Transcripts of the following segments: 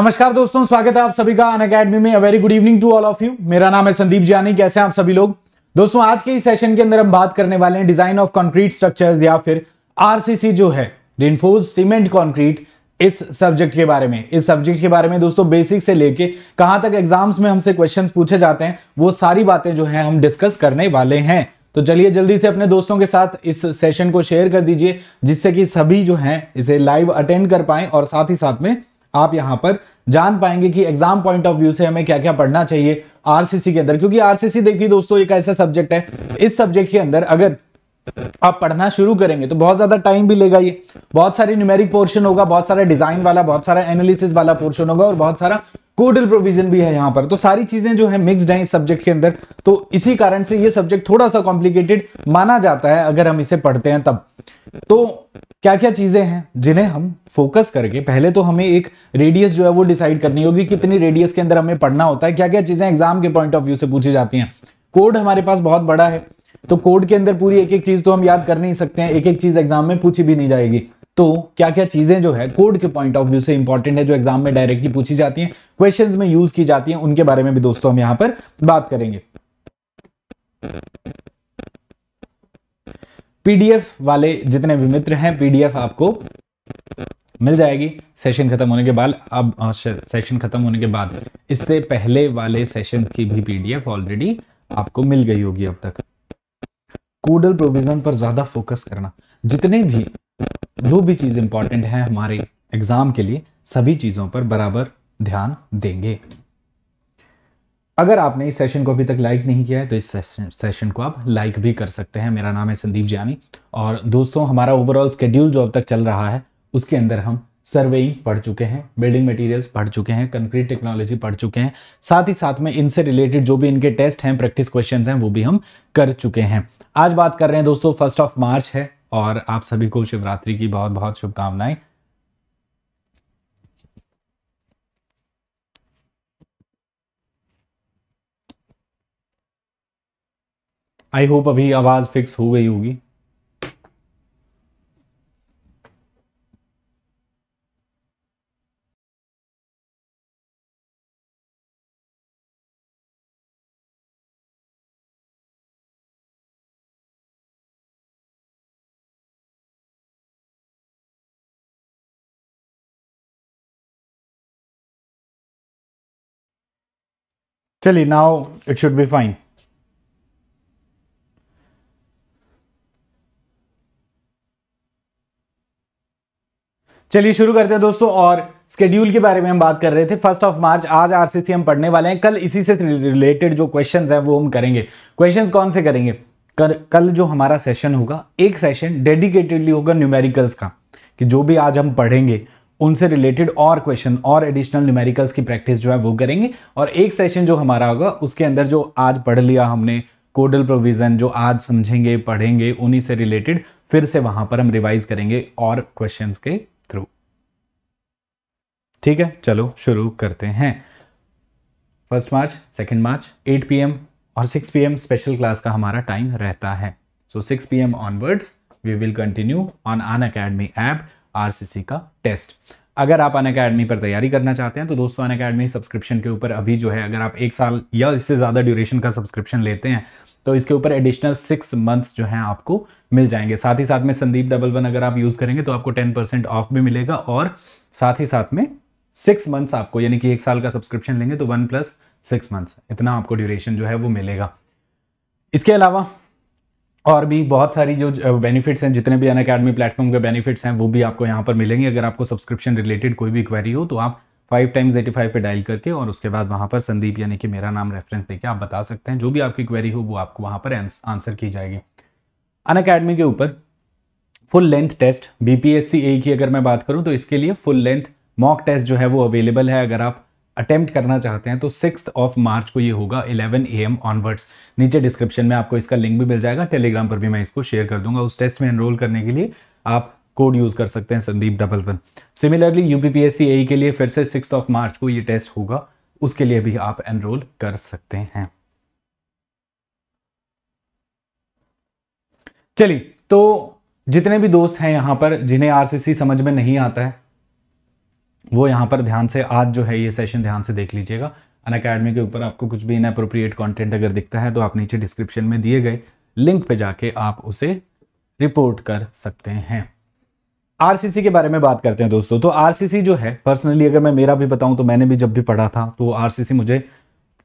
नमस्कार दोस्तों स्वागत है आप सभी का अन अकेडमी में very good evening to all of you मेरा नाम है संदीप जानी कैसे हैं आप सभी लोग दोस्तों आज के इस सेशन के अंदर हम बात करने वाले हैं डिजाइन ऑफ कंक्रीट स्ट्रक्चर्स या फिर आरसीसी जो है रिन्फोर्स सीमेंट कंक्रीट इस सब्जेक्ट के बारे में इस सब्जेक्ट के बारे में दोस्तों बेसिक से लेके कहां तक एग्जाम्स में हमसे क्वेश्चन पूछे जाते हैं वो सारी बातें जो है हम डिस्कस करने वाले हैं तो चलिए जल्दी से अपने दोस्तों के साथ इस सेशन को शेयर कर दीजिए जिससे कि सभी जो हैं इसे लाइव अटेंड कर पाए और साथ ही साथ में आप यहां पर जान पाएंगे कि एग्जाम पॉइंट ऑफ व्यू से हमें क्या क्या पढ़ना चाहिए आरसीसी के अंदर क्योंकि आरसीसी देखिए दोस्तों एक ऐसा सब्जेक्ट है इस सब्जेक्ट के अंदर अगर आप पढ़ना शुरू करेंगे तो बहुत ज्यादा टाइम भी लेगा ये बहुत सारे न्यूमेरिक पोर्शन होगा बहुत सारा डिजाइन वाला बहुत सारा एनालिसिस वाला पोर्शन होगा और बहुत सारा कोडल प्रोविजन भी है यहाँ पर तो सारी चीजें जो है मिक्सड हैं इस सब्जेक्ट के अंदर तो इसी कारण से ये सब्जेक्ट थोड़ा सा कॉम्प्लिकेटेड माना जाता है अगर हम इसे पढ़ते हैं तब तो क्या क्या चीजें हैं जिन्हें हम फोकस करके पहले तो हमें एक रेडियस जो है वो डिसाइड करनी होगी कितनी रेडियस के अंदर हमें पढ़ना होता है क्या क्या चीजें एग्जाम के पॉइंट ऑफ व्यू से पूछी जाती हैं कोड हमारे पास बहुत बड़ा है तो कोड के अंदर पूरी एक एक चीज तो हम याद कर नहीं सकते हैं एक एक चीज एग्जाम में पूछी भी नहीं जाएगी तो क्या क्या चीजें जो है कोड के पॉइंट ऑफ व्यू से इंपॉर्टेंट है जो एग्जाम में डायरेक्टली पूछी जाती हैं क्वेश्चंस में यूज की जाती हैं उनके बारे में भी दोस्तों हम यहां पर बात करेंगे पीडीएफ वाले जितने भी मित्र हैं पीडीएफ आपको मिल जाएगी सेशन खत्म होने के बाद अब सेशन खत्म होने के बाद इससे पहले वाले सेशन की भी पीडीएफ ऑलरेडी आपको मिल गई होगी अब तक कोडल प्रोविजन पर ज़्यादा फोकस करना जितने भी जो भी चीज़ इंपॉर्टेंट है हमारे एग्ज़ाम के लिए सभी चीज़ों पर बराबर ध्यान देंगे अगर आपने इस सेशन को अभी तक लाइक नहीं किया है तो इस सेशन सेशन को आप लाइक भी कर सकते हैं मेरा नाम है संदीप जानी और दोस्तों हमारा ओवरऑल स्केड्यूल जो अब तक चल रहा है उसके अंदर हम सर्वेइंग पढ़ चुके हैं बिल्डिंग मटेरियल्स पढ़ चुके हैं कंक्रीट टेक्नोलॉजी पढ़ चुके हैं साथ ही साथ में इनसे रिलेटेड जो भी इनके टेस्ट हैं प्रैक्टिस क्वेश्चन हैं वो भी हम कर चुके हैं आज बात कर रहे हैं दोस्तों फर्स्ट ऑफ मार्च है और आप सभी को शिवरात्रि की बहुत बहुत शुभकामनाएं आई होप अभी आवाज फिक्स हो गई होगी चलिए now it should be fine चलिए शुरू करते हैं दोस्तों और स्केड्यूल के बारे में हम बात कर रहे थे फर्स्ट ऑफ मार्च आज आरसीसी हम पढ़ने वाले हैं कल इसी से रिलेटेड जो क्वेश्चन हैं वो हम करेंगे क्वेश्चन कौन से करेंगे कर कल जो हमारा सेशन होगा एक सेशन डेडिकेटेडली होगा न्यूमेरिकल्स का कि जो भी आज हम पढ़ेंगे उनसे रिलेटेड और क्वेश्चन और एडिशनल न्यूमेरिकल्स की प्रैक्टिस जो है वो करेंगे और एक सेशन जो हमारा होगा उसके अंदर जो आज पढ़ लिया हमने कोडल प्रोविज़न जो आज समझेंगे पढ़ेंगे उन्हीं से रिलेटेड फिर से वहां पर हम रिवाइज करेंगे और क्वेश्चन के थ्रू ठीक है चलो शुरू करते हैं first March second March eight P और सिक्स पी स्पेशल क्लास का हमारा टाइम रहता है so six P M onwards we will continue on Unacademy app RCC का टेस्ट अगर आप अन अकेडमी पर तैयारी करना चाहते हैं तो दोस्तों अन अकेडमी सब्सक्रिप्शन के ऊपर अभी जो है अगर आप एक साल या इससे ज़्यादा ड्यूरेशन का सब्सक्रिप्शन लेते हैं तो इसके ऊपर एडिशनल सिक्स मंथ्स जो हैं आपको मिल जाएंगे साथ ही साथ में संदीप डबल वन अगर आप यूज़ करेंगे तो आपको टेन ऑफ भी मिलेगा और साथ ही साथ में सिक्स मंथ्स आपको यानी कि एक साल का सब्सक्रिप्शन लेंगे तो वन प्लस सिक्स मंथ्स इतना आपको ड्यूरेशन जो है वो मिलेगा इसके अलावा और भी बहुत सारी जो बेनिफिट्स हैं जितने भी अन अकेडमी प्लेटफॉर्म के बेनिफिट्स हैं वो भी आपको यहाँ पर मिलेंगे अगर आपको सब्सक्रिप्शन रिलेटेड कोई भी क्वेरी हो तो आप फाइव टाइम्स एटी फाइव पर डायल करके और उसके बाद वहाँ पर संदीप यानी कि मेरा नाम रेफरेंस देके आप बता सकते हैं जो भी आपकी क्वेरी हो वो आपको वहाँ पर आंसर की जाएगी अन अकेडमी के ऊपर full length test B P S C A की अगर मैं बात करूँ तो इसके लिए फुल लेंथ मॉक टेस्ट जो है वो अवेलेबल है अगर आप अटेम्प्ट करना चाहते हैं तो सिक्स ऑफ मार्च को ये होगा 11 ए एम ऑनवर्ड्स नीचे डिस्क्रिप्शन में आपको इसका लिंक भी मिल जाएगा टेलीग्राम पर भी मैं इसको शेयर कर दूंगा उस टेस्ट में एनरोल करने के लिए आप कोड यूज कर सकते हैं Sandeep double one similarly UPPSC A e के लिए फिर से सिक्स ऑफ मार्च को ये टेस्ट होगा उसके लिए भी आप एनरोल कर सकते हैं चलिए तो जितने भी दोस्त हैं यहाँ पर जिन्हें आरसीसी समझ में नहीं आता है वो यहाँ पर ध्यान से आज जो है ये सेशन ध्यान से देख लीजिएगा अन अकेडमी के ऊपर आपको कुछ भी इन अप्रोप्रिएट कॉन्टेंट अगर दिखता है तो आप नीचे डिस्क्रिप्शन में दिए गए लिंक पे जाके आप उसे रिपोर्ट कर सकते हैं आरसीसी के बारे में बात करते हैं दोस्तों तो आरसीसी जो है पर्सनली अगर मैं मेरा भी बताऊं तो मैंने भी जब भी पढ़ा था तो आर मुझे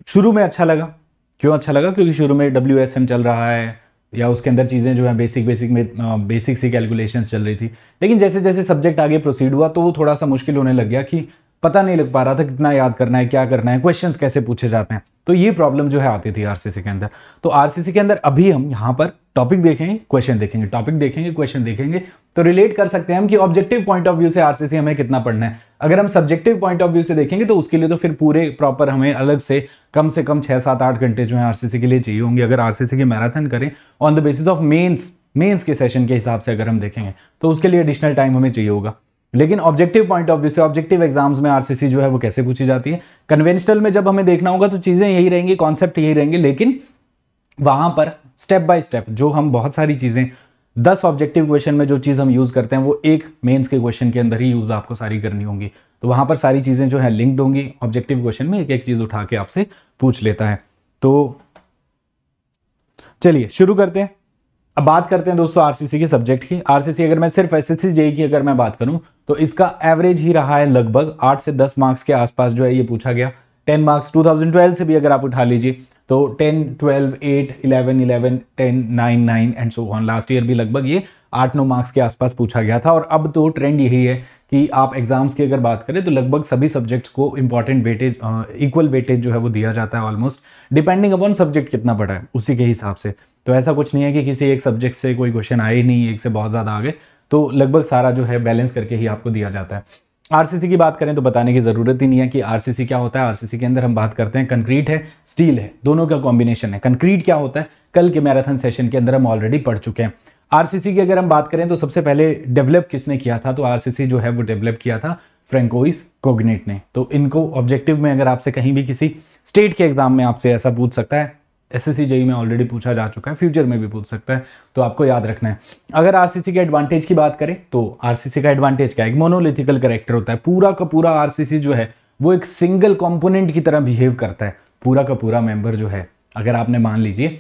शुरू में अच्छा लगा क्यों अच्छा लगा क्योंकि शुरू में डब्ल्यू चल रहा है या उसके अंदर चीज़ें जो है बेसिक बेसिक में बेसिक सी कैलकुलेशंस चल रही थी लेकिन जैसे जैसे सब्जेक्ट आगे प्रोसीड हुआ तो वो थोड़ा सा मुश्किल होने लग गया कि पता नहीं लग पा रहा था कितना याद करना है क्या करना है क्वेश्चंस कैसे पूछे जाते हैं तो ये प्रॉब्लम जो है आती थी आरसीसी के अंदर तो आरसीसी के अंदर अभी हम यहाँ पर टॉपिक देखेंगे क्वेश्चन देखेंगे टॉपिक देखेंगे क्वेश्चन देखेंगे तो रिलेट कर सकते हैं हम कि ऑब्जेक्टिव पॉइंट ऑफ व्यू से आरसीसी हमें कितना पढ़ना है अगर हम सब्जेक्टिव पॉइंट ऑफ व्यू से देखेंगे तो उसके लिए तो फिर पूरे प्रॉपर हमें अलग से कम से कम छः सात आठ घंटे जो है आरसीसी के लिए चाहिए होंगे अगर आरसीसी की मैराथन करें on the basis of mains mains के सेशन के हिसाब से अगर हम देखेंगे तो उसके लिए एडिशनल टाइम हमें चाहिए होगा लेकिन ऑब्जेक्टिव पॉइंट ऑफ व्यू से ऑब्जेक्टिव एग्जाम्स में आरसीसी जो है वो कैसे पूछी जाती है कन्वेंशनल में जब हमें देखना होगा तो चीज़ें यही रहेंगी कॉन्सेप्ट यही रहेंगे लेकिन वहां पर स्टेप बाय स्टेप जो हम बहुत सारी चीज़ें दस ऑब्जेक्टिव क्वेश्चन में जो चीज़ हम यूज़ करते हैं वो एक मेंस के क्वेश्चन के अंदर ही यूज़ आपको सारी करनी होगी तो वहां पर सारी चीज़ें जो है लिंक्ड होंगी ऑब्जेक्टिव क्वेश्चन में एक एक चीज़ उठा के आपसे पूछ लेता है तो चलिए शुरू करते हैं अब बात करते हैं दोस्तों आरसीसी के सब्जेक्ट की आरसीसी अगर मैं सिर्फ एस एस e की अगर मैं बात करूं तो इसका एवरेज ही रहा है लगभग आठ से दस मार्क्स के आसपास जो है ये पूछा गया टेन मार्क्स ट्वेल्व से भी अगर आप उठा लीजिए तो ten twelve eight eleven eleven ten nine nine and so on last year भी लगभग ये आठ नौ मार्क्स के आसपास पूछा गया था और अब तो ट्रेंड यही है कि आप एग्ज़ाम्स की अगर बात करें तो लगभग सभी सब्जेक्ट्स को इंपॉर्टेंट वेटेज इक्वल वेटेज जो है वो दिया जाता है ऑलमोस्ट डिपेंडिंग अपॉन सब्जेक्ट कितना पड़ा है उसी के हिसाब से तो ऐसा कुछ नहीं है कि किसी एक सब्जेक्ट से कोई क्वेश्चन आए ही नहीं एक से बहुत ज़्यादा आ गए तो लगभग सारा जो है बैलेंस करके ही आपको दिया जाता है आर की बात करें तो बताने की ज़रूरत ही नहीं है कि आर क्या होता है आर के अंदर हम बात करते हैं कंक्रीट है स्टील है दोनों का कॉम्बिनेशन है कंक्रीट क्या होता है कल के मैराथन सेशन के अंदर हम ऑलरेडी पढ़ चुके हैं आरसीसी की अगर हम बात करें तो सबसे पहले डेवलप किसने किया था तो आरसीसी जो है वो डेवलप किया था फ्रेंकोइस कोगनेट ने तो इनको ऑब्जेक्टिव में अगर आपसे कहीं भी किसी स्टेट के एग्जाम में आपसे ऐसा पूछ सकता है एस एस e में ऑलरेडी पूछा जा चुका है फ्यूचर में भी पूछ सकता है तो आपको याद रखना है अगर आरसीसी के एडवांटेज की बात करें तो आरसीसी का एडवांटेज क्या है मोनोलिथिकल करेक्टर होता है पूरा का पूरा आरसीसी जो है वो एक सिंगल कॉम्पोनेंट की तरह बिहेव करता है पूरा का पूरा मेंबर जो है अगर आपने मान लीजिए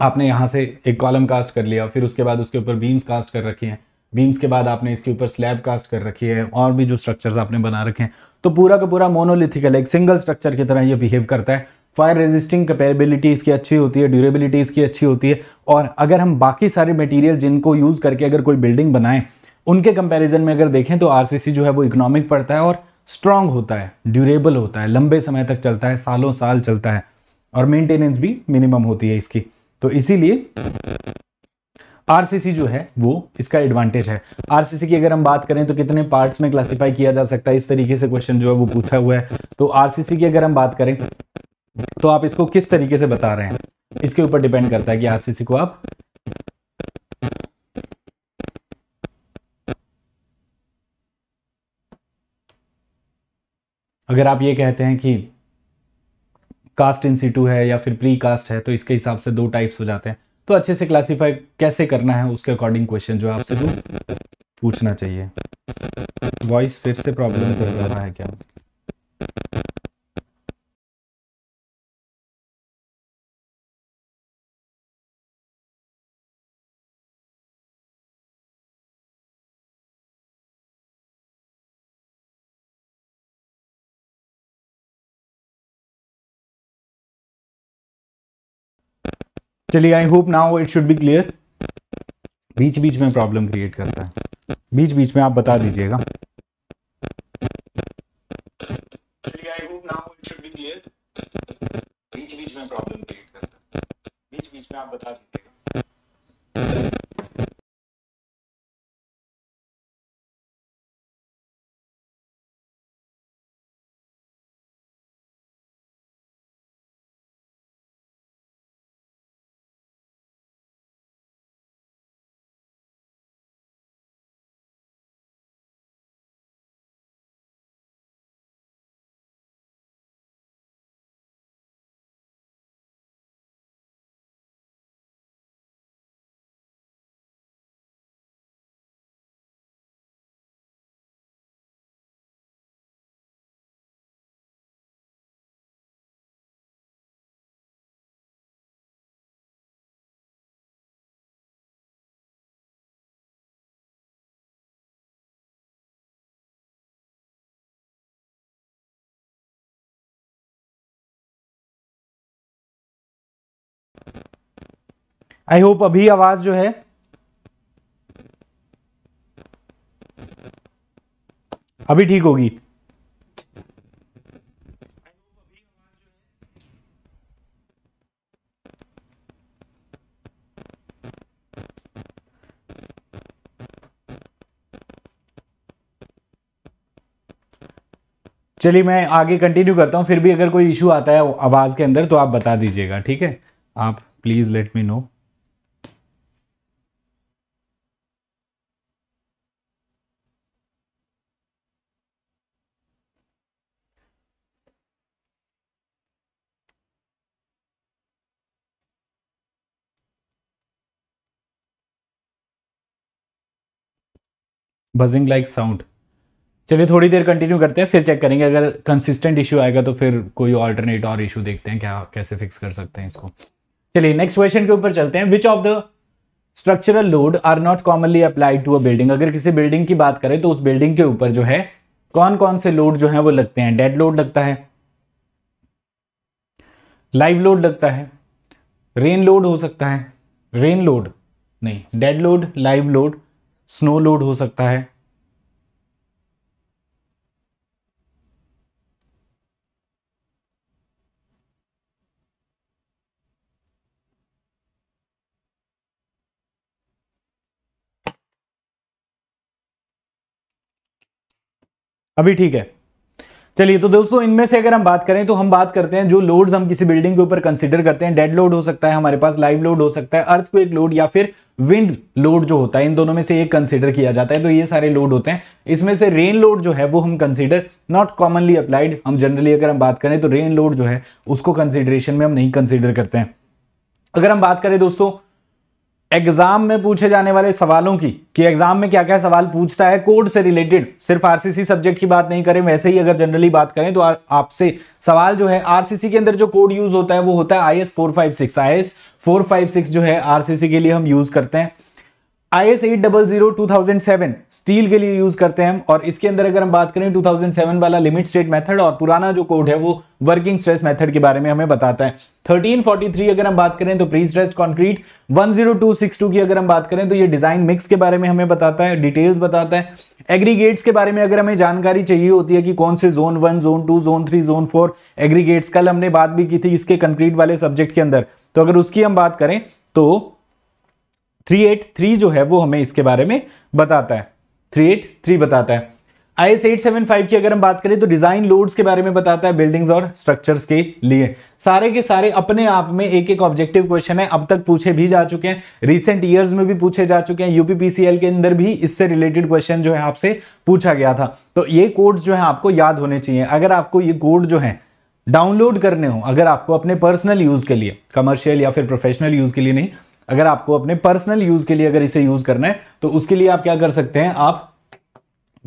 आपने यहाँ से एक कॉलम कास्ट कर लिया फिर उसके बाद उसके ऊपर बीम्स कास्ट कर रखी हैं बीम्स के बाद आपने इसके ऊपर स्लैब कास्ट कर रखी है और भी जो स्ट्रक्चर्स आपने बना रखे हैं तो पूरा का पूरा मोनोलिथिकल एक सिंगल स्ट्रक्चर की तरह ये बिहेव करता है फायर रेजिस्टिंग कैपेबिलिटी इसकी अच्छी होती है ड्यूरेबिलिटी इसकी अच्छी होती है और अगर हम बाकी सारे मटीरियल जिनको यूज़ करके अगर कोई बिल्डिंग बनाएं उनके कंपेरिजन में अगर देखें तो आर जो है वो इकोनॉमिक पड़ता है और स्ट्रांग होता है ड्यूरेबल होता है लंबे समय तक चलता है सालों साल चलता है और मेंटेनेंस भी मिनिमम होती है इसकी तो इसीलिए आरसीसी जो है वो इसका एडवांटेज है आरसीसी की अगर हम बात करें तो कितने पार्ट्स में क्लासिफाई किया जा सकता है इस तरीके से क्वेश्चन जो है वो पूछा हुआ है तो आरसीसी की अगर हम बात करें तो आप इसको किस तरीके से बता रहे हैं इसके ऊपर डिपेंड करता है कि आरसीसी को आप अगर आप ये कहते हैं कि कास्ट इंसिटू है या फिर प्री कास्ट है तो इसके हिसाब से दो टाइप्स हो जाते हैं तो अच्छे से क्लासीफाई कैसे करना है उसके अकॉर्डिंग क्वेश्चन जो आपसे पूछना चाहिए वॉइस फिर से प्रॉब्लम कर रहा है क्या चलिए I hope now it should be clear बीच बीच में प्रॉब्लम क्रिएट करता है बीच बीच में आप बता दीजिएगा चलिए I hope now it should be clear बीच बीच में प्रॉब्लम क्रिएट करता है बीच बीच में आप बता दीजिएगा आई होप अभी आवाज जो है अभी ठीक होगी चलिए मैं आगे कंटिन्यू करता हूँ फिर भी अगर कोई इशू आता है आवाज़ के अंदर तो आप बता दीजिएगा ठीक है आप please let me know buzzing like sound चलिए थोड़ी देर कंटिन्यू करते हैं फिर चेक करेंगे अगर कंसिस्टेंट इशू आएगा तो फिर कोई ऑल्टरनेट और इशू देखते हैं क्या कैसे फिक्स कर सकते हैं इसको चलिए नेक्स्ट क्वेश्चन के ऊपर चलते हैं which of the structural load are not commonly applied to a building अगर किसी बिल्डिंग की बात करें तो उस बिल्डिंग के ऊपर जो है कौन कौन से लोड जो है वो लगते हैं डेड लोड लगता है लाइव लोड लगता है रेन लोड हो सकता है रेन लोड नहीं dead load live load snow load हो सकता है अभी ठीक है चलिए तो दोस्तों इनमें से अगर हम बात करें तो हम बात करते हैं जो लोड्स हम किसी बिल्डिंग के ऊपर कंसिडर करते हैं डेड लोड हो सकता है हमारे पास लाइव लोड हो सकता है अर्थ को एक लोड या फिर विंड लोड जो होता है इन दोनों में से एक कंसिडर किया जाता है तो ये सारे लोड होते हैं इसमें से रेन लोड जो है वो हम कंसिडर नॉट कॉमनली अप्लाइड हम जनरली अगर हम बात करें तो रेन लोड जो है उसको कंसिडरेशन में हम नहीं कंसिडर करते हैं अगर हम बात करें दोस्तों एग्जाम में पूछे जाने वाले सवालों की कि एग्जाम में क्या क्या सवाल पूछता है कोड से रिलेटेड सिर्फ आरसीसी सब्जेक्ट की बात नहीं करें वैसे ही अगर जनरली बात करें तो आपसे सवाल जो है आरसीसी के अंदर जो कोड यूज होता है वो होता है I S four five six I S four five six जो है आरसीसी के लिए हम यूज करते हैं I S eight double zero two thousand seven steel के लिए यूज करते हैं हम और इसके अंदर अगर हम बात करें टू थाउजेंड सेवन वाला लिमिट स्टेट मेथड और पुराना जो कोड है वो वर्किंग स्ट्रेस मेथड के बारे में हमें बताता है थ्री अगर हम बात करें तो pre stress concrete one zero two six two की अगर हम बात करें तो ये डिजाइन मिक्स के बारे में हमें बताता है डिटेल्स बताता है एग्रीगेट्स के बारे में अगर हमें जानकारी चाहिए होती है कि कौन से zone one zone two zone three zone four aggregates कल हमने बात भी की थी इसके कंक्रीट वाले सब्जेक्ट के अंदर तो अगर उसकी हम बात करें तो थ्री एट थ्री जो है वो हमें इसके बारे में बताता है थ्री एट थ्री बताता है I S eight seven five की अगर हम बात करें तो डिजाइन लोड्स के बारे में बताता है बिल्डिंग्स और स्ट्रक्चर्स के लिए सारे के सारे अपने आप में एक एक ऑब्जेक्टिव क्वेश्चन है अब तक पूछे भी जा चुके हैं रिसेंट ईयर्स में भी पूछे जा चुके हैं यूपीपीसीएल के अंदर भी इससे रिलेटेड क्वेश्चन जो है आपसे पूछा गया था तो ये कोड्स जो है आपको याद होने चाहिए अगर आपको ये कोड जो है डाउनलोड करने हो अगर आपको अपने पर्सनल यूज के लिए कमर्शियल या फिर प्रोफेशनल यूज के लिए नहीं अगर आपको अपने पर्सनल यूज के लिए अगर इसे यूज करना है तो उसके लिए आप क्या कर सकते हैं आप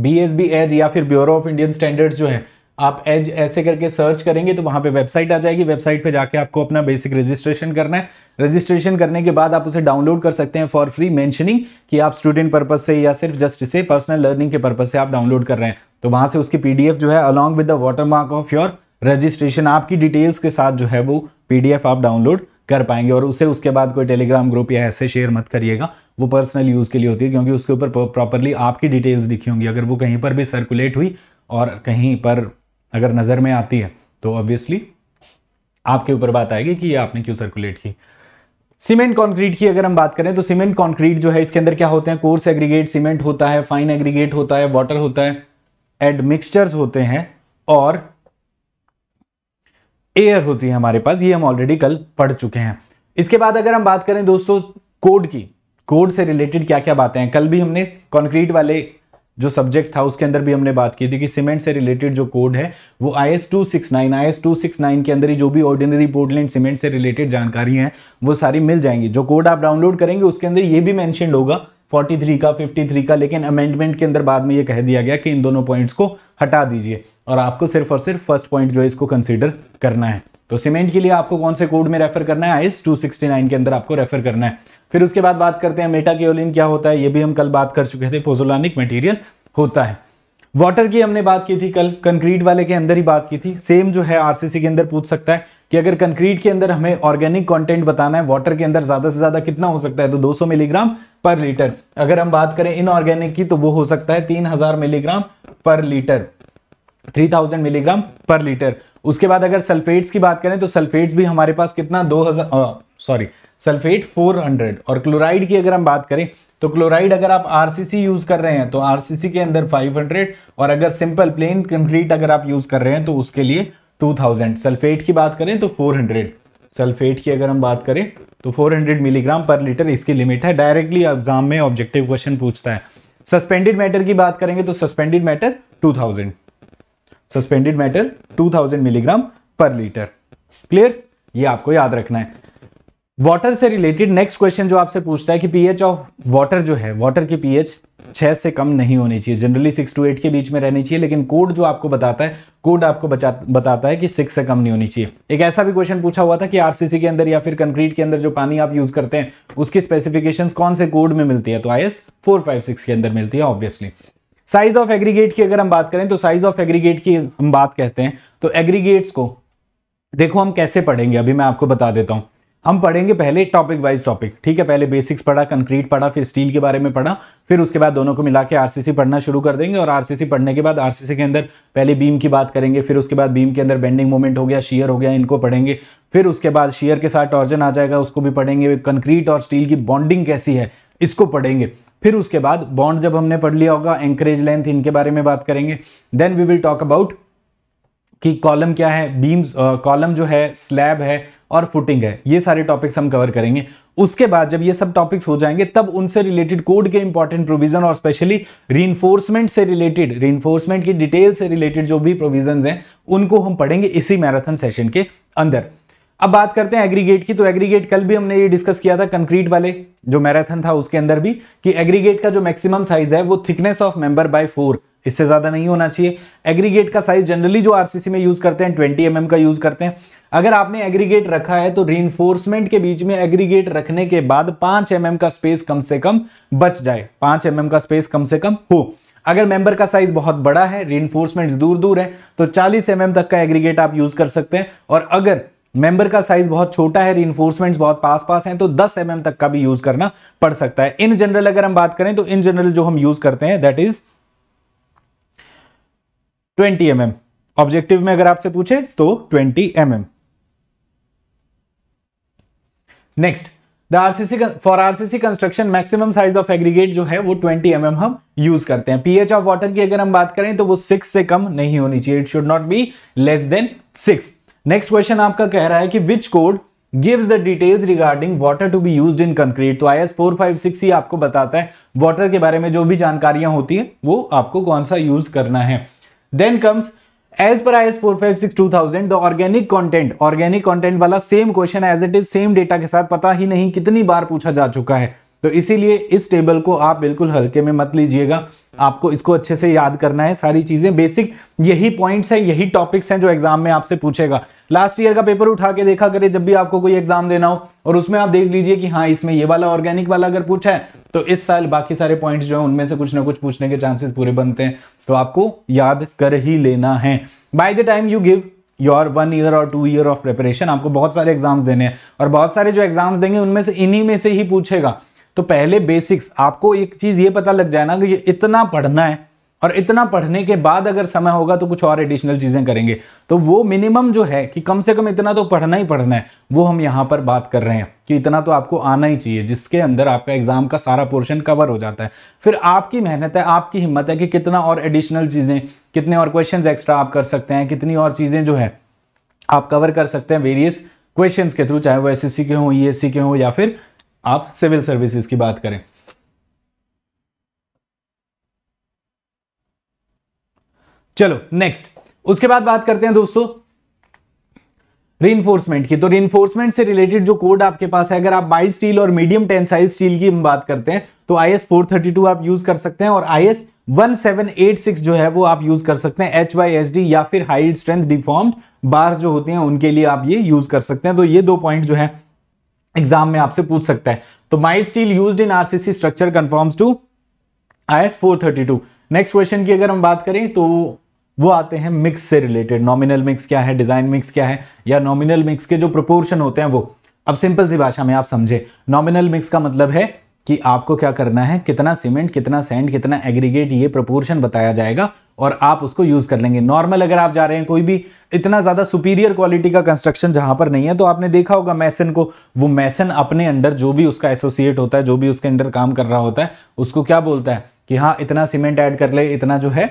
बी एस बी एज या फिर ब्यूरो ऑफ इंडियन स्टैंडर्ड्स जो है आप एज ऐसे करके सर्च करेंगे तो वहां पे वेबसाइट आ जाएगी वेबसाइट पे जाके आपको अपना बेसिक रजिस्ट्रेशन करना है रजिस्ट्रेशन करने के बाद आप उसे डाउनलोड कर सकते हैं फॉर फ्री मेंशनिंग कि आप स्टूडेंट पर्पज से या सिर्फ जस्ट इसे पर्सनल लर्निंग के पर्पज से आप डाउनलोड कर रहे हैं तो वहां से उसकी पीडीएफ जो है along with the watermark of your registration आपकी डिटेल्स के साथ जो है वो पीडीएफ आप डाउनलोड कर पाएंगे और उसे उसके बाद कोई टेलीग्राम ग्रुप या ऐसे शेयर मत करिएगा वो पर्सनल यूज़ के लिए होती है क्योंकि उसके ऊपर प्रॉपरली आपकी डिटेल्स लिखी होंगी अगर वो कहीं पर भी सर्कुलेट हुई और कहीं पर अगर नज़र में आती है तो ऑब्वियसली आपके ऊपर बात आएगी कि ये आपने क्यों सर्कुलेट की सीमेंट कंक्रीट की अगर हम बात करें तो सीमेंट कंक्रीट जो है इसके अंदर क्या होते हैं कोर्स एग्रीगेट सीमेंट होता है फाइन एग्रीगेट होता है वाटर होता है एड मिक्सचर्स होते हैं और एयर होती है हमारे पास ये हम ऑलरेडी कल पढ़ चुके हैं इसके बाद अगर हम बात करें दोस्तों कोड की कोड से रिलेटेड क्या क्या बातें हैं कल भी हमने कॉन्क्रीट वाले जो सब्जेक्ट था उसके अंदर भी हमने बात की थी कि सीमेंट से रिलेटेड जो कोड है वो I S two six nine I S two six nine के अंदर ही जो भी ऑर्डिनरी पोर्टलैंड सीमेंट से रिलेटेड जानकारी हैं वो सारी मिल जाएंगी जो कोड आप डाउनलोड करेंगे उसके अंदर ये भी मैंशन होगा 43 का 53 का लेकिन अमेंडमेंट के अंदर बाद में ये कह दिया गया कि इन दोनों पॉइंट्स को हटा दीजिए और आपको सिर्फ और सिर्फ फर्स्ट पॉइंट जो है इसको कंसिडर करना है तो सीमेंट के लिए आपको कौन से कोड में रेफर करना है आइस 269 के अंदर आपको रेफर करना है फिर उसके बाद बात करते हैं मेटा मेटाक्योलिन क्या होता है ये भी हम कल बात कर चुके थे पोजोलानिक मटेरियल होता है वाटर की हमने बात की थी कल कंक्रीट वाले के अंदर ही बात की थी सेम जो है आरसीसी के अंदर पूछ सकता है कि अगर कंक्रीट के अंदर हमें ऑर्गेनिक कंटेंट बताना है वाटर के अंदर ज्यादा से ज्यादा कितना हो सकता है तो 200 मिलीग्राम पर लीटर अगर हम बात करें इनऑर्गेनिक की तो वो हो सकता है 3000 milligram per litre 3000 milligram per litre उसके बाद अगर सल्फेट्स की बात करें तो सल्फेट्स भी हमारे पास कितना 2000 सॉरी सल्फेट 400 और क्लोराइड की अगर हम बात करें तो क्लोराइड अगर आप आरसीसी यूज कर रहे हैं तो आरसीसी के अंदर 500 और अगर सिंपल प्लेन कंक्रीट अगर आप यूज कर रहे हैं तो उसके लिए 2000 सल्फेट की बात करें तो 400 सल्फेट की अगर हम बात करें तो 400 मिलीग्राम पर लीटर इसकी लिमिट है डायरेक्टली एग्जाम में ऑब्जेक्टिव क्वेश्चन पूछता है सस्पेंडेड मैटर की बात करेंगे तो suspended matter thousand suspended metal 2000 milligram per litre clear ये आपको याद रखना है वाटर से रिलेटेड नेक्स्ट क्वेश्चन जो आपसे पूछता है कि पीएच ऑफ वाटर जो है वाटर की पीएच छह से कम नहीं होनी चाहिए जनरली सिक्स टू एट के बीच में रहनी चाहिए लेकिन कोड जो आपको बताता है कोड आपको बताता है कि सिक्स से कम नहीं होनी चाहिए एक ऐसा भी क्वेश्चन पूछा हुआ था कि आरसीसी के अंदर या फिर कंक्रीट के अंदर जो पानी आप यूज करते हैं उसकी स्पेसिफिकेशन कौन से कोड में मिलती है तो I S four five six के अंदर मिलती है ऑब्वियसली साइज ऑफ एग्रीगेट की अगर हम बात करें तो साइज ऑफ एग्रीगेट की हम बात कहते हैं तो एग्रीगेट्स को देखो हम कैसे पढ़ेंगे अभी मैं आपको बता देता हूँ हम पढ़ेंगे पहले टॉपिक वाइज टॉपिक ठीक है पहले बेसिक्स पढ़ा कंक्रीट पढ़ा फिर स्टील के बारे में पढ़ा फिर उसके बाद दोनों को मिला के आरसीसी पढ़ना शुरू कर देंगे और आरसीसी पढ़ने के बाद आरसीसी के अंदर पहले बीम की बात करेंगे फिर उसके बाद बीम के अंदर बेंडिंग मोमेंट हो गया शेयर हो गया इनको पढ़ेंगे फिर उसके बाद शेयर के साथ टॉर्जन आ जाएगा उसको भी पढ़ेंगे कंक्रीट और स्टील की बॉन्डिंग कैसी है इसको पढ़ेंगे फिर उसके बाद बॉन्ड जब हमने पढ़ लिया होगा एंकरेज लेंथ इनके बारे में बात करेंगे then we will talk about कि कॉलम क्या है बीम्स कॉलम जो है स्लैब है और फुटिंग है ये सारे टॉपिक्स हम कवर करेंगे उसके बाद जब ये सब टॉपिक्स हो जाएंगे तब उनसे रिलेटेड कोड के इंपॉर्टेंट प्रोविजन और स्पेशली रीइंफोर्समेंट से रिलेटेड रीइंफोर्समेंट की डिटेल से रिलेटेड जो भी प्रोविजन हैं उनको हम पढ़ेंगे इसी मैराथन सेशन के अंदर अब बात करते हैं एग्रीगेट की तो एग्रीगेट कल भी हमने ये डिस्कस किया था कंक्रीट वाले जो मैराथन था उसके अंदर भी कि एग्रीगेट का जो मैक्सिमम साइज है वो thickness of member by four इससे ज्यादा नहीं होना चाहिए एग्रीगेट का साइज जनरली जो आरसीसी में यूज करते हैं ट्वेंटी एम mm का यूज करते हैं अगर आपने एग्रीगेट रखा है तो रीइंफोर्समेंट के बीच में एग्रीगेट रखने के बाद पांच एम mm का स्पेस कम से कम बच जाए पांच एम mm का स्पेस कम से कम हो अगर मेंबर का साइज बहुत बड़ा है रीइंफोर्समेंट दूर दूर है तो 40 एम mm तक का एग्रीगेट आप यूज कर सकते हैं और अगर मेंबर का साइज बहुत छोटा है रीइन्फोर्समेंट्स बहुत पास पास हैं तो 10 एम mm तक का भी यूज करना पड़ सकता है इन जनरल अगर हम बात करें तो इन जनरल जो हम यूज करते हैं that is 20 M mm. Objective में अगर आपसे पूछे तो 20 M mm. Next the RCC for RCC construction maximum size of aggregate जो है वो 20 एम mm हम यूज करते हैं पीएच ऑफ वाटर की अगर हम बात करें तो वो सिक्स से कम नहीं होनी चाहिए it should not be less than six next question आपका कह रहा है कि which code gives the details regarding water to be used in concrete तो I S four five six ही आपको बताता है वाटर के बारे में जो भी जानकारियां होती है वो आपको कौन सा यूज करना है then comes as per I S four five six two thousand the organic content organic content वाला same question as it is same data के साथ पता ही नहीं कितनी बार पूछा जा चुका है तो इसीलिए इस टेबल को आप बिल्कुल हल्के में मत लीजिएगा आपको इसको अच्छे से याद करना है सारी चीजें बेसिक यही पॉइंट्स हैं यही टॉपिक्स हैं जो एग्जाम में आपसे पूछेगा लास्ट ईयर का पेपर उठा के देखा करें जब भी आपको कोई एग्जाम देना हो और उसमें आप देख लीजिए कि हाँ इसमें ये वाला ऑर्गेनिक वाला अगर पूछा है तो इस साल बाकी सारे पॉइंट जो है उनमें से कुछ ना कुछ पूछने के चांसेस पूरे बनते हैं तो आपको याद कर ही लेना है by the time you give your one year और टू ईयर ऑफ प्रिपरेशन आपको बहुत सारे एग्जाम्स देने हैं और बहुत सारे जो एग्जाम्स देंगे उनमें से इन्हीं में से ही पूछेगा तो पहले बेसिक्स आपको एक चीज़ ये पता लग जाए ना कि ये इतना पढ़ना है और इतना पढ़ने के बाद अगर समय होगा तो कुछ और एडिशनल चीज़ें करेंगे तो वो मिनिमम जो है कि कम से कम इतना तो पढ़ना ही पढ़ना है वो हम यहां पर बात कर रहे हैं कि इतना तो आपको आना ही चाहिए जिसके अंदर आपका एग्ज़ाम का सारा पोर्शन कवर हो जाता है फिर आपकी मेहनत है आपकी हिम्मत है कि कितना और एडिशनल चीज़ें कितने और क्वेश्चन एक्स्ट्रा आप कर सकते हैं कितनी और चीज़ें जो है आप कवर कर सकते हैं वेरियस क्वेश्चन के थ्रू चाहे वो एस के हों ई e के हों या फिर आप सिविल सर्विसेज की बात करें चलो नेक्स्ट उसके बाद बात करते हैं दोस्तों रीइन्फोर्समेंट की तो री से रिलेटेड जो कोड आपके पास है अगर आप बाइल स्टील और मीडियम टेंसाइल स्टील की हम बात करते हैं तो I S four thirty two आप यूज कर सकते हैं और I S one seven eight six जो है वो आप यूज कर सकते हैं एच वाई एस डी या फिर हाई स्ट्रेंथ डिफॉर्म बार जो होते हैं उनके लिए आप ये यूज कर सकते हैं तो ये दो पॉइंट जो है एग्जाम में आपसे पूछ सकता है तो mild steel use in RCC structure conforms to I S four thirty two next question की अगर हम बात करें तो वो आते हैं मिक्स से रिलेटेड नॉमिनल मिक्स क्या है डिजाइन मिक्स क्या है या नॉमिनल मिक्स के जो प्रोपोर्शन होते हैं वो अब सिंपल सी भाषा में आप समझे नॉमिनल मिक्स का मतलब है कि आपको क्या करना है कितना सीमेंट कितना सैंड कितना एग्रीगेट ये प्रपोर्शन बताया जाएगा और आप उसको यूज़ कर लेंगे नॉर्मल अगर आप जा रहे हैं कोई भी इतना ज़्यादा सुपीरियर क्वालिटी का कंस्ट्रक्शन जहां पर नहीं है तो आपने देखा होगा मैसन को वो मैसन अपने अंडर जो भी उसका एसोसिएट होता है जो भी उसके अंडर काम कर रहा होता है उसको क्या बोलता है कि हाँ इतना सीमेंट ऐड कर ले इतना जो है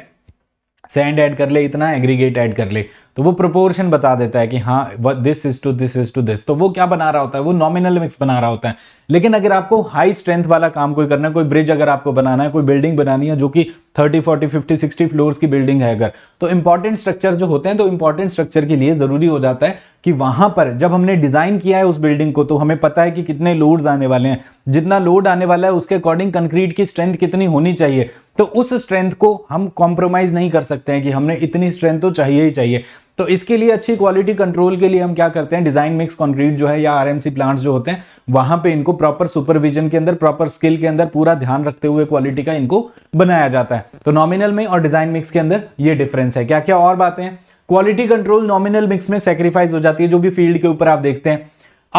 सैंड ऐड कर ले इतना एग्रीगेट ऐड कर ले तो वो प्रोपोर्शन बता देता है कि हाँ this is to this is to this तो वो क्या बना रहा होता है वो नॉमिनल मिक्स बना रहा होता है लेकिन अगर आपको हाई स्ट्रेंथ वाला काम कोई करना है कोई ब्रिज अगर आपको बनाना है कोई बिल्डिंग बनानी है जो कि 30, 40, 50, 60 फ्लोर्स की बिल्डिंग है अगर तो इंपॉर्टेंट स्ट्रक्चर जो होते हैं तो इंपॉर्टेंट स्ट्रक्चर के लिए जरूरी हो जाता है कि वहां पर जब हमने डिजाइन किया है उस बिल्डिंग को तो हमें पता है कि कितने लोड्स आने वाले हैं जितना लोड आने वाला है उसके अकॉर्डिंग कंक्रीट की स्ट्रेंथ कितनी होनी चाहिए तो उस स्ट्रेंथ को हम कॉम्प्रोमाइज़ नहीं कर सकते हैं कि हमने इतनी स्ट्रेंथ तो चाहिए ही चाहिए तो इसके लिए अच्छी क्वालिटी कंट्रोल के लिए हम क्या करते हैं डिजाइन मिक्स कंक्रीट जो है या आरएमसी प्लांट्स जो होते हैं वहां पे इनको प्रॉपर सुपरविजन के अंदर प्रॉपर स्किल के अंदर पूरा ध्यान रखते हुए क्वालिटी का इनको बनाया जाता है तो नॉमिनल में और डिजाइन मिक्स के अंदर ये डिफरेंस है क्या क्या और बातें हैं क्वालिटी कंट्रोल नॉमिनल मिक्स में सेक्रीफाइस हो जाती है जो भी फील्ड के ऊपर आप देखते हैं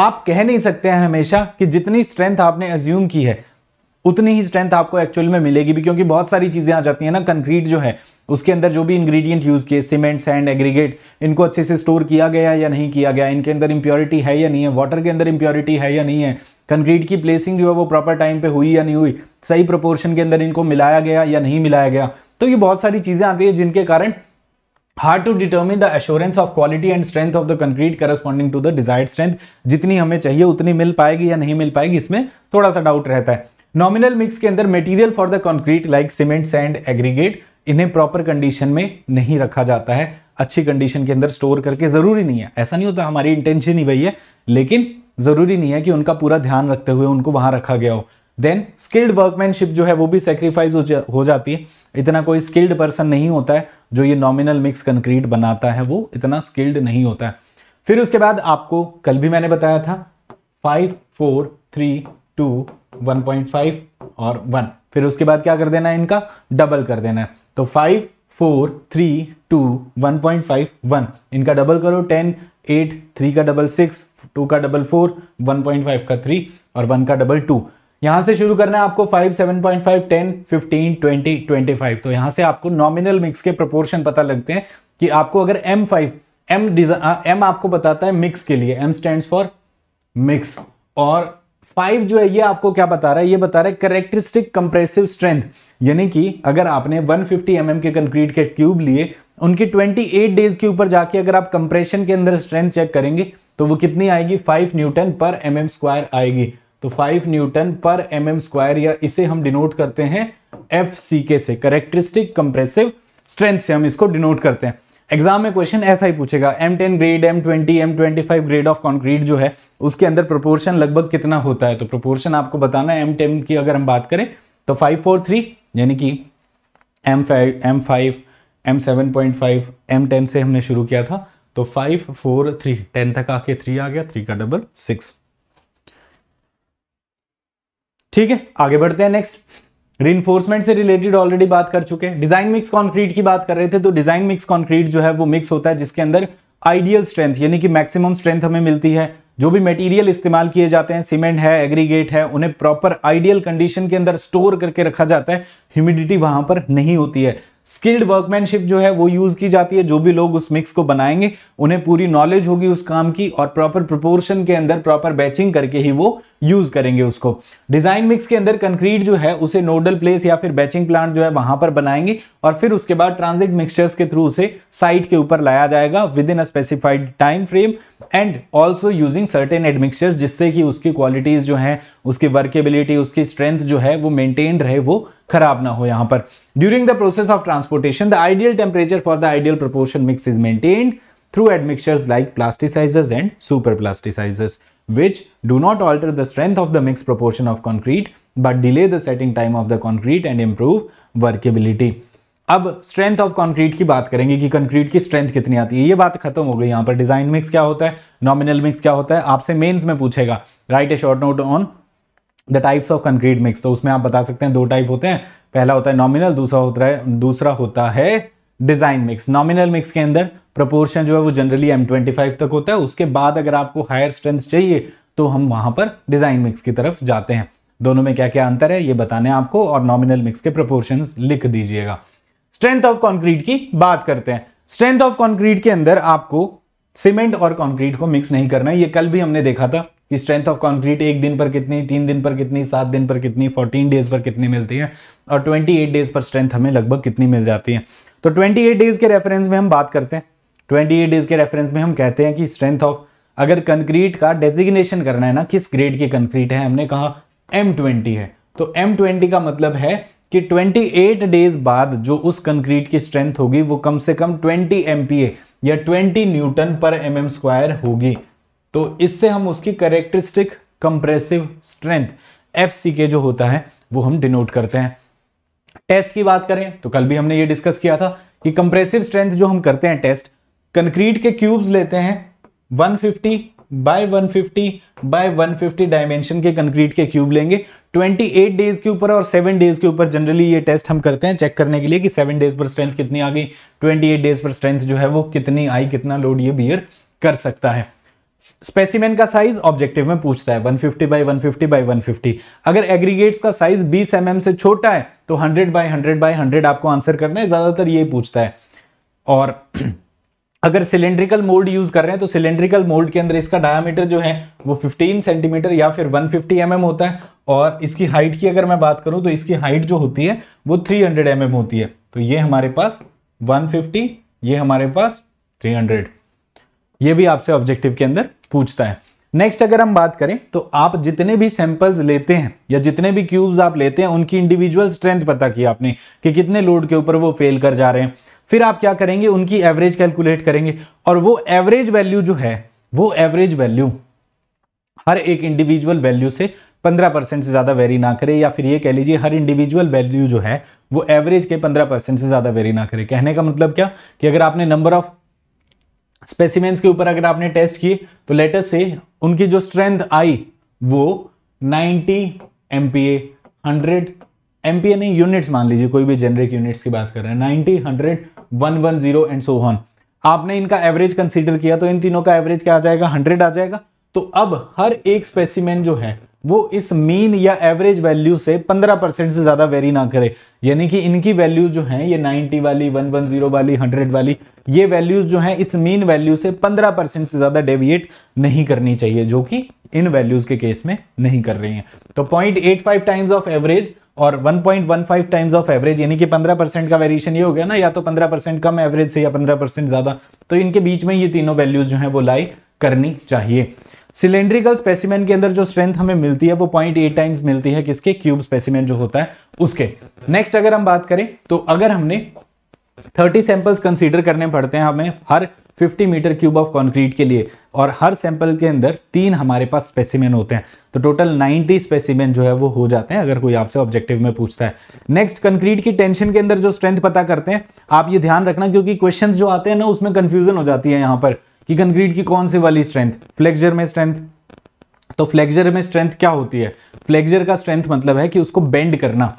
आप कह नहीं सकते हैं हमेशा कि जितनी स्ट्रेंथ आपने एज्यूम की है उतनी ही स्ट्रेंथ आपको एक्चुअल में मिलेगी भी क्योंकि बहुत सारी चीज़ें आ जाती हैं ना कंक्रीट जो है उसके अंदर जो भी इंग्रेडिएंट यूज़ किए सीमेंट सैंड एग्रीगेट इनको अच्छे से स्टोर किया गया या नहीं किया गया इनके अंदर इम्प्योरिटी है या नहीं है वाटर के अंदर इम्प्योरिटी है या नहीं है कंक्रीट की प्लेसिंग जो है वो प्रॉपर टाइम पे हुई या नहीं हुई सही प्रपोर्शन के अंदर इनको मिलाया गया या नहीं मिलाया गया तो ये बहुत सारी चीज़ें आती है जिनके कारण hard to determine the assurance of quality and strength of the concrete corresponding to the desired strength जितनी हमें चाहिए उतनी मिल पाएगी या नहीं मिल पाएगी इसमें थोड़ा सा डाउट रहता है नॉमिनल मिक्स के अंदर material for the concrete like cement sand aggregate इन्हें प्रॉपर कंडीशन में नहीं रखा जाता है अच्छी कंडीशन के अंदर स्टोर करके ज़रूरी नहीं है ऐसा नहीं होता हमारी इंटेंशन ही वही है लेकिन ज़रूरी नहीं है कि उनका पूरा ध्यान रखते हुए उनको वहां रखा गया हो देन स्किल्ड वर्कमैनशिप जो है वो भी सेक्रीफाइस हो, जा, हो जाती है इतना कोई स्किल्ड पर्सन नहीं होता है जो ये नॉमिनल मिक्स कंक्रीट बनाता है वो इतना स्किल्ड नहीं होता है फिर उसके बाद आपको कल भी मैंने बताया था five four three two one point five और वन फिर उसके बाद क्या कर देना है इनका डबल कर देना है तो five four three two one point five one इनका डबल करो टेन एट थ्री का डबल सिक्स टू का double four one point five का थ्री और वन का डबल टू यहां से शुरू करना है आपको five seven point five ten fifteen twenty twenty five तो यहां से आपको नॉमिनल मिक्स के प्रपोर्शन पता लगते हैं कि आपको अगर M five M design M आपको बताता है मिक्स के लिए एम स्टैंड फॉर मिक्स और फाइव जो है ये आपको क्या बता रहा है ये बता रहा है करेक्टरिस्टिक कंप्रेसिव स्ट्रेंथ यानी कि अगर आपने 150 फिफ्टी mm के कंक्रीट के क्यूब लिए उनकी 28 डेज के ऊपर जाके अगर आप कंप्रेशन के अंदर स्ट्रेंथ चेक करेंगे तो वो कितनी आएगी 5 न्यूटन पर एम mm स्क्वायर आएगी तो 5 न्यूटन पर एम mm स्क्वायर या इसे हम डिनोट करते हैं एफ सी के से करेक्टरिस्टिक कंप्रेसिव स्ट्रेंथ से हम इसको डिनोट करते हैं एग्जाम में क्वेश्चन ऐसा ही पूछेगा M ten grade M twenty M twenty five grade of concrete जो है उसके अंदर प्रोपोर्शन लगभग कितना होता है तो प्रोपोर्शन आपको बताना है एम टेन की अगर हम बात करें तो फाइव फोर थ्री यानी कि M five M five M seven point five M ten से हमने शुरू किया था तो फाइव फोर थ्री टेन तक आके थ्री आ गया थ्री का डबल सिक्स ठीक है आगे बढ़ते हैं नेक्स्ट रिन्फोर्समेंट से रिलेटेड ऑलरेडी बात कर चुके हैं डिजाइन मिक्स कॉन्क्रीट की बात कर रहे थे तो डिजाइन मिक्स कॉन्क्रीट जो है वो मिक्स होता है जिसके अंदर आइडियल स्ट्रेंथ यानी कि मैक्सिमम स्ट्रेंथ हमें मिलती है जो भी मटेरियल इस्तेमाल किए जाते हैं सीमेंट है एग्रीगेट है उन्हें प्रॉपर आइडियल कंडीशन के अंदर स्टोर करके रखा जाता है ह्यूमिडिटी वहां पर नहीं होती है स्किल्ड वर्कमैनशिप जो है वो यूज की जाती है जो भी लोग उस मिक्स को बनाएंगे उन्हें पूरी नॉलेज होगी उस काम की और प्रॉपर प्रोपोर्शन के अंदर प्रॉपर बैचिंग करके ही वो यूज करेंगे उसको डिजाइन मिक्स के अंदर कंक्रीट जो है उसे नोडल प्लेस या फिर बैचिंग प्लांट जो है वहां पर बनाएंगे और फिर उसके बाद ट्रांजिट मिक्सचर्स के थ्रू उसे साइट के ऊपर लाया जाएगा within a specified time frame and also using certain admixtures जिससे कि उसकी क्वालिटीज जो हैं उसकी वर्केबिलिटी उसकी स्ट्रेंथ जो है वो मेनटेन रहे वो खराब ना हो यहाँ पर during the process of transportation the ideal temperature for the ideal proportion mix is maintain through admixtures like plasticizers and super plasticizers which do not alter the strength of the mix proportion of concrete but delay the setting time of the concrete and improve workability अब strength of concrete की बात करेंगे कि concrete की strength कितनी आती है ये बात खत्म हो गई यहाँ पर डिजाइन मिक्स क्या होता है नॉमिनल मिक्स क्या होता है आपसे मेंस में पूछेगा write a short note on the types of concrete mix तो उसमें आप बता सकते हैं दो टाइप होते हैं पहला होता है नॉमिनल दूसरा होता है दूसरा होता है डिजाइन मिक्स नॉमिनल मिक्स के अंदर प्रपोर्शन जो है वो जनरली एम ट्वेंटी फाइव तक होता है उसके बाद अगर आपको हायर स्ट्रेंथ चाहिए तो हम वहां पर डिजाइन मिक्स की तरफ जाते हैं दोनों में क्या क्या अंतर है ये बताने आपको और नॉमिनल मिक्स के प्रपोर्शन लिख दीजिएगा स्ट्रेंथ ऑफ कॉन्क्रीट की बात करते हैं स्ट्रेंथ ऑफ कॉन्क्रीट के अंदर आपको सीमेंट और कॉन्क्रीट को मिक्स नहीं करना है ये कल भी हमने देखा था कि स्ट्रेंथ ऑफ कॉन्क्रीट एक दिन पर कितनी तीन दिन पर कितनी सात दिन पर कितनी फोर्टीन डेज पर कितनी मिलती है और ट्वेंटी एट डेज पर स्ट्रेंथ हमें लगभग कितनी मिल जाती है तो ट्वेंटी एट डेज के रेफरेंस में हम बात करते हैं ट्वेंटी एट डेज के रेफरेंस में हम कहते हैं कि स्ट्रेंथ ऑफ अगर कंक्रीट का डेजिग्नेशन करना है ना किस ग्रेड की कंक्रीट है हमने कहा एम ट्वेंटी है तो एम ट्वेंटी का मतलब है कि 28 डेज बाद जो उस कंक्रीट की स्ट्रेंथ होगी वो कम से कम 20 एम या 20 न्यूटन पर एम एम स्क्वायर होगी तो इससे हम उसकी करेक्टरिस्टिक कंप्रेसिव स्ट्रेंथ एफ सी के जो होता है वो हम डिनोट करते हैं टेस्ट की बात करें तो कल भी हमने ये डिस्कस किया था कि कंप्रेसिव स्ट्रेंथ जो हम करते हैं टेस्ट कंक्रीट के क्यूब्स लेते हैं 150 बाय 150 बाय 150 डायमेंशन के कंक्रीट के क्यूब लेंगे 28 डेज के ऊपर और 7 डेज के ऊपर जनरली ये टेस्ट हम करते हैं चेक करने के लिए कि 7 डेज पर स्ट्रेंथ कितनी आ गई 28 डेज पर स्ट्रेंथ जो है वो कितनी आई कितना लोड ये बियर कर सकता है स्पेसिमेन का साइज ऑब्जेक्टिव में पूछता है 150 बाय 150 बाय 150 अगर एग्रीगेट्स का साइज 20 एम mm से छोटा है तो 100 बाय 100 बाय 100 आपको आंसर करना है ज्यादातर ये पूछता है और अगर सिलेंड्रिकल मोल्ड यूज कर रहे हैं तो सिलेंड्रिकल मोल्ड के अंदर इसका डायामीटर जो है वो 15 सेंटीमीटर या फिर 150 फिफ्टी mm होता है और इसकी हाइट की अगर मैं बात करूं तो इसकी हाइट जो होती है वो 300 हंड्रेड mm होती है तो ये हमारे पास 150 ये हमारे पास 300 ये भी आपसे ऑब्जेक्टिव के अंदर पूछता है नेक्स्ट अगर हम बात करें तो आप जितने भी सैंपल्स लेते हैं या जितने भी क्यूब्स आप लेते हैं उनकी इंडिविजुअल स्ट्रेंथ पता की आपने कि कितने लोड के ऊपर वो फेल कर जा रहे हैं फिर आप क्या करेंगे उनकी एवरेज कैलकुलेट करेंगे और वो एवरेज वैल्यू जो है वो एवरेज वैल्यू हर एक इंडिविजुअल वैल्यू से पंद्रह परसेंट से ज़्यादा वेरी ना करे या फिर ये कह लीजिए हर इंडिविजुअल वैल्यू जो है वो एवरेज के पंद्रह परसेंट से ज़्यादा वेरी ना करे कहने का मतलब क्या कि अगर आपने नंबर ऑफ स्पेसिमेंट्स के ऊपर अगर आपने टेस्ट किए तो लेटर से उनकी जो स्ट्रेंथ आई वो 90 M P A hundred M P A नहीं यूनिट्स मान लीजिए कोई भी जेनरिक यूनिट्स की बात कर रहे हैं ninety hundred one one zero and so on आपने इनका एवरेज कंसीडर किया तो इन तीनों का एवरेज क्या आ जाएगा हंड्रेड आ जाएगा तो अब हर एक स्पेसिमेन जो है वो इस मीन या एवरेज वैल्यू से 15 परसेंट से ज़्यादा वेरी ना करे यानी कि इनकी वैल्यूज जो हैं ये 90 वाली 110 वाली 100 वाली ये वैल्यूज जो हैं इस मीन वैल्यू से 15 परसेंट से ज़्यादा डेविएट नहीं करनी चाहिए जो कि इन वैल्यूज़ के केस में नहीं कर रही हैं तो 0.85 टाइम्स ऑफ एवरेज और 1.15 टाइम्स ऑफ एवरेज यानी कि 15 परसेंट का वेरिएशन ये हो गया ना या तो 15 परसेंट कम एवरेज से या 15 परसेंट ज़्यादा तो इनके बीच में ये तीनों वैल्यूज जो हैं वो लाई करनी चाहिए सिलेंड्रिकल स्पेसिमेंट के अंदर जो स्ट्रेंथ हमें मिलती है वो पॉइंट एट टाइम्स मिलती है किसके क्यूब स्पेसिमेंट जो होता है उसके नेक्स्ट अगर हम बात करें तो अगर हमने थर्टी सैंपल्स कंसीडर करने पड़ते हैं हमें हर 50 मीटर क्यूब ऑफ कंक्रीट के लिए और हर सैंपल के अंदर तीन हमारे पास स्पेसिमेन होते हैं तो टोटल 90 स्पेसिमेन जो है वो हो जाते हैं अगर कोई आपसे ऑब्जेक्टिव में पूछता है नेक्स्ट कंक्रीट की टेंशन के अंदर जो स्ट्रेंथ पता करते हैं आप ये ध्यान रखना क्योंकि क्वेश्चन जो आते हैं ना उसमें कंफ्यूजन हो जाती है यहां पर कि कंक्रीट की कौन सी वाली स्ट्रेंथ फ्लेक्जर में स्ट्रेंथ तो फ्लेक्जर में स्ट्रेंथ क्या होती है फ्लेक्जर का स्ट्रेंथ मतलब है कि उसको बेंड करना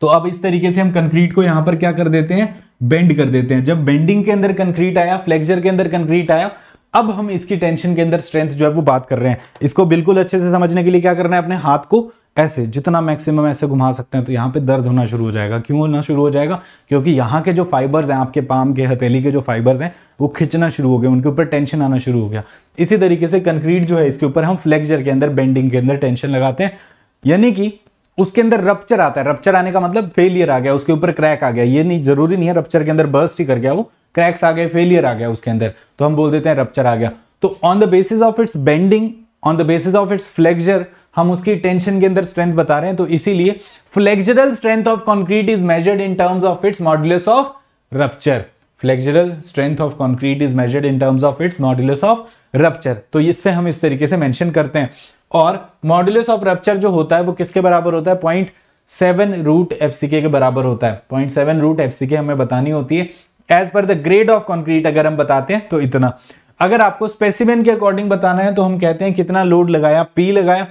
तो अब इस तरीके से हम कंक्रीट को यहां पर क्या कर देते हैं बेंड कर देते हैं जब बेंडिंग के अंदर कंक्रीट आया फ्लेक्चर के अंदर कंक्रीट आया अब हम इसकी टेंशन के अंदर स्ट्रेंथ जो है वो बात कर रहे हैं इसको बिल्कुल अच्छे से समझने के लिए क्या करना है अपने हाथ को ऐसे जितना मैक्सिमम ऐसे घुमा सकते हैं तो यहाँ पे दर्द होना शुरू हो जाएगा क्यों होना शुरू हो जाएगा क्योंकि यहाँ के जो फाइबर्स हैं आपके पाम के हथेली के जो फाइबर्स हैं वो खिंचना शुरू हो गए उनके ऊपर टेंशन आना शुरू हो गया इसी तरीके से कंक्रीट जो है इसके ऊपर हम फ्लेक्जर के अंदर बेंडिंग के अंदर टेंशन लगाते हैं यानी कि उसके अंदर रप्चर आता है रप्चर आने का मतलब फेलियर आ गया उसके ऊपर क्रैक आ गया ये नहीं जरूरी नहीं है रप्चर के अंदर बर्स्ट ही कर गया वो क्रैक्स आ गए फेलियर आ गया उसके अंदर तो हम बोल देते हैं रप्चर आ गया तो on the basis of its bending on the basis of its flexure हम उसकी टेंशन के अंदर स्ट्रेंथ बता रहे हैं तो इसीलिए flexural strength of concrete is measured in terms of its modulus of rupture flexural strength of concrete is measured in terms of its modulus of rupture तो इससे हम इस तरीके से मेंशन करते हैं और मॉड्यूलस ऑफ रप्चर जो होता है वो किसके बराबर होता है पॉइंट सेवन रूट एफ के बराबर होता है पॉइंट सेवन रूट एफ हमें बतानी होती है as per the grade of concrete अगर हम बताते हैं तो इतना अगर आपको स्पेसिमेन के अकॉर्डिंग बताना है तो हम कहते हैं कितना लोड लगाया पी लगाया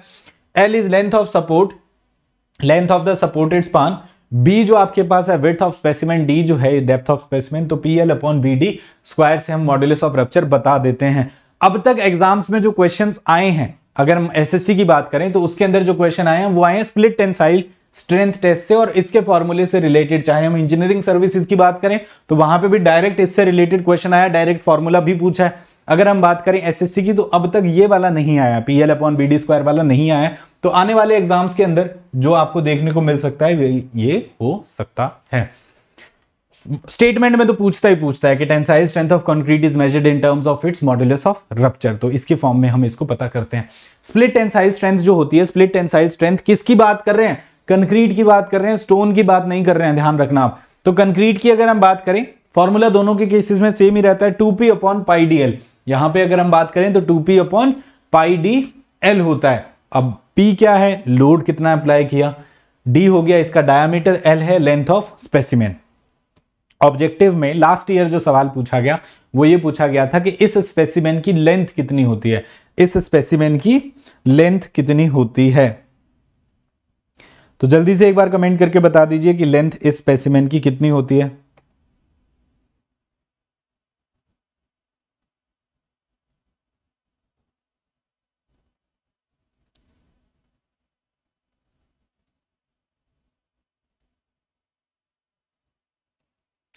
L is length of support length of the supported span B जो आपके पास है विथ ऑफ स्पेसिमेंट डी जो है डेप्थ ऑफ स्पेसिमेंट तो P L upon B D square से हम मॉड्यूल ऑफ रप्चर बता देते हैं अब तक एग्जाम्स में जो क्वेश्चंस आए हैं अगर हम एसएससी की बात करें तो उसके अंदर जो क्वेश्चन आए हैं वो आए हैं स्प्लिट टेंसाइल स्ट्रेंथ टेस्ट से और इसके फॉर्मूले से रिलेटेड चाहे हम इंजीनियरिंग सर्विसेज की बात करें तो वहां पे भी डायरेक्ट इससे रिलेटेड क्वेश्चन आया डायरेक्ट फॉर्मूला भी पूछा है अगर हम बात करें एसएससी की तो अब तक ये वाला नहीं आया P L upon B D square वाला नहीं आया तो आने वाले एग्जाम्स के अंदर जो आपको देखने को मिल सकता है ये हो सकता है स्टेटमेंट में तो पूछता ही पूछता है कि tensile strength of concrete is measured in terms of its modulus of rupture तो इसके फॉर्म में हम इसको पता करते हैं स्प्लिट टेंसाइल स्ट्रेंथ जो होती है स्प्लिट टेंसाइल स्ट्रेंथ किसकी बात कर रहे हैं कंक्रीट की बात कर रहे हैं स्टोन की बात नहीं कर रहे हैं ध्यान रखना आप तो कंक्रीट की अगर हम बात करें फॉर्मूला दोनों के केसेस में सेम ही रहता है two P upon pi D L यहां पर अगर हम बात करें तो two P upon pi D L होता है अब पी क्या है लोड कितना अप्लाई किया डी हो गया इसका डायमीटर एल है लेंथ ऑफ स्पेसिमेंट ऑब्जेक्टिव में लास्ट ईयर जो सवाल पूछा गया वो ये पूछा गया था कि इस स्पेसिमेन की लेंथ कितनी होती है इस स्पेसिमेन की लेंथ कितनी होती है तो जल्दी से एक बार कमेंट करके बता दीजिए कि लेंथ इस स्पेसिमेन की कितनी होती है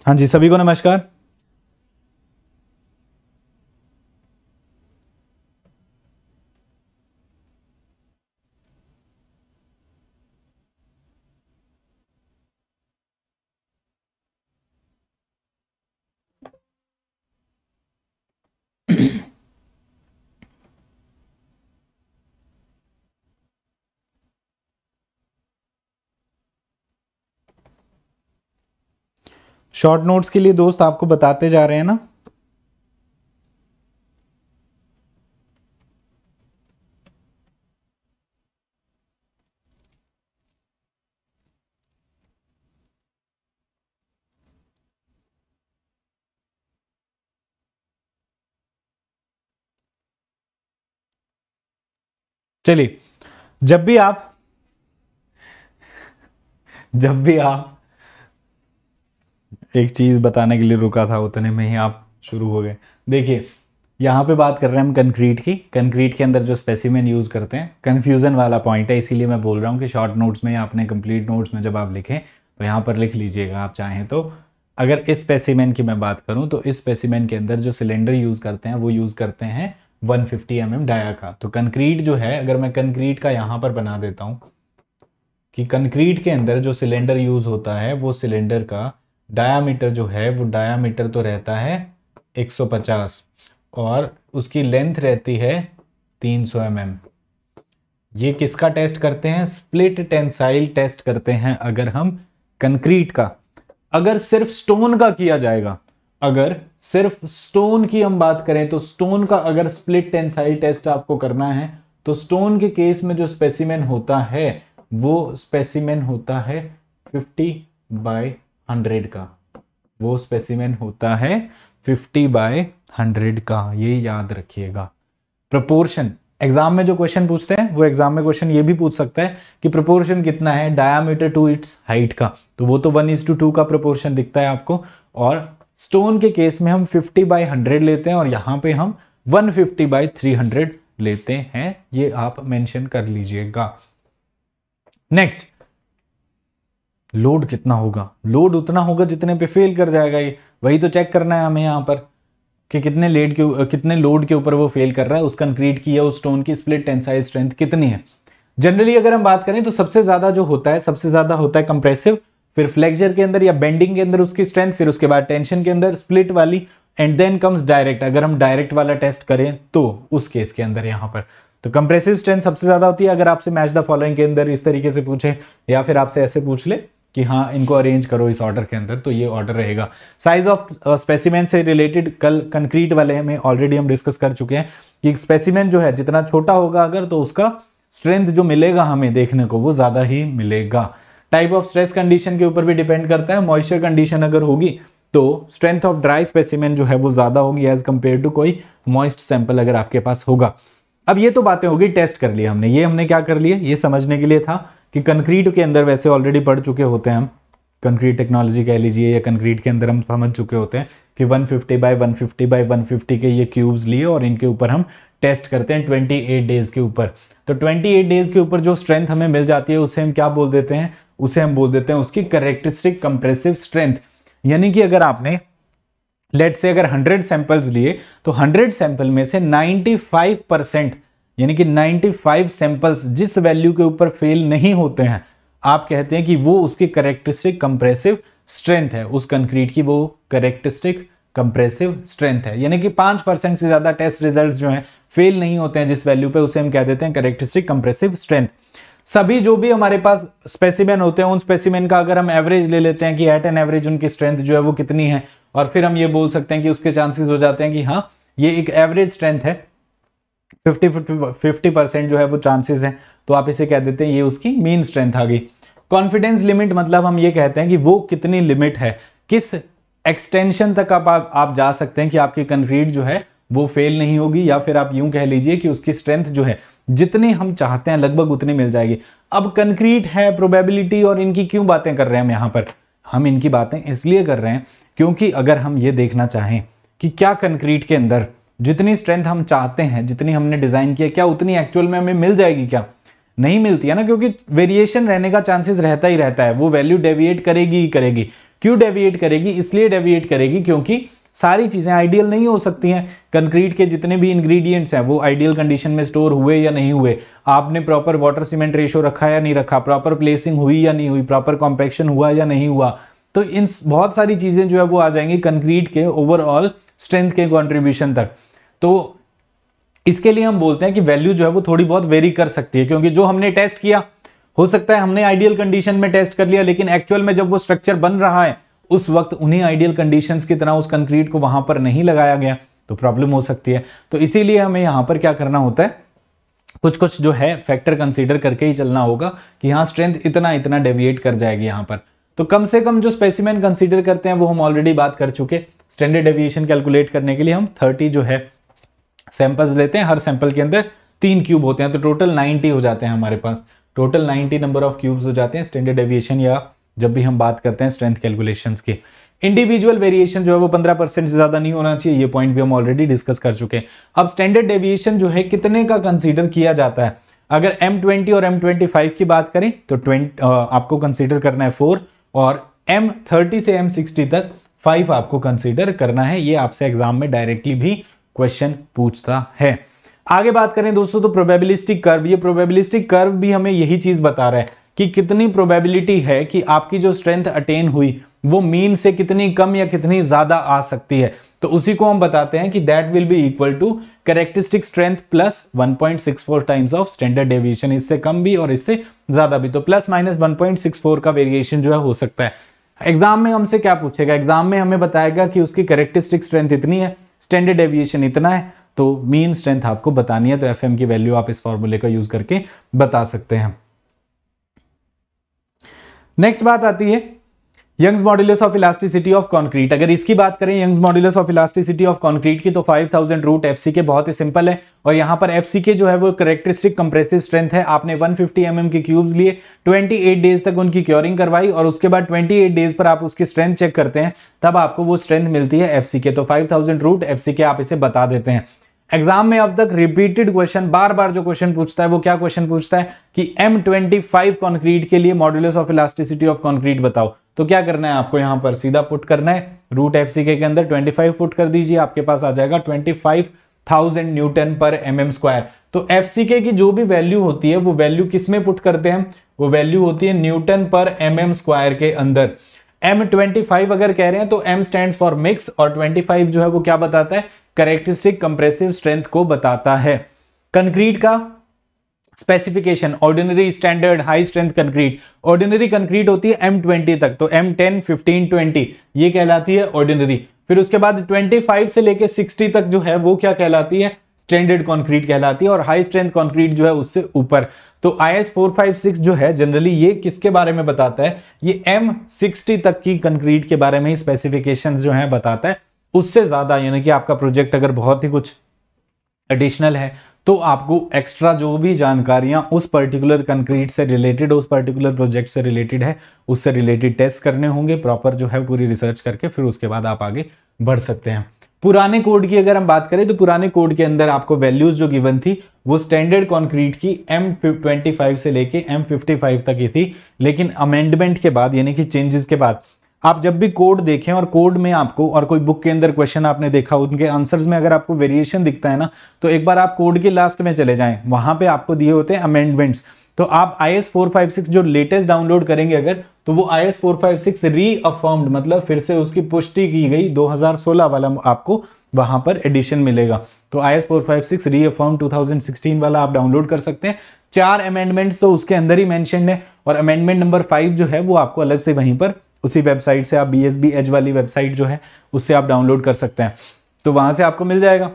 हाँ जी सभी को नमस्कार शॉर्ट नोट्स के लिए दोस्त आपको बताते जा रहे हैं ना चलिए जब भी आप जब भी आप एक चीज़ बताने के लिए रुका था उतने में ही आप शुरू हो गए देखिए यहाँ पे बात कर रहे हैं हम कंक्रीट की कंक्रीट के अंदर जो स्पेसिमेन यूज़ करते हैं कन्फ्यूज़न वाला पॉइंट है इसीलिए मैं बोल रहा हूँ कि शॉर्ट नोट्स में या अपने कंप्लीट नोट्स में जब आप लिखें तो यहाँ पर लिख लीजिएगा आप चाहें तो अगर इस स्पेसिमेन की मैं बात करूँ तो इस स्पेसिमेन के अंदर जो सिलेंडर यूज़ करते हैं वो यूज़ करते हैं वन फिफ्टी mm डाया का तो कंक्रीट जो है अगर मैं कंक्रीट का यहाँ पर बना देता हूँ कि कंक्रीट के अंदर जो सिलेंडर यूज़ होता है वो सिलेंडर का डायामीटर जो है वो डायामीटर तो रहता है 150 और उसकी लेंथ रहती है 300 सौ mm. ये किसका टेस्ट करते हैं स्प्लिट टेंसाइल टेस्ट करते हैं अगर हम कंक्रीट का अगर सिर्फ स्टोन का किया जाएगा अगर सिर्फ स्टोन की हम बात करें तो स्टोन का अगर स्प्लिट टेंसाइल टेस्ट आपको करना है तो स्टोन के केस में जो स्पेसिमेन होता है वो स्पेसिमेन होता है 50 बाय हंड्रेड का वो स्पेसिमेन होता है फिफ्टी बाय हंड्रेड का ये याद रखिएगा प्रपोर्शन एग्जाम में जो क्वेश्चन पूछते हैं वो एग्जाम में क्वेश्चन ये भी पूछ सकता है कि प्रपोर्शन कितना है डायामीटर टू इट्स हाइट का तो वो तो वन इज टू टू का प्रपोर्शन दिखता है आपको और स्टोन के केस में हम फिफ्टी बाय हंड्रेड लेते हैं और यहाँ पे हम one fifty by three hundred लेते हैं ये आप मेंशन कर लीजिएगा नेक्स्ट लोड कितना होगा लोड उतना होगा जितने पे फेल कर जाएगा ये वही तो चेक करना है हमें यहाँ पर कि कितने लेड के कितने लोड के ऊपर वो फेल कर रहा है उस कंक्रीट की या उस स्टोन की स्प्लिट टेंसाइल स्ट्रेंथ कितनी है जनरली अगर हम बात करें तो सबसे ज़्यादा जो होता है सबसे ज़्यादा होता है कंप्रेसिव फिर फ्लेक्चर के अंदर या बेंडिंग के अंदर उसकी स्ट्रेंथ फिर उसके बाद टेंशन के अंदर स्प्लिट वाली एंड देन कम्स डायरेक्ट अगर हम डायरेक्ट वाला टेस्ट करें तो उस केस के अंदर यहाँ पर तो कंप्रेसिव स्ट्रेंथ सबसे ज़्यादा होती है अगर आपसे मैच द फॉलोइंग के अंदर इस तरीके से पूछे या फिर आपसे ऐसे पूछ ले कि हाँ इनको अरेंज करो इस ऑर्डर के अंदर तो ये ऑर्डर रहेगा साइज ऑफ स्पेसिमेंट से रिलेटेड कल कंक्रीट वाले में ऑलरेडी हम डिस्कस कर चुके हैं कि स्पेसिमेंट जो है जितना छोटा होगा अगर तो उसका स्ट्रेंथ जो मिलेगा हमें देखने को वो ज़्यादा ही मिलेगा टाइप ऑफ स्ट्रेस कंडीशन के ऊपर भी डिपेंड करता है मॉइस्चर कंडीशन अगर होगी तो स्ट्रेंथ ऑफ ड्राई स्पेसिमेंट जो है वो ज़्यादा होगी एज कम्पेयर टू कोई मॉइस्ट सैंपल अगर आपके पास होगा अब ये तो बातें होगी टेस्ट कर लिया हमने ये हमने क्या कर लिया ये समझने के लिए था कि कंक्रीट के अंदर वैसे ऑलरेडी पढ़ चुके होते हैं हम कंक्रीट टेक्नोलॉजी कह लीजिए या कंक्रीट के अंदर हम समझ चुके होते हैं कि 150 बाय 150 बाई वन के ये क्यूब्स लिए और इनके ऊपर हम टेस्ट करते हैं ट्वेंटी डेज़ के ऊपर तो ट्वेंटी डेज़ के ऊपर जो स्ट्रेंथ हमें मिल जाती है उसे हम क्या बोल देते हैं उसे हम बोल देते हैं उसकी करेक्टरिस्टिक कंप्रेसिव स्ट्रेंथ यानी कि अगर आपने लेट से अगर 100 सैंपल्स लिए तो 100 सैंपल में से 95 परसेंट यानी कि 95 सैंपल्स जिस वैल्यू के ऊपर फेल नहीं होते हैं आप कहते हैं कि वो उसके करेक्टरिस्टिक कंप्रेसिव स्ट्रेंथ है उस कंक्रीट की वो करेक्टरिस्टिक कंप्रेसिव स्ट्रेंथ है यानी कि पांच परसेंट से ज़्यादा टेस्ट रिजल्ट जो हैं फेल नहीं होते हैं जिस वैल्यू पे उसे हम कह देते हैं करेक्टरिस्टिक कंप्रेसिव स्ट्रेंथ सभी जो भी हमारे पास स्पेसिमेन होते हैं उन स्पेसिमेन का अगर हम एवरेज ले लेते हैं कि एट एन एवरेज उनकी स्ट्रेंथ जो है वो कितनी है और फिर हम ये बोल सकते हैं कि उसके चांसेस हो जाते हैं कि हाँ ये एक एवरेज स्ट्रेंथ है फिफ्टी फिफ्टी परसेंट जो है वो चांसेस हैं तो आप इसे कह देते हैं ये उसकी मेन स्ट्रेंथ आ गई कॉन्फिडेंस लिमिट मतलब हम ये कहते हैं कि वो कितनी लिमिट है किस एक्सटेंशन तक आप, आप जा सकते हैं कि आपकी कंक्रीट जो है वो फेल नहीं होगी या फिर आप यूं कह लीजिए कि उसकी स्ट्रेंथ जो है जितनी हम चाहते हैं लगभग उतनी मिल जाएगी अब कंक्रीट है प्रोबेबिलिटी और इनकी क्यों बातें कर रहे हैं हम यहाँ पर हम इनकी बातें इसलिए कर रहे हैं क्योंकि अगर हम ये देखना चाहें कि क्या कंक्रीट के अंदर जितनी स्ट्रेंथ हम चाहते हैं जितनी हमने डिज़ाइन किया क्या उतनी एक्चुअल में हमें मिल जाएगी क्या नहीं मिलती है ना क्योंकि वेरिएशन रहने का चांसेस रहता ही रहता है वो वैल्यू डेविएट करेगी ही करेगी क्यों डेविएट करेगी इसलिए डेविएट करेगी क्योंकि सारी चीज़ें आइडियल नहीं हो सकती हैं कंक्रीट के जितने भी इंग्रेडिएंट्स हैं वो आइडियल कंडीशन में स्टोर हुए या नहीं हुए आपने प्रॉपर वाटर सीमेंट रेशो रखा या नहीं रखा प्रॉपर प्लेसिंग हुई या नहीं हुई प्रॉपर कॉम्पेक्शन हुआ या नहीं हुआ तो इन बहुत सारी चीज़ें जो है वो आ जाएंगी कंक्रीट के ओवरऑल स्ट्रेंथ के कॉन्ट्रीब्यूशन तक तो इसके लिए हम बोलते हैं कि वैल्यू जो है वो थोड़ी बहुत वेरी कर सकती है क्योंकि जो हमने टेस्ट किया हो सकता है हमने आइडियल कंडीशन में टेस्ट कर लिया लेकिन एक्चुअल में जब वो स्ट्रक्चर बन रहा है उस वक्त उन्हीं आइडियल कंडीशन की तरह उस कंक्रीट को वहां पर नहीं लगाया गया तो प्रॉब्लम हो सकती है तो इसीलिए हमें यहां पर क्या करना होता है कुछ कुछ जो है फैक्टर कंसीडर करके ही चलना होगा कि हाँ स्ट्रेंथ इतना इतना डेविएट कर जाएगी यहाँ पर तो कम से कम जो स्पेसिमेन कंसीडर करते हैं वो हम ऑलरेडी बात कर चुके स्टैंडर्ड डेविएशन कैलकुलेट करने के लिए हम 30 जो है सैंपल्स लेते हैं हर सैंपल के अंदर तीन क्यूब होते हैं तो टोटल 90 हो जाते हैं हमारे पास टोटल 90 नंबर ऑफ क्यूब्स हो जाते हैं स्टैंडर्ड एविएशन या जब भी हम बात करते हैं स्ट्रेंथ कैलकुलेशन की इंडिविजुअल वेरिएशन जो है वो 15 परसेंट से ज्यादा नहीं होना चाहिए ये पॉइंट भी हम ऑलरेडी डिस्कस कर चुके हैं अब स्टैंडर्ड डेविएशन जो है कितने का कंसीडर किया जाता है अगर ट्वेंटी और फाइव की बात करें तो ट्वेंटी आपको कंसीडर करना है फोर और थर्टी से सिक्सटी तक फाइव आपको कंसिडर करना है ये आपसे एग्जाम में डायरेक्टली भी क्वेश्चन पूछता है आगे बात करें दोस्तों तो प्रोबेबिलिस्टिक कर्व ये प्रोबेबिलिस्टिक कर्व भी हमें यही चीज बता रहा है कि कितनी प्रोबेबिलिटी है कि आपकी जो स्ट्रेंथ अटेन हुई वो मीन से कितनी कम या कितनी ज्यादा आ सकती है तो उसी को हम बताते हैं कि that will be equal to characteristic strength plus 1.64 times of standard deviation इससे कम भी और इससे ज्यादा भी तो प्लस माइनस 1.64 का वेरिएशन जो है हो सकता है एग्जाम में हमसे क्या पूछेगा एग्जाम में हमें बताएगा कि उसकी करेक्टिस्टिक स्ट्रेंथ इतनी है स्टैंडर्ड एविएशन इतना है तो मीन स्ट्रेंथ आपको बतानी है तो एफ की वैल्यू आप इस फॉर्मूले का यूज करके बता सकते हैं नेक्स्ट बात आती है Young's modulus of elasticity of concrete अगर इसकी बात करें Young's modulus of elasticity of concrete की तो 5000 रूट एफ के बहुत ही सिंपल है और यहाँ पर एफ के जो है वो करेक्टरिस्टिक कंप्रेसिव स्ट्रेंथ है आपने 150 फिफ्टी mm के क्यूब्स लिए 28 डेज तक उनकी क्योरिंग करवाई और उसके बाद 28 डेज पर आप उसकी स्ट्रेंथ चेक करते हैं तब आपको वो स्ट्रेंथ मिलती है एफ के तो फाइव थाउजेंड रूट एफ के आप इसे बता देते हैं एग्जाम में अब तक रिपीटेड क्वेश्चन बार बार जो क्वेश्चन पूछता है वो क्या क्वेश्चन पूछता है कि M25 कंक्रीट के लिए modulus of elasticity of concrete बताओ तो क्या करना है आपको यहां पर सीधा पुट करना है रूट एफ सी के अंदर ट्वेंटी फाइव पुट कर दीजिए आपके पास आ जाएगा ट्वेंटी फाइव थाउजेंड न्यूटन पर एम एम स्क्वायर तो एफ सी के की जो भी वैल्यू होती है वो वैल्यू किस में पुट करते हैं वो वैल्यू होती है न्यूटन पर एम एम स्क्वायर के अंदर एम M25 अगर कह रहे हैं तो एम स्टैंड फॉर मिक्स और 25 जो है वो क्या बताता है करेक्टरिस्टिक कंप्रेसिव स्ट्रेंथ को बताता है कंक्रीट का specification ordinary standard high strength concrete ordinary concrete होती है M20 तक तो M10, 15, 20 ये कहलाती है ऑर्डिनरी फिर उसके बाद 25 से लेके 60 तक जो है वो क्या कहलाती है स्टैंडर्ड कंक्रीट कहलाती है और हाई स्ट्रेंथ कंक्रीट जो है उससे ऊपर तो I S four five six जो है जनरली ये किसके बारे में बताता है ये एम सिक्सटी तक की कंक्रीट के बारे में स्पेसिफिकेशन जो है बताता है उससे ज्यादा यानी कि आपका प्रोजेक्ट अगर बहुत ही कुछ एडिशनल है तो आपको एक्स्ट्रा जो भी जानकारियां उस पर्टिकुलर कंक्रीट से रिलेटेड उस पर्टिकुलर प्रोजेक्ट से रिलेटेड है उससे रिलेटेड टेस्ट करने होंगे प्रॉपर जो है पूरी रिसर्च करके फिर उसके बाद आप आगे बढ़ सकते हैं पुराने कोड की अगर हम बात करें तो पुराने कोड के अंदर आपको वैल्यूज जो गिवन थी वो स्टैंडर्ड कंक्रीट की एम ट्वेंटी फाइव से लेके एम फिफ्टी फाइव तक ही थी लेकिन अमेंडमेंट के बाद यानी कि चेंजेस के बाद आप जब भी कोड देखें और कोड में आपको और कोई बुक के अंदर क्वेश्चन आपने देखा उनके आंसर्स में अगर आपको वेरिएशन दिखता है ना तो एक बार आप कोड के लास्ट में चले जाएं वहां पे आपको दिए होते हैं अमेंडमेंट्स तो आप I S four five six जो लेटेस्ट डाउनलोड करेंगे अगर तो वो I S four five six reaffirmed मतलब फिर से उसकी पुष्टि की गई 2016 वाला आपको वहां पर एडिशन मिलेगा तो I S four five six reaffirm two thousand sixteen वाला आप डाउनलोड कर सकते हैं चार अमेंडमेंट्स तो उसके अंदर ही मैंशन है और अमेंडमेंट नंबर फाइव जो है वो आपको अलग से वहीं पर उसी वेबसाइट से आप बी एस बी एच वाली वेबसाइट जो है उससे आप डाउनलोड कर सकते हैं तो वहां से आपको मिल जाएगा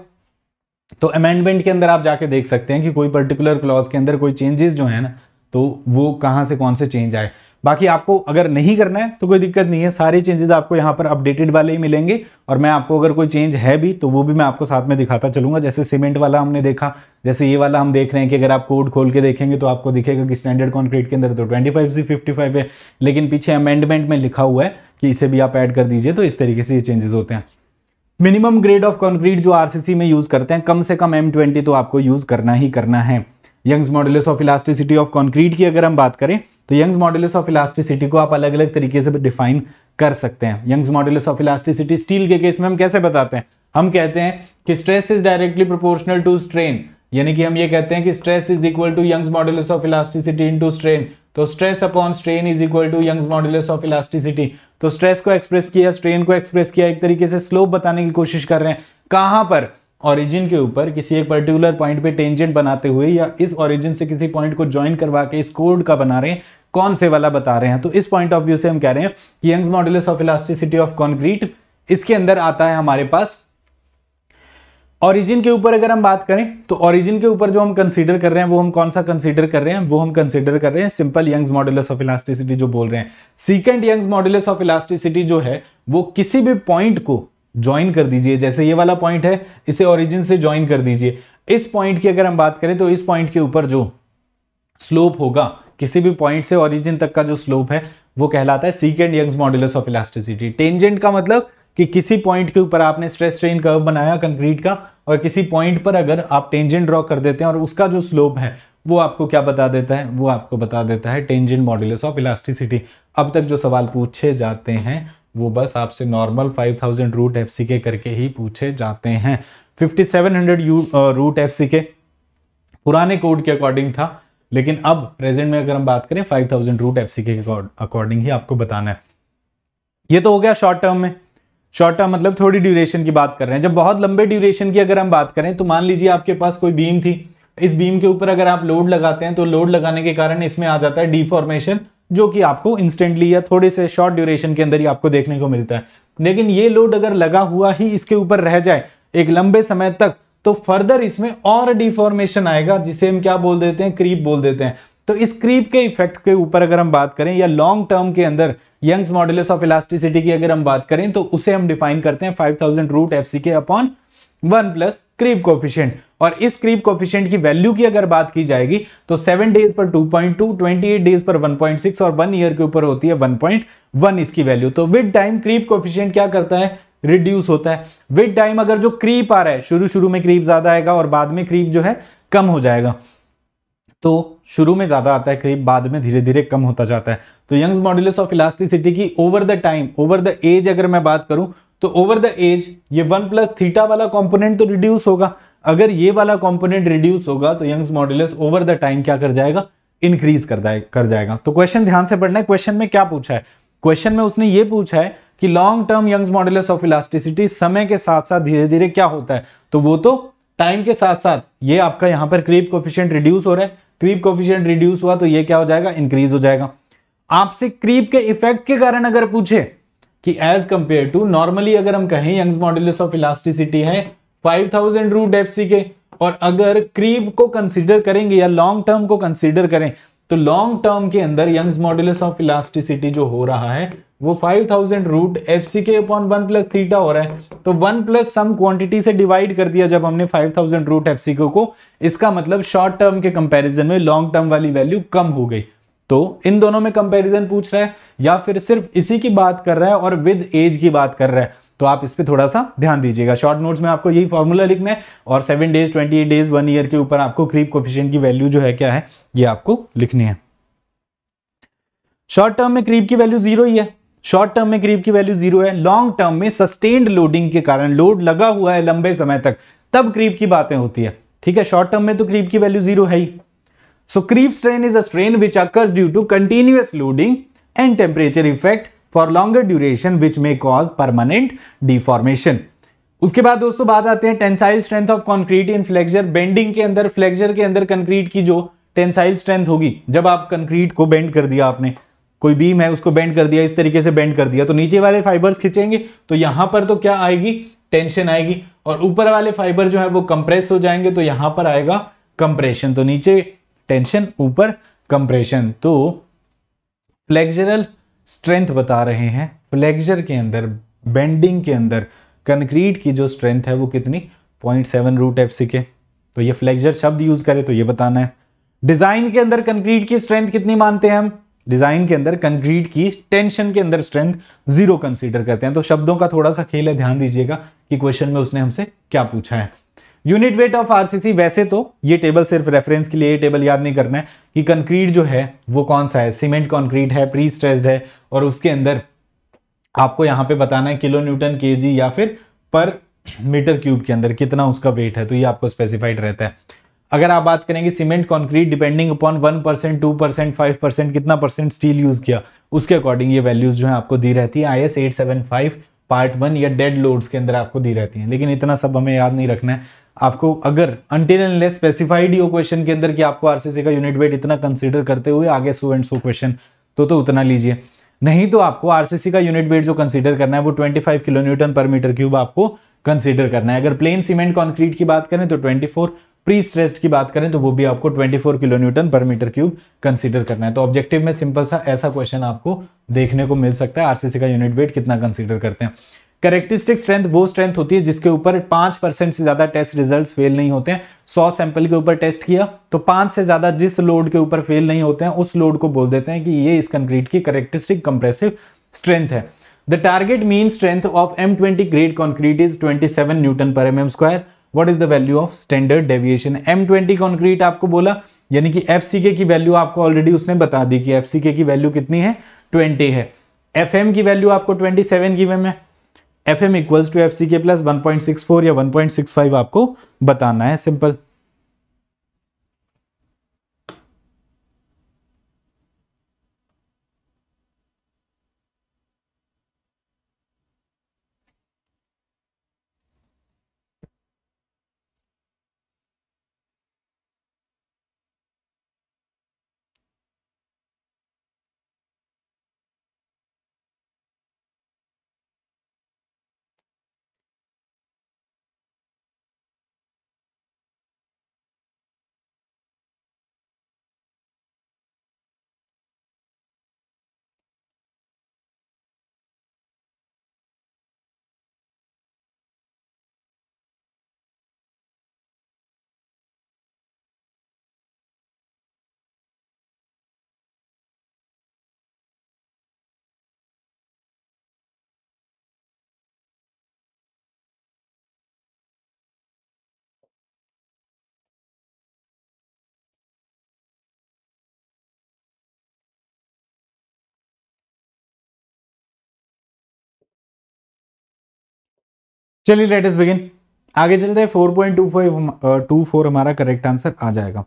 तो अमेंडमेंट के अंदर आप जाके देख सकते हैं कि कोई पर्टिकुलर क्लॉज के अंदर कोई चेंजेस जो है ना तो वो कहां से कौन से चेंज आए बाकी आपको अगर नहीं करना है तो कोई दिक्कत नहीं है सारे चेंजेस आपको यहां पर अपडेटेड वाले ही मिलेंगे और मैं आपको अगर कोई चेंज है भी तो वो भी मैं आपको साथ में दिखाता चलूंगा जैसे सीमेंट वाला हमने देखा जैसे ये वाला हम देख रहे हैं कि अगर आप कोड खोल के देखेंगे तो आपको दिखेगा कि स्टैंडर्ड कॉन्क्रीट के अंदर तो twenty five C fifty five है लेकिन पीछे अमेंडमेंट में लिखा हुआ है कि इसे भी आप ऐड कर दीजिए तो इस तरीके से ये चेंजेस होते हैं मिनिमम ग्रेड ऑफ कंक्रीट जो आरसीसी में यूज करते हैं कम से कम एम ट्वेंटी तो आपको यूज करना ही करना है Young's modulus of elasticity of concrete की अगर हम बात करें तो यंग्स मॉडल्स ऑफ इलास्टिसिटी को आप अलग अलग तरीके से डिफाइन कर सकते हैं Young's modulus of elasticity steel के केस में हम कैसे बताते हैं हम कहते हैं कि stress is directly proportional to strain यानी कि हम ये कहते हैं कि stress is equal to Young's modulus of elasticity in strain तो stress upon strain is equal to Young's modulus of elasticity तो स्ट्रेस को एक्सप्रेस किया स्ट्रेन को एक्सप्रेस किया एक तरीके से स्लोप बताने की कोशिश कर रहे हैं कहां पर ऑरिजिन के ऊपर किसी एक पर्टिकुलर पॉइंट पे टेंजेंट बनाते हुए या इस ऑरिजिन से किसी पॉइंट को ज्वाइन करवा के इस कोड का बना रहे हैं कौन से वाला बता रहे हैं तो इस पॉइंट ऑफ व्यू से हम कह रहे हैं कि Young's modulus of elasticity of concrete इसके अंदर आता है हमारे पास ऑरिजिन के ऊपर अगर हम बात करें तो ऑरिजिन के ऊपर जो हम कंसीडर कर रहे हैं वो हम कौन सा कंसीडर कर रहे हैं वो हम कंसीडर कर रहे हैं simple Young's modulus of elasticity जो बोल रहे हैं secant Young's modulus of elasticity जो है वो किसी भी पॉइंट को ज्वाइन कर दीजिए जैसे ये वाला पॉइंट है इसे ऑरिजिन से ज्वाइन कर दीजिए इस पॉइंट की अगर हम बात करें तो इस पॉइंट के ऊपर जो स्लोप होगा किसी भी पॉइंट से ऑरिजिन तक का जो स्लोप है वो कहलाता है secant Young's modulus of elasticity tangent का मतलब कि किसी पॉइंट के ऊपर आपने स्ट्रेस स्ट्रेन कर्व बनाया कंक्रीट का और किसी पॉइंट पर अगर आप टेंजेंट ड्रॉ कर देते हैं और उसका जो स्लोप है वो आपको क्या बता देता है वो आपको बता देता है टेंजेंट मॉडुलस ऑफ इलास्टिसिटी अब तक जो सवाल पूछे जाते हैं वो बस आपसे नॉर्मल 5000 रूट एफ के करके ही पूछे जाते हैं 5700 यू रूट एफ के पुराने कोड के अकॉर्डिंग था लेकिन अब प्रेजेंट में अगर हम बात करें 5000 रूट एफ के अकॉर्डिंग ही आपको बताना है ये तो हो गया शॉर्ट टर्म में शॉर्ट टर्म मतलब थोड़ी ड्यूरेशन की बात कर रहे हैं जब बहुत लंबे ड्यूरेशन की अगर हम बात करें तो मान लीजिए आपके पास कोई बीम थी इस बीम के ऊपर अगर आप लोड लगाते हैं तो लोड लगाने के कारण इसमें आ जाता है डिफॉर्मेशन जो कि आपको इंस्टेंटली या थोड़े से शॉर्ट ड्यूरेशन के अंदर ही आपको देखने को मिलता है लेकिन ये लोड अगर लगा हुआ ही इसके ऊपर रह जाए एक लंबे समय तक तो फर्दर इसमें और डिफॉर्मेशन आएगा जिसे हम क्या बोल देते हैं क्रीप बोल देते हैं तो इस क्रीप के इफेक्ट के ऊपर अगर हम बात करें या लॉन्ग टर्म के अंदर यंग्स मॉडल्स ऑफ इलास्टिसिटी की अगर हम बात करें तो उसे हम डिफाइन करते हैं 5000 रूट एफ सी के upon one plus creep coefficient और इस क्रीप कोफिशियंट की वैल्यू की अगर बात की जाएगी तो सेवन डेज पर 2.2, एट डेज पर 1.6 और वन ईयर के ऊपर होती है 1.1 इसकी वैल्यू तो विद टाइम क्रीप कोफिशियंट क्या करता है रिड्यूस होता है विद टाइम अगर जो क्रीप आ रहा है शुरू शुरू में क्रीप ज्यादा आएगा और बाद में क्रीप जो है कम हो जाएगा तो शुरू में ज़्यादा आता है करीब बाद में धीरे धीरे कम होता जाता है तो यंग्स मॉड्यूल्स ऑफ इलास्टिसिटी की over the time over the age अगर मैं बात करूं तो ओवर द एज ये वन प्लस थीटा वाला कॉम्पोनेंट तो रिड्यूस होगा अगर ये वाला कॉम्पोनेंट रिड्यूस होगा तो Young's modulus over the time क्या कर जाएगा इंक्रीज कर कर जाएगा तो क्वेश्चन ध्यान से पढ़ना है क्वेश्चन में क्या पूछा है क्वेश्चन में उसने ये पूछा है कि long term Young's modulus of elasticity समय के साथ साथ धीरे धीरे क्या होता है तो वो तो टाइम के साथ साथ ये आपका यहां पर क्रीप कोफिशियंट रिड्यूस हो रहा है क्रीप कोफिशियंट रिड्यूस हुआ तो ये क्या हो जाएगा इंक्रीज हो जाएगा आपसे क्रीप के इफेक्ट के कारण अगर पूछे कि एज कंपेयर टू नॉर्मली अगर हम कहें यंग्स मॉड्यूलस ऑफ इलास्टिसिटी है 5000 रूट एफ के और अगर क्रीप को कंसिडर करेंगे या लॉन्ग टर्म को कंसिडर करें तो लॉन्ग टर्म के अंदर यंग्स मॉड्यूलस ऑफ इलास्टिसिटी जो हो रहा है वो 5000 थाउजेंड रूट एफ सी के अपॉन वन प्लस थीटा हो रहा है तो वन प्लस सम क्वांटिटी से डिवाइड कर दिया जब हमने 5000 थाउजेंड रूट एफ सी को इसका मतलब शॉर्ट टर्म के कंपैरिजन में लॉन्ग टर्म वाली वैल्यू कम हो गई तो इन दोनों में कंपैरिजन पूछ रहा है या फिर सिर्फ इसी की बात कर रहा है और विद एज की बात कर रहा है तो आप इस पर थोड़ा सा ध्यान दीजिएगा शॉर्ट नोट्स में आपको यही फॉर्मूला लिखना है और seven days twenty eight days one year के ऊपर आपको क्रीप कोफिशियंट की वैल्यू जो है क्या है ये आपको लिखनी है शॉर्ट टर्म में क्रीप की वैल्यू जीरो ही है शॉर्ट टर्म में क्रीप की वैल्यू जीरो है लॉन्ग टर्म में सस्टेन्ड लोडिंग के कारण लोड लगा हुआ है लंबे समय तक तब क्रीप की बातें होती है ठीक है शॉर्ट टर्म में तो क्रीप की वैल्यू जीरो है ही so creep strain is a strain which occurs due to continuous loading and temperature effect for longer duration which may cause permanent deformation उसके बाद दोस्तों बात आते हैं tensile strength of concrete in flexure bending के अंदर फ्लेक्जर के अंदर कंक्रीट की जो टेंसाइल स्ट्रेंथ होगी जब आप कंक्रीट को बेंड कर दिया आपने कोई बीम है उसको बेंड कर दिया इस तरीके से बेंड कर दिया तो नीचे वाले फाइबर्स खींचेंगे तो यहां पर तो क्या आएगी टेंशन आएगी और ऊपर वाले फाइबर जो है वो कंप्रेस हो जाएंगे तो यहां पर आएगा कंप्रेशन तो नीचे टेंशन ऊपर कंप्रेशन तो फ्लेक्जरल स्ट्रेंथ बता रहे हैं फ्लेक्जर के अंदर बेंडिंग के अंदर कंक्रीट की जो स्ट्रेंथ है वो कितनी पॉइंट सेवन रूट एफ सी के तो ये फ्लेक्जर शब्द यूज करें तो ये बताना है डिजाइन के अंदर कंक्रीट की स्ट्रेंथ कितनी मानते हैं हम डिजाइन के अंदर कंक्रीट की टेंशन के अंदर स्ट्रेंथ जीरो कंसीडर करते हैं तो शब्दों का थोड़ा सा खेल है ध्यान दीजिएगा कि क्वेश्चन में उसने हमसे क्या पूछा है यूनिट वेट ऑफ आरसीसी वैसे तो ये टेबल सिर्फ रेफरेंस के लिए ये टेबल याद नहीं करना है कि कंक्रीट जो है वो कौन सा है सीमेंट कंक्रीट है प्री स्ट्रेस्ड है और उसके अंदर आपको यहाँ पे बताना है किलो न्यूटन के जी या फिर पर मीटर क्यूब के अंदर कितना उसका वेट है तो ये आपको स्पेसिफाइड रहता है अगर आप बात करेंगे cement concrete depending upon one percent two percent five percent कितना परसेंट स्टील यूज किया उसके अकॉर्डिंग ये वैल्यूज जो है आपको दी रहती है I S eight seven five part one या डेड लोड्स के अंदर आपको दी रहती है लेकिन इतना सब हमें याद नहीं रखना है आपको अगर अनटिल एंड लेस स्पेसिफाइड ही हो क्वेश्चन के अंदर कि आपको आरसीसी का यूनिट वेट इतना कंसिडर करते हुए आगे सो एंड सो क्वेश्चन तो तो उतना लीजिए नहीं तो आपको आरसीसी का यूनिट वेट जो कंसीडर करना है वो 25 kilo newton per metre cube आपको कंसीडर करना है अगर प्लेन सीमेंट कॉन्क्रीट की बात करें तो ट्वेंटी प्री स्ट्रेस्ड की बात करें तो वो भी आपको twenty kilo newton per metre cube consider करना है तो ऑब्जेक्टिव में सिंपल सा ऐसा क्वेश्चन आपको देखने को मिल सकता है आरसीसी का यूनिट वेट कितना कंसिडर करते हैं करेक्टिस्टिक स्ट्रेंथ वो स्ट्रेंथ होती है जिसके ऊपर पांच परसेंट से ज्यादा टेस्ट रिजल्ट फेल नहीं होते हैं सौ सैंपल के ऊपर टेस्ट किया तो पांच से ज्यादा जिस लोड के ऊपर फेल नहीं होते हैं उस लोड को बोल देते हैं कि ये इस कंक्रीट की करेक्टिस्टिक कंप्रेसिव स्ट्रेंथ है the target mean strength of M twenty grade concrete is twenty seven newton पर M M square what is the value of standard deviation M twenty concrete आपको बोला यानी कि एफ सी के की value आपको already उसने बता दी कि एफ सी के की वैल्यू कितनी है ट्वेंटी है एफ एम की वैल्यू आपको ट्वेंटी सेवन की में है F M equals to F C K plus one point six four या वन पॉइंट सिक्स फाइव आपको बताना है सिंपल चलिए लेटेस्ट बिगिन आगे चलते हैं four point two five two four हमारा करेक्ट आंसर आ जाएगा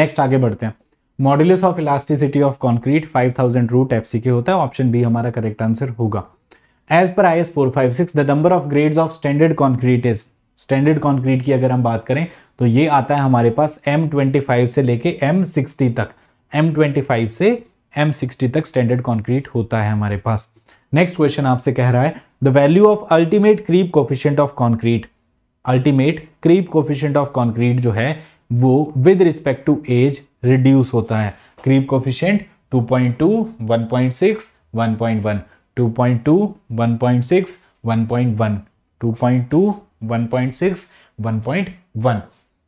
नेक्स्ट आगे बढ़ते हैं modulus of elasticity of concrete five thousand root F सी के होता है ऑप्शन बी हमारा करेक्ट आंसर होगा as per I S four five six the number of grades of standard concrete is standard concrete की अगर हम बात करें तो ये आता है हमारे पास एम ट्वेंटी फाइव से लेके एम सिक्सटी तक एम ट्वेंटी फाइव से एम सिक्सटी तक स्टैंडर्ड कॉन्क्रीट होता है हमारे पास नेक्स्ट क्वेश्चन आपसे कह रहा है the value of ultimate creep coefficient of concrete ultimate creep coefficient of concrete जो है वो with respect to age reduce होता है creep coefficient 2.2, 1.6, 1.1, 2.2, 1.6, 1.1, 2.2, 1.6, 1.1.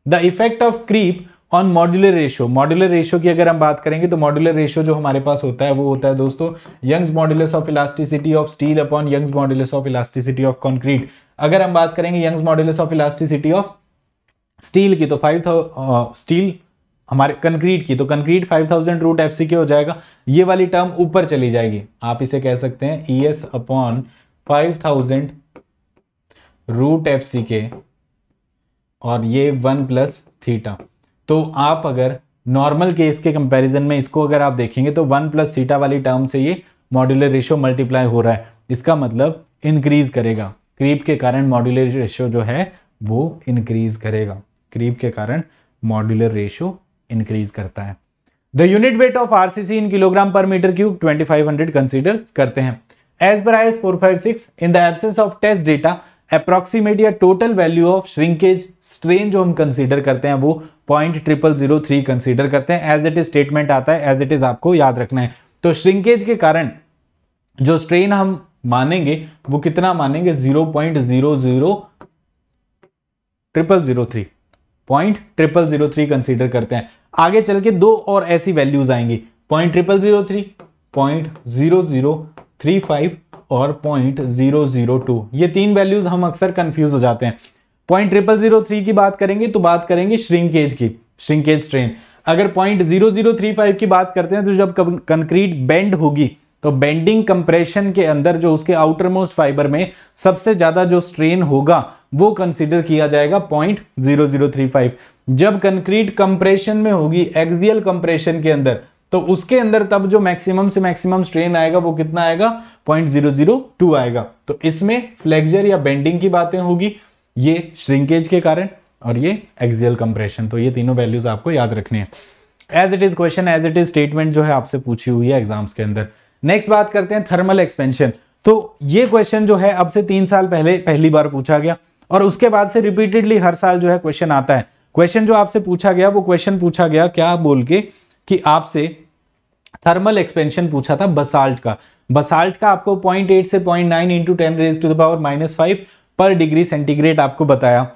The effect of creep on modular ratio modular ratio की अगर हम बात करेंगे तो मॉड्यूलर रेशियो जो हमारे पास होता है वो होता है दोस्तों Young's modulus of elasticity of steel upon Young's modulus of elasticity of concrete अगर हम बात करेंगे Young's modulus of elasticity of steel की तो फाइव स्टील हमारे कंक्रीट की तो कंक्रीट 5000 रूट एफ सी के हो जाएगा ये वाली टर्म ऊपर चली जाएगी आप इसे कह सकते हैं E S upon five thousand root F सी के और ये वन प्लस थीटा तो आप अगर नॉर्मल केस के कंपैरिजन में इसको अगर आप देखेंगे तो वन प्लस थीटा वाली टर्म से ये मॉड्यूलर रेशो मल्टीप्लाई हो रहा है इसका मतलब इंक्रीज करेगा क्रीप के कारण मॉड्यूलर रेशो जो है वो इंक्रीज करेगा क्रीप के कारण मॉड्यूलर रेशो इंक्रीज करता है the unit weight of R in kilogram per metre cube twenty consider करते हैं as per I S four five six in the absence of test data approximate या total value of shrinkage strain जो हम consider करते हैं वो point triple zero three consider करते हैं एज इट इज स्टेटमेंट आता है एज इट इज आपको याद रखना है तो श्रिंकेज के कारण जो स्ट्रेन हम मानेंगे वो कितना मानेंगे zero point zero zero triple zero three point triple zero three consider करते हैं आगे चल के दो और ऐसी वैल्यूज आएंगी point triple zero three point zero zero three five और पॉइंट जीरो जीरो टू ये तीन वैल्यूज हम अक्सर कंफ्यूज हो जाते हैं पॉइंट ट्रिपल जीरो थ्री की बात करेंगे तो बात करेंगे श्रिंकेज की श्रिंकेज ट्रेन अगर point zero zero three five की बात करते हैं तो जब कंक्रीट बेंड होगी तो बेंडिंग कंप्रेशन के अंदर जो उसके आउटर मोस्ट फाइबर में सबसे ज्यादा जो स्ट्रेन होगा वो कंसिडर किया जाएगा point zero zero three five जब कंक्रीट कंप्रेशन में होगी एक्सियल कंप्रेशन के अंदर तो उसके अंदर तब जो मैक्सिमम से मैक्सिमम स्ट्रेन आएगा वो कितना आएगा पॉइंट जीरो जीरो टू आएगा तो इसमें फ्लेक्जर या बेंडिंग की बातें होगी ये श्रिंकेज के कारण और ये एक्सियल कंप्रेशन तो ये तीनों वैल्यूज आपको याद रखने हैं as it is question as it is statement जो है आपसे पूछी हुई है एग्जाम्स के अंदर नेक्स्ट बात करते हैं थर्मल एक्सपेंशन तो ये क्वेश्चन जो है अब से तीन साल पहले पहली बार पूछा गया और उसके बाद से रिपीटेडली हर साल जो है क्वेश्चन आता है क्वेश्चन जो आपसे पूछा गया वो क्वेश्चन पूछा गया क्या बोल के कि आपसे थर्मल एक्सपेंशन पूछा था बसाल्ट का बसाल्ट का आपको 0.8 से 0.9 into ten raise to the power minus five per degree centigrade आपको बताया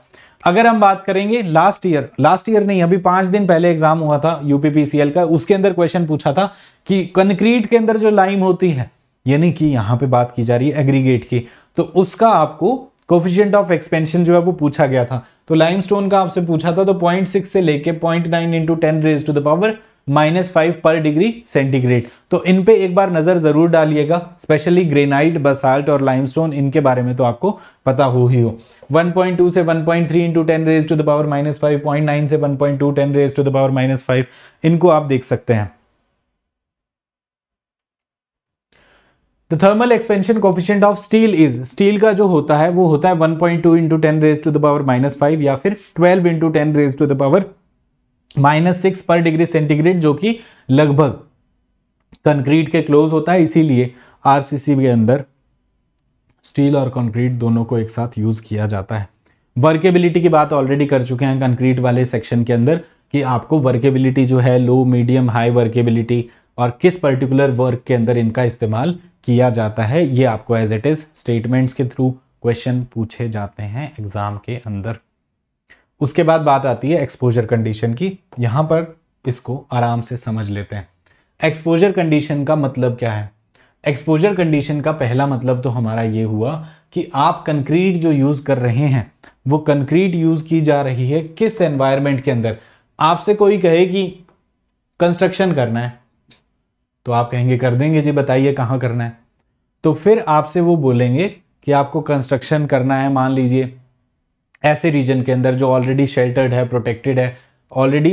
अगर हम बात करेंगे लास्ट ईयर लास्ट ईयर नहीं अभी पांच दिन पहले एग्जाम हुआ था यूपीपीसीएल का उसके अंदर क्वेश्चन पूछा था कि कंक्रीट के अंदर जो लाइम होती है यानी कि यहां पे बात की जा रही है एग्रीगेट की तो उसका आपको कोफिशियंट ऑफ एक्सपेंशन जो है वो पूछा गया था तो लाइम का आपसे पूछा था तो पॉइंट से लेके nine into ten raise to the power minus five per degree centigrade तो इन पे एक बार नज़र ज़रूर डालिएगा स्पेशली ग्रेनाइट बसाल्ट और लाइमस्टोन इनके बारे में तो आपको पता हो ही हो 1.2 से 1.3 point three into ten raise to the power minus five point nine से 1.2 point two ten raise to the power minus five इनको आप देख सकते हैं the thermal expansion coefficient of steel is steel का जो होता है वो होता है 1.2 point two into ten raise to the power minus five या फिर 12 into ten raise to the power minus six पर डिग्री सेंटीग्रेड जो कि लगभग कंक्रीट के क्लोज होता है इसीलिए आरसीसी के अंदर स्टील और कंक्रीट दोनों को एक साथ यूज किया जाता है वर्केबिलिटी की बात ऑलरेडी कर चुके हैं कंक्रीट वाले सेक्शन के अंदर कि आपको वर्केबिलिटी जो है लो मीडियम हाई वर्केबिलिटी और किस पर्टिकुलर वर्क के अंदर इनका इस्तेमाल किया जाता है ये आपको एज इट इज स्टेटमेंट्स के थ्रू क्वेश्चन पूछे जाते हैं एग्जाम के अंदर उसके बाद बात आती है एक्सपोजर कंडीशन की यहाँ पर इसको आराम से समझ लेते हैं एक्सपोजर कंडीशन का मतलब क्या है एक्सपोजर कंडीशन का पहला मतलब तो हमारा ये हुआ कि आप कंक्रीट जो यूज़ कर रहे हैं वो कंक्रीट यूज़ की जा रही है किस एनवायरनमेंट के अंदर आपसे कोई कहे कि कंस्ट्रक्शन करना है तो आप कहेंगे कर देंगे जी बताइए कहाँ करना है तो फिर आपसे वो बोलेंगे कि आपको कंस्ट्रक्शन करना है मान लीजिए ऐसे रीजन के अंदर जो ऑलरेडी शेल्टर्ड है प्रोटेक्टेड है ऑलरेडी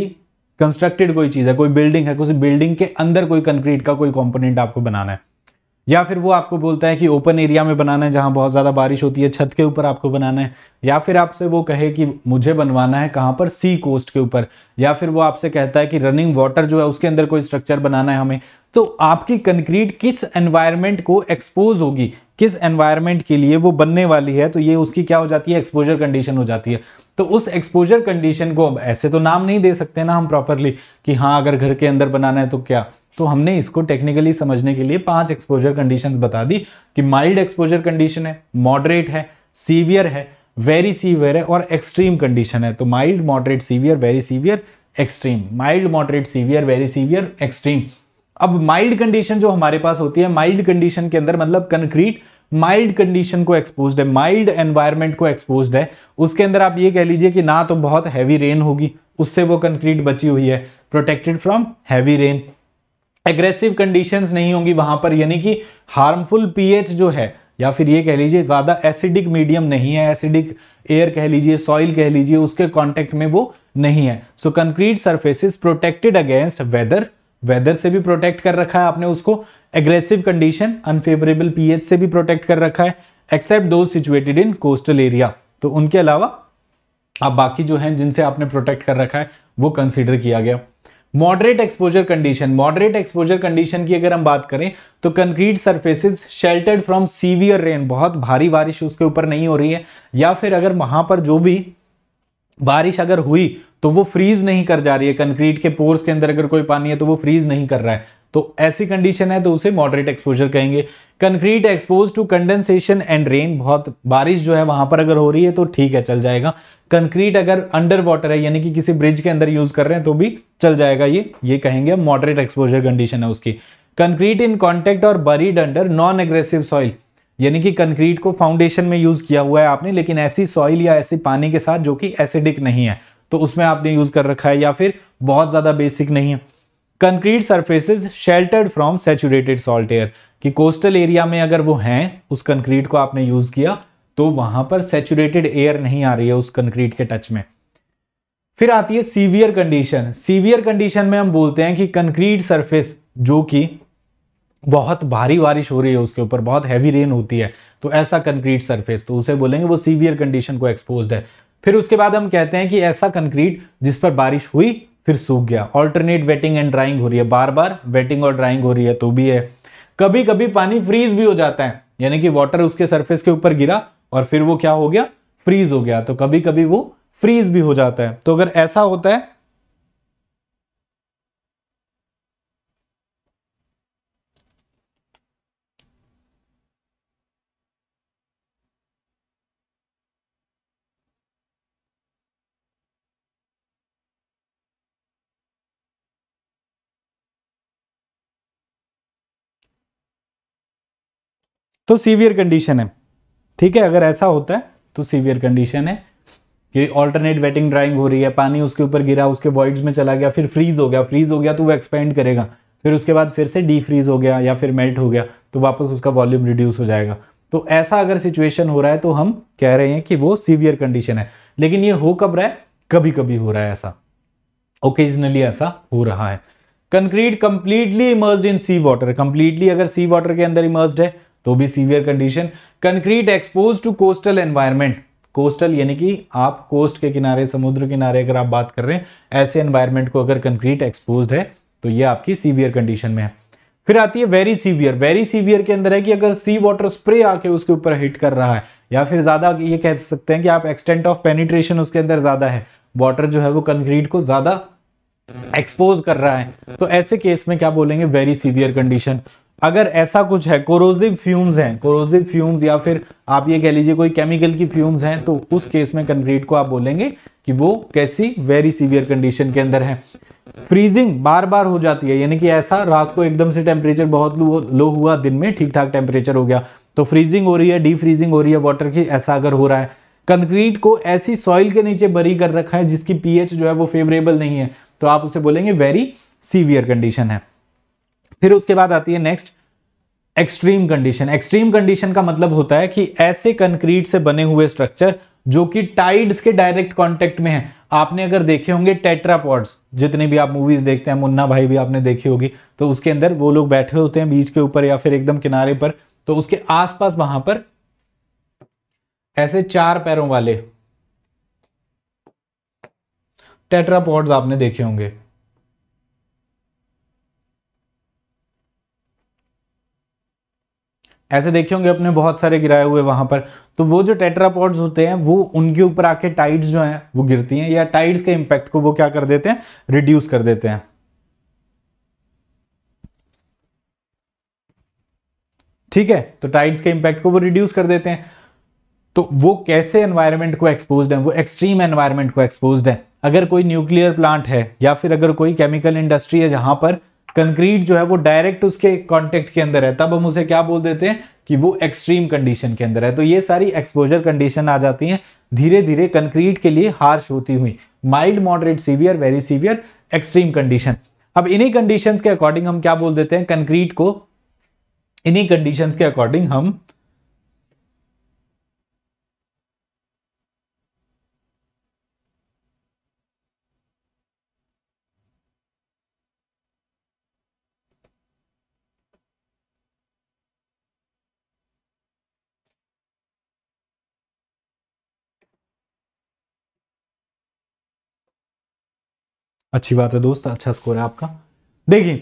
कंस्ट्रक्टेड कोई चीज़ है कोई बिल्डिंग है किसी बिल्डिंग के अंदर कोई कंक्रीट का कोई कंपोनेंट आपको बनाना है या फिर वो आपको बोलता है कि ओपन एरिया में बनाना है जहाँ बहुत ज़्यादा बारिश होती है छत के ऊपर आपको बनाना है या फिर आपसे वो कहे कि मुझे बनवाना है कहाँ पर सी कोस्ट के ऊपर या फिर वो आपसे कहता है कि रनिंग वाटर जो है उसके अंदर कोई स्ट्रक्चर बनाना है हमें तो आपकी कंक्रीट किस एनवायरमेंट को एक्सपोज होगी किस एनवायरमेंट के लिए वो बनने वाली है तो ये उसकी क्या हो जाती है एक्सपोजर कंडीशन हो जाती है तो उस एक्सपोजर कंडीशन को ऐसे तो नाम नहीं दे सकते ना हम प्रॉपरली कि हाँ अगर घर के अंदर बनाना है तो क्या तो हमने इसको टेक्निकली समझने के लिए पांच एक्सपोजर कंडीशंस बता दी कि माइल्ड एक्सपोजर कंडीशन है मॉडरेट है सीवियर है वेरी सीवियर है और एक्सट्रीम कंडीशन है तो mild moderate severe very severe extreme mild moderate severe very severe extreme अब माइल्ड कंडीशन जो हमारे पास होती है माइल्ड कंडीशन के अंदर मतलब कंक्रीट माइल्ड कंडीशन को एक्सपोज है माइल्ड एनवायरमेंट को एक्सपोज है उसके अंदर आप ये कह लीजिए कि ना तो बहुत हैवी रेन होगी उससे वो कंक्रीट बची हुई है protected from heavy rain aggressive conditions नहीं होंगी वहां पर यानी कि हार्मफुल पीएच जो है या फिर ये कह लीजिए ज़्यादा एसिडिक मीडियम नहीं है एसिडिक एयर कह लीजिए सॉइल कह लीजिए उसके कॉन्टेक्ट में वो नहीं है so concrete surfaces protected against weather weather से भी प्रोटेक्ट कर रखा है आपने उसको एग्रेसिव कंडीशन अनफेवरेबल पीएच से भी प्रोटेक्ट कर रखा है एक्सेप्ट दो सिचुएटेड इन कोस्टल एरिया तो उनके अलावा आप बाकी जो हैं जिनसे आपने प्रोटेक्ट कर रखा है वो कंसिडर किया गया moderate exposure condition moderate exposure condition की अगर हम बात करें तो concrete surfaces sheltered from severe rain बहुत भारी बारिश उसके ऊपर नहीं हो रही है या फिर अगर वहां पर जो भी बारिश अगर हुई तो वो फ्रीज नहीं कर जा रही है कंक्रीट के पोर्स के अंदर अगर कोई पानी है तो वो फ्रीज नहीं कर रहा है तो ऐसी कंडीशन है तो उसे मॉडरेट एक्सपोजर कहेंगे concrete expose to condensation and rain बहुत बारिश जो है वहां पर अगर हो रही है तो ठीक है चल जाएगा कंक्रीट अगर अंडर वाटर है यानी कि किसी ब्रिज के अंदर यूज कर रहे हैं तो भी चल जाएगा ये ये कहेंगे मॉडरेट एक्सपोजर कंडीशन है उसकी कंक्रीट इन कॉन्टेक्ट और buried under non aggressive soil यानी कि कंक्रीट को फाउंडेशन में यूज किया हुआ है आपने लेकिन ऐसी सॉइल या ऐसे पानी के साथ जो कि एसिडिक नहीं है तो उसमें आपने यूज कर रखा है या फिर बहुत ज्यादा बेसिक नहीं है concrete surfaces sheltered from saturated salt air कि कोस्टल एरिया में अगर वो हैं उस कंक्रीट को आपने यूज़ किया तो वहां पर सेचुरेटेड एयर नहीं आ रही है उस कंक्रीट के टच में फिर आती है सीवियर कंडीशन सीवियर कंडीशन में हम बोलते हैं कि कंक्रीट सरफेस जो कि बहुत भारी बारिश हो रही है उसके ऊपर बहुत हैवी रेन होती है तो ऐसा कंक्रीट सरफेस तो उसे बोलेंगे वो सीवियर कंडीशन को एक्सपोज है फिर उसके बाद हम कहते हैं कि ऐसा कंक्रीट जिस पर बारिश हुई फिर सूख गया ऑल्टरनेट वेटिंग एंड ड्राइंग हो रही है बार बार वेटिंग और ड्राइंग हो रही है तो भी है कभी कभी पानी फ्रीज भी हो जाता है यानी कि वाटर उसके सरफेस के ऊपर गिरा और फिर वो क्या हो गया फ्रीज हो गया तो कभी कभी वो फ्रीज भी हो जाता है तो अगर ऐसा होता है तो सीवियर कंडीशन है ठीक है अगर ऐसा होता है तो सीवियर कंडीशन है कि ऑल्टरनेट वेटिंग ड्राइंग हो रही है पानी उसके ऊपर गिरा उसके वॉइड्स में चला गया फिर फ्रीज हो गया फ्रीज हो गया तो वो एक्सपेंड करेगा फिर उसके बाद फिर से डी फ्रीज हो गया या फिर मेल्ट हो गया तो वापस उसका वॉल्यूम रिड्यूस हो जाएगा तो ऐसा अगर सिचुएशन हो रहा है तो हम कह रहे हैं कि वो सीवियर कंडीशन है लेकिन ये हो कब रहा है कभी कभी हो रहा है ऐसा ओकेजनली ऐसा हो रहा है concrete completely immerse in sea water completely अगर सी वाटर के अंदर इमर्ज है तो भी severe condition concrete expose to coastal environment coastal यानी कि आप कोस्ट के किनारे समुद्र किनारे अगर आप बात कर रहे हैं ऐसे एनवायरमेंट को अगर कंक्रीट एक्सपोज है तो ये आपकी सीवियर कंडीशन में है फिर आती है वेरी सीवियर वेरी सीवियर के अंदर है कि अगर सी वाटर स्प्रे आके उसके ऊपर हिट कर रहा है या फिर ज़्यादा ये कह सकते हैं कि आप एक्सटेंट ऑफ पेनिट्रेशन उसके अंदर ज़्यादा है वाटर जो है वो कंक्रीट को ज़्यादा एक्सपोज कर रहा है तो ऐसे केस में क्या बोलेंगे वेरी सीवियर कंडीशन अगर ऐसा कुछ है कोरोजिव फ्यूम्स हैं कोरोजिव फ्यूम्स या फिर आप ये कह लीजिए कोई केमिकल की फ्यूम्स हैं तो उस केस में कंक्रीट को आप बोलेंगे कि वो कैसी वेरी सीवियर कंडीशन के अंदर है फ्रीजिंग बार बार हो जाती है यानी कि ऐसा रात को एकदम से टेम्परेचर बहुत लो, लो हुआ दिन में ठीक ठाक टेम्परेचर हो गया तो फ्रीजिंग हो रही है डी फ्रीजिंग हो रही है वाटर की ऐसा अगर हो रहा है कंक्रीट को ऐसी सॉइल के नीचे बरी कर रखा है जिसकी पीएच जो है वो फेवरेबल नहीं है तो आप उसे बोलेंगे वेरी सीवियर कंडीशन है फिर उसके बाद आती है next extreme condition extreme condition का मतलब होता है कि ऐसे कंक्रीट से बने हुए स्ट्रक्चर जो कि टाइड्स के डायरेक्ट कांटेक्ट में है आपने अगर देखे होंगे टेट्रापॉड्स जितने भी आप मूवीज देखते हैं मुन्ना भाई भी आपने देखी होगी तो उसके अंदर वो लोग बैठे होते हैं बीच के ऊपर या फिर एकदम किनारे पर तो उसके आसपास वहां पर ऐसे चार पैरों वाले टेट्रापॉड्स आपने देखे होंगे ऐसे देखे होंगे अपने बहुत सारे गिराए हुए वहां पर तो वो जो टेट्रापॉड्स होते हैं वो उनके ऊपर आके टाइड्स जो हैं वो गिरती हैं या टाइड्स के इम्पैक्ट को वो क्या कर देते हैं रिड्यूस कर देते हैं ठीक है तो टाइड्स के इंपैक्ट को वो रिड्यूस कर देते हैं तो वो कैसे एनवायरमेंट को एक्सपोज है वो एक्सट्रीम एनवायरमेंट को एक्सपोज है अगर कोई न्यूक्लियर प्लांट है या फिर अगर कोई केमिकल इंडस्ट्री है जहां पर कंक्रीट जो है वो डायरेक्ट उसके कॉन्टेक्ट के अंदर है तब हम उसे क्या बोल देते हैं कि वो एक्सट्रीम कंडीशन के अंदर है तो ये सारी एक्सपोजर कंडीशन आ जाती हैं धीरे धीरे कंक्रीट के लिए हार्श होती हुई mild moderate severe very severe extreme condition अब इन्हीं कंडीशंस के अकॉर्डिंग हम क्या बोल देते हैं कंक्रीट को इन्हीं कंडीशंस के अकॉर्डिंग हम अच्छी बात है दोस्त अच्छा स्कोर है आपका देखिए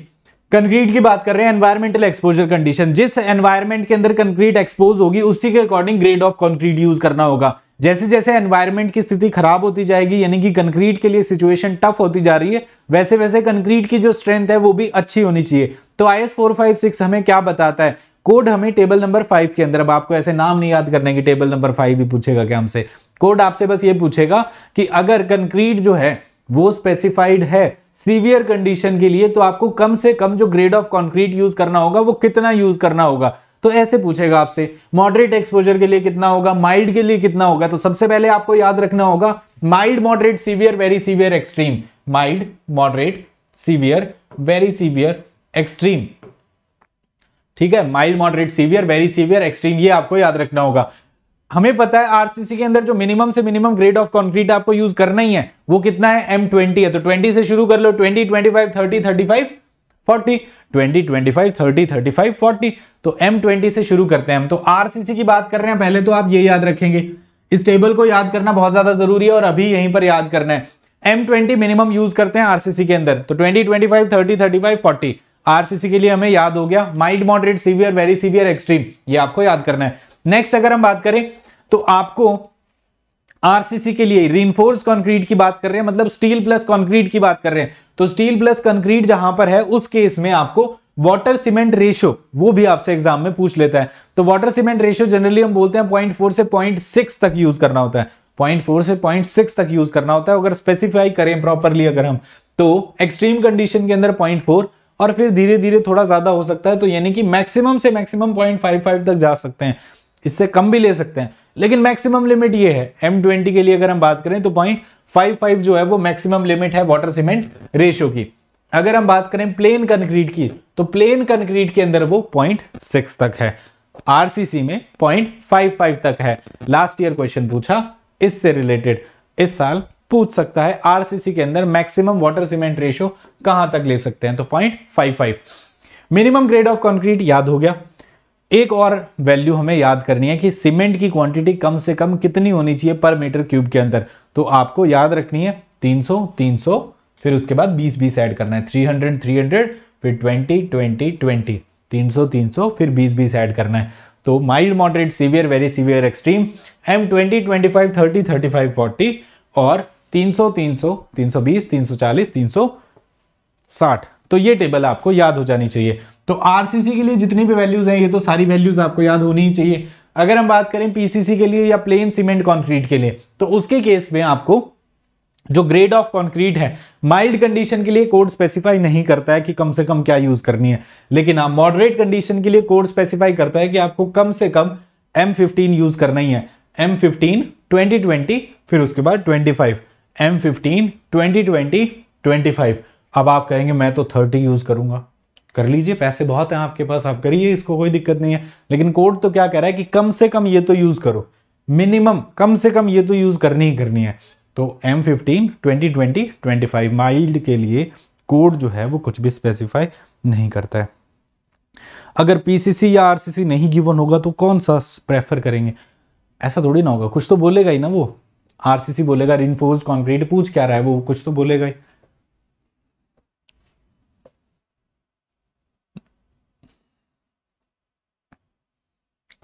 कंक्रीट की बात कर रहे हैं एनवायरमेंटल एक्सपोजर कंडीशन जिस एनवायरमेंट के अंदर कंक्रीट एक्सपोज होगी उसी के according grade of concrete use करना होगा जैसे जैसे एनवायरमेंट की स्थिति खराब होती जाएगी यानी कि कंक्रीट के लिए सिचुएशन टफ होती जा रही है वैसे वैसे कंक्रीट की जो स्ट्रेंथ है वो भी अच्छी होनी चाहिए तो I S four five six हमें क्या बताता है कोड हमें टेबल नंबर फाइव के अंदर अब आपको ऐसे नाम नहीं याद करने की टेबल नंबर फाइव भी पूछेगा क्या हमसे कोड आपसे बस ये पूछेगा कि अगर कंक्रीट जो है वो स्पेसिफाइड है सीवियर कंडीशन के लिए तो आपको कम से कम जो ग्रेड ऑफ कॉन्क्रीट यूज करना होगा वो कितना यूज करना होगा तो ऐसे पूछेगा आपसे मॉडरेट एक्सपोजर के लिए कितना होगा माइल्ड के लिए कितना होगा तो सबसे पहले आपको याद रखना होगा mild moderate severe very severe extreme mild moderate severe very severe extreme ठीक है mild moderate severe very severe extreme ये आपको याद रखना होगा हमें पता है आरसीसी के अंदर जो मिनिमम से मिनिमम ग्रेड ऑफ कंक्रीट आपको यूज करना ही है वो कितना है एम ट्वेंटी है तो ट्वेंटी से शुरू कर लो twenty twenty five thirty thirty five forty twenty twenty five thirty thirty five forty तो एम ट्वेंटी से शुरू करते हैं हम तो आरसीसी की बात कर रहे हैं पहले तो आप ये याद रखेंगे इस टेबल को याद करना बहुत ज्यादा जरूरी है और अभी यहीं पर याद करना है एम ट्वेंटी मिनिमम यूज करते हैं आरसीसी के अंदर तो twenty twenty five thirty thirty five forty RCC के लिए हमें याद हो गया mild moderate severe very severe extreme ये आपको याद करना है नेक्स्ट अगर हम बात करें तो आपको आरसीसी के लिए रीनफोर्स कंक्रीट की बात कर रहे हैं मतलब स्टील प्लस कंक्रीट की बात कर रहे हैं तो स्टील प्लस कंक्रीट जहां पर है उस केस में आपको वाटर सीमेंट रेशियो वो भी आपसे एग्जाम में पूछ लेता है तो वाटर सीमेंट रेशियो जनरली हम बोलते हैं पॉइंट फोर से पॉइंट सिक्स तक यूज करना होता है पॉइंट फोर से पॉइंट सिक्स तक यूज करना होता है अगर स्पेसिफाई करें प्रॉपरली अगर हम तो एक्सट्रीम कंडीशन के अंदर पॉइंट फोर और फिर धीरे धीरे थोड़ा ज्यादा हो सकता है तो यानी कि मैक्सिमम से मैक्सिमम पॉइंट फाइव फाइव तक जा सकते हैं इससे कम भी ले सकते हैं लेकिन मैक्सिमम लिमिट ये है एम ट्वेंटी के लिए अगर हम बात करें तो पॉइंट फाइव फाइव जो है वो मैक्सिमम लिमिट है वाटर सीमेंट रेशियो की अगर हम बात करें प्लेन कंक्रीट की तो प्लेन कंक्रीट के अंदर वो पॉइंट सिक्स तक है आरसीसी में पॉइंट फाइव फाइव तक है लास्ट ईयर क्वेश्चन पूछा इससे रिलेटेड इस साल पूछ सकता है आरसीसी के अंदर मैक्सिमम वाटर सीमेंट रेशियो कहां तक ले सकते हैं तो point five five minimum grade of concrete याद हो गया एक और वैल्यू हमें याद करनी है कि सीमेंट की क्वांटिटी कम से कम कितनी होनी चाहिए पर मीटर क्यूब के अंदर तो आपको याद रखनी है 300 300 फिर उसके बाद 20 20 ऐड करना है 300 300 फिर 20 20 20 300 300 फिर 20 20 ऐड करना है तो mild moderate severe very severe extreme M twenty twenty five thirty thirty five forty और तीन सौ तीन सौ तीन सौ बीस तीन सौ चालीस तीन सौ साठ तो ये टेबल आपको याद हो जानी चाहिए तो आरसीसी के लिए जितनी भी वैल्यूज़ हैं ये तो सारी वैल्यूज़ आपको याद होनी ही चाहिए अगर हम बात करें पीसीसी के लिए या प्लेन सीमेंट कंक्रीट के लिए तो उसके केस में आपको जो ग्रेड ऑफ कंक्रीट है माइल्ड कंडीशन के लिए कोड स्पेसिफाई नहीं करता है कि कम से कम क्या यूज करनी है लेकिन हाँ मॉडरेट कंडीशन के लिए कोड स्पेसिफाई करता है कि आपको कम से कम एम फिफ्टीन यूज करना ही है एम फिफ्टीन ट्वेंटी ट्वेंटी फिर उसके बाद twenty five M fifteen twenty twenty twenty five अब आप कहेंगे मैं तो थर्टी यूज करूंगा कर लीजिए पैसे बहुत हैं आपके पास आप करिए इसको कोई दिक्कत नहीं है लेकिन कोर्ट तो क्या कह रहा है कि कम से कम ये तो यूज़ करो मिनिमम कम से कम ये तो यूज़ करनी ही करनी है तो M fifteen twenty twenty twenty five mild के लिए कोड जो है वो कुछ भी स्पेसिफाई नहीं करता है अगर पीसीसी या आरसीसी नहीं गिवन होगा तो कौन सा प्रेफर करेंगे ऐसा थोड़ी ना होगा कुछ तो बोलेगा ही ना वो आरसीसी बोलेगा रिनफोर्स कॉन्क्रीट पूछ क्या रहा है वो कुछ तो बोलेगा ही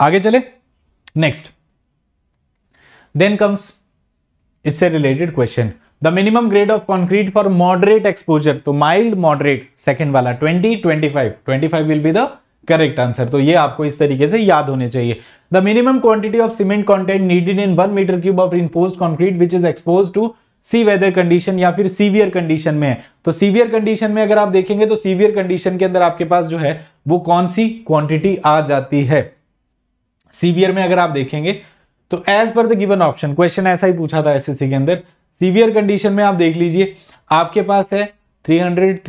आगे चले नेक्स्ट देन कम्स इससे related question the minimum grade of concrete for moderate exposure तो माइल्ड मॉडरेट सेकेंड वाला twenty twenty five twenty five will be the correct answer तो ये आपको इस तरीके से याद होने चाहिए the minimum quantity of cement content needed in one metre cube of reinforced concrete which is expose to sea weather condition या फिर सीवियर कंडीशन में है तो सीवियर कंडीशन में अगर आप देखेंगे तो सीवियर कंडीशन के अंदर आपके पास जो है वो कौन सी क्वांटिटी आ जाती है सीवियर में अगर आप देखेंगे तो as per the given option question ऐसा ही पूछा था एसएससी के अंदर सीवियर कंडीशन में आप देख लीजिए आपके पास है 300,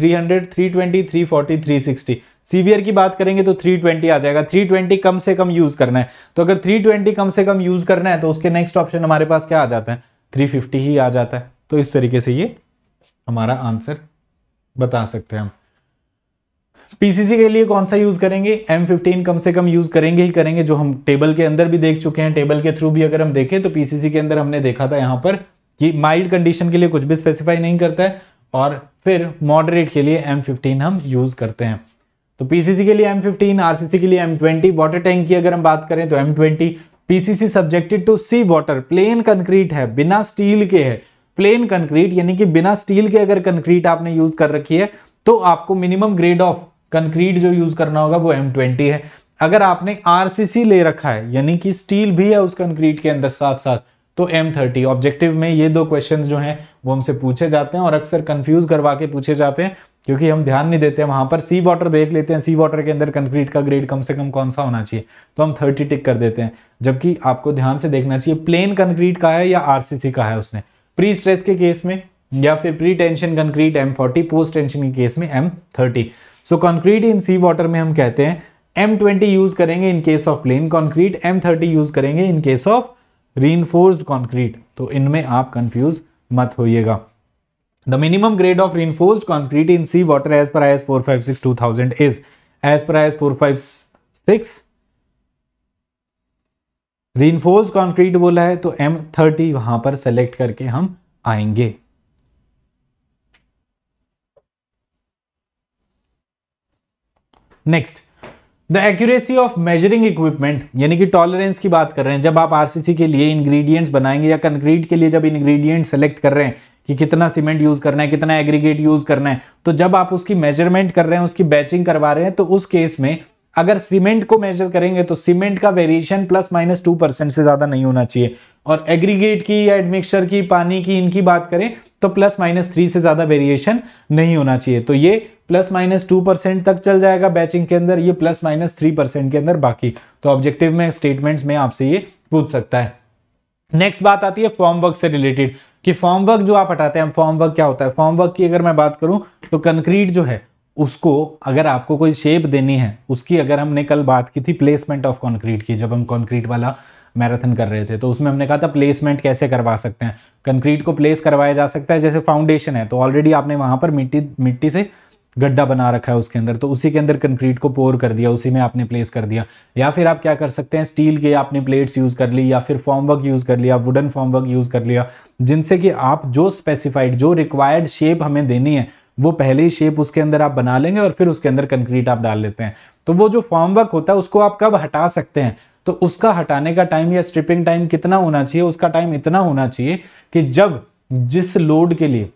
300, 320, 340, 360 सीवियर की बात करेंगे तो 320 आ जाएगा 320 कम से कम यूज करना है तो अगर 320 कम से कम यूज करना है तो उसके नेक्स्ट ऑप्शन हमारे पास क्या आ जाता है 350 ही आ जाता है तो इस तरीके से ये हमारा आंसर बता सकते हैं हम पीसीसी के लिए कौन सा यूज करेंगे M15 कम से कम यूज करेंगे ही करेंगे जो हम टेबल के अंदर भी देख चुके हैं टेबल के थ्रू भी अगर हम देखें तो पीसीसी के अंदर हमने देखा था यहाँ पर कि माइल्ड कंडीशन के लिए कुछ भी स्पेसिफाई नहीं करता है और फिर मॉडरेट के लिए M15 हम यूज करते हैं तो पीसीसी के लिए एम फिफ्टीन आरसीसी के लिए एम ट्वेंटी वाटर टैंक की अगर हम बात करें तो M twenty PCC subjected to sea water plain concrete है बिना स्टील के है प्लेन कंक्रीट यानी कि बिना स्टील के अगर कंक्रीट आपने यूज कर रखी है तो आपको मिनिमम ग्रेड ऑफ कंक्रीट जो यूज करना होगा वो एम ट्वेंटी है अगर आपने आरसीसी ले रखा है यानी कि स्टील भी है उस कंक्रीट के अंदर साथ साथ तो M30 ऑब्जेक्टिव में ये दो क्वेश्चन जो हैं वो हमसे पूछे जाते हैं और अक्सर कंफ्यूज करवा के पूछे जाते हैं क्योंकि हम ध्यान नहीं देते हैं वहां पर सी वाटर देख लेते हैं सी वाटर के अंदर कंक्रीट का ग्रेड कम से कम कौन सा होना चाहिए तो हम 30 टिक कर देते हैं जबकि आपको ध्यान से देखना चाहिए प्लेन कंक्रीट का है या आरसीसी का है उसने प्री स्ट्रेस के केस में या फिर pre tension concrete M forty post tension के केस में M thirty so concrete in sea water में हम कहते हैं एम ट्वेंटी यूज करेंगे in case of plain concrete M thirty use करेंगे in case of reinforced concrete तो इनमें आप कंफ्यूज मत होइएगा the minimum grade of reinforced concrete in sea water as per I four five six two thousand is as per I four five six reinforce concrete बोला है तो M thirty वहां पर सेलेक्ट करके हम आएंगे next the accuracy of measuring equipment यानी कि टॉलरेंस की बात कर रहे हैं जब आप आरसीसी के लिए इंग्रेडिएंट्स बनाएंगे या कंक्रीट के लिए जब इंग्रेडिएंट सेलेक्ट कर रहे हैं कि कितना सीमेंट यूज करना है कितना एग्रीगेट यूज करना है तो जब आप उसकी मेजरमेंट कर रहे हैं उसकी बैचिंग करवा रहे हैं तो उस केस में अगर सीमेंट को मेजर करेंगे तो सीमेंट का variation plus minus two percent से ज्यादा नहीं होना चाहिए और एग्रीगेट की या एडमिक्सर की पानी की इनकी बात करें तो प्लस माइनस थ्री से ज़्यादा वेरिएशन नहीं होना चाहिए तो ये प्लस माइनस टू परसेंट तक चल जाएगा बैचिंग के अंदर ये प्लस माइनस थ्री परसेंट के अंदर बाकी तो ऑब्जेक्टिव में स्टेटमेंट्स में आपसे ये पूछ सकता है नेक्स्ट बात आती है फॉर्म वर्क से रिलेटेड कि फॉर्म वर्क जो आप हटाते हैं फॉर्म वर्क क्या होता है फॉर्म वर्क की अगर मैं बात करूं तो कंक्रीट जो है उसको अगर आपको कोई शेप देनी है उसकी अगर हमने कल बात की थी प्लेसमेंट ऑफ कंक्रीट की जब हम कंक्रीट वाला मैराथन कर रहे थे तो उसमें हमने कहा था प्लेसमेंट कैसे करवा सकते हैं कंक्रीट को प्लेस करवाया जा सकता है जैसे फाउंडेशन है तो ऑलरेडी आपने वहाँ पर मिट्टी मिट्टी से गड्ढा बना रखा है उसके अंदर तो उसी के अंदर कंक्रीट को पोर कर दिया उसी में आपने प्लेस कर दिया या फिर आप क्या कर सकते हैं स्टील के आपने प्लेट्स यूज़ कर ली या फिर फॉर्म वर्क यूज़ कर लिया वुडन फॉर्म वर्क यूज़ कर लिया जिनसे कि आप जो स्पेसिफाइड जो रिक्वायर्ड शेप हमें देनी है वो पहले ही शेप उसके अंदर आप बना लेंगे और फिर उसके अंदर कंक्रीट आप डाल लेते हैं तो वो जो फॉर्म वर्क होता है उसको आप कब हटा सकते हैं तो उसका हटाने का टाइम या स्ट्रिपिंग टाइम कितना होना चाहिए उसका टाइम इतना होना चाहिए कि जब जिस लोड के लिए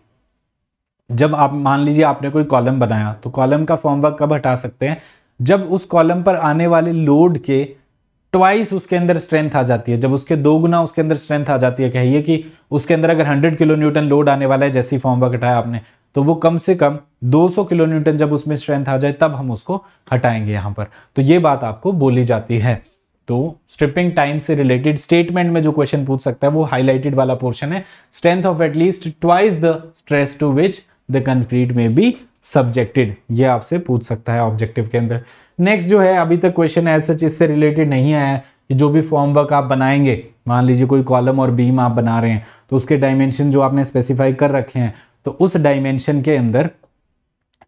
जब आप मान लीजिए आपने कोई कॉलम बनाया तो कॉलम का फॉर्म वर्क कब हटा सकते हैं जब उस कॉलम पर आने वाले लोड के ट्वाइस उसके अंदर स्ट्रेंथ आ जाती है जब उसके दो गुना उसके अंदर स्ट्रेंथ आ जाती है कहिए कि उसके अंदर अगर 100 किलो न्यूटन लोड आने वाला है जैसी फॉर्म वर्क हटाया आपने तो वो कम से कम 200 किलो न्यूटन जब उसमें स्ट्रेंथ आ जाए तब हम उसको हटाएंगे यहाँ पर तो ये बात आपको बोली जाती है तो स्ट्रिपिंग टाइम से रिलेटेड स्टेटमेंट में जो क्वेश्चन पूछ सकता है वो हाईलाइटेड वाला पोर्शन है strength of at least twice the stress to which the concrete may be subjected ये आपसे पूछ सकता है ऑब्जेक्टिव के अंदर नेक्स्ट जो है अभी तक क्वेश्चन एज सच इससे रिलेटेड नहीं आया है कि जो भी फॉर्म वर्क आप बनाएंगे मान लीजिए कोई कॉलम और बीम आप बना रहे हैं तो उसके डायमेंशन जो आपने स्पेसिफाई कर रखे हैं तो उस डायमेंशन के अंदर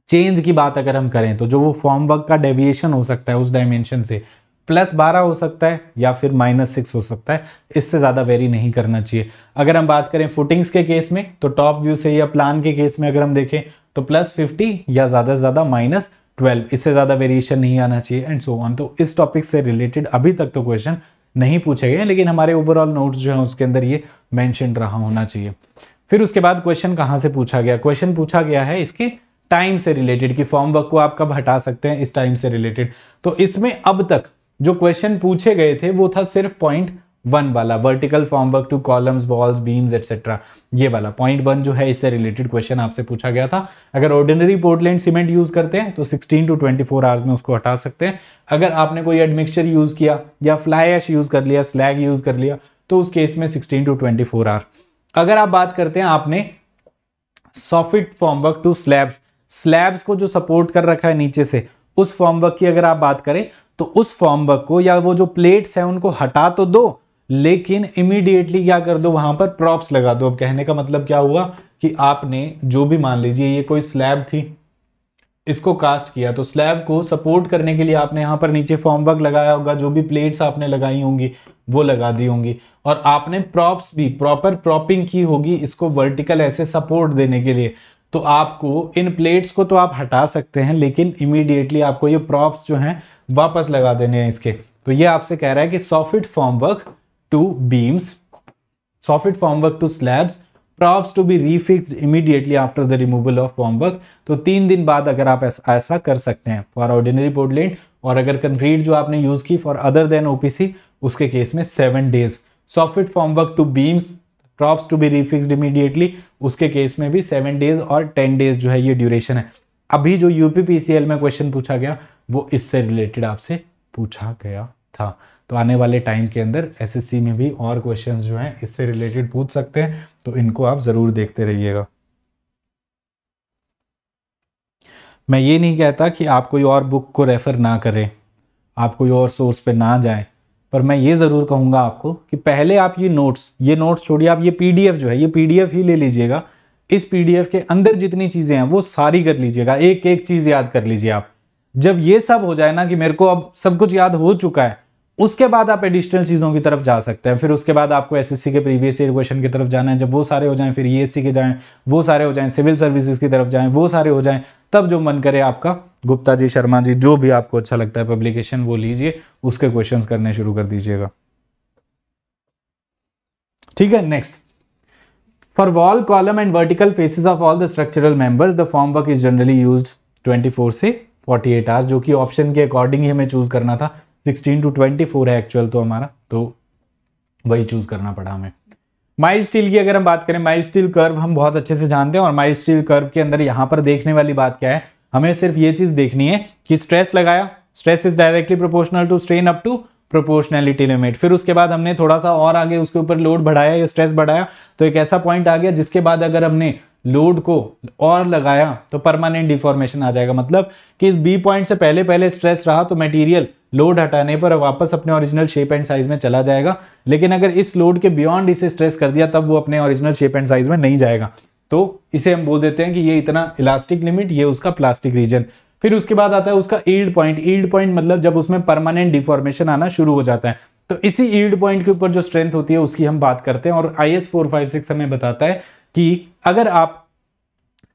चेंज की बात अगर हम करें तो जो वो फॉर्म वर्क का डेविएशन हो सकता है उस डायमेंशन से प्लस बारह हो सकता है या फिर माइनस सिक्स हो सकता है इससे ज़्यादा वेरी नहीं करना चाहिए अगर हम बात करें फुटिंग्स के केस में तो टॉप व्यू से या प्लान के केस में अगर हम देखें तो प्लस फिफ्टी या ज़्यादा से ज़्यादा माइनस ट्वेल्व इससे ज़्यादा वेरिएशन नहीं आना चाहिए एंड सो ऑन तो इस टॉपिक से रिलेटेड अभी तक तो क्वेश्चन नहीं पूछे गए लेकिन हमारे ओवरऑल नोट्स जो है उसके अंदर ये मैंशन रहा होना चाहिए फिर उसके बाद क्वेश्चन कहाँ से पूछा गया क्वेश्चन पूछा गया है इसके टाइम से रिलेटेड कि फॉर्म वर्क को आप कब हटा सकते हैं इस टाइम से रिलेटेड तो इसमें अब तक जो क्वेश्चन पूछे गए थे वो था सिर्फ पॉइंट वन वाला vertical formwork to columns walls beams etcetera ये वाला पॉइंट वन जो है इससे रिलेटेड क्वेश्चन आपसे पूछा गया था अगर ऑर्डिनरी पोर्टलैंड सीमेंट यूज करते हैं तो 16 टू 24 आवर्स में उसको हटा सकते हैं अगर आपने कोई एडमिक्सचर यूज किया या फ्लाई एश यूज कर लिया स्लैग यूज कर लिया तो उस केस में sixteen to twenty four hour अगर आप बात करते हैं आपने soffit formwork to slabs slabs को जो सपोर्ट कर रखा है नीचे से उस फॉर्मवर्क की अगर आप बात करें तो उस फॉर्मवर्क को या वो जो प्लेट्स है उनको हटा तो दो लेकिन इमीडिएटली क्या कर दो वहां पर प्रॉप्स लगा दो अब कहने का मतलब क्या हुआ कि आपने जो भी मान लीजिए ये कोई स्लैब थी इसको कास्ट किया तो स्लैब को सपोर्ट करने के लिए आपने यहां पर नीचे फॉर्म वर्क लगाया होगा जो भी प्लेट्स आपने लगाई होंगी वो लगा दी होंगी और आपने प्रॉप्स भी प्रॉपर प्रॉपिंग की होगी इसको वर्टिकल ऐसे सपोर्ट देने के लिए तो आपको इन प्लेट्स को तो आप हटा सकते हैं लेकिन इमीडिएटली आपको ये प्रॉप्स जो हैं वापस लगा देने हैं इसके तो ये आपसे कह रहा है कि soffit formwork to beams, soffit formwork to slabs, props to be refix immediately after the removal of formwork तो तीन दिन बाद अगर आप ऐसा ऐसा कर सकते हैं फॉर ऑर्डिनरी पोर्टलैंड और अगर कंक्रीट जो आपने यूज की फॉर अदर देन ओपीसी उसके केस में seven days soft formwork to beams props to be refixed immediately उसके केस में भी सेवन डेज और टेन डेज जो है ये ड्यूरेशन है अभी जो यूपीपीसीएल में क्वेश्चन पूछा गया वो इससे रिलेटेड आपसे पूछा गया था तो आने वाले टाइम के अंदर एसएससी में भी और क्वेश्चन जो हैं इससे रिलेटेड पूछ सकते हैं तो इनको आप ज़रूर देखते रहिएगा मैं ये नहीं कहता कि आप कोई और बुक को रेफ़र ना करें आप कोई और सोर्स पे ना जाएं पर मैं ये ज़रूर कहूँगा आपको कि पहले आप ये नोट्स ये नोट्स छोड़िए आप ये पीडीएफ जो है ये पीडीएफ ही ले लीजिएगा इस पीडीएफ के अंदर जितनी चीज़ें हैं वो सारी कर लीजिएगा एक एक चीज़ याद कर लीजिए आप जब ये सब हो जाए ना कि मेरे को अब सब कुछ याद हो चुका है उसके बाद आप एडिशनल चीज़ों की तरफ जा सकते हैं फिर उसके बाद आपको एसएससी के प्रीवियस ईयर क्वेश्चन की तरफ जाना है जब वो सारे हो जाएं फिर ईएससी e के जाएं वो सारे हो जाएं सिविल सर्विसेज की तरफ जाएं वो सारे हो जाएं तब जो मन करे आपका गुप्ता जी शर्मा जी जो भी आपको अच्छा लगता है पब्लिकेशन वो लीजिए उसके क्वेश्चन करने शुरू कर दीजिएगा ठीक है next for wall column and vertical faces of all the structural members the formwork is generally use 24 से 48 आवर्स जो कि ऑप्शन के अकॉर्डिंग ही हमें चूज करना था सिक्सटीन टू ट्वेंटी फोर है एक्चुअल तो हमारा तो वही चूज़ करना पड़ा हमें माइल स्टील की अगर हम बात करें माइल स्टील कर्व हम बहुत अच्छे से जानते हैं और माइल स्टील कर्व के अंदर यहां पर देखने वाली बात क्या है हमें सिर्फ ये चीज़ देखनी है कि स्ट्रेस लगाया stress is directly proportional to strain up to proportionality limit फिर उसके बाद हमने थोड़ा सा और आगे उसके ऊपर लोड बढ़ाया या स्ट्रेस बढ़ाया तो एक ऐसा पॉइंट आ गया जिसके बाद अगर हमने लोड को और लगाया तो परमानेंट डिफॉर्मेशन आ जाएगा मतलब कि इस बी पॉइंट से पहले पहले स्ट्रेस रहा तो मटेरियल लोड हटाने पर वापस अपने ओरिजिनल शेप एंड साइज में चला जाएगा लेकिन अगर इस लोड के बियॉन्ड इसे स्ट्रेस कर दिया तब वो अपने ओरिजिनल शेप एंड साइज में नहीं जाएगा तो इसे हम बोल देते हैं कि ये इतना इलास्टिक लिमिट ये उसका प्लास्टिक रीजन फिर उसके बाद आता है उसका ईल्ड पॉइंट ईल्ड पॉइंट मतलब जब उसमें परमानेंट डिफॉर्मेशन आना शुरू हो जाता है तो इसी ईल्ड पॉइंट के ऊपर जो स्ट्रेंथ होती है उसकी हम बात करते हैं और I S four five six हमें बताता है कि अगर आप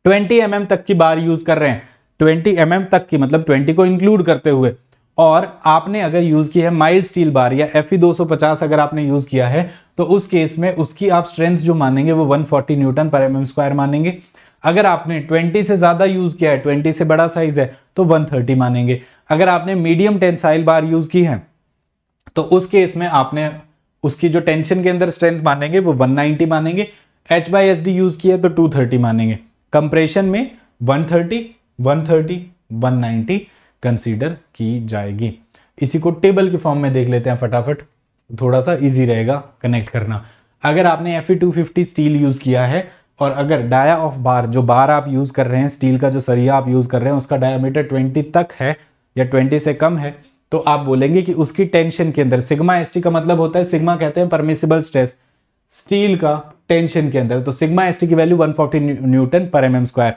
ट्वेंटी एम mm तक की बार यूज कर रहे हैं ट्वेंटी एम mm तक की मतलब ट्वेंटी को इंक्लूड करते हुए और आपने अगर यूज़ की है माइल्ड स्टील बार या एफ ई अगर आपने यूज़ किया है तो उस केस में उसकी आप स्ट्रेंथ जो मानेंगे वो 140 न्यूटन पर एम स्क्वायर मानेंगे अगर आपने 20 से ज़्यादा यूज़ किया है 20 से बड़ा साइज है तो 130 मानेंगे अगर आपने मीडियम टेंसाइल बार यूज़ की है तो उस केस में आपने उसकी जो टेंशन के अंदर स्ट्रेंथ मानेंगे वो 190 मानेंगे H by S D use किया तो 230 मानेंगे कंप्रेशन में 130, 130, 190 कंसीडर की जाएगी इसी को टेबल के फॉर्म में देख लेते हैं फटाफट थोड़ा सा इजी रहेगा कनेक्ट करना अगर आपने एफ ई स्टील यूज़ किया है और अगर डाया ऑफ बार जो बार आप यूज़ कर रहे हैं स्टील का जो सरिया आप यूज़ कर रहे हैं उसका डायामीटर 20 तक है या 20 से कम है तो आप बोलेंगे कि उसकी टेंशन के अंदर सिग्मा एस का मतलब होता है सिग्मा कहते हैं परमिसिबल स्ट्रेस स्टील का टेंशन के अंदर तो सिग्मा एस की वैल्यू फोर्टी न्यूटन पर एम एम स्क्वायर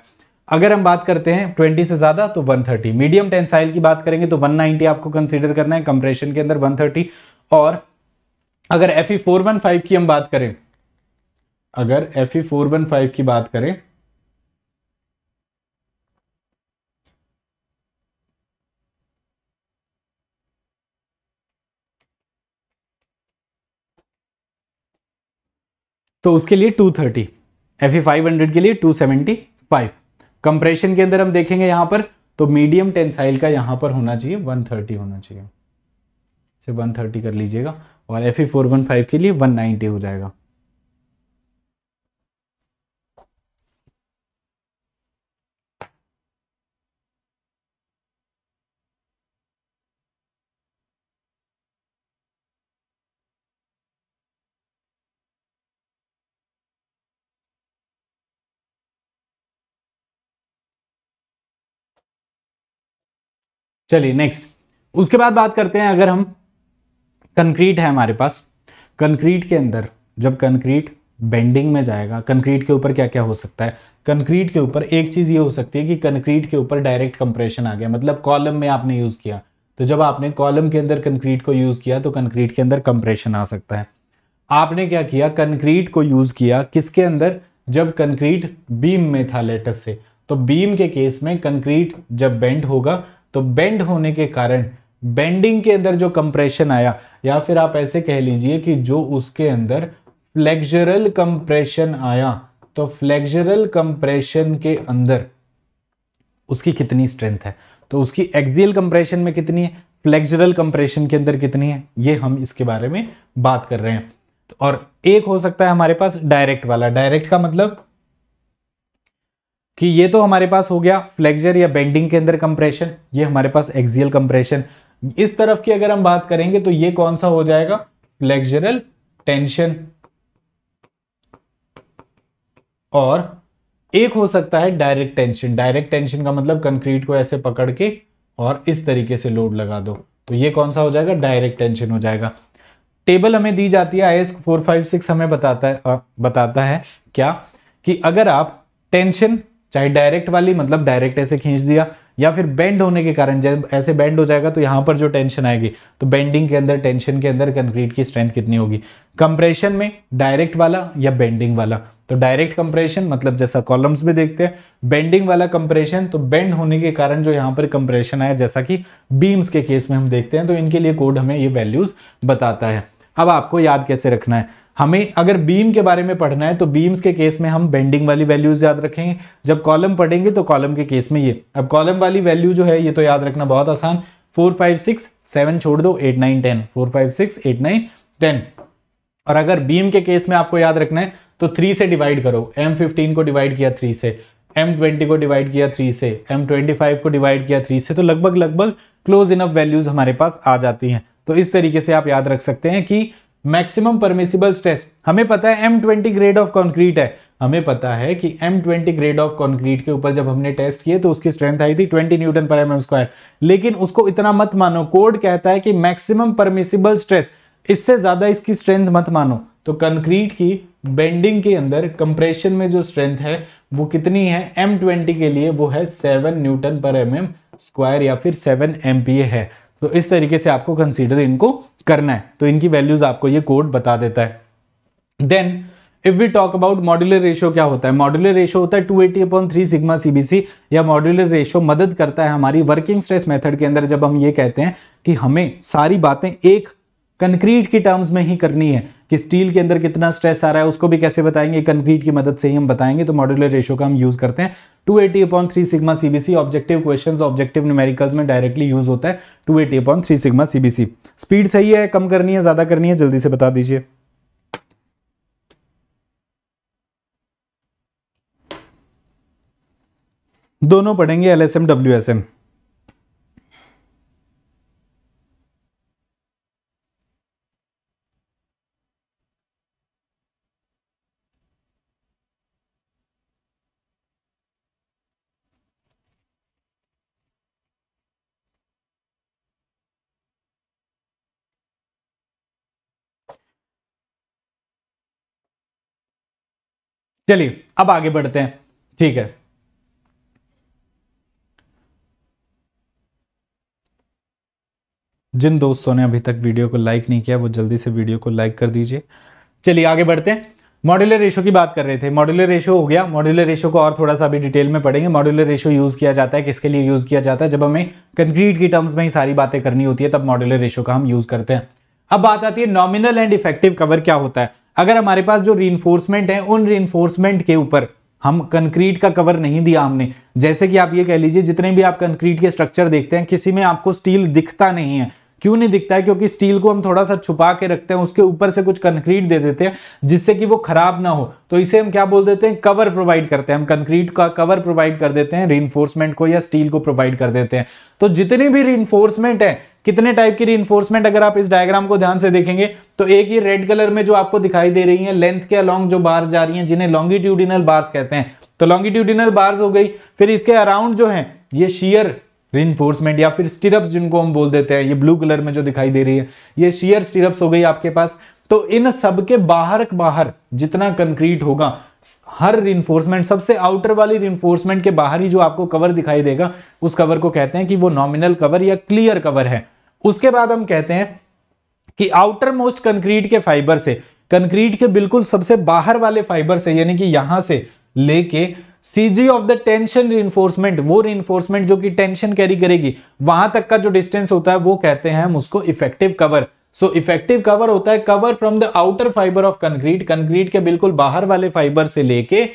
अगर हम बात करते हैं 20 से ज़्यादा तो 130 मीडियम टेंसाइल की बात करेंगे तो 190 आपको कंसीडर करना है कंप्रेशन के अंदर 130 और अगर एफ ई फोर वन फाइव की हम बात करें अगर एफ ई फोर वन फाइव की बात करें तो उसके लिए 230 एफ ई फाइव हंड्रेड के लिए 275 कंप्रेशन के अंदर हम देखेंगे यहां पर तो मीडियम टेंसाइल का यहां पर होना चाहिए 130 होना चाहिए इसे 130 कर लीजिएगा और एफ ई के लिए 190 हो जाएगा चलिए नेक्स्ट उसके बाद बात करते हैं अगर हम कंक्रीट है हमारे पास कंक्रीट के अंदर जब कंक्रीट बेंडिंग में जाएगा कंक्रीट के ऊपर क्या क्या हो सकता है कंक्रीट के ऊपर एक चीज़ ये हो सकती है कि कंक्रीट के ऊपर डायरेक्ट कंप्रेशन आ गया मतलब कॉलम में आपने यूज़ किया तो जब आपने कॉलम के अंदर कंक्रीट को यूज़ किया तो कंक्रीट के अंदर कंप्रेशन आ सकता है आपने क्या किया कंक्रीट को यूज़ किया किसके अंदर जब कंक्रीट बीम में था लेटस से तो बीम के केस में कंक्रीट जब बेंड होगा तो बेंड होने के कारण बेंडिंग के अंदर जो कंप्रेशन आया या फिर आप ऐसे कह लीजिए कि जो उसके अंदर फ्लेक्जरल कंप्रेशन आया तो फ्लेक्जरल कंप्रेशन के अंदर उसकी कितनी स्ट्रेंथ है तो उसकी एक्सियल कंप्रेशन में कितनी है फ्लेक्जरल कंप्रेशन के अंदर कितनी है ये हम इसके बारे में बात कर रहे हैं और एक हो सकता है हमारे पास डायरेक्ट वाला डायरेक्ट का मतलब कि ये तो हमारे पास हो गया फ्लेक्जर या बेंडिंग के अंदर कंप्रेशन ये हमारे पास एक्सियल कंप्रेशन इस तरफ की अगर हम बात करेंगे तो ये कौन सा हो जाएगा फ्लेक्जरल टेंशन और एक हो सकता है डायरेक्ट टेंशन डायरेक्ट टेंशन का मतलब कंक्रीट को ऐसे पकड़ के और इस तरीके से लोड लगा दो तो ये कौन सा हो जाएगा डायरेक्ट टेंशन हो जाएगा टेबल हमें दी जाती है I S four five six हमें बताता है बताता है क्या कि अगर आप टेंशन चाहे डायरेक्ट वाली मतलब डायरेक्ट ऐसे खींच दिया या फिर बेंड होने के कारण जब ऐसे बेंड हो जाएगा तो यहाँ पर जो टेंशन आएगी तो बेंडिंग के अंदर टेंशन के अंदर कंक्रीट की स्ट्रेंथ कितनी होगी कंप्रेशन में डायरेक्ट वाला या बेंडिंग वाला तो डायरेक्ट कंप्रेशन मतलब जैसा कॉलम्स में देखते हैं बेंडिंग वाला कंप्रेशन तो बेंड होने के कारण जो यहाँ पर कंप्रेशन आया जैसा कि बीम्स के केस में हम देखते हैं तो इनके लिए कोड हमें ये वैल्यूज बताता है अब आपको याद कैसे रखना है हमें अगर बीम के बारे में पढ़ना है तो बीम्स के केस में हम बेंडिंग वाली वैल्यूज याद रखेंगे जब कॉलम पढ़ेंगे तो कॉलम के केस में ये अब कॉलम वाली वैल्यू जो है ये तो याद रखना बहुत आसान फोर फाइव सिक्स सेवन छोड़ दो eight nine ten four five six eight nine ten और अगर बीम के केस में आपको याद रखना है तो थ्री से डिवाइड करो एम फिफ्टीन को डिवाइड किया थ्री से एम ट्वेंटी को डिवाइड किया थ्री से एम ट्वेंटी फाइव को डिवाइड किया थ्री से तो लगभग लगभग क्लोज इनफ वैल्यूज हमारे पास आ जाती हैं तो इस तरीके से आप याद रख सकते हैं कि मैक्सिमम परमिसिबल स्ट्रेस हमें पता है M twenty grade of concrete है हमें पता है कि M twenty grade of concrete के ऊपर जब हमने टेस्ट किए तो उसकी स्ट्रेंथ आई थी ट्वेंटी न्यूटन पर एम एम स्क्वायर लेकिन उसको इतना मत मानो कोड कहता है कि मैक्सिमम परमिसिबल स्ट्रेस इससे ज़्यादा इसकी स्ट्रेंथ मत मानो तो कंक्रीट की बेंडिंग के अंदर कंप्रेशन में जो स्ट्रेंथ है वो कितनी है एम ट्वेंटी के लिए वो है सेवन न्यूटन पर एम एम स्क्वायर या फिर सेवन एम पी ए है तो इस तरीके से आपको कंसीडर इनको करना है तो इनकी वैल्यूज आपको ये कोड बता देता है then if we talk about modular ratio क्या होता है मॉड्यूलर रेशो होता है 280 eighty upon three sigma CBC या मॉड्यूलर रेशो मदद करता है हमारी वर्किंग स्ट्रेस मेथड के अंदर जब हम ये कहते हैं कि हमें सारी बातें एक कंक्रीट की टर्म्स में ही करनी है कि स्टील के अंदर कितना स्ट्रेस आ रहा है उसको भी कैसे बताएंगे कंक्रीट की मदद से ही हम बताएंगे तो मॉड्यूलर रेशो का हम यूज़ करते हैं 280 eighty upon three sigma CBC objective questions objective numericals में डायरेक्टली यूज़ होता है 280 eighty upon three sigma CBC speed सही है कम करनी है ज़्यादा करनी है जल्दी से बता दीजिए दोनों पढ़ेंगे L S M W S M चलिए अब आगे बढ़ते हैं ठीक है जिन दोस्तों ने अभी तक वीडियो को लाइक नहीं किया वो जल्दी से वीडियो को लाइक कर दीजिए चलिए आगे बढ़ते हैं मॉड्यूलर रेशो की बात कर रहे थे मॉड्यूलर रेशो हो गया मॉड्यूलर रेशो को और थोड़ा सा अभी डिटेल में पढ़ेंगे मॉड्यूलर रेशो यूज़ किया जाता है किसके लिए यूज़ किया जाता है जब हमें कंक्रीट की टर्म्स में ही सारी बातें करनी होती है तब मॉड्यूलर रेशो का हम यूज़ करते हैं अब बात आती है नॉमिनल एंड इफेक्टिव कवर क्या होता है अगर हमारे पास जो रीनफोर्समेंट है उन रीनफोर्समेंट के ऊपर हम कंक्रीट का कवर नहीं दिया हमने जैसे कि आप ये कह लीजिए जितने भी आप कंक्रीट के स्ट्रक्चर देखते हैं किसी में आपको स्टील दिखता नहीं है क्यों नहीं दिखता है क्योंकि स्टील को हम थोड़ा सा छुपा के रखते हैं उसके ऊपर से कुछ कंक्रीट दे देते हैं जिससे कि वो खराब ना हो तो इसे हम क्या बोल देते हैं कवर प्रोवाइड करते हैं हम कंक्रीट का कवर प्रोवाइड कर देते हैं रीनफोर्समेंट को या स्टील को प्रोवाइड कर देते हैं तो जितने भी रीनफोर्समेंट है कितने टाइप की रीइन्फोर्समेंट अगर आप इस डायग्राम को ध्यान से देखेंगे तो एक ये रेड कलर में जो आपको दिखाई दे रही है लेंथ के अलॉन्ग जो बार्स जा रही हैं जिन्हें लॉन्गिट्यूडिनल बार्स कहते हैं तो लॉन्गिट्यूडिनल बार्स हो गई फिर इसके अराउंड जो है ये शियर रिइन्फोर्समेंट या फिर स्टिरप्स जिनको हम बोल देते हैं ये ब्लू कलर में जो दिखाई दे रही है ये शियर स्टिरप्स हो गई आपके पास तो इन सब के बाहर बाहर जितना कंक्रीट होगा हर रिइन्फोर्समेंट सबसे आउटर वाली रिइन्फोर्समेंट के बाहर ही जो आपको कवर दिखाई देगा उस कवर को कहते हैं कि वो नॉमिनल कवर या क्लियर कवर है उसके बाद हम कहते हैं कि आउटर मोस्ट कंक्रीट के फाइबर से कंक्रीट के बिल्कुल सबसे बाहर वाले फाइबर से यानी कि यहां से लेके CG of the tension reinforcement वो रिइंफोर्समेंट जो कि टेंशन कैरी करेगी वहां तक का जो डिस्टेंस होता है वो कहते हैं हम उसको effective cover so effective cover होता है cover from the outer fibre of concrete concrete के बिल्कुल बाहर वाले फाइबर से लेके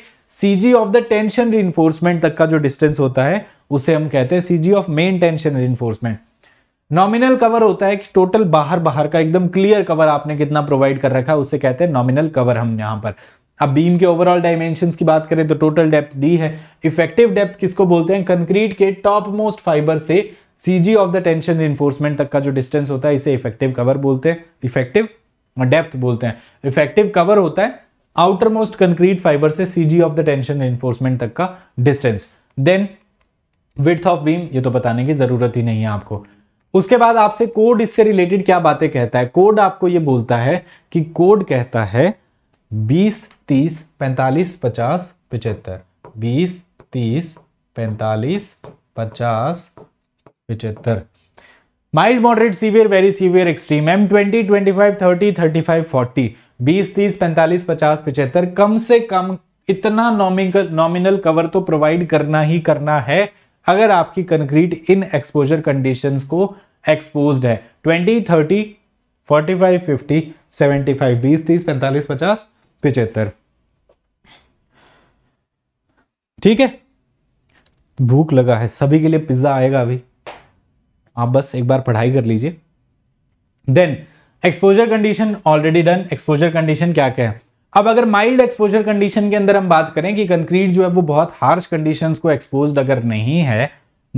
CG of the tension reinforcement तक का जो डिस्टेंस होता है उसे हम कहते हैं CG of main tension reinforcement nominal cover होता है कि टोटल बाहर बाहर का एकदम क्लियर कवर आपने कितना प्रोवाइड कर रखा है उसे कहते हैं नॉमिनल कवर हम यहां पर अब बीम के ओवरऑल डायमेंशन की बात करें तो टोटल डेप्थ डी है इफेक्टिव डेप्थ किसको बोलते हैं कंक्रीट के टॉप मोस्ट फाइबर से CG of the tension reinforcement तक का जो डिस्टेंस होता है इसे इफेक्टिव कवर बोलते हैं इफेक्टिव डेप्थ बोलते हैं इफेक्टिव कवर होता है आउटर मोस्ट कंक्रीट फाइबर से CG of the tension reinforcement तक का distance then width of beam ये तो बताने की जरूरत ही नहीं है आपको उसके बाद आपसे कोड इससे रिलेटेड क्या बातें कहता है कोड आपको ये बोलता है कि कोड कहता है बीस तीस पैंतालीस पचास पिचहत्तर बीस तीस पैंतालीस पचास पिचहत्तर mild moderate severe very severe extreme M twenty twenty five thirty thirty five forty बीस तीस पैंतालीस पचास पिचहत्तर कम से कम इतना नॉमिनल नॉमिनल कवर तो प्रोवाइड करना ही करना है अगर आपकी कंक्रीट इन एक्सपोजर कंडीशंस को एक्सपोज्ड है 20, 30, 45, 50, 75, 20, 30, 45, 50, पिछहत्तर ठीक है भूख लगा है सभी के लिए पिज्ज़ा आएगा अभी आप बस एक बार पढ़ाई कर लीजिए then exposure condition already done exposure condition क्या क्या है अब अगर माइल्ड एक्सपोजर कंडीशन के अंदर हम बात करें कि कंक्रीट जो है वो बहुत हार्श कंडीशन को एक्सपोज अगर नहीं है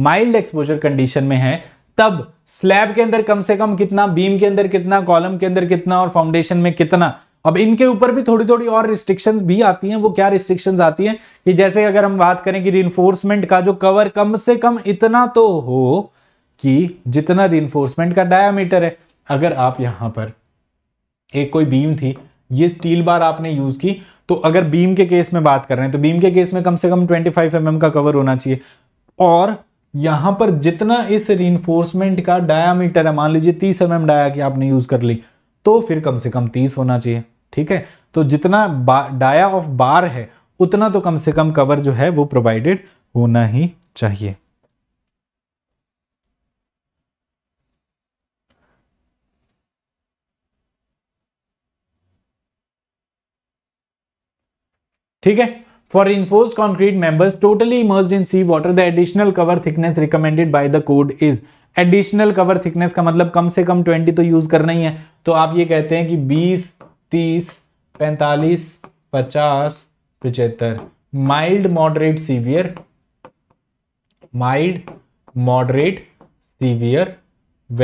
माइल्ड एक्सपोजर कंडीशन में है तब स्लैब के अंदर कम से कम कितना बीम के अंदर कितना कॉलम के अंदर कितना और फाउंडेशन में कितना अब इनके ऊपर भी थोड़ी थोड़ी और रिस्ट्रिक्शंस भी आती हैं वो क्या रिस्ट्रिक्शंस आती हैं कि जैसे अगर हम बात करें कि रिइंफोर्समेंट का जो कवर कम से कम इतना तो हो कि जितना रिइंफोर्समेंट का डायामीटर है अगर आप यहां पर एक कोई बीम थी ये स्टील बार आपने यूज़ की तो अगर बीम के केस में बात कर रहे हैं तो बीम के केस में कम से कम 25 फाइव mm का कवर होना चाहिए और यहां पर जितना इस रीनफोर्समेंट का डायामीटर है मान लीजिए 30 एम एम डाया की आपने यूज़ कर ली तो फिर कम से कम 30 होना चाहिए ठीक है तो जितना डाया ऑफ बार है उतना तो कम से कम कवर जो है वो प्रोवाइडेड होना ही चाहिए ठीक है for reinforced concrete members totally immerse in sea water the additional cover thickness recommended by the code is additional cover thickness का मतलब कम से कम ट्वेंटी तो यूज करना ही है तो आप ये कहते हैं कि बीस तीस पैंतालीस पचास पचहत्तर mild moderate severe mild moderate severe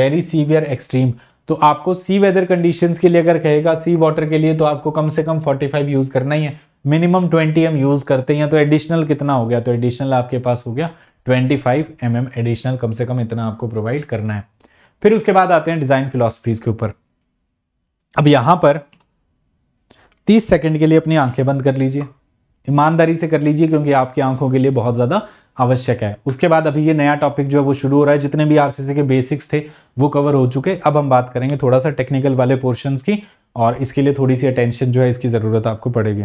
very severe extreme तो आपको सी वेदर कंडीशन के लिए अगर कहेगा सी वॉटर के लिए तो आपको कम से कम फोर्टी फाइव यूज करना ही है मिनिमम 20 एम यूज़ करते हैं या तो एडिशनल कितना हो गया तो एडिशनल आपके पास हो गया 25 फाइव mm एडिशनल कम से कम इतना आपको प्रोवाइड करना है फिर उसके बाद आते हैं डिज़ाइन फिलोसफीज़ के ऊपर अब यहाँ पर 30 सेकंड के लिए अपनी आंखें बंद कर लीजिए ईमानदारी से कर लीजिए क्योंकि आपकी आंखों के लिए बहुत ज़्यादा आवश्यक है उसके बाद अभी ये नया टॉपिक जो है वो शुरू हो रहा है जितने भी आरसीसी के बेसिक्स थे वो कवर हो चुके अब हम बात करेंगे थोड़ा सा टेक्निकल वाले पोर्शंस की और इसके लिए थोड़ी सी अटेंशन जो है इसकी ज़रूरत आपको पड़ेगी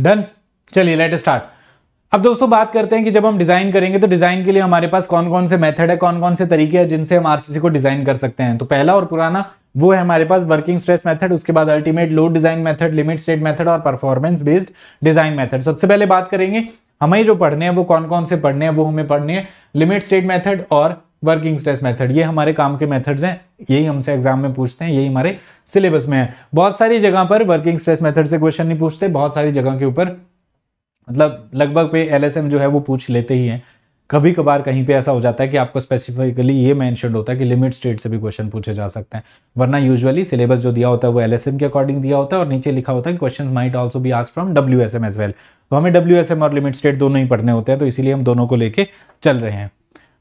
डन चलिए लेट स्टार्ट अब दोस्तों बात करते हैं कि जब हम डिज़ाइन करेंगे तो डिज़ाइन के लिए हमारे पास कौन कौन से मेथड है कौन कौन से तरीके हैं जिनसे हम आरसीसी को डिज़ाइन कर सकते हैं तो पहला और पुराना वो है हमारे पास वर्किंग स्ट्रेस मेथड उसके बाद ultimate load design method limit state method और परफॉर्मेंस बेस्ड डिज़ाइन मेथड सबसे पहले बात करेंगे हमें जो पढ़ने हैं वो कौन कौन से पढ़ने हैं वो हमें पढ़ने हैं लिमिट स्टेट मेथड और वर्किंग स्ट्रेस मेथड ये हमारे काम के मेथड्स हैं यही हमसे एग्जाम में पूछते हैं यही हमारे सिलेबस में है बहुत सारी जगह पर वर्किंग स्ट्रेस मेथड से क्वेश्चन नहीं पूछते बहुत सारी जगह के ऊपर मतलब लगभग पे एलएसएम जो है वो पूछ लेते ही हैं कभी कभार कहीं पे ऐसा हो जाता है कि आपको स्पेसिफिकली ये मैंशन होता है कि लिमिट स्टेट से भी क्वेश्चन पूछे जा सकते हैं वरना यूजुअली सिलेबस जो दिया होता है वो एलएसएम के अकॉर्डिंग दिया होता है और नीचे लिखा होता है क्वेश्चन माइट ऑल्सो बी आस from W S M well तो हमें डब्ल्यू एस एम और लिमिट स्टेट दोनों ही पढ़ने होते हैं तो इसलिए हम दोनों को लेकर चल रहे हैं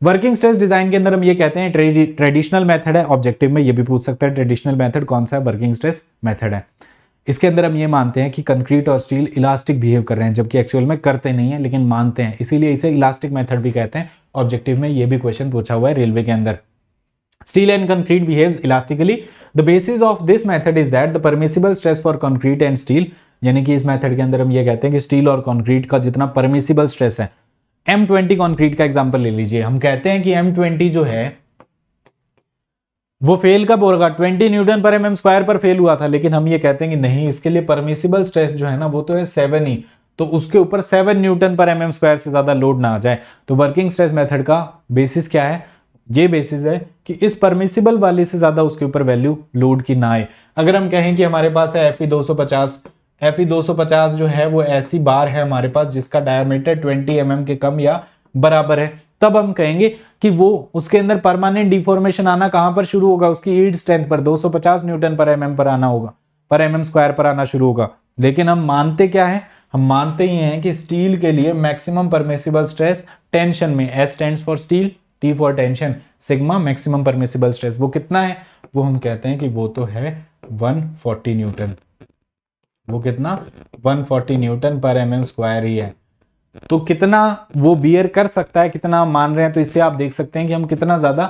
वर्किंग स्ट्रेस डिजाइन के अंदर हम ये कहते हैं ट्रेडिशनल मेथड है ऑब्जेक्टिव में ये भी पूछ सकता है ट्रेडिशनल मेथड कौन सा है वर्किंग स्ट्रेस मेथड है इसके अंदर हम ये मानते हैं कि कंक्रीट और स्टील इलास्टिक बिहेव कर रहे हैं जबकि एक्चुअल में करते नहीं है लेकिन मानते हैं इसीलिए इसे इलास्टिक मेथड भी कहते हैं ऑब्जेक्टिव में ये भी क्वेश्चन पूछा हुआ है रेलवे के अंदर steel and concrete behave elastically the basis of this method is that the permissible stress for concrete and steel यानी कि इस मेथड के अंदर हम ये कहते हैं कि स्टील और कंक्रीट का जितना परमिसिबल स्ट्रेस है एम ट्वेंटी कॉन्क्रीट का एग्जाम्पल ले लीजिए हम कहते हैं कि एम ट्वेंटी जो है वो फेल कब होगा 20 न्यूटन mm पर एम एम स्क्वायर पर फेल हुआ था लेकिन हम ये कहते हैं कि नहीं इसके लिए परमिसिबल स्ट्रेस जो है ना वो तो है सेवन ही तो उसके ऊपर सेवन न्यूटन पर एम एम स्क्वायर से ज़्यादा लोड ना आ जाए तो वर्किंग स्ट्रेस मेथड का बेसिस क्या है ये बेसिस है कि इस परमिसिबल वाले से ज़्यादा उसके ऊपर वैल्यू लोड की ना आए अगर हम कहें कि हमारे पास है एफ ई दो सौ पचास एफ ई जो है वो ऐसी बार है हमारे पास जिसका डायमीटर 20 एम mm के कम या बराबर है तब हम कहेंगे कि वो उसके अंदर परमानेंट डिफॉर्मेशन आना कहां पर शुरू होगा उसकी हीट स्ट्रेंथ पर 250 न्यूटन पर एम mm पर आना होगा पर एम mm स्क्वायर पर आना शुरू होगा लेकिन हम मानते क्या है हम मानते ही हैं कि स्टील के लिए मैक्सिमम परमिसिबल स्ट्रेस टेंशन में S stand for steel T for tension sigma maximum permissible stress वो कितना है वो हम कहते हैं कि वो तो है 140 न्यूटन वो कितना 140 न्यूटन पर एम एम स्क्वायर ही है तो कितना वो बियर कर सकता है कितना मान रहे हैं तो इससे आप देख सकते हैं कि हम कितना ज़्यादा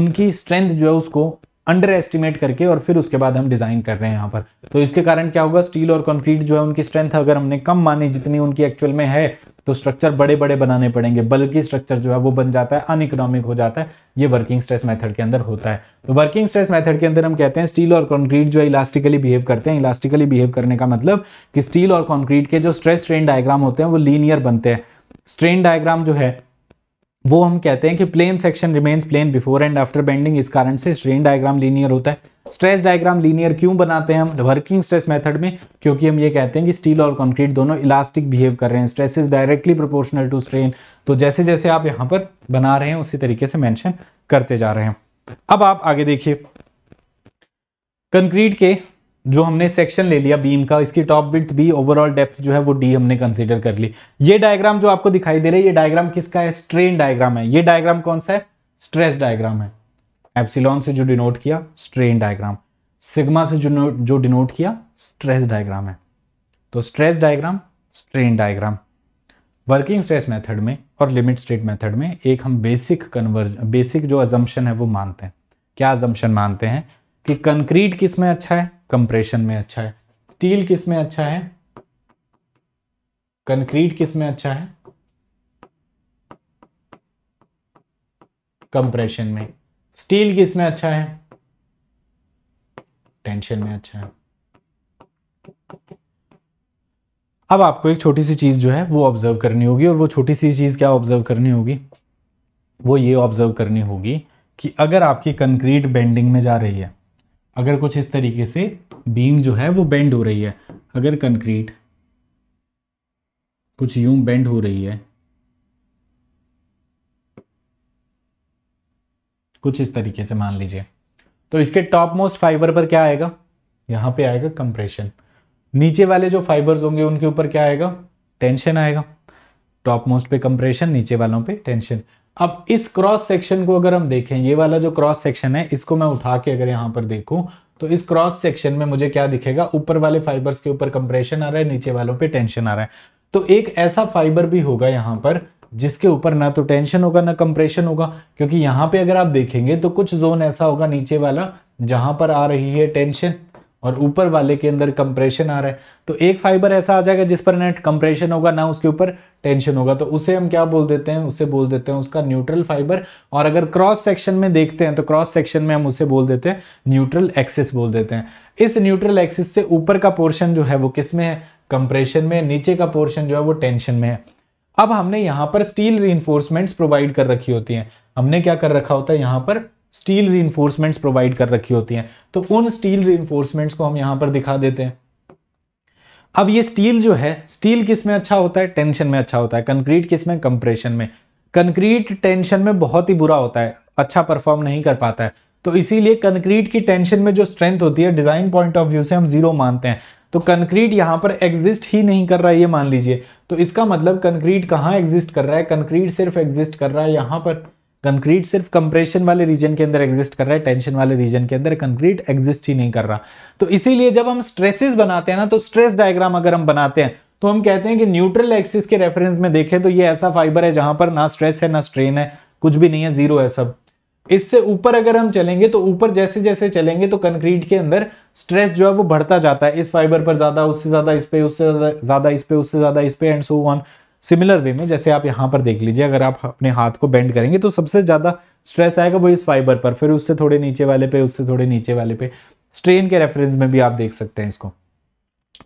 उनकी स्ट्रेंथ जो है उसको अंडर एस्टिमेट करके और फिर उसके बाद हम डिज़ाइन कर रहे हैं यहां पर तो इसके कारण क्या होगा स्टील और कंक्रीट जो है उनकी स्ट्रेंथ अगर हमने कम मानी जितनी उनकी एक्चुअल में है तो स्ट्रक्चर बड़े बड़े बनाने पड़ेंगे बल्कि स्ट्रक्चर जो है वो बन जाता है अनइकोनॉमिक हो जाता है ये वर्किंग स्ट्रेस मेथड के अंदर होता है तो वर्किंग स्ट्रेस मेथड के अंदर हम कहते हैं स्टील और कॉन्क्रीट जो है इलास्टिकली बिहेव करते हैं इलास्टिकली बिहेव करने का मतलब कि स्टील और कॉन्क्रीट के जो स्ट्रेस स्ट्रेन डायग्राम होते हैं वो लीनियर बनते हैं स्ट्रेन डायग्राम जो है वो हम कहते हैं कि plane section remains plane before and after bending इस कारण से स्ट्रेन डायग्राम लीनियर होता है स्ट्रेस डायग्राम लीनियर क्यों बनाते हैं हम वर्किंग स्ट्रेस मेथड में क्योंकि हम ये कहते हैं कि स्टील और कंक्रीट दोनों इलास्टिक बिहेव कर रहे हैं stress is directly proportional to strain तो जैसे जैसे आप यहाँ पर बना रहे हैं उसी तरीके से मैंशन करते जा रहे हैं अब आप आगे देखिए कंक्रीट के जो हमने सेक्शन ले लिया बीम का इसकी top width B overall depth जो है वो डी हमने कंसिडर कर ली ये डायग्राम जो आपको दिखाई दे रहा है ये डायग्राम किसका है स्ट्रेन डायग्राम है ये डायग्राम कौन सा है स्ट्रेस डायग्राम है एप्सिलॉन से जो डिनोट किया स्ट्रेन डायग्राम सिग्मा से जो जो डिनोट किया स्ट्रेस डायग्राम है तो stress diagram strain diagram working stress method में और लिमिट स्टेट मेथड में एक हम बेसिक कन्वर्ज बेसिक जो अजम्पन है वो मानते हैं क्या अजम्पन मानते हैं कि कंक्रीट किस में अच्छा है कंप्रेशन में अच्छा है स्टील किस में अच्छा है कंक्रीट किस में अच्छा है कंप्रेशन में स्टील किस में अच्छा है टेंशन में अच्छा है अब आपको एक छोटी सी चीज जो है वो ऑब्जर्व करनी होगी और वो छोटी सी चीज क्या ऑब्जर्व करनी होगी वो ये ऑब्जर्व करनी होगी कि अगर आपकी कंक्रीट बेंडिंग में जा रही है अगर कुछ इस तरीके से बीम जो है वो बेंड हो रही है अगर कंक्रीट कुछ यूं बेंड हो रही है कुछ इस तरीके से मान लीजिए तो इसके टॉप मोस्ट फाइबर पर क्या आएगा यहां पे आएगा कंप्रेशन नीचे वाले जो फाइबर्स होंगे उनके ऊपर क्या आएगा टेंशन आएगा टॉप मोस्ट पे कंप्रेशन नीचे वालों पे टेंशन अब इस क्रॉस सेक्शन को अगर हम देखें ये वाला जो क्रॉस सेक्शन है इसको मैं उठा के अगर यहां पर देखूं तो इस क्रॉस सेक्शन में मुझे क्या दिखेगा ऊपर वाले फाइबर्स के ऊपर कंप्रेशन आ रहा है नीचे वालों पे टेंशन आ रहा है तो एक ऐसा फाइबर भी होगा यहां पर जिसके ऊपर ना तो टेंशन होगा ना कंप्रेशन होगा क्योंकि यहां पे अगर आप देखेंगे तो कुछ जोन ऐसा होगा नीचे वाला जहां पर आ रही है टेंशन और ऊपर वाले के अंदर कंप्रेशन आ रहा है तो एक फाइबर ऐसा आ जाएगा जिस पर नेट कंप्रेशन होगा ना उसके ऊपर टेंशन होगा तो उसे हम क्या बोल देते हैं उसे बोल देते हैं उसका न्यूट्रल फाइबर और अगर क्रॉस सेक्शन में देखते हैं तो क्रॉस सेक्शन में हम उसे बोल देते हैं न्यूट्रल एक्सिस बोल देते हैं इस न्यूट्रल एक्सिस से ऊपर का पोर्शन जो है वो किस में है कंप्रेशन में नीचे का पोर्शन जो है वो टेंशन में है अब हमने यहाँ पर स्टील री प्रोवाइड कर रखी होती हैं हमने क्या कर रखा होता है यहाँ पर स्टील रीइन्फोर्समेंट्स प्रोवाइड कर रखी होती हैं तो उन स्टील रीइन्फोर्समेंट्स को हम यहां पर दिखा देते हैं अब ये स्टील जो है स्टील किस में अच्छा होता है टेंशन में अच्छा होता है कंक्रीट किस में कंप्रेशन में कंक्रीट टेंशन में बहुत ही बुरा होता है अच्छा परफॉर्म नहीं कर पाता है तो इसीलिए कंक्रीट की टेंशन में जो स्ट्रेंथ होती है डिज़ाइन पॉइंट ऑफ व्यू से हम जीरो मानते हैं तो कंक्रीट यहां पर एग्जिस्ट ही नहीं कर रहा है ये मान लीजिए तो इसका मतलब कंक्रीट कहां एग्जिस्ट कर रहा है कंक्रीट सिर्फ एग्जिस्ट कर रहा है यहां पर कंक्रीट सिर्फ कंप्रेशन वाले रीजन के अंदर एग्जिस्ट कर रहा है टेंशन वाले रीजन के अंदर कंक्रीट एग्जिस्ट ही नहीं कर रहा तो इसीलिए जब हम स्ट्रेसेस बनाते हैं ना तो स्ट्रेस डायग्राम अगर हम बनाते हैं तो हम कहते हैं कि न्यूट्रल एक्सिस के रेफरेंस में देखें तो ये ऐसा फाइबर है जहां पर ना स्ट्रेस है ना स्ट्रेन है कुछ भी नहीं है जीरो है सब इससे ऊपर अगर हम चलेंगे तो ऊपर जैसे जैसे चलेंगे तो कंक्रीट के अंदर स्ट्रेस जो है वो बढ़ता जाता है इस फाइबर पर ज्यादा उससे ज्यादा इस पे उससे ज्यादा इस पे उससे ज्यादा इस पे and so on similar way में जैसे आप यहाँ पर देख लीजिए अगर आप अपने हाथ को बेंड करेंगे तो सबसे ज़्यादा स्ट्रेस आएगा वो इस फाइबर पर फिर उससे थोड़े नीचे वाले पे उससे थोड़े नीचे वाले पे स्ट्रेन के रेफरेंस में भी आप देख सकते हैं इसको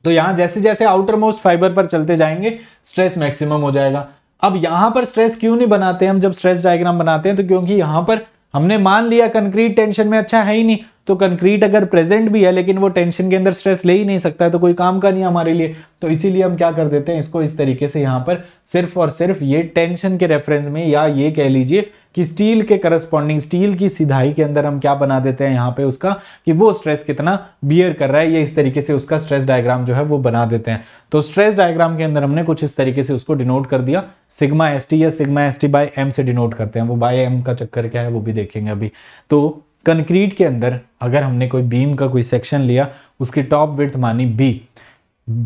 तो यहाँ जैसे जैसे आउटर मोस्ट फाइबर पर चलते जाएंगे स्ट्रेस मैक्सिमम हो जाएगा अब यहाँ पर स्ट्रेस क्यों नहीं बनाते हम जब स्ट्रेस डायग्राम बनाते हैं तो क्योंकि यहाँ पर हमने मान लिया कंक्रीट टेंशन में अच्छा है ही नहीं तो कंक्रीट अगर प्रेजेंट भी है लेकिन वो टेंशन के अंदर स्ट्रेस ले ही नहीं सकता है तो कोई काम का नहीं हमारे लिए तो इसीलिए हम क्या कर देते हैं इसको इस तरीके से यहाँ पर सिर्फ और सिर्फ ये टेंशन के रेफरेंस में या ये कह लीजिए कि स्टील के करस्पॉन्डिंग स्टील की सिधाई के अंदर हम क्या बना देते हैं यहाँ पे उसका कि वो स्ट्रेस कितना बियर कर रहा है ये इस तरीके से उसका स्ट्रेस डायग्राम जो है वो बना देते हैं तो स्ट्रेस डायग्राम के अंदर हमने कुछ इस तरीके से उसको डिनोट कर दिया सिग्मा एस या sigma S T by M से डिनोट करते हैं वो बाय एम का चक्कर क्या है वो भी देखेंगे अभी तो कंक्रीट के अंदर अगर हमने कोई बीम का कोई सेक्शन लिया उसकी टॉप विथ मानी B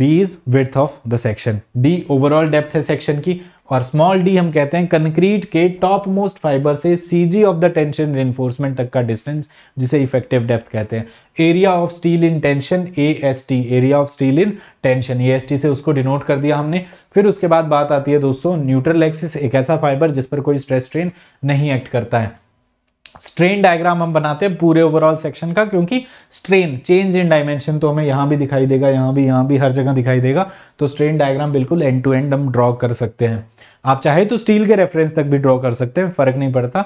B is width of the section D overall depth है सेक्शन की और स्मॉल डी हम कहते हैं कंक्रीट के टॉप मोस्ट फाइबर से C of the tension reinforcement तक का डिस्टेंस जिसे इफेक्टिव डेप्थ कहते हैं area of steel in tension A S T area of steel in tension A S T से उसको डिनोट कर दिया हमने फिर उसके बाद बात आती है दोस्तों न्यूट्रल एक्सिस एक ऐसा फाइबर जिस पर कोई स्ट्रेस ट्रेन नहीं एक्ट करता है स्ट्रेन डायग्राम हम बनाते हैं पूरे ओवरऑल सेक्शन का क्योंकि स्ट्रेन चेंज इन डायमेंशन तो हमें यहाँ भी दिखाई देगा यहाँ भी यहाँ भी हर जगह दिखाई देगा तो स्ट्रेन डायग्राम बिल्कुल एंड टू एंड हम ड्रॉ कर सकते हैं आप चाहे तो स्टील के रेफरेंस तक भी ड्रॉ कर सकते हैं फर्क नहीं पड़ता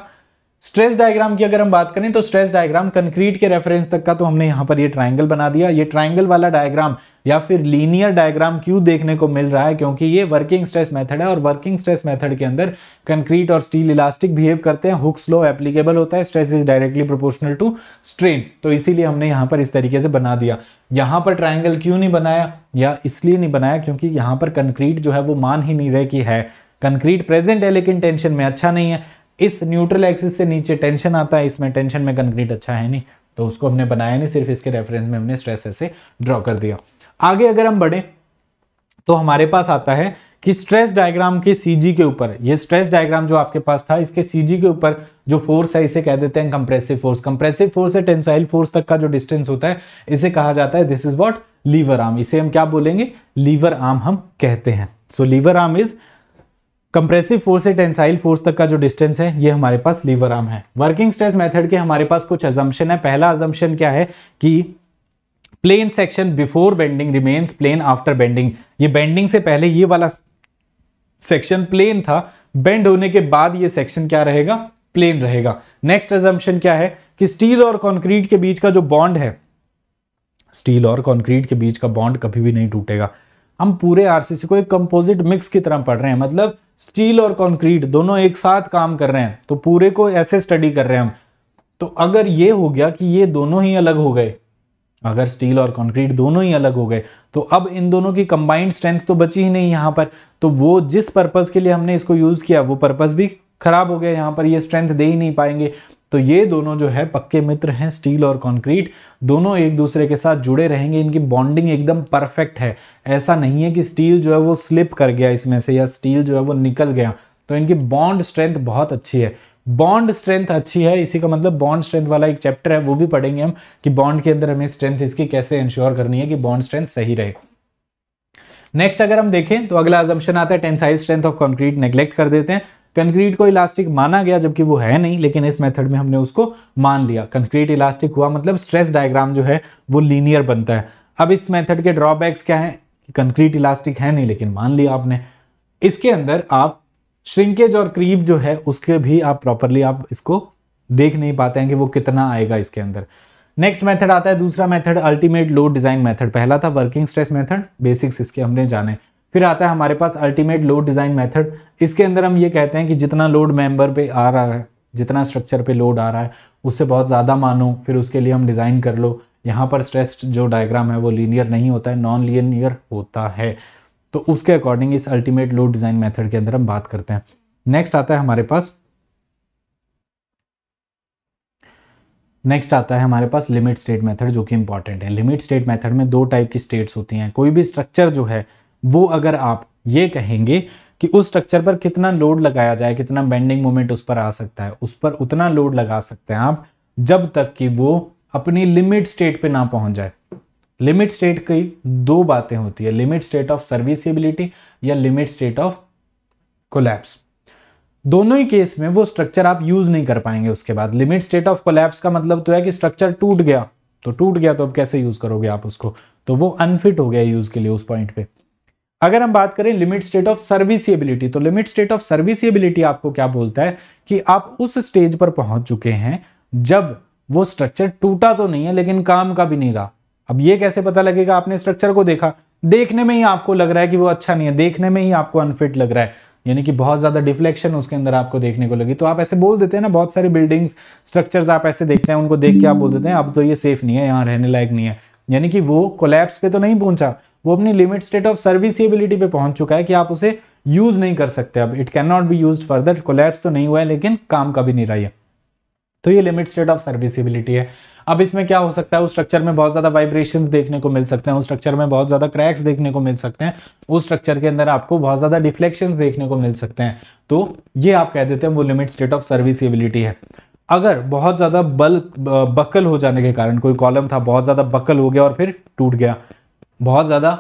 स्ट्रेस डायग्राम की अगर हम बात करें तो स्ट्रेस डायग्राम कंक्रीट के रेफरेंस तक का तो हमने यहां पर ये ट्रायंगल बना दिया ये ट्रायंगल वाला डायग्राम या फिर लीनियर डायग्राम क्यों देखने को मिल रहा है क्योंकि ये वर्किंग स्ट्रेस मेथड है और वर्किंग स्ट्रेस मेथड के अंदर कंक्रीट और स्टील इलास्टिक बिहेव करते हैं हुक्स लो एप्लीकेबल होता है stress is directly proportional to strain तो इसीलिए हमने यहाँ पर इस तरीके से बना दिया यहाँ पर ट्राइंगल क्यों नहीं बनाया या इसलिए नहीं बनाया क्योंकि यहाँ पर कंक्रीट जो है वो मान ही नहीं रहे कि है कंक्रीट प्रेजेंट है लेकिन टेंशन में अच्छा नहीं है इस न्यूट्रल एक्सिस से नीचे टेंशन आता है इसमें टेंशन में कंक्रीट अच्छा है नहीं तो उसको हमने बनाया नहीं सिर्फ इसके रेफरेंस में हमने स्ट्रेस ऐसे ड्रॉ कर दिया आगे अगर हम बढ़े तो हमारे पास आता है कि स्ट्रेस डायग्राम के सीजी के ऊपर ये स्ट्रेस डायग्राम जो आपके पास था इसके सीजी के ऊपर जो फोर्स है इसे कह देते हैं कंप्रेसिव फोर्स कंप्रेसिव फोर्स से टेंसाइल फोर्स तक का जो डिस्टेंस होता है इसे कहा जाता है this is what lever arm इसे हम क्या बोलेंगे लीवर आर्म हम कहते हैं so lever arm is compressive force से टेंसाइल फोर्स तक का जो डिस्टेंस है ये हमारे पास लीवर आर्म है वर्किंग स्ट्रेस मेथड के हमारे पास कुछ अजम्पन है पहला अजम्पन क्या है कि plane section before bending remains plane after bending ये बेंडिंग से पहले ये वाला सेक्शन प्लेन था बेंड होने के बाद ये सेक्शन क्या रहेगा प्लेन रहेगा नेक्स्ट एजम्पन क्या है कि स्टील और कॉन्क्रीट के बीच का जो बॉन्ड है स्टील और कॉन्क्रीट के बीच का बॉन्ड कभी भी नहीं टूटेगा हम पूरे आरसीसी को एक कंपोजिट मिक्स की तरह पढ़ रहे हैं मतलब स्टील और कंक्रीट दोनों एक साथ काम कर रहे हैं तो पूरे को ऐसे स्टडी कर रहे हैं हम तो अगर ये हो गया कि ये दोनों ही अलग हो गए अगर स्टील और कंक्रीट दोनों ही अलग हो गए तो अब इन दोनों की कंबाइंड स्ट्रेंथ तो बची ही नहीं यहाँ पर तो वो जिस पर्पज़ के लिए हमने इसको यूज़ किया वो पर्पज़ भी खराब हो गया यहाँ पर ये स्ट्रेंथ दे ही नहीं पाएंगे तो ये दोनों जो है पक्के मित्र हैं स्टील और कंक्रीट दोनों एक दूसरे के साथ जुड़े रहेंगे इनकी बॉन्डिंग एकदम परफेक्ट है ऐसा नहीं है कि स्टील जो है वो स्लिप कर गया इसमें से या स्टील जो है वो निकल गया तो इनकी बॉन्ड स्ट्रेंथ बहुत अच्छी है बॉन्ड स्ट्रेंथ अच्छी है इसी का मतलब बॉन्ड स्ट्रेंथ वाला एक चैप्टर है वो भी पढ़ेंगे हम कि बॉन्ड के अंदर हमें स्ट्रेंथ इसकी कैसे इंश्योर करनी है कि बॉन्ड स्ट्रेंथ सही रहे नेक्स्ट अगर हम देखें तो अगला अजम्पन आता है tensile strength of concrete neglect कर देते हैं कंक्रीट को इलास्टिक माना गया जबकि वो है नहीं लेकिन इस मेथड में हमने उसको मान लिया कंक्रीट इलास्टिक हुआ मतलब स्ट्रेस डायग्राम जो है वो लीनियर बनता है अब इस मेथड के ड्रॉबैक्स क्या हैं कंक्रीट इलास्टिक है नहीं लेकिन मान लिया आपने इसके अंदर आप श्रिंकेज और क्रीप जो है उसके भी आप प्रॉपरली आप इसको देख नहीं पाते हैं कि वो कितना आएगा इसके अंदर नेक्स्ट मेथड आता है दूसरा method ultimate load design method पहला था वर्किंग स्ट्रेस मेथड बेसिक्स इसके हमने जाने फिर आता है हमारे पास अल्टीमेट लोड डिज़ाइन मेथड इसके अंदर हम ये कहते हैं कि जितना लोड मेंबर पे आ रहा है जितना स्ट्रक्चर पे लोड आ रहा है उससे बहुत ज़्यादा मानो फिर उसके लिए हम डिज़ाइन कर लो यहाँ पर स्ट्रेस जो डायग्राम है वो लीनियर नहीं होता है नॉन लीनियर होता है तो उसके अकॉर्डिंग इस अल्टीमेट लोड डिज़ाइन मैथड के अंदर हम बात करते हैं नेक्स्ट आता है हमारे पास नेक्स्ट आता है हमारे पास लिमिट स्टेट मेथड जो कि इंपॉर्टेंट है लिमिट स्टेट मेथड में दो टाइप की स्टेट्स होती हैं कोई भी स्ट्रक्चर जो है वो अगर आप ये कहेंगे कि उस स्ट्रक्चर पर कितना लोड लगाया जाए कितना बेंडिंग मोमेंट उस पर आ सकता है उस पर उतना लोड लगा सकते हैं आप जब तक कि वो अपनी लिमिट स्टेट पे ना पहुंच जाए लिमिट स्टेट की दो बातें होती है लिमिट स्टेट ऑफ सर्विसबिलिटी या लिमिट स्टेट ऑफ कोलैप्स दोनों ही केस में वो स्ट्रक्चर आप यूज नहीं कर पाएंगे उसके बाद लिमिट स्टेट ऑफ कोलैप्स का मतलब तो है कि स्ट्रक्चर टूट गया तो टूट गया तो अब कैसे यूज करोगे आप उसको तो वो अनफिट हो गया यूज के लिए उस पॉइंट पे अगर हम बात करें लिमिट स्टेट ऑफ सर्विसिएबिलिटी तो लिमिट स्टेट ऑफ सर्विसिएबिलिटी आपको क्या बोलता है कि आप उस स्टेज पर पहुंच चुके हैं जब वो स्ट्रक्चर टूटा तो नहीं है लेकिन काम का भी नहीं रहा अब ये कैसे पता लगेगा आपने स्ट्रक्चर को देखा देखने में ही आपको लग रहा है कि वो अच्छा नहीं है देखने में ही आपको अनफिट लग रहा है यानी कि बहुत ज़्यादा डिफ्लेक्शन उसके अंदर आपको देखने को लगी तो आप ऐसे बोल देते हैं ना बहुत सारी बिल्डिंग्स स्ट्रक्चर्स आप ऐसे देखते हैं उनको देख के आप बोल देते हैं अब तो ये सेफ नहीं है यहाँ रहने लायक नहीं है यानी कि वो कोलैप्स पे तो नहीं पहुंचा वो अपनी लिमिट स्टेट ऑफ सर्विसबिलिटी पे पहुंच चुका है कि आप उसे यूज नहीं कर सकते अब it can not be use further collapse तो नहीं हुआ है लेकिन काम का भी नहीं रहा है तो ये लिमिट स्टेट ऑफ सर्विसबिलिटी है अब इसमें क्या हो सकता है उस स्ट्रक्चर में बहुत ज्यादा वाइब्रेशन देखने को मिल सकते हैं उस स्ट्रक्चर में बहुत ज्यादा क्रैक्स देखने को मिल सकते हैं उस स्ट्रक्चर के अंदर आपको बहुत ज्यादा डिफ्लेक्शन देखने को मिल सकते हैं तो ये आप कह देते हैं वो लिमिट स्टेट ऑफ सर्विसबिलिटी है अगर बहुत ज़्यादा बल बकल हो जाने के कारण कोई कॉलम था बहुत ज़्यादा बकल हो गया और फिर टूट गया बहुत ज़्यादा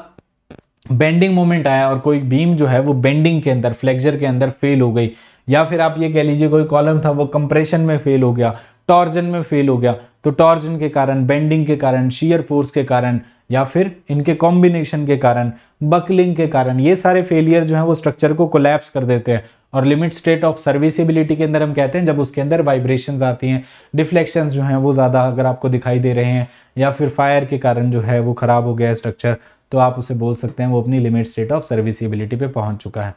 बेंडिंग मोमेंट आया और कोई बीम जो है वो बेंडिंग के अंदर फ्लेक्जर के अंदर फेल हो गई या फिर आप ये कह लीजिए कोई कॉलम था वो कंप्रेशन में फेल हो गया टॉर्जन में फेल हो गया तो टॉर्जन के कारण बेंडिंग के कारण शीयर फोर्स के कारण या फिर इनके कॉम्बिनेशन के कारण बकलिंग के कारण ये सारे फेलियर जो है वो स्ट्रक्चर को कोलैप्स कर देते हैं और लिमिट स्टेट ऑफ सर्विसेबिलिटी के अंदर हम कहते हैं जब उसके अंदर वाइब्रेशन आती हैं डिफ्लेक्शन जो हैं वो ज़्यादा अगर आपको दिखाई दे रहे हैं या फिर फायर के कारण जो है वो ख़राब हो गया स्ट्रक्चर तो आप उसे बोल सकते हैं वो अपनी लिमिट स्टेट ऑफ सर्विसेबिलिटी पे पहुंच चुका है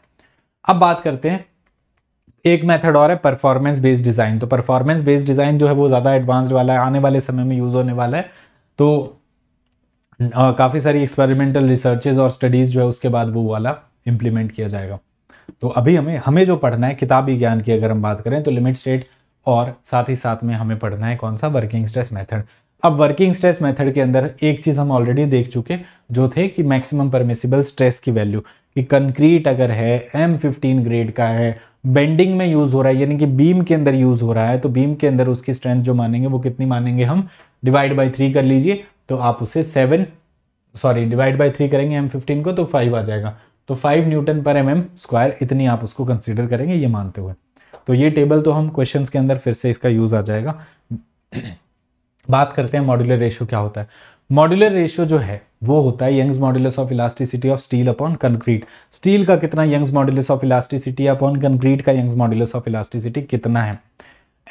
अब बात करते हैं एक मेथड और है परफॉर्मेंस बेस्ड डिज़ाइन तो परफॉर्मेंस बेस्ड डिज़ाइन जो है वो ज़्यादा एडवांस्ड वाला है आने वाले समय में यूज़ होने वाला है तो काफ़ी सारी एक्सपेरिमेंटल रिसर्चेज और स्टडीज़ जो है उसके बाद वो वाला इम्प्लीमेंट किया जाएगा तो अभी हमें हमें जो पढ़ना है किताबी ज्ञान की अगर हम बात करें तो लिमिट स्टेट और साथ ही साथ में हमें पढ़ना है कौन सा वर्किंग स्ट्रेस मेथड अब वर्किंग स्ट्रेस मेथड के अंदर एक चीज़ हम ऑलरेडी देख चुके जो थे कि मैक्सिमम परमिसिबल स्ट्रेस की वैल्यू कि कंक्रीट अगर है एम फिफ्टीन ग्रेड का है बेंडिंग में यूज़ हो रहा है यानी कि बीम के अंदर यूज़ हो रहा है तो बीम के अंदर उसकी स्ट्रेंथ जो मानेंगे वो कितनी मानेंगे हम डिवाइड बाई थ्री कर लीजिए तो आप उसे seven sorry divide by three करेंगे एम फिफ्टीन को तो फाइव आ जाएगा तो फाइव न्यूटन पर एम एम स्क्वायर इतनी आप उसको कंसिडर करेंगे ये मानते हुए तो ये टेबल तो हम क्वेश्चन के अंदर फिर से इसका यूज़ आ जाएगा बात करते हैं मॉड्यूलर रेशियो क्या होता है मॉड्यूलर रेशियो जो है वो होता है Young's modulus of elasticity of steel upon concrete steel का कितना Young's modulus of elasticity upon concrete का यंग्स मॉड्यूलस ऑफ इलास्टिसिटी कितना है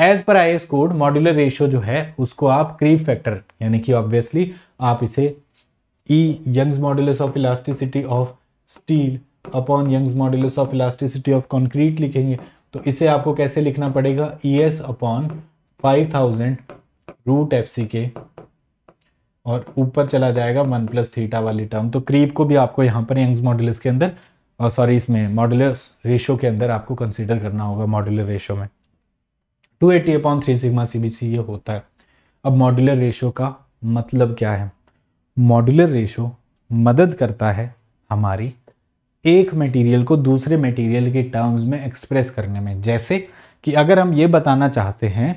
as per I S code modular ratio जो है उसको आप क्रीप फैक्टर यानी कि ऑब्वियसली आप इसे E Young's modulus of elasticity of steel upon Young's modulus of elasticity of concrete लिखेंगे तो इसे आपको कैसे लिखना पड़ेगा E S upon five thousand root F सी के और ऊपर चला जाएगा वन प्लस थीटा वाली टर्म तो क्रीप को भी आपको यहाँ पर यंग्स मॉड्यूलस के अंदर सॉरी इसमें मॉड्यूलर रेशियो के अंदर आपको कंसिडर करना होगा मॉड्यूलर रेशियो में two eighty upon three sigma C B C ये होता है अब मॉड्यूलर रेशो का मतलब क्या है मॉड्यूलर रेशो मदद करता है हमारी एक मटेरियल को दूसरे मटेरियल के टर्म्स में एक्सप्रेस करने में जैसे कि अगर हम ये बताना चाहते हैं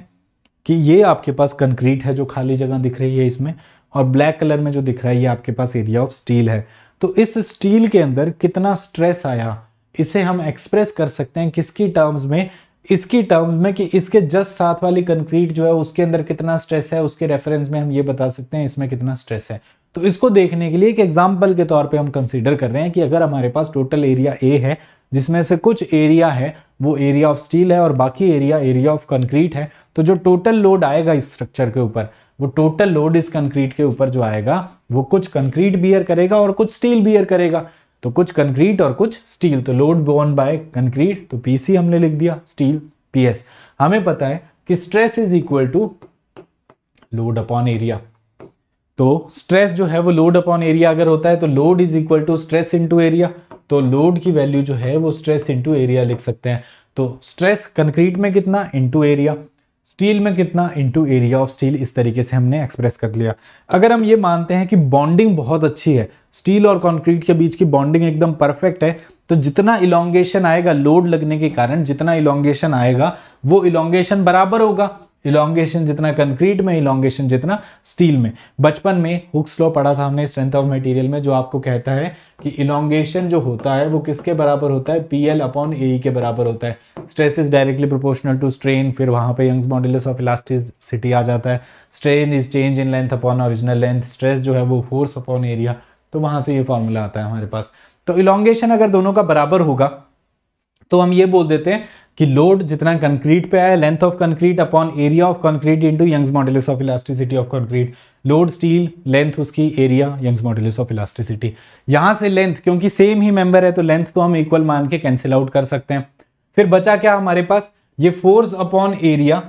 कि ये आपके पास कंक्रीट है जो खाली जगह दिख रही है इसमें और ब्लैक कलर में जो दिख रहा है ये आपके पास एरिया ऑफ स्टील है तो इस स्टील के अंदर कितना स्ट्रेस आया इसे हम एक्सप्रेस कर सकते हैं किसकी टर्म्स में इसकी टर्म्स में कि इसके जस्ट साथ वाली कंक्रीट जो है उसके अंदर कितना स्ट्रेस है उसके रेफरेंस में हम ये बता सकते हैं इसमें कितना स्ट्रेस है तो इसको देखने के लिए एक एग्जाम्पल के तौर पे हम कंसीडर कर रहे हैं कि अगर हमारे पास टोटल एरिया ए है जिसमें से कुछ एरिया है वो एरिया ऑफ स्टील है और बाकी एरिया एरिया ऑफ कंक्रीट है तो जो टोटल लोड आएगा इस स्ट्रक्चर के ऊपर वो टोटल लोड इस कंक्रीट के ऊपर जो आएगा वो कुछ कंक्रीट बियर करेगा और कुछ स्टील बियर करेगा तो कुछ कंक्रीट और कुछ स्टील तो लोड बोर्न बाय कंक्रीट तो पीसी हमने लिख दिया स्टील पीएस हमें पता है कि stress is equal to load upon area तो स्ट्रेस जो है वो लोड अपॉन एरिया अगर होता है तो load is equal to stress into area तो लोड की वैल्यू जो है वो स्ट्रेस इंटू एरिया लिख सकते हैं तो स्ट्रेस कंक्रीट में कितना इंटू एरिया स्टील में कितना इंटू एरिया ऑफ स्टील इस तरीके से हमने एक्सप्रेस कर लिया अगर हम ये मानते हैं कि बॉन्डिंग बहुत अच्छी है स्टील और कॉन्क्रीट के बीच की बॉन्डिंग एकदम परफेक्ट है तो जितना इलोंगेशन आएगा लोड लगने के कारण जितना इलोंगेशन आएगा वो इलोंगेशन बराबर होगा इलोंगेशन जितना कंक्रीट में इलोंगेशन जितना स्टील में बचपन में हुक्स लॉ पढ़ा था हमने स्ट्रेंथ ऑफ मटेरियल में जो आपको कहता है कि इलोंगेशन जो होता है वो किसके बराबर होता है पी एल अपॉन ए के बराबर होता है stress is directly proportional to strain फिर वहाँ पे यंग्स मॉडल्स ऑफ इलास्टिसिटी आ जाता है strain is change in length upon original length stress जो है वो फोर्स अपॉन एरिया तो वहां से ये फॉर्मूला आता है हमारे पास तो इलांगेशन अगर दोनों का बराबर होगा तो हम ये बोल देते हैं कि लोड जितना कंक्रीट पे आया length of concrete upon area of concrete into Young's modulus of elasticity of concrete load steel length उसकी area Young's modulus of elasticity यहां से लेंथ क्योंकि सेम ही मेंबर है तो लेंथ तो हम इक्वल मान के कैंसिल आउट कर सकते हैं फिर बचा क्या हमारे पास ये फोर्स अपॉन एरिया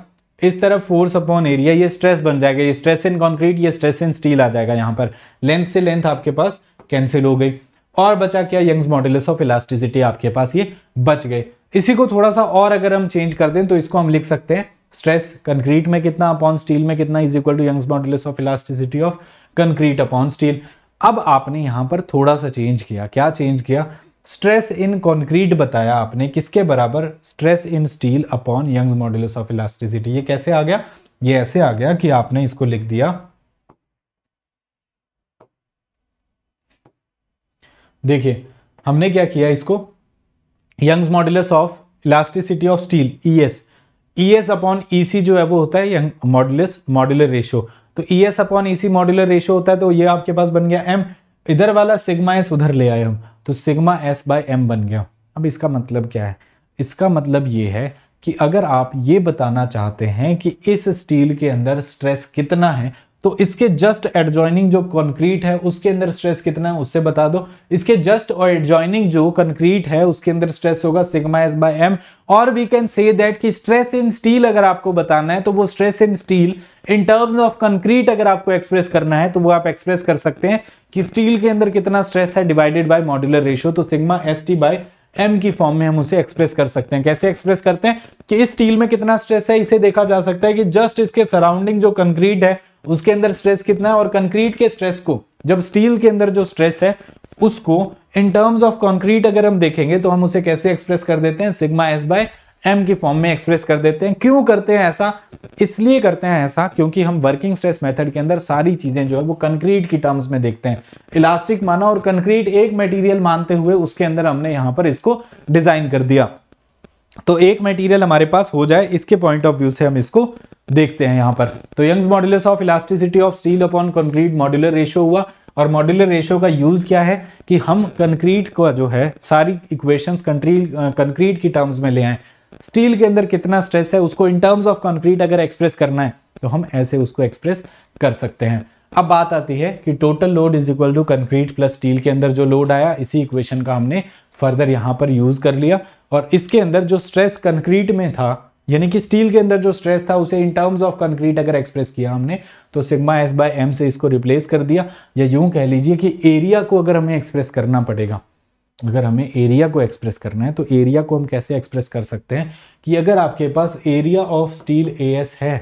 इस तरफ फोर्स अपॉन एरिया ये स्ट्रेस बन जाएगा ये स्ट्रेस इन कंक्रीट ये स्ट्रेस इन स्टील आ जाएगा यहाँ पर लेंथ से लेंथ आपके पास कैंसिल हो गई और बचा क्या यंग्स मॉडल्स ऑफ इलास्टिसिटी आपके पास ये बच गए इसी को थोड़ा सा और अगर हम चेंज कर दें तो इसको हम लिख सकते हैं स्ट्रेस कंक्रीट में कितना अपॉन स्टील में कितना is equal to Young's modulus of elasticity of concrete upon steel अब आपने यहाँ पर थोड़ा सा चेंज किया क्या चेंज किया स्ट्रेस इन कंक्रीट बताया आपने किसके बराबर stress in steel upon Young's modulus of elasticity ये कैसे आ गया ये ऐसे आ गया कि आपने इसको लिख दिया देखिए हमने क्या किया इसको Young's modulus of elasticity of steel E S E S upon E e C जो है वो होता है यंग मॉड्यूलस मॉड्यूलर रेशियो तो E e S upon E e C modular ratio होता है तो ये आपके पास बन गया एम इधर वाला सिग्मा एस उधर ले आए हम तो सिग्मा एस बाय एम बन गया अब इसका मतलब क्या है इसका मतलब ये है कि अगर आप ये बताना चाहते हैं कि इस स्टील के अंदर स्ट्रेस कितना है तो इसके जस्ट एडजॉइनिंग जो कंक्रीट है उसके अंदर स्ट्रेस कितना है उससे बता दो इसके जस्ट और एडजॉइनिंग जो कंक्रीट है उसके अंदर स्ट्रेस होगा सिग्मा एस बाय एम और वी कैन से दैट कि स्ट्रेस इन स्टील अगर आपको बताना है तो वो stress in steel in terms of concrete अगर आपको एक्सप्रेस करना है तो वो आप एक्सप्रेस कर सकते हैं कि स्टील के अंदर कितना स्ट्रेस है डिवाइडेड बाय मॉड्यूलर रेशियो तो sigma S T by M की फॉर्म में हम उसे एक्सप्रेस कर सकते हैं कैसे एक्सप्रेस करते हैं कि इस स्टील में कितना स्ट्रेस है इसे देखा जा सकता है कि जस्ट इसके सराउंडिंग जो कंक्रीट है उसके अंदर स्ट्रेस कितना है और कंक्रीट के स्ट्रेस को जब स्टील के अंदर जो स्ट्रेस है उसको इन टर्म्स ऑफ कंक्रीट अगर हम देखेंगे तो हम उसे कैसे एक्सप्रेस कर देते हैं सिग्मा एस बाय एम की फॉर्म में एक्सप्रेस कर देते हैं क्यों करते हैं ऐसा इसलिए करते हैं ऐसा क्योंकि हम वर्किंग स्ट्रेस मेथड के अंदर सारी चीज़ें जो है वो कंक्रीट की टर्म्स में देखते हैं इलास्टिक माना और कंक्रीट एक मटेरियल मानते हुए उसके अंदर हमने यहां पर इसको डिज़ाइन कर दिया तो एक मटेरियल हमारे पास हो जाए इसके पॉइंट ऑफ व्यू से हम इसको देखते हैं यहां पर तो Young's modulus of elasticity of steel upon concrete modular ratio हुआ और मॉड्यूलर रेशो का यूज क्या है कि हम कंक्रीट को जो है सारी इक्वेशंस कंक्रीट कंक्रीट की टर्म्स में ले आए स्टील के अंदर कितना स्ट्रेस है उसको इन टर्म्स ऑफ कंक्रीट अगर एक्सप्रेस करना है तो हम ऐसे उसको एक्सप्रेस कर सकते हैं अब बात आती है कि total load is equal to concrete plus steel के अंदर जो लोड आया इसी इक्वेशन का हमने फर्दर यहाँ पर यूज़ कर लिया और इसके अंदर जो स्ट्रेस कंक्रीट में था यानी कि स्टील के अंदर जो स्ट्रेस था उसे इन टर्म्स ऑफ कंक्रीट अगर एक्सप्रेस किया हमने तो सिग्मा एस बाय एम से इसको रिप्लेस कर दिया या यूं कह लीजिए कि एरिया को अगर हमें एक्सप्रेस करना पड़ेगा अगर हमें एरिया को एक्सप्रेस करना है तो एरिया को हम कैसे एक्सप्रेस कर सकते हैं कि अगर आपके पास एरिया ऑफ स्टील ए है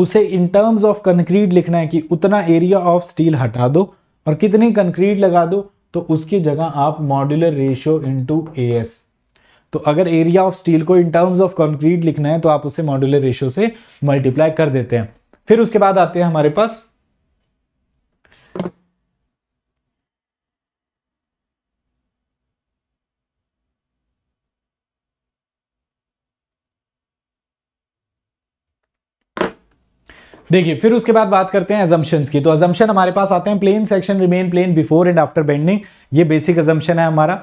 उसे इन टर्म्स ऑफ कंक्रीट लिखना है कि उतना एरिया ऑफ स्टील हटा दो और कितनी कंक्रीट लगा दो तो उसकी जगह आप मॉड्यूलर रेशियो इंटू ए एस तो अगर एरिया ऑफ स्टील को इन टर्म्स ऑफ कंक्रीट लिखना है तो आप उसे मॉड्यूलर रेशियो से मल्टीप्लाई कर देते हैं फिर उसके बाद आते हैं हमारे पास देखिए फिर उसके बाद बात करते हैं एजम्पन्स की तो एजम्पन हमारे पास आते हैं plane section remain plane before and after bending ये बेसिक एजम्पन है हमारा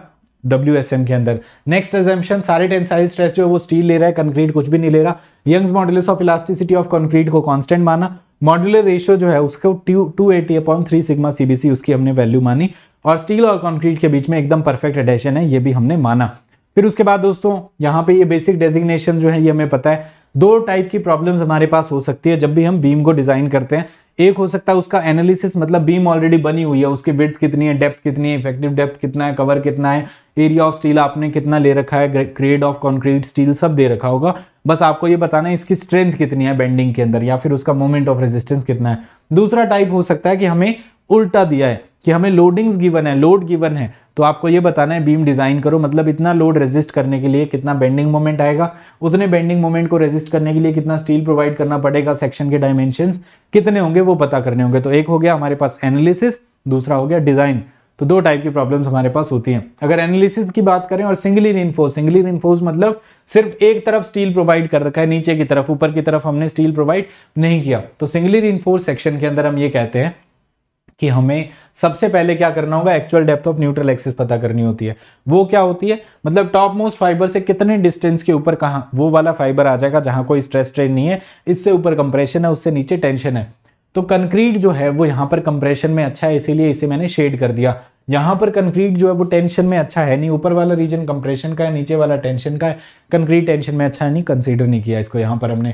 डब्ल्यू एस एम के अंदर नेक्स्ट एजम्पन सारे टेंसाइल स्ट्रेस जो है वो स्टील ले रहा है कंक्रीट कुछ भी नहीं ले रहा Young's modulus of elasticity of concrete को कांस्टेंट माना मॉड्यूलर रेशियो जो है उसको two eighty upon three sigma CBC उसकी हमने वैल्यू मानी और स्टील और कंक्रीट के बीच में एकदम परफेक्ट एडेशन है ये भी हमने माना फिर उसके बाद दोस्तों यहाँ पे ये बेसिक डेजिग्नेशन जो है ये हमें पता है दो टाइप की प्रॉब्लम्स हमारे पास हो सकती है जब भी हम बीम को डिजाइन करते हैं एक हो सकता है उसका एनालिसिस मतलब बीम ऑलरेडी बनी हुई है उसकी विड्थ कितनी है डेप्थ कितनी है इफेक्टिव डेप्थ कितना है कवर कितना है एरिया ऑफ स्टील आपने कितना ले रखा है ग्रेड ऑफ कॉन्क्रीट स्टील सब दे रखा होगा बस आपको ये बताना है इसकी स्ट्रेंथ कितनी है बेंडिंग के अंदर या फिर उसका मोमेंट ऑफ रेजिस्टेंस कितना है दूसरा टाइप हो सकता है कि हमें उल्टा दिया है कि हमें लोडिंग्स गिवन है लोड गिवन है तो आपको ये बताना है बीम डिज़ाइन करो मतलब इतना लोड रेजिस्ट करने के लिए कितना बेंडिंग मोमेंट आएगा उतने बेंडिंग मोमेंट को रेजिस्ट करने के लिए कितना स्टील प्रोवाइड करना पड़ेगा सेक्शन के डायमेंशन कितने होंगे वो पता करने होंगे तो एक हो गया हमारे पास एनालिसिस दूसरा हो गया डिज़ाइन तो दो टाइप की प्रॉब्लम्स हमारे पास होती हैं अगर एनालिसिस की बात करें और सिंगली रिनफोर्स सिंगली रिनफोर्स मतलब सिर्फ एक तरफ स्टील प्रोवाइड कर रखा है नीचे की तरफ ऊपर की तरफ हमने स्टील प्रोवाइड नहीं किया तो सिंगली रिनफोर्स सेक्शन के अंदर हम ये कहते हैं कि हमें सबसे पहले क्या करना होगा actual depth of neutral axis पता करनी होती है वो क्या होती है मतलब टॉप मोस्ट फाइबर से कितने डिस्टेंस के ऊपर कहाँ वो वाला फाइबर आ जाएगा जहाँ कोई स्ट्रेस स्ट्रेन नहीं है इससे ऊपर कंप्रेशन है उससे नीचे टेंशन है तो कंक्रीट जो है वो यहाँ पर कंप्रेशन में अच्छा है इसीलिए इसे मैंने शेड कर दिया यहाँ पर कंक्रीट जो है वो टेंशन में अच्छा है नहीं ऊपर वाला रीजन कंप्रेशन का है नीचे वाला टेंशन का है कंक्रीट टेंशन में अच्छा है नहीं कंसिडर नहीं किया इसको यहाँ पर हमने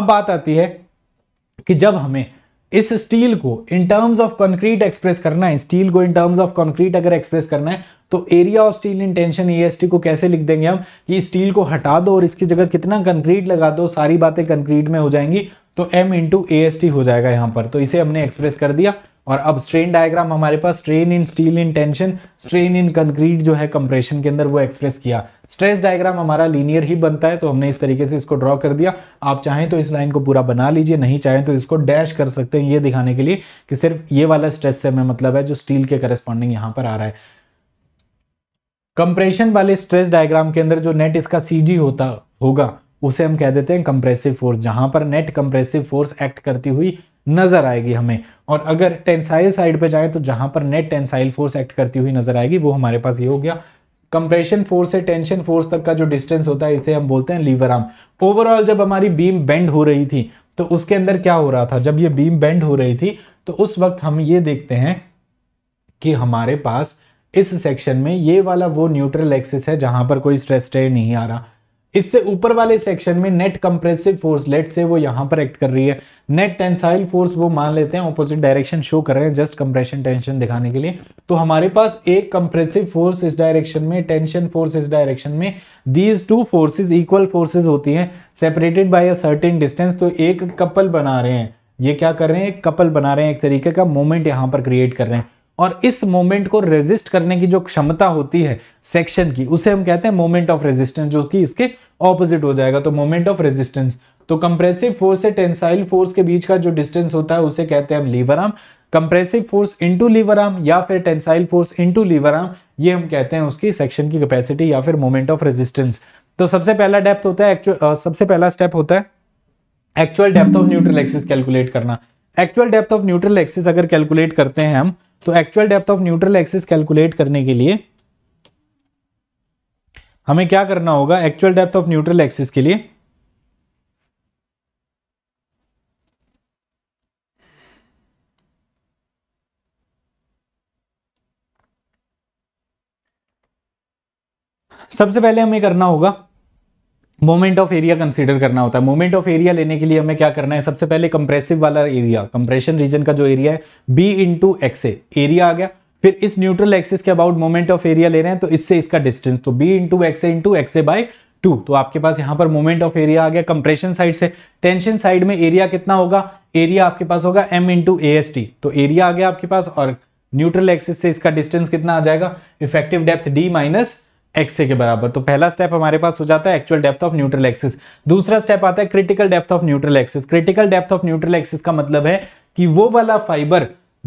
अब बात आती है कि जब हमें इस स्टील को in terms of concrete express करना है स्टील को इन टर्म्स ऑफ कंक्रीट अगर एक्सप्रेस करना है तो area of steel in tension E को कैसे लिख देंगे हम कि स्टील को हटा दो और इसकी जगह कितना कंक्रीट लगा दो सारी बातें कंक्रीट में हो जाएंगी तो एम इंटू हो जाएगा यहां पर तो इसे हमने एक्सप्रेस कर दिया और अब स्ट्रेन डायग्राम हमारे पास strain in steel in tension strain in concrete जो है कंप्रेशन के अंदर वो एक्सप्रेस किया स्ट्रेस डायग्राम हमारा लीनियर ही बनता है तो हमने इस तरीके से इसको ड्रॉ कर दिया आप चाहें तो इस लाइन को पूरा बना लीजिए नहीं चाहें तो इसको डैश कर सकते हैं ये दिखाने के लिए कि सिर्फ ये वाला स्ट्रेस से हमें मतलब है जो स्टील के करेस्पॉन्डिंग यहाँ पर आ रहा है कंप्रेशन वाले स्ट्रेस डायग्राम के अंदर जो नेट इसका सी होता होगा उसे हम कह देते हैं कंप्रेसिव फोर्स जहां पर नेट कंप्रेसिव फोर्स एक्ट करती हुई नजर आएगी हमें और अगर टेंसाइल साइड पे जाए तो जहां पर नेट टेंसाइल फोर्स एक्ट करती हुई नजर आएगी वो हमारे पास ये हो गया कंप्रेशन फोर्स से टेंशन फोर्स तक का जो डिस्टेंस होता है इसे हम बोलते हैं लीवर आर्म ओवरऑल जब हमारी बीम बेंड हो रही थी तो उसके अंदर क्या हो रहा था जब ये बीम बेंड हो रही थी तो उस वक्त हम ये देखते हैं कि हमारे पास इस सेक्शन में ये वाला वो न्यूट्रल एक्सिस है जहां पर कोई स्ट्रेस स्ट्रेन नहीं आ रहा इससे ऊपर वाले सेक्शन में नेट कंप्रेसिव फोर्स लेट से वो यहां पर एक्ट कर रही है नेट टेंसाइल फोर्स वो मान लेते हैं ऑपोजिट डायरेक्शन शो कर रहे हैं जस्ट कंप्रेशन टेंशन दिखाने के लिए तो हमारे पास एक कंप्रेसिव फोर्स इस डायरेक्शन में टेंशन फोर्स इस डायरेक्शन में these two forces equal forces होती हैं separated by a certain distance तो एक कपल बना रहे हैं ये क्या कर रहे हैं एक कपल बना रहे हैं एक तरीके का मोमेंट यहां पर क्रिएट कर रहे हैं और इस मोमेंट को रेजिस्ट करने की जो क्षमता होती है सेक्शन की उसे हम कहते हैं मोमेंट ऑफ रेजिस्टेंस जो कि इसके ऑपोजिट हो जाएगा तो मोमेंट ऑफ रेजिस्टेंस तो कंप्रेसिव फोर्स से टेंसाइल फोर्स के बीच का जो डिस्टेंस होता है उसे कहते हैं हम lever arm compressive force into lever arm या फिर tensile force into lever arm ये हम कहते हैं उसकी सेक्शन की कैपेसिटी या फिर मोमेंट ऑफ रेजिस्टेंस तो सबसे पहला डेप्थ होता है एक्चुअल सबसे पहला स्टेप होता है actual depth of neutral axis calculate करना actual depth of neutral axis अगर कैलकुलेट करते हैं हम तो actual depth of neutral axis calculate करने के लिए हमें क्या करना होगा actual depth of neutral axis के लिए सबसे पहले हमें करना होगा मोमेंट ऑफ एरिया कंसीडर करना होता है मोमेंट ऑफ एरिया लेने के लिए हमें क्या करना है सबसे पहले कंप्रेसिव वाला एरिया कंप्रेशन रीजन का जो एरिया है बी इंटू एक्स एरिया आ गया फिर इस न्यूट्रल एक्सिस के अबाउट मोमेंट ऑफ एरिया ले रहे हैं तो इससे इसका डिस्टेंस तो B into X A into X A by two तो आपके पास यहां पर मोमेंट ऑफ एरिया आ गया कंप्रेशन साइड से टेंशन साइड में एरिया कितना होगा एरिया आपके पास होगा M into A S T तो एरिया आ गया आपके पास और न्यूट्रल एक्सिस से इसका डिस्टेंस कितना आ जाएगा effective depth D minus X के बराबर तो पहला स्टेप हमारे पास हो जाता है actual depth of neutral axis दूसरा स्टेप आता है critical depth of neutral axis critical depth of neutral axis का मतलब है कि वो वाला फाइबर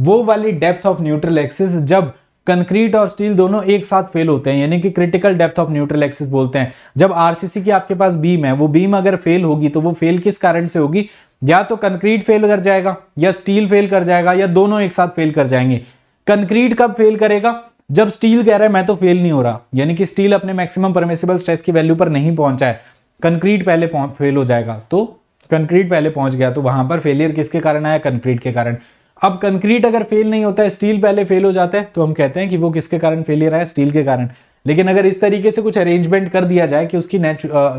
वो वाली डेप्थ ऑफ न्यूट्रल एक्सिस जब कंक्रीट और स्टील दोनों एक साथ फेल होते हैं यानी कि critical depth of neutral axis बोलते हैं जब आरसीसी की आपके पास बीम है वो बीम अगर फेल होगी तो वो फेल किस कारण से होगी या तो कंक्रीट फेल कर जाएगा या स्टील फेल कर जाएगा या दोनों एक साथ फेल कर जाएंगे कंक्रीट कब फेल करेगा जब स्टील कह रहा है मैं तो फेल नहीं हो रहा यानी कि स्टील अपने मैक्सिमम परमिसिबल स्ट्रेस की वैल्यू पर नहीं पहुंचा है कंक्रीट पहले फेल हो जाएगा तो कंक्रीट पहले पहुंच गया तो वहां पर फेलियर किसके कारण आया कंक्रीट के कारण अब कंक्रीट अगर फेल नहीं होता है स्टील पहले फेल हो जाता है तो हम कहते हैं कि वो किसके कारण फेलियर आया स्टील के कारण लेकिन अगर इस तरीके से कुछ अरेंजमेंट कर दिया जाए कि उसकी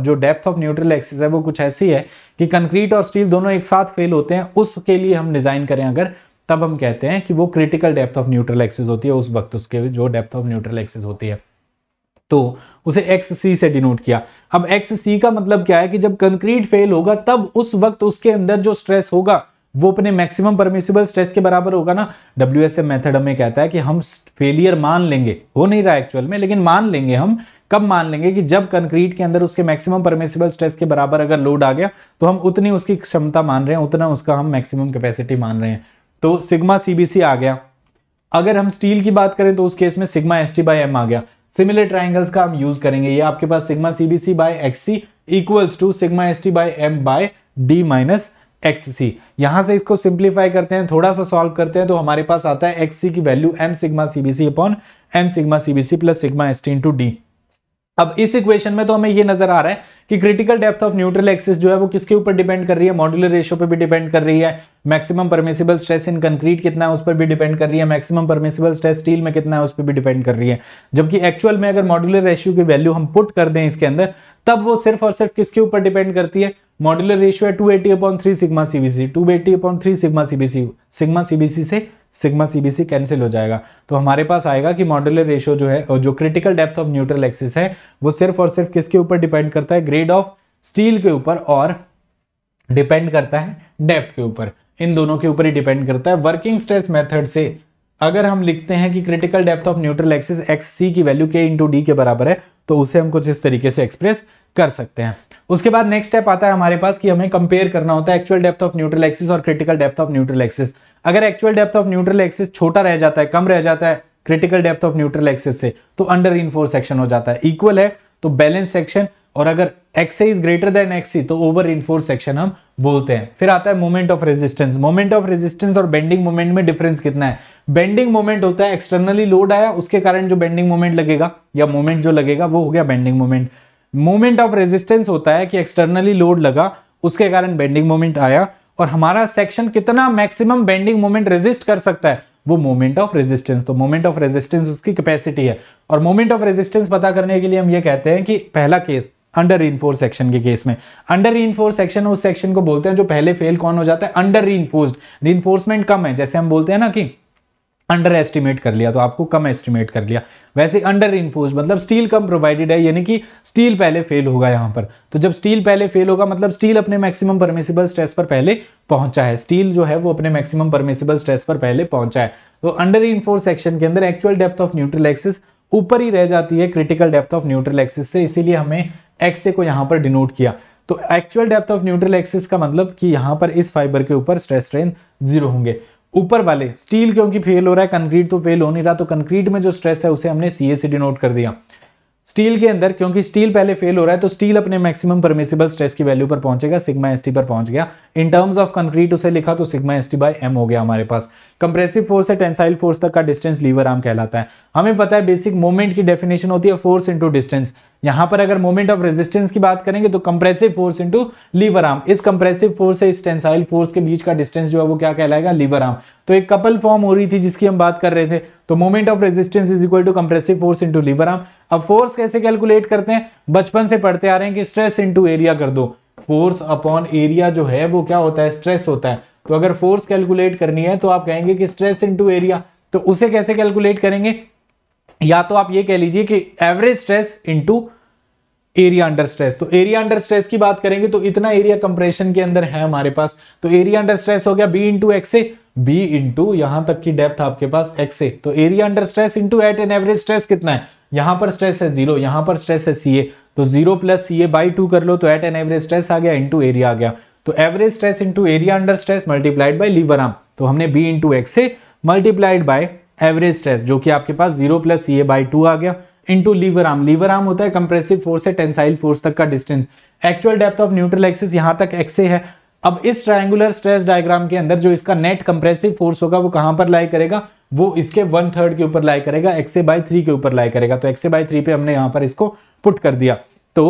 जो डेप्थ ऑफ न्यूट्रल एक्सिस है वो कुछ ऐसी है कि कंक्रीट और स्टील दोनों एक साथ फेल होते हैं उसके लिए हम डिजाइन करें अगर तब हम कहते हैं कि वो critical depth of neutral axis होती है उस वक्त उसके जो डेप्थ ऑफ न्यूट्रल एक्सिस होती है तो उसे एक्स सी से डिनोट किया अब एक्स सी का मतलब क्या है कि जब कंक्रीट फेल होगा तब उस वक्त उसके अंदर जो स्ट्रेस होगा वो अपने मैक्सिमम परमिसिबल स्ट्रेस के बराबर होगा ना डब्ल्यू एस मेथड हमें कहता है कि हम फेलियर मान लेंगे हो नहीं रहा एक्चुअल में लेकिन मान लेंगे हम कब मान लेंगे कि जब कंक्रीट के अंदर उसके मैक्सिमम परमिसिबल स्ट्रेस के बराबर अगर लोड आ गया तो हम उतनी उसकी क्षमता मान रहे हैं उतना उसका हम मैक्सिमम कैपेसिटी मान रहे हैं तो सिग्मा सीबीसी आ गया अगर हम स्टील की बात करें तो उस केस में sigma S T by M आ गया सिमिलर ट्राइंगल्स का हम यूज करेंगे ये आपके पास sigma CBC by X C equals to sigma S T by M by D minus X C यहां से इसको सिंप्लीफाई करते हैं थोड़ा सा सॉल्व करते हैं तो हमारे पास आता है एक्स सी की value M sigma CBC upon M sigma CBC plus sigma S T into D अब इस इक्वेशन में तो हमें ये नजर आ रहा है कि critical depth of neutral axis जो है वो किसके ऊपर डिपेंड कर रही है मॉड्यूलर रेशियो पे भी डिपेंड कर रही है maximum permissible stress in concrete कितना है उस पर भी डिपेंड कर रही है मैक्सिमम परमिसिबल स्ट्रेस स्टील में कितना है उस पर भी डिपेंड कर रही है जबकि एक्चुअल में अगर मॉड्यूलर रेशियो की वैल्यू हम पुट कर दें इसके अंदर तब वो सिर्फ और सिर्फ किसके ऊपर डिपेंड करती है मॉड्यूलर रेशियो है two eighty upon three sigma CBC two eighty upon three sigma CBC sigma CBC से सिग्मा सीबीसी कैंसिल हो जाएगा तो हमारे पास आएगा कि मॉड्यूलर रेशियो जो है और जो critical depth of neutral axis है वो सिर्फ और सिर्फ किसके ऊपर डिपेंड करता है ग्रेड ऑफ स्टील के ऊपर और डिपेंड करता है डेप्थ के ऊपर इन दोनों के ऊपर ही डिपेंड करता है वर्किंग स्ट्रेस मेथड से अगर हम लिखते हैं कि critical depth of neutral axis X C की वैल्यू के इंटू डी के बराबर है तो उसे हम कुछ इस तरीके से एक्सप्रेस कर सकते हैं उसके बाद नेक्स्ट स्टेप आता है हमारे पास कि हमें कंपेयर करना होता है actual depth of neutral axis और critical depth of neutral axis अगर actual depth of neutral axis छोटा रह जाता है कम रह जाता है critical depth of neutral axis से तो अंडर इनफोर्स सेक्शन हो जाता है इक्वल है तो बैलेंस सेक्शन और अगर X is greater than X तो ओवर इनफोर सेक्शन हम बोलते हैं फिर आता है moment of resistance moment of resistance और बेंडिंग मोमेंट में डिफरेंस कितना है बेंडिंग मोमेंट होता है एक्सटर्नली लोड आया उसके कारण जो बेंडिंग मोमेंट लगेगा या मोमेंट जो लगेगा वो हो गया bending moment moment of resistance होता है कि एक्सटर्नली लोड लगा उसके कारण बेंडिंग मोमेंट आया और हमारा सेक्शन कितना मैक्सिमम बेंडिंग मोमेंट रेजिस्ट कर सकता है वो मोमेंट ऑफ रेजिस्टेंस तो मोमेंट ऑफ रेजिस्टेंस उसकी कैपेसिटी है और मोमेंट ऑफ रेजिस्टेंस पता करने के लिए हम ये कहते हैं कि पहला केस अंडर रीनफोर्स सेक्शन के केस में अंडर रीनफोर्स सेक्शन उस सेक्शन को बोलते हैं जो पहले फेल कौन हो जाता है अंडर रीनफोर्स्ड रीनफोर्समेंट कम है जैसे हम बोलते हैं ना कि अंडर एस्टिमेट कर लिया तो आपको कम एस्टिमेट कर लिया वैसे अंडर इन्फोर्स मतलब स्टील कम प्रोवाइडेड है यानी कि स्टील पहले फेल होगा यहाँ पर तो जब स्टील पहले फेल होगा मतलब स्टील अपने मैक्सिमम परमिसिबल स्ट्रेस पर पहले पहुंचा है स्टील जो है वो अपने मैक्सिमम परमिसिबल स्ट्रेस पर पहले पहुंचा है तो अंडर इन्फोर्स सेक्शन के अंदर actual depth of neutral axis ऊपर ही रह जाती है critical depth of neutral axis से इसीलिए हमें एक्से को यहाँ पर डिनोट किया तो actual depth of neutral axis का मतलब कि यहाँ पर इस फाइबर के ऊपर स्ट्रेस स्ट्रेन जीरो होंगे ऊपर वाले स्टील क्योंकि फेल हो रहा है कंक्रीट तो फेल हो नहीं रहा तो कंक्रीट में जो स्ट्रेस है उसे हमने सी ए से डिनोट कर दिया स्टील के अंदर क्योंकि स्टील पहले फेल हो रहा है तो स्टील अपने मैक्सिमम परमिसेबल स्ट्रेस की वैल्यू पर पहुंचेगा सिग्मा एस पर पहुंच गया इन टर्म्स ऑफ कंक्रीट उसे लिखा तो सिग्मा एसटी बाय एम हो गया हमारे पास कंप्रेसिव फोर्स से टेंसाइल फोर्स तक का डिस्टेंस लीवर आर्म कहलाता है हमें पता है बेसिक मोमेंट की डेफिनेशन होती है फोर्स इंटू डिस्टेंस यहां पर अगर मोमेंट ऑफ रेजिस्टेंस की बात करेंगे तो compressive force into lever arm इस कंप्रेसिव फोर्स से इस टेंसाइल फोर्स के बीच का डिस्टेंस जो है वो क्या कहलाएगा लीवर आर्म तो एक कपल फॉर्म हो रही थी जिसकी हम बात कर रहे थे तो moment of resistance is equal to compressive force into lever arm अब फोर्स कैसे कैलकुलेट करते हैं बचपन से पढ़ते आ रहे हैं कि स्ट्रेस इंटू एरिया कर दो फोर्स अपॉन एरिया जो है वो क्या होता है स्ट्रेस होता है तो अगर फोर्स कैलकुलेट करनी है तो आप कहेंगे कि स्ट्रेस इंटू एरिया तो उसे कैसे कैलकुलेट करेंगे या तो आप ये कह लीजिए कि average stress into area under stress तो एरिया अंडर स्ट्रेस की बात करेंगे तो इतना एरिया कंप्रेशन के अंदर है हमारे पास तो एरिया अंडर स्ट्रेस हो गया B into X A B into यहां तक की डेप्थ आपके पास एक्स ए तो area under stress into at an average stress कितना है यहां पर स्ट्रेस है जीरो यहां पर स्ट्रेस है सी ए तो zero plus C A by two कर लो तो एट एन एवरेज स्ट्रेस आ गया इंटू एरिया आ गया तो average stress into area under stress multiplied by lever arm तो हमने B into X A multiplied by average stress जो कि आपके पास zero plus C A by two आ गया into lever arm lever arm होता है कंप्रेसिव फोर्स से टेंसाइल फोर्स तक का distance actual depth of neutral axis यहां तक एक्से है अब इस ट्रायंगुलर स्ट्रेस डायग्राम के अंदर जो इसका नेट कंप्रेसिव फोर्स होगा वो कहां पर लाई करेगा वो इसके वन थर्ड के ऊपर लाई करेगा एक्से बाई थ्री के ऊपर लाई करेगा तो एक्से बाई थ्री पे हमने यहां पर इसको पुट कर दिया तो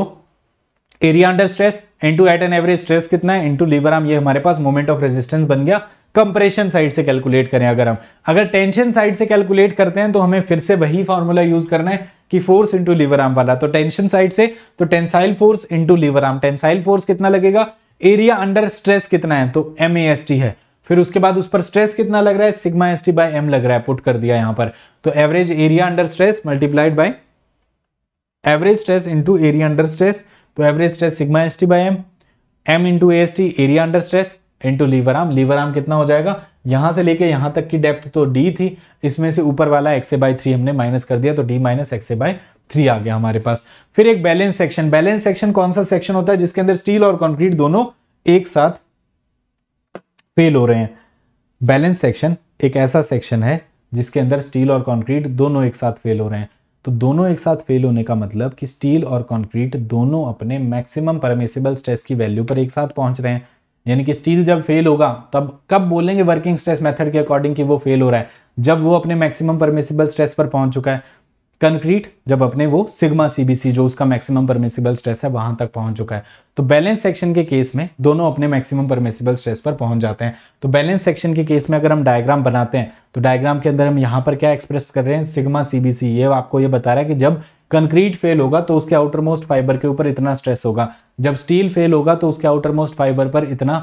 area under stress into at an average stress कितना है इंटू लीवर आर्म ये हमारे पास मोमेंट ऑफ रेजिस्टेंस बन गया कंप्रेशन साइड से कैलकुलेट करें अगर हम अगर टेंशन साइड से कैलकुलेट करते हैं तो हमें फिर से वही फॉर्मूला यूज करना है कि फोर्स इंटू लीवर आर्म वाला तो टेंशन साइड से तो tensile force into lever arm tensile force कितना लगेगा एरिया अंडर स्ट्रेस कितना है तो एम ए एस टी है फिर उसके बाद उस पर स्ट्रेस कितना लग रहा है sigma S T by M लग रहा है पुट कर दिया यहां पर तो average area under stress multiplied by average stress into area under stress तो average stress sigma S T by M M into S T area under stress into lever arm lever arm कितना हो जाएगा यहां से लेके यहां तक की डेप्थ तो डी थी इसमें से ऊपर वाला एक्से बाय थ्री हमने माइनस कर दिया तो D minus X A by three आ गया हमारे पास फिर एक बैलेंस सेक्शन बैलेंस सेक्शन कौन सा सेक्शन होता है जिसके अंदर स्टील और कॉन्क्रीट दोनों एक साथ फेल हो रहे हैं बैलेंस सेक्शन एक ऐसा सेक्शन है जिसके अंदर स्टील और कॉन्क्रीट दोनों एक साथ फेल हो रहे हैं तो दोनों एक साथ फेल होने का मतलब कि स्टील और कंक्रीट दोनों अपने मैक्सिमम परमिसेबल स्ट्रेस की वैल्यू पर एक साथ पहुंच रहे हैं यानी कि स्टील जब फेल होगा तब कब बोलेंगे वर्किंग स्ट्रेस मेथड के अकॉर्डिंग कि वो फेल हो रहा है जब वो अपने मैक्सिमम परमिसिबल स्ट्रेस पर पहुंच चुका है कंक्रीट जब अपने वो सिग्मा सीबीसी जो उसका मैक्सिमम परमिसिबल स्ट्रेस है वहां तक पहुंच चुका है तो बैलेंस सेक्शन के केस में दोनों अपने मैक्सिमम परमिसिबल स्ट्रेस पर पहुंच जाते हैं तो बैलेंस सेक्शन के केस में अगर हम डायग्राम बनाते हैं तो डायग्राम के अंदर हम यहाँ पर क्या एक्सप्रेस कर रहे हैं सिग्मा सीबीसी ये आपको ये बता रहा है कि जब कंक्रीट फेल होगा तो उसके आउटर मोस्ट फाइबर के ऊपर इतना स्ट्रेस होगा जब स्टील फेल होगा तो उसके आउटर मोस्ट फाइबर पर इतना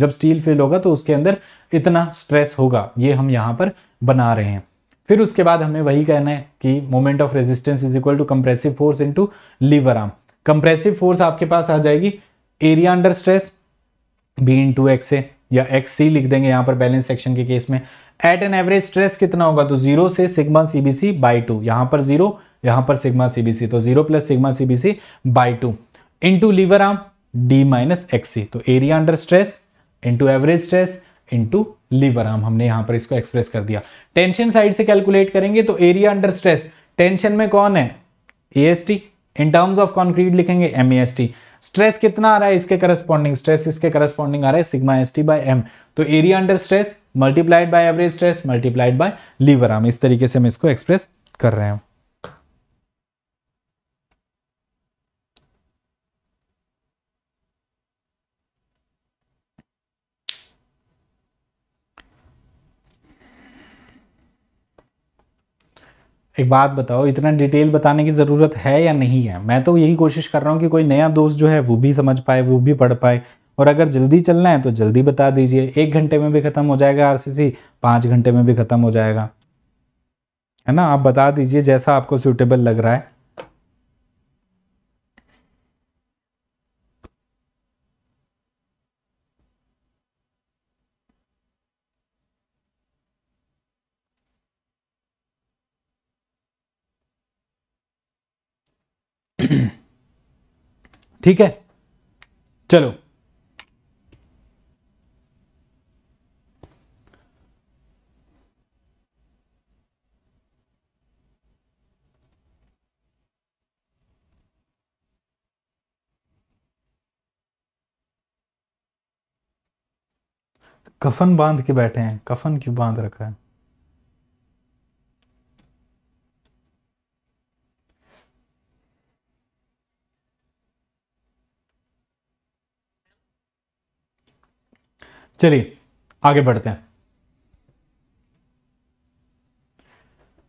जब स्टील फेल होगा तो उसके अंदर इतना स्ट्रेस होगा ये हम यहाँ पर बना रहे हैं फिर उसके बाद हमें वही कहना है कि moment of resistance is equal to compressive force to lever arm compressive force आपके पास आ जाएगी area under stress B into X A या एक्स सी लिख देंगे यहाँ पर बैलेंस सेक्शन के केस में एट एन एवरेज स्ट्रेस कितना होगा तो जीरो से सिग्मा सीबीसी बाई टू यहाँ पर जीरो यहां पर सिग्मा सीबीसी तो zero plus sigma CBC by two into lever arm D minus X C तो area under stress into average stress into lever arm हमने यहां पर इसको एक्सप्रेस कर दिया टेंशन साइड से कैलकुलेट करेंगे तो एरिया अंडर स्ट्रेस टेंशन में कौन है A S T in terms of concrete लिखेंगे एम एस टी स्ट्रेस कितना आ रहा है इसके करस्पॉन्डिंग स्ट्रेस इसके करस्पॉन्डिंग आ रहा है sigma S T by M तो area under stress multiplied by average stress multiplied by lever arm इस तरीके से हम इसको एक्सप्रेस कर रहे हैं एक बात बताओ इतना डिटेल बताने की ज़रूरत है या नहीं है मैं तो यही कोशिश कर रहा हूँ कि कोई नया दोस्त जो है वो भी समझ पाए वो भी पढ़ पाए और अगर जल्दी चलना है तो जल्दी बता दीजिए एक घंटे में भी ख़त्म हो जाएगा आर सी सी पाँच घंटे में भी ख़त्म हो जाएगा है ना आप बता दीजिए जैसा आपको सूटेबल लग रहा है ठीक है चलो कफन बांध के बैठे हैं कफन क्यों बांध रखा है चलिए आगे बढ़ते हैं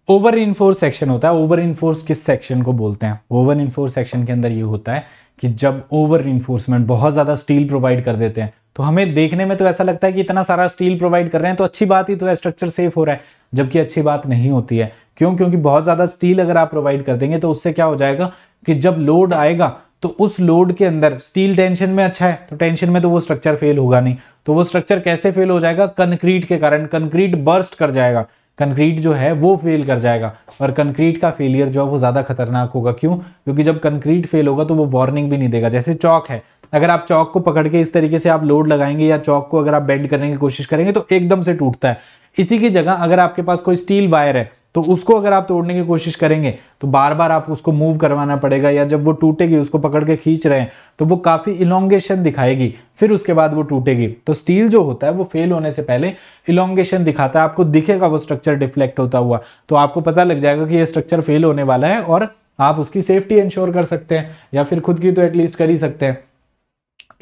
ओवर इन्फोर्स सेक्शन होता है ओवर इन्फोर्स किस सेक्शन को बोलते हैं ओवर इन्फोर्स सेक्शन के अंदर ये होता है कि जब ओवर इन्फोर्समेंट बहुत ज़्यादा स्टील प्रोवाइड कर देते हैं तो हमें देखने में तो ऐसा लगता है कि इतना सारा स्टील प्रोवाइड कर रहे हैं तो अच्छी बात ही तो है स्ट्रक्चर सेफ हो रहा है जबकि अच्छी बात नहीं होती है क्यों क्योंकि बहुत ज़्यादा स्टील अगर आप प्रोवाइड कर देंगे तो उससे क्या हो जाएगा कि जब लोड आएगा तो उस लोड के अंदर स्टील टेंशन में अच्छा है तो टेंशन में तो वो स्ट्रक्चर फेल होगा नहीं तो वो स्ट्रक्चर कैसे फेल हो जाएगा कंक्रीट के कारण कंक्रीट बर्स्ट कर जाएगा कंक्रीट जो है वो फेल कर जाएगा और कंक्रीट का फेलियर जो है वो ज़्यादा खतरनाक होगा क्यों क्योंकि जब कंक्रीट फेल होगा तो वो वार्निंग भी नहीं देगा जैसे चौक है अगर आप चौक को पकड़ के इस तरीके से आप लोड लगाएंगे या चौक को अगर आप बेंड करने की कोशिश करेंगे तो एकदम से टूटता है इसी की जगह अगर आपके पास कोई स्टील वायर है तो उसको अगर आप तोड़ने की कोशिश करेंगे तो बार बार आप उसको मूव करवाना पड़ेगा या जब वो टूटेगी उसको पकड़ के खींच रहे हैं तो वो काफ़ी इलोंगेशन दिखाएगी फिर उसके बाद वो टूटेगी तो स्टील जो होता है वो फेल होने से पहले इलोंगेशन दिखाता है आपको दिखेगा वो स्ट्रक्चर डिफ्लेक्ट होता हुआ तो आपको पता लग जाएगा कि ये स्ट्रक्चर फेल होने वाला है और आप उसकी सेफ्टी इंश्योर कर सकते हैं या फिर खुद की तो एटलीस्ट कर ही सकते हैं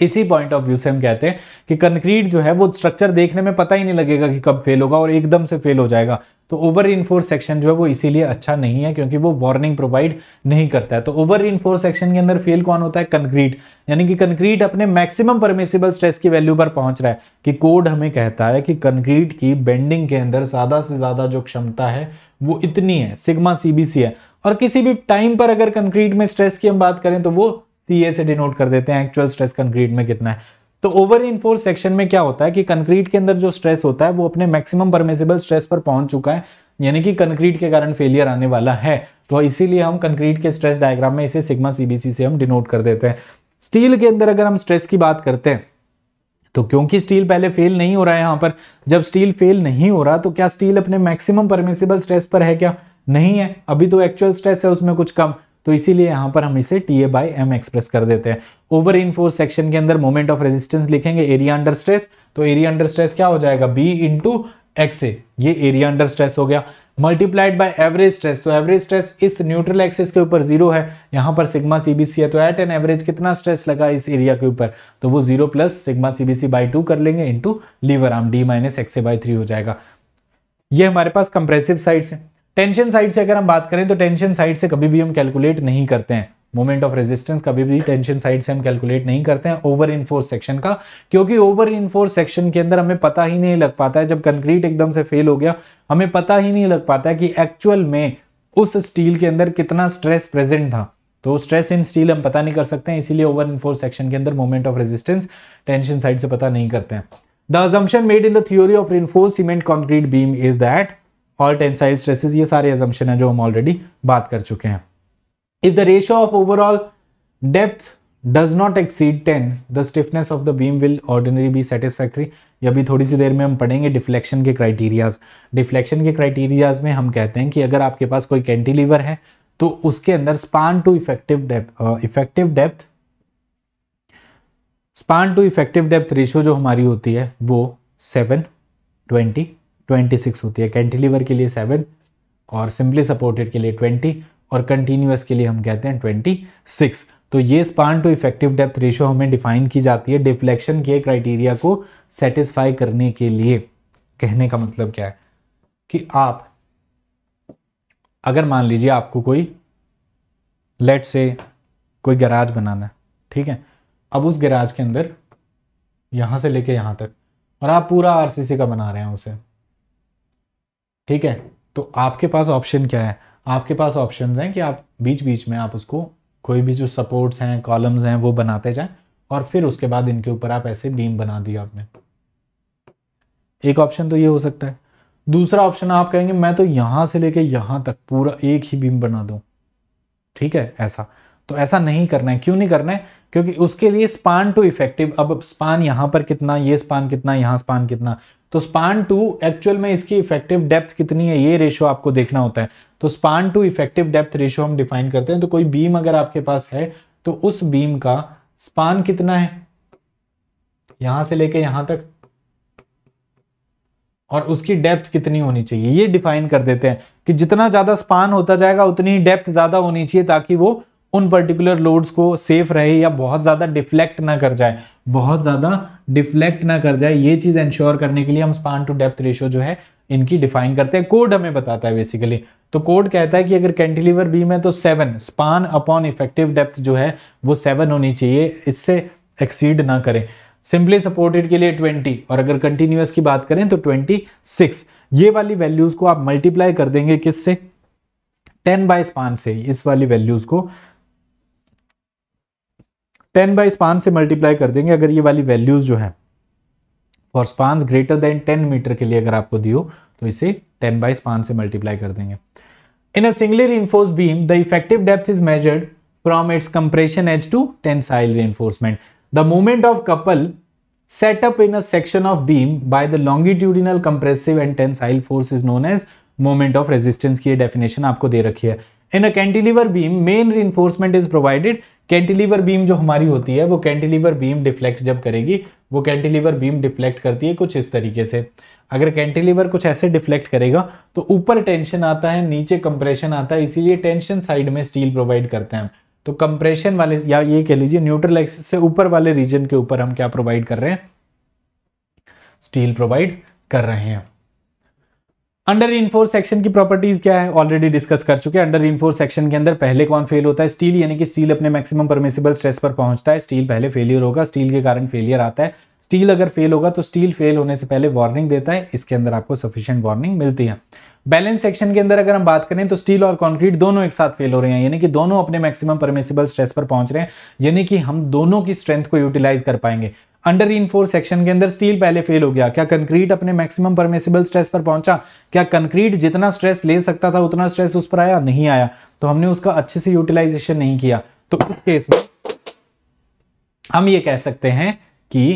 इसी पॉइंट ऑफ व्यू से हम कहते हैं कि कंक्रीट जो है वो स्ट्रक्चर देखने में पता ही नहीं लगेगा कि कब फेल होगा और एकदम से फेल हो जाएगा तो ओवर इन्फोर्स सेक्शन जो है वो इसीलिए अच्छा नहीं है क्योंकि वो वार्निंग प्रोवाइड नहीं करता है तो ओवर इन्फोर्स सेक्शन के अंदर फेल कौन होता है कंक्रीट यानी कि कंक्रीट अपने मैक्सिमम परमिसिबल स्ट्रेस की वैल्यू पर पहुंच रहा है कि कोड हमें कहता है कि कंक्रीट की बेंडिंग के अंदर ज़्यादा से ज़्यादा जो क्षमता है वो इतनी है सिग्मा सीबीसी है और किसी भी टाइम पर अगर कंक्रीट में स्ट्रेस की हम बात करें तो वो तो ये से डिनोट कर देते हैं एक्चुअल स्ट्रेस कंक्रीट में कितना है तो ओवर इनफोर्स सेक्शन में क्या होता है कि कंक्रीट के अंदर जो स्ट्रेस होता है वो अपने मैक्सिमम परमिसेबल स्ट्रेस पर पहुंच चुका है यानी कि कंक्रीट के कारण फेलियर आने वाला है तो इसीलिए हम कंक्रीट के स्ट्रेस डायग्राम में इसे सिग्मा सीबीसी से हम डिनोट कर देते हैं स्टील के अंदर अगर हम स्ट्रेस की बात करते हैं तो क्योंकि स्टील पहले फेल नहीं हो रहा है यहां पर जब स्टील फेल नहीं हो रहा तो क्या स्टील अपने मैक्सिमम परमिसेबल स्ट्रेस पर है क्या नहीं है अभी तो एक्चुअल स्ट्रेस है उसमें कुछ कम तो इसीलिए यहाँ पर हम इसे T A by M express कर देते हैं ओवर इन फोर्स सेक्शन के अंदर मोमेंट ऑफ रेजिस्टेंस लिखेंगे एरिया अंडर स्ट्रेस तो एरिया अंडर स्ट्रेस क्या हो जाएगा बी इंटू एक्स ए ये एरिया अंडर स्ट्रेस हो गया मल्टीप्लाइड बाय एवरेज स्ट्रेस तो एवरेज स्ट्रेस इस न्यूट्रल एक्सिस के ऊपर जीरो है यहाँ पर सिग्मा सीबीसी है तो एट एन एवरेज कितना स्ट्रेस लगा इस एरिया के ऊपर तो वो zero plus sigma CBC by two कर लेंगे into lever arm D minus X A by three हो जाएगा ये हमारे पास कंप्रेसिव साइड्स हैं टेंशन साइड से अगर हम बात करें तो टेंशन साइड से कभी भी हम कैलकुलेट नहीं करते हैं मोमेंट ऑफ रेजिस्टेंस कभी भी टेंशन साइड से हम कैलकुलेट नहीं करते हैं ओवर इनफोर्स सेक्शन का क्योंकि ओवर इनफोर्स सेक्शन के अंदर हमें पता ही नहीं लग पाता है जब कंक्रीट एकदम से फेल हो गया हमें पता ही नहीं लग पाता है कि एक्चुअल में उस स्टील के अंदर कितना स्ट्रेस प्रेजेंट था तो स्ट्रेस इन स्टील हम पता नहीं कर सकते हैं इसीलिए ओवर इनफोर्स सेक्शन के अंदर moment of resistance tension side से पता नहीं करते हैं the assumption made in the theory of reinforce cement concrete beam is that whole tensile stresses ये सारे एजम्पन है जो हम ऑलरेडी बात कर चुके हैं if the ratio of overall depth does not exceed ten the stiffness of the beam will ordinary be satisfactory ये अभी थोड़ी सी देर में हम पढ़ेंगे डिफ्लेक्शन के क्राइटेरियाज डिफ्लेक्शन के क्राइटेरियाज में हम कहते हैं कि अगर आपके पास कोई कैंटिलीवर है तो उसके अंदर span to effective depth effective depth span to effective depth ratio जो हमारी होती है वो सेवन ट्वेंटी ट्वेंटी सिक्स होती है कैंटिलीवर के लिए सेवन और सिंपली सपोर्टेड के लिए ट्वेंटी और कंटिन्यूस के लिए हम कहते हैं ट्वेंटी सिक्स तो ये span to effective depth ratio हमें डिफाइन की जाती है डिफ्लेक्शन के क्राइटेरिया को सेटिस्फाई करने के लिए कहने का मतलब क्या है कि आप अगर मान लीजिए आपको कोई लेट से कोई गराज बनाना है ठीक है अब उस गराज के अंदर यहां से लेके यहां तक और आप पूरा आरसीसी का बना रहे हैं उसे ठीक है तो आपके पास ऑप्शन क्या है आपके पास ऑप्शन हैं कि आप बीच बीच में आप उसको कोई भी जो सपोर्ट्स हैं कॉलम्स हैं वो बनाते जाएं और फिर उसके बाद इनके ऊपर आप ऐसे बीम बना दिया आपने एक ऑप्शन तो ये हो सकता है दूसरा ऑप्शन आप कहेंगे मैं तो यहां से लेके यहां तक पूरा एक ही बीम बना दू ठीक है ऐसा तो ऐसा नहीं करना है क्यों नहीं करना है क्योंकि उसके लिए स्पान टू इफेक्टिव अब स्पान यहां पर कितना ये स्पान कितना यहां स्पान कितना तो स्पान टू एक्चुअल में इसकी इफेक्टिव डेप्थ कितनी है ये रेशो आपको देखना होता है तो span to effective depth ratio हम डिफाइन करते हैं तो कोई बीम अगर आपके पास है तो उस बीम का स्पान कितना है यहां से लेके यहां तक और उसकी डेप्थ कितनी होनी चाहिए ये डिफाइन कर देते हैं कि जितना ज्यादा स्पान होता जाएगा उतनी डेप्थ ज्यादा होनी चाहिए ताकि वो उन पर्टिकुलर लोड्स को सेफ रहे या बहुत ज़्यादा डिफ्लेक्ट ना कर जाए बहुत ज़्यादा डिफ्लेक्ट ना कर जाए ये चीज़ इंश्योर करने के लिए हम स्पान टू डेप्थ रेशियो जो है इनकी डिफाइन करते हैं कोड हमें बताता है बेसिकली तो कोड कहता है कि अगर कैंटिलीवर बीम है तो seven span upon effective depth जो है वो सेवन होनी चाहिए इससे एक्सीड ना करें सिंपली सपोर्टेड के लिए ट्वेंटी और अगर कंटिन्यूस की बात करें तो ट्वेंटी सिक्स ये वाली वैल्यूज को आप मल्टीप्लाई कर देंगे किससे टेन बाय स्पान से इस वाली वैल्यूज को टेन बाई स्पान से मल्टीप्लाई कर देंगे अगर ये वाली वैल्यूज जो है for span greater than 10 metre के लिए अगर आपको दियो तो इसे 10 बाई स्पान से मल्टीप्लाई कर देंगे in a singly reinforce beam the effective depth is measured from its compression edge to tensile reinforcement the movement of couple set up in a section of beam by the longitudinal compressive and tensile force is known as moment of resistance की definition आपको दे रखी है in a cantilever beam main reinforcement is provided cantilever beam जो हमारी होती है वो कैंटिलीवर बीम डिफ्लेक्ट जब करेगी वो कैंटिलीवर बीम डिफ्लेक्ट करती है कुछ इस तरीके से अगर कैंटिलीवर कुछ ऐसे डिफ्लेक्ट करेगा तो ऊपर टेंशन आता है नीचे कंप्रेशन आता है इसीलिए टेंशन साइड में स्टील प्रोवाइड करते हैं तो कंप्रेशन वाले या ये कह लीजिए न्यूट्रल एक्सिस से ऊपर वाले रीजन के ऊपर हम क्या प्रोवाइड कर रहे हैं स्टील प्रोवाइड कर रहे हैं अंडर इनफोर्स सेक्शन की प्रॉपर्टीज क्या है ऑलरेडी डिस्कस कर चुके हैं अंडर इनफोर्स सेक्शन के अंदर पहले कौन फेल होता है स्टील यानी कि स्टील अपने मैक्सिमम परमिसेबल स्ट्रेस पर पहुंचता है स्टील पहले फेलियर होगा स्टील के कारण फेलियर आता है स्टील अगर फेल होगा तो स्टील फेल होने से पहले वार्निंग देता है इसके अंदर आपको सफिशियंट वार्निंग मिलती है बैलेंस सेक्शन के अंदर अगर हम बात करें तो स्टील और कंक्रीट दोनों एक साथ फेल हो रहे हैं यानी कि दोनों अपने मैक्सिमम परमिसेबल स्ट्रेस पर पहुंच रहे हैं यानी कि हम दोनों की स्ट्रेंथ को यूटिलाइज कर पाएंगे अंडर फोर सेक्शन के अंदर स्टील पहले फेल हो गया क्या कंक्रीट अपने मैक्सिमम परमिसेबल स्ट्रेस पर पहुंचा क्या कंक्रीट जितना स्ट्रेस ले सकता था उतना स्ट्रेस उस पर आया नहीं आया तो हमने उसका अच्छे से यूटिलाइजेशन नहीं किया तो उस केस में हम ये कह सकते हैं कि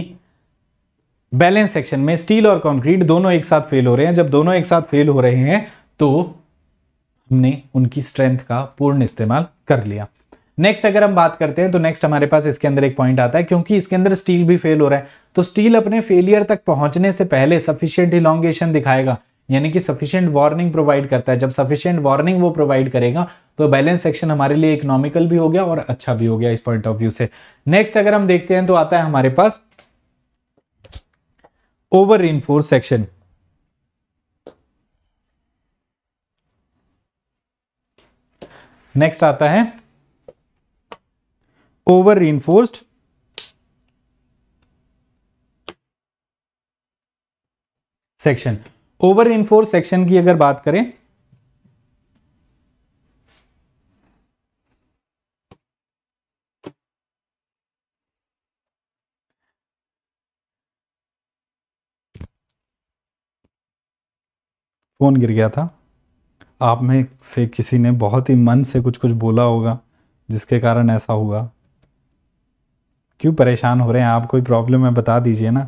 बैलेंस सेक्शन में स्टील और कंक्रीट दोनों एक साथ फेल हो रहे हैं जब दोनों एक साथ फेल हो रहे हैं तो हमने उनकी स्ट्रेंथ का पूर्ण इस्तेमाल कर लिया नेक्स्ट अगर हम बात करते हैं तो नेक्स्ट हमारे पास इसके अंदर एक पॉइंट आता है क्योंकि इसके अंदर स्टील भी फेल हो रहा है तो स्टील अपने फेलियर तक पहुंचने से पहले सफिशियंट इलांगेशन दिखाएगा यानी कि सफिशियंट वार्निंग प्रोवाइड करता है जब सफिशियंट वार्निंग वो प्रोवाइड करेगा तो बैलेंस सेक्शन हमारे लिए इकोनॉमिकल भी हो गया और अच्छा भी हो गया इस पॉइंट ऑफ व्यू से नेक्स्ट अगर हम देखते हैं तो आता है हमारे पास ओवर इनफोर्स सेक्शन नेक्स्ट आता है over reinforced section over reinforce section की अगर बात करें फोन गिर गया था आप में से किसी ने बहुत ही मन से कुछ कुछ बोला होगा जिसके कारण ऐसा हुआ क्यों परेशान हो रहे हैं आप कोई प्रॉब्लम है बता दीजिए ना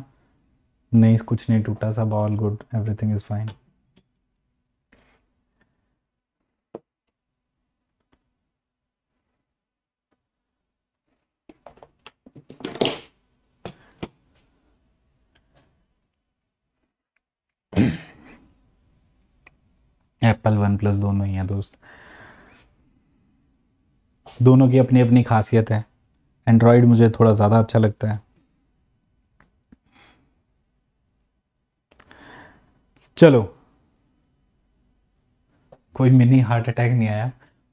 नहीं कुछ नहीं टूटा सब all good everything is fine Apple OnePlus दोनों ही है दोस्त दोनों की अपनी अपनी खासियत है एंड्रॉयड मुझे थोड़ा ज़्यादा अच्छा लगता है चलो कोई मिनी हार्ट अटैक नहीं आया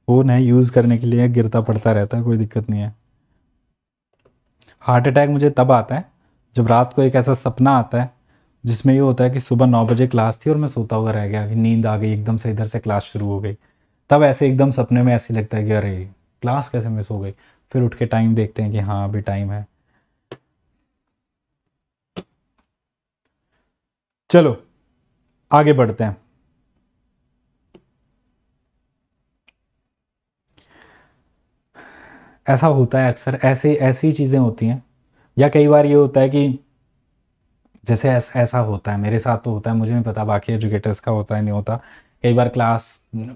फ़ोन है यूज़ करने के लिए गिरता पड़ता रहता है कोई दिक्कत नहीं है हार्ट अटैक मुझे तब आता है जब रात को एक ऐसा सपना आता है जिसमें ये होता है कि सुबह नौ बजे क्लास थी और मैं सोता हुआ रह गया कि नींद आ गई एकदम से इधर से क्लास शुरू हो गई तब ऐसे एकदम सपने में ऐसे लगता है कि अरे क्लास कैसे मिस हो गई फिर उठ के टाइम देखते हैं कि हाँ अभी टाइम है चलो आगे बढ़ते हैं ऐसा होता है अक्सर ऐसे ऐसी चीज़ें होती हैं या कई बार ये होता है कि जैसे ऐस, ऐसा होता है मेरे साथ तो होता है मुझे नहीं पता बाकी एजुकेटर्स का होता है नहीं होता कई बार क्लास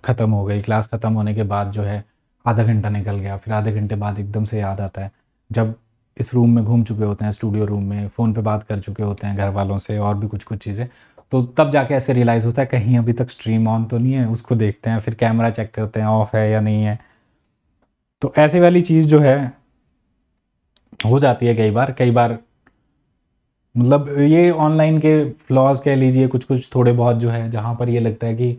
ख़त्म हो गई क्लास ख़त्म होने के बाद जो है आधा घंटा निकल गया फिर आधे घंटे बाद एकदम से याद आता है जब इस रूम में घूम चुके होते हैं स्टूडियो रूम में फ़ोन पे बात कर चुके होते हैं घर वालों से और भी कुछ कुछ चीज़ें तो तब जाके ऐसे रियलाइज़ होता है कहीं अभी तक स्ट्रीम ऑन तो नहीं है उसको देखते हैं फिर कैमरा चेक करते हैं ऑफ है या नहीं है तो ऐसी वाली चीज़ जो है हो जाती है कई बार कई बार मतलब ये ऑनलाइन के फ्लॉज कह लीजिए कुछ कुछ थोड़े बहुत जो है जहाँ पर ये लगता है कि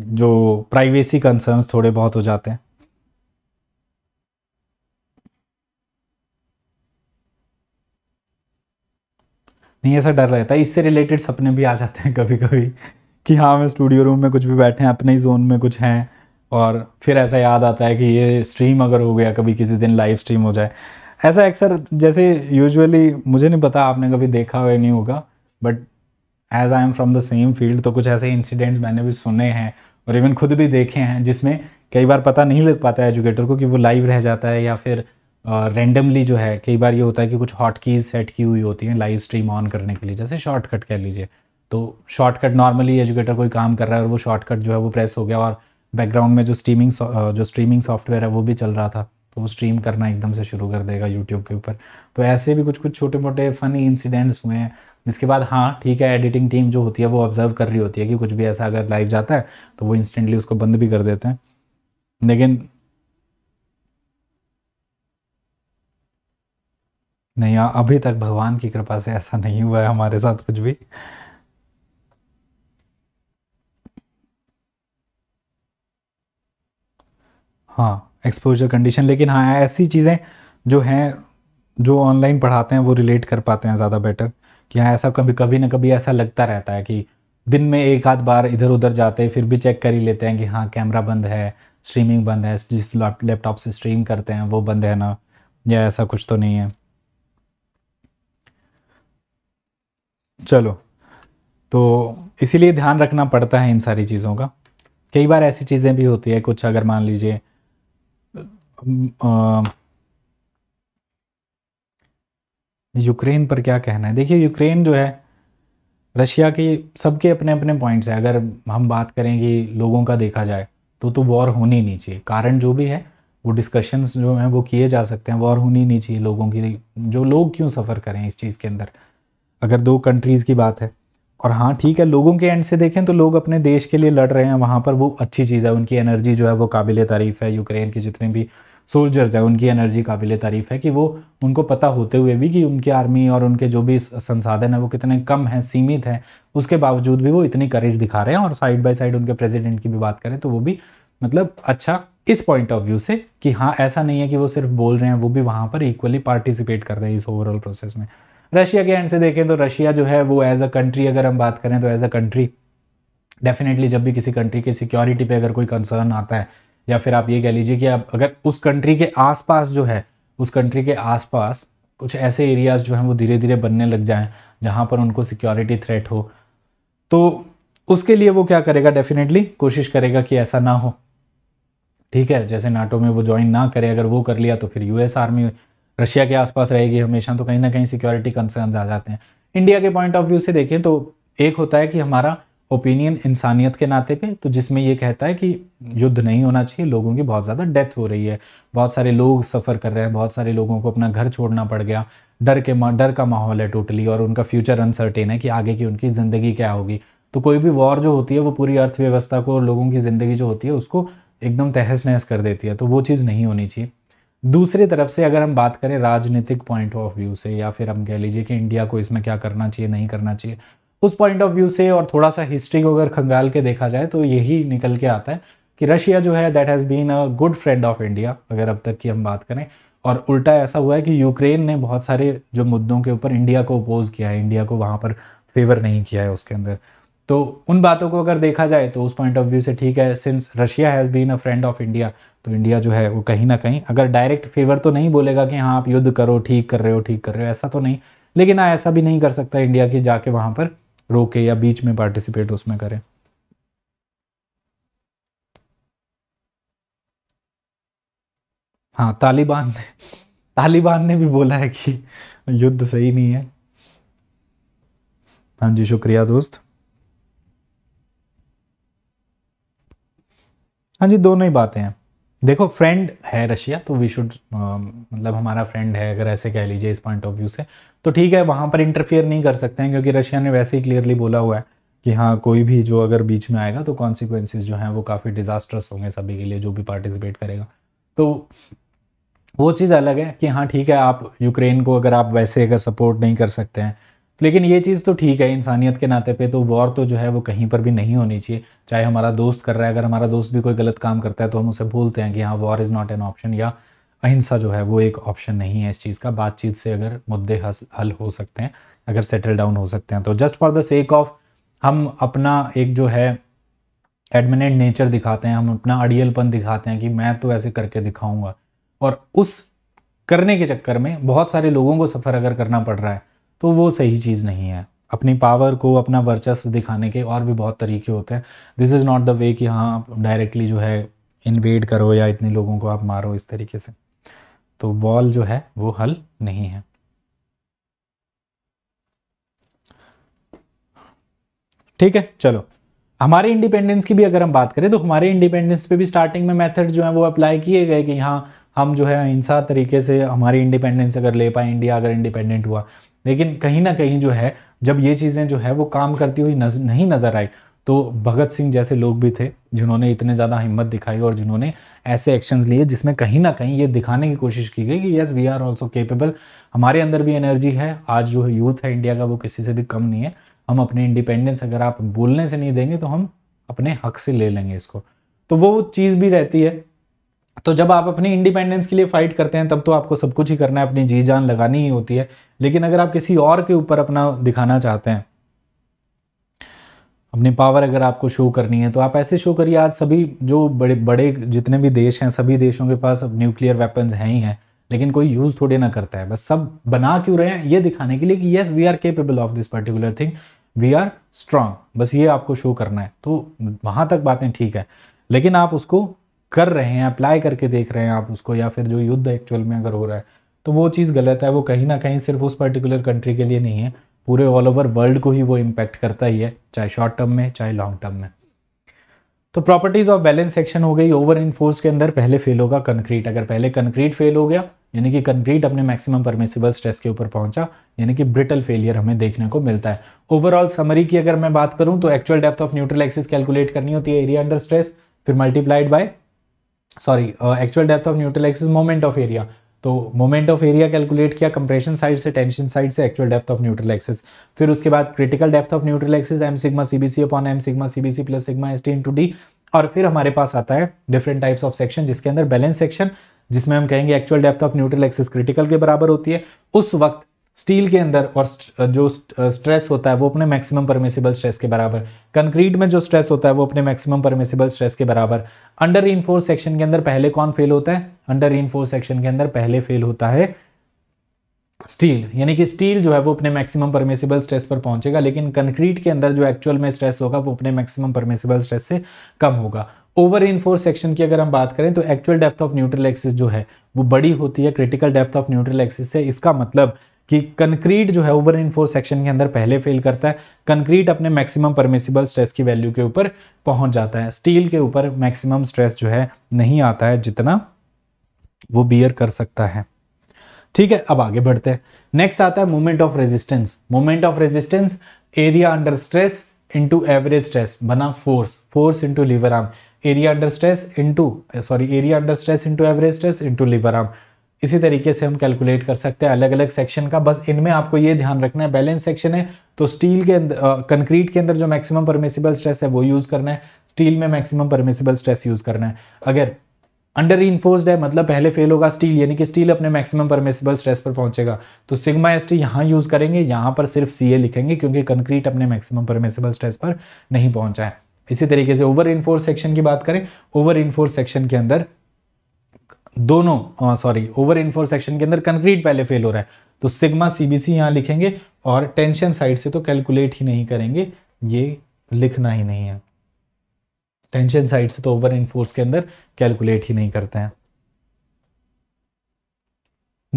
जो प्राइवेसी कंसर्न्स थोड़े बहुत हो जाते हैं नहीं ऐसा डर रहता है इससे रिलेटेड सपने भी आ जाते हैं कभी कभी कि हाँ मैं स्टूडियो रूम में कुछ भी बैठे हैं अपने ही जोन में कुछ हैं और फिर ऐसा याद आता है कि ये स्ट्रीम अगर हो गया कभी किसी दिन लाइव स्ट्रीम हो जाए ऐसा अक्सर जैसे यूजुअली मुझे नहीं पता आपने कभी देखा हुआ नहीं होगा but as I am from the same field तो कुछ ऐसे इंसिडेंट्स मैंने भी सुने हैं और इवन खुद भी देखे हैं जिसमें कई बार पता नहीं लग पाता है एजुकेटर को कि वो लाइव रह जाता है या फिर रेंडमली जो है कई बार ये होता है कि कुछ हॉट कीज सेट की हुई होती हैं लाइव स्ट्रीम ऑन करने के लिए जैसे शॉर्टकट कह लीजिए तो शॉर्टकट नॉर्मली एजुकेटर कोई काम कर रहा है और वो शॉर्टकट जो है वो प्रेस हो गया और बैकग्राउंड में जो स्ट्रीमिंग जो स्ट्रीमिंग सॉफ्टवेयर है वो भी चल रहा था तो वो स्ट्रीम करना एकदम से शुरू कर देगा यूट्यूब के ऊपर तो ऐसे भी कुछ कुछ छोटे मोटे फ़नी इंसिडेंट्स हुए हैं जिसके बाद हाँ ठीक है एडिटिंग टीम जो होती है वो ऑब्जर्व कर रही होती है कि कुछ भी ऐसा अगर लाइव जाता है तो वो इंस्टेंटली उसको बंद भी कर देते हैं लेकिन नहीं अभी तक भगवान की कृपा से ऐसा नहीं हुआ है हमारे साथ कुछ भी हाँ एक्सपोजर कंडीशन लेकिन हाँ ऐसी चीज़ें जो हैं जो ऑनलाइन पढ़ाते हैं वो रिलेट कर पाते हैं ज़्यादा बेटर कि हाँ ऐसा कभी कभी ना कभी ऐसा लगता रहता है कि दिन में एक आध बार इधर उधर जाते हैं फिर भी चेक कर ही लेते हैं कि हाँ कैमरा बंद है स्ट्रीमिंग बंद है जिस लैपटॉप से स्ट्रीम करते हैं वो बंद है ना या ऐसा कुछ तो नहीं है चलो तो इसीलिए ध्यान रखना पड़ता है इन सारी चीज़ों का कई बार ऐसी चीज़ें भी होती है कुछ अगर मान लीजिए यूक्रेन पर क्या कहना है देखिए यूक्रेन जो है रशिया के सबके अपने अपने पॉइंट्स हैं अगर हम बात करें कि लोगों का देखा जाए तो तो वॉर होनी नहीं चाहिए कारण जो भी है वो डिस्कशंस जो हैं वो किए जा सकते हैं वॉर होनी नहीं चाहिए लोगों की जो लोग क्यों सफ़र करें इस चीज़ के अंदर अगर दो कंट्रीज़ की बात है और हाँ ठीक है लोगों के एंड से देखें तो लोग अपने देश के लिए लड़ रहे हैं वहाँ पर वो अच्छी चीज़ है उनकी एनर्जी जो है वो काबिल तारीफ़ है यूक्रेन के जितने भी सोल्जर्स हैं उनकी एनर्जी काबिल तारीफ़ है कि वो उनको पता होते हुए भी कि उनकी आर्मी और उनके जो भी संसाधन है वो कितने कम हैं सीमित हैं उसके बावजूद भी वो इतनी करेज दिखा रहे हैं और साइड बाय साइड उनके प्रेसिडेंट की भी बात करें तो वो भी मतलब अच्छा इस पॉइंट ऑफ व्यू से कि हाँ ऐसा नहीं है कि वो सिर्फ बोल रहे हैं वो भी वहाँ पर इक्वली पार्टिसिपेट कर रहे हैं इस ओवरऑल प्रोसेस में रशिया के एंड से देखें तो रशिया जो है वो एज अ कंट्री अगर हम बात करें तो एज अ कंट्री डेफिनेटली जब भी किसी कंट्री की सिक्योरिटी पे अगर कोई कंसर्न आता है या फिर आप ये कह लीजिए कि आप अगर उस कंट्री के आसपास जो है उस कंट्री के आसपास कुछ ऐसे एरियाज़ जो हैं वो धीरे धीरे बनने लग जाएं जहां पर उनको सिक्योरिटी थ्रेट हो तो उसके लिए वो क्या करेगा डेफिनेटली कोशिश करेगा कि ऐसा ना हो ठीक है जैसे नाटो में वो ज्वाइन ना करे अगर वो कर लिया तो फिर यूएस आर्मी रशिया के आसपास रहेगी हमेशा तो कहीं ना कहीं सिक्योरिटी कंसर्न आ जाते हैं इंडिया के पॉइंट ऑफ व्यू से देखें तो एक होता है कि हमारा ओपिनियन इंसानियत के नाते पे तो जिसमें ये कहता है कि युद्ध नहीं होना चाहिए लोगों की बहुत ज़्यादा डेथ हो रही है बहुत सारे लोग सफ़र कर रहे हैं बहुत सारे लोगों को अपना घर छोड़ना पड़ गया डर के डर का माहौल है टोटली और उनका फ्यूचर अनसर्टेन है कि आगे की उनकी ज़िंदगी क्या होगी तो कोई भी वॉर जो होती है वो पूरी अर्थव्यवस्था को लोगों की ज़िंदगी जो होती है उसको एकदम तहस नहस कर देती है तो वो चीज़ नहीं होनी चाहिए दूसरी तरफ से अगर हम बात करें राजनीतिक पॉइंट ऑफ व्यू से या फिर हम कह लीजिए कि इंडिया को इसमें क्या करना चाहिए नहीं करना चाहिए उस पॉइंट ऑफ व्यू से और थोड़ा सा हिस्ट्री को अगर खंगाल के देखा जाए तो यही निकल के आता है कि रशिया जो है that has been a good friend of India अगर अब तक की हम बात करें और उल्टा ऐसा हुआ है कि यूक्रेन ने बहुत सारे जो मुद्दों के ऊपर इंडिया को अपोज किया है इंडिया को वहाँ पर फेवर नहीं किया है उसके अंदर तो उन बातों को अगर देखा जाए तो उस पॉइंट ऑफ व्यू से ठीक है since Russia has been a friend of India तो इंडिया जो है वो कहीं ना कहीं अगर डायरेक्ट फेवर तो नहीं बोलेगा कि हाँ आप युद्ध करो ठीक कर रहे हो ठीक कर रहे हो ऐसा तो नहीं लेकिन हाँ ऐसा भी नहीं कर सकता इंडिया की जाके वहाँ पर रोके या बीच में पार्टिसिपेट उसमें करें हाँ तालिबान ने तालिबान ने भी बोला है कि युद्ध सही नहीं है हाँ जी शुक्रिया दोस्त हाँ जी दोनों ही बातें हैं देखो फ्रेंड है रशिया तो वी शुड um, मतलब हमारा फ्रेंड है अगर ऐसे कह लीजिए इस पॉइंट ऑफ व्यू से तो ठीक है वहाँ पर इंटरफियर नहीं कर सकते हैं क्योंकि रशिया ने वैसे ही क्लियरली बोला हुआ है कि हाँ कोई भी जो अगर बीच में आएगा तो कॉन्सिक्वेंसेज जो हैं वो काफ़ी डिजास्टर्स होंगे सभी के लिए जो भी पार्टिसिपेट करेगा तो वो चीज़ अलग है कि हाँ ठीक है आप यूक्रेन को अगर आप वैसे अगर सपोर्ट नहीं कर सकते हैं लेकिन ये चीज़ तो ठीक है इंसानियत के नाते पे तो वॉर तो जो है वो कहीं पर भी नहीं होनी चाहिए चाहे हमारा दोस्त कर रहा है अगर हमारा दोस्त भी कोई गलत काम करता है तो हम उसे बोलते हैं कि हाँ war is not an option या अहिंसा जो है वो एक ऑप्शन नहीं है इस चीज़ का बातचीत से अगर मुद्दे हल हो सकते हैं अगर सेटल डाउन हो सकते हैं तो just for the sake of हम अपना एक जो है एडमिनेट नेचर दिखाते हैं हम अपना अड़ियलपन दिखाते हैं कि मैं तो ऐसे करके दिखाऊंगा और उस करने के चक्कर में बहुत सारे लोगों को सफ़र अगर करना पड़ रहा है तो वो सही चीज़ नहीं है अपनी पावर को अपना वर्चस्व दिखाने के और भी बहुत तरीके होते हैं this is not the way कि हाँ आप डायरेक्टली जो है इन्वेड करो या इतने लोगों को आप मारो इस तरीके से तो वॉल जो है वो हल नहीं है ठीक है चलो हमारे इंडिपेंडेंस की भी अगर हम बात करें तो हमारे इंडिपेंडेंस पे भी स्टार्टिंग में मेथड जो है वो अप्लाई किए गए कि हाँ हम जो है अहिंसा तरीके से हमारी इंडिपेंडेंस अगर ले पाए इंडिया अगर इंडिपेंडेंट हुआ लेकिन कहीं ना कहीं जो है जब ये चीज़ें जो है वो काम करती हुई नज, नहीं नज़र आई तो भगत सिंह जैसे लोग भी थे जिन्होंने इतने ज़्यादा हिम्मत दिखाई और जिन्होंने ऐसे एक्शंस लिए जिसमें कहीं ना कहीं ये दिखाने की कोशिश की गई कि yes we are also capable हमारे अंदर भी एनर्जी है आज जो यूथ है इंडिया का वो किसी से भी कम नहीं है हम अपने इंडिपेंडेंस अगर आप बोलने से नहीं देंगे तो हम अपने हक से ले लेंगे इसको तो वो चीज़ भी रहती है तो जब आप अपनी इंडिपेंडेंस के लिए फाइट करते हैं तब तो आपको सब कुछ ही करना है अपनी जी जान लगानी ही होती है लेकिन अगर आप किसी और के ऊपर अपना दिखाना चाहते हैं अपनी पावर अगर आपको शो करनी है तो आप ऐसे शो करिए आज सभी जो बड़े बड़े जितने भी देश हैं सभी देशों के पास अब न्यूक्लियर वेपन्स हैं ही हैं लेकिन कोई यूज़ थोड़े ना करता है बस सब बना क्यों रहे हैं ये दिखाने के लिए कि yes we are capable of this particular thing we are strong बस ये आपको शो करना है तो वहाँ तक बातें ठीक है लेकिन आप उसको कर रहे हैं अप्लाई करके देख रहे हैं आप उसको या फिर जो युद्ध एक्चुअल में अगर हो रहा है तो वो चीज़ गलत है वो कहीं ना कहीं सिर्फ उस पर्टिकुलर कंट्री के लिए नहीं है पूरे ऑल ओवर वर्ल्ड को ही वो इम्पैक्ट करता ही है चाहे शॉर्ट टर्म में चाहे लॉन्ग टर्म में तो प्रॉपर्टीज़ ऑफ बैलेंस सेक्शन हो गई ओवर इनफोर्स के अंदर पहले फेल होगा कंक्रीट अगर पहले कंक्रीट फेल हो गया यानी कि कंक्रीट अपने मैक्सिमम परमिसिबल स्ट्रेस के ऊपर पहुंचा यानी कि ब्रिटल फेलियर हमें देखने को मिलता है ओवरऑल समरी की अगर मैं बात करूं तो actual depth of neutral axis calculate करनी होती है एरिया अंडर स्ट्रेस फिर multiplied by sorry actual depth of neutral axis moment of area तो मोमेंट ऑफ एरिया कैलकुलेट किया कंप्रेशन साइड से टेंशन साइड से actual depth of neutral axis फिर उसके बाद critical depth of neutral axis M sigma CBC upon M sigma CBC plus sigma S T to D और फिर हमारे पास आता है डिफरेंट टाइप्स ऑफ सेक्शन जिसके अंदर बैलेंस सेक्शन जिसमें हम कहेंगे actual depth of neutral axis critical के बराबर होती है उस वक्त स्टील के अंदर और जो स्ट्रेस होता है वो अपने मैक्सिमम परमिसिबल स्ट्रेस के बराबर कंक्रीट में जो स्ट्रेस होता है वो अपने मैक्सिमम परमिसिबल स्ट्रेस के बराबर अंडर इनफोर्स सेक्शन के अंदर पहले कौन फेल होता है अंडर इनफोर्स सेक्शन के अंदर पहले फेल होता है स्टील यानी कि स्टील जो है वो अपने मैक्सिमम परमिसिबल स्ट्रेस पर पहुंचेगा लेकिन कंक्रीट के अंदर जो एक्चुअल में स्ट्रेस होगा वो अपने मैक्सिमम परमिसिबल स्ट्रेस से कम होगा ओवर इनफोर्स सेक्शन की अगर हम बात करें तो actual depth of neutral axis जो है वो बड़ी होती है critical depth of neutral axis से इसका मतलब कि कंक्रीट जो है ओवर इनफोर्स सेक्शन के अंदर पहले फेल करता है कंक्रीट अपने मैक्सिमम परमिसिबल स्ट्रेस की वैल्यू के ऊपर पहुंच जाता है स्टील के ऊपर मैक्सिमम स्ट्रेस जो है नहीं आता है जितना वो बियर कर सकता है ठीक है अब आगे बढ़ते हैं नेक्स्ट आता है moment of resistance moment of resistance area under stress into average stress बना force force into lever arm area under stress into sorry area under stress into average stress into lever arm इसी तरीके से हम calculate कर सकते हैं अलग अलग सेक्शन का बस इनमें आपको ये ध्यान रखना है बैलेंस सेक्शन है तो स्टील के अंदर कंक्रीट के अंदर जो मैक्सिमम परमिसिबल स्ट्रेस है वो यूज़ करना है स्टील में मैक्सिमम परमिसिबल स्ट्रेस यूज़ करना है अगर अंडर इन्फोर्स्ड है मतलब पहले फेल होगा स्टील यानी कि स्टील अपने मैक्सिमम परमिसिबल स्ट्रेस पर पहुंचेगा तो सिग्मा एस टी यहाँ यूज़ करेंगे यहाँ पर सिर्फ सी ए लिखेंगे क्योंकि कंक्रीट अपने मैक्सिमम परमिसिबल स्ट्रेस पर नहीं पहुंचा है इसी तरीके से ओवर इन्फोर्स सेक्शन की बात करें ओवर इन्फोर्स सेक्शन के अंदर दोनों सॉरी ओवर सेक्शन के अंदर कंक्रीट पहले फेल हो रहा है तो सिग्मा सीबीसी यहां लिखेंगे और टेंशन साइड से तो कैलकुलेट ही नहीं करेंगे ये लिखना ही नहीं है टेंशन साइड से तो ओवर इनफोर्स के अंदर कैलकुलेट ही नहीं करते हैं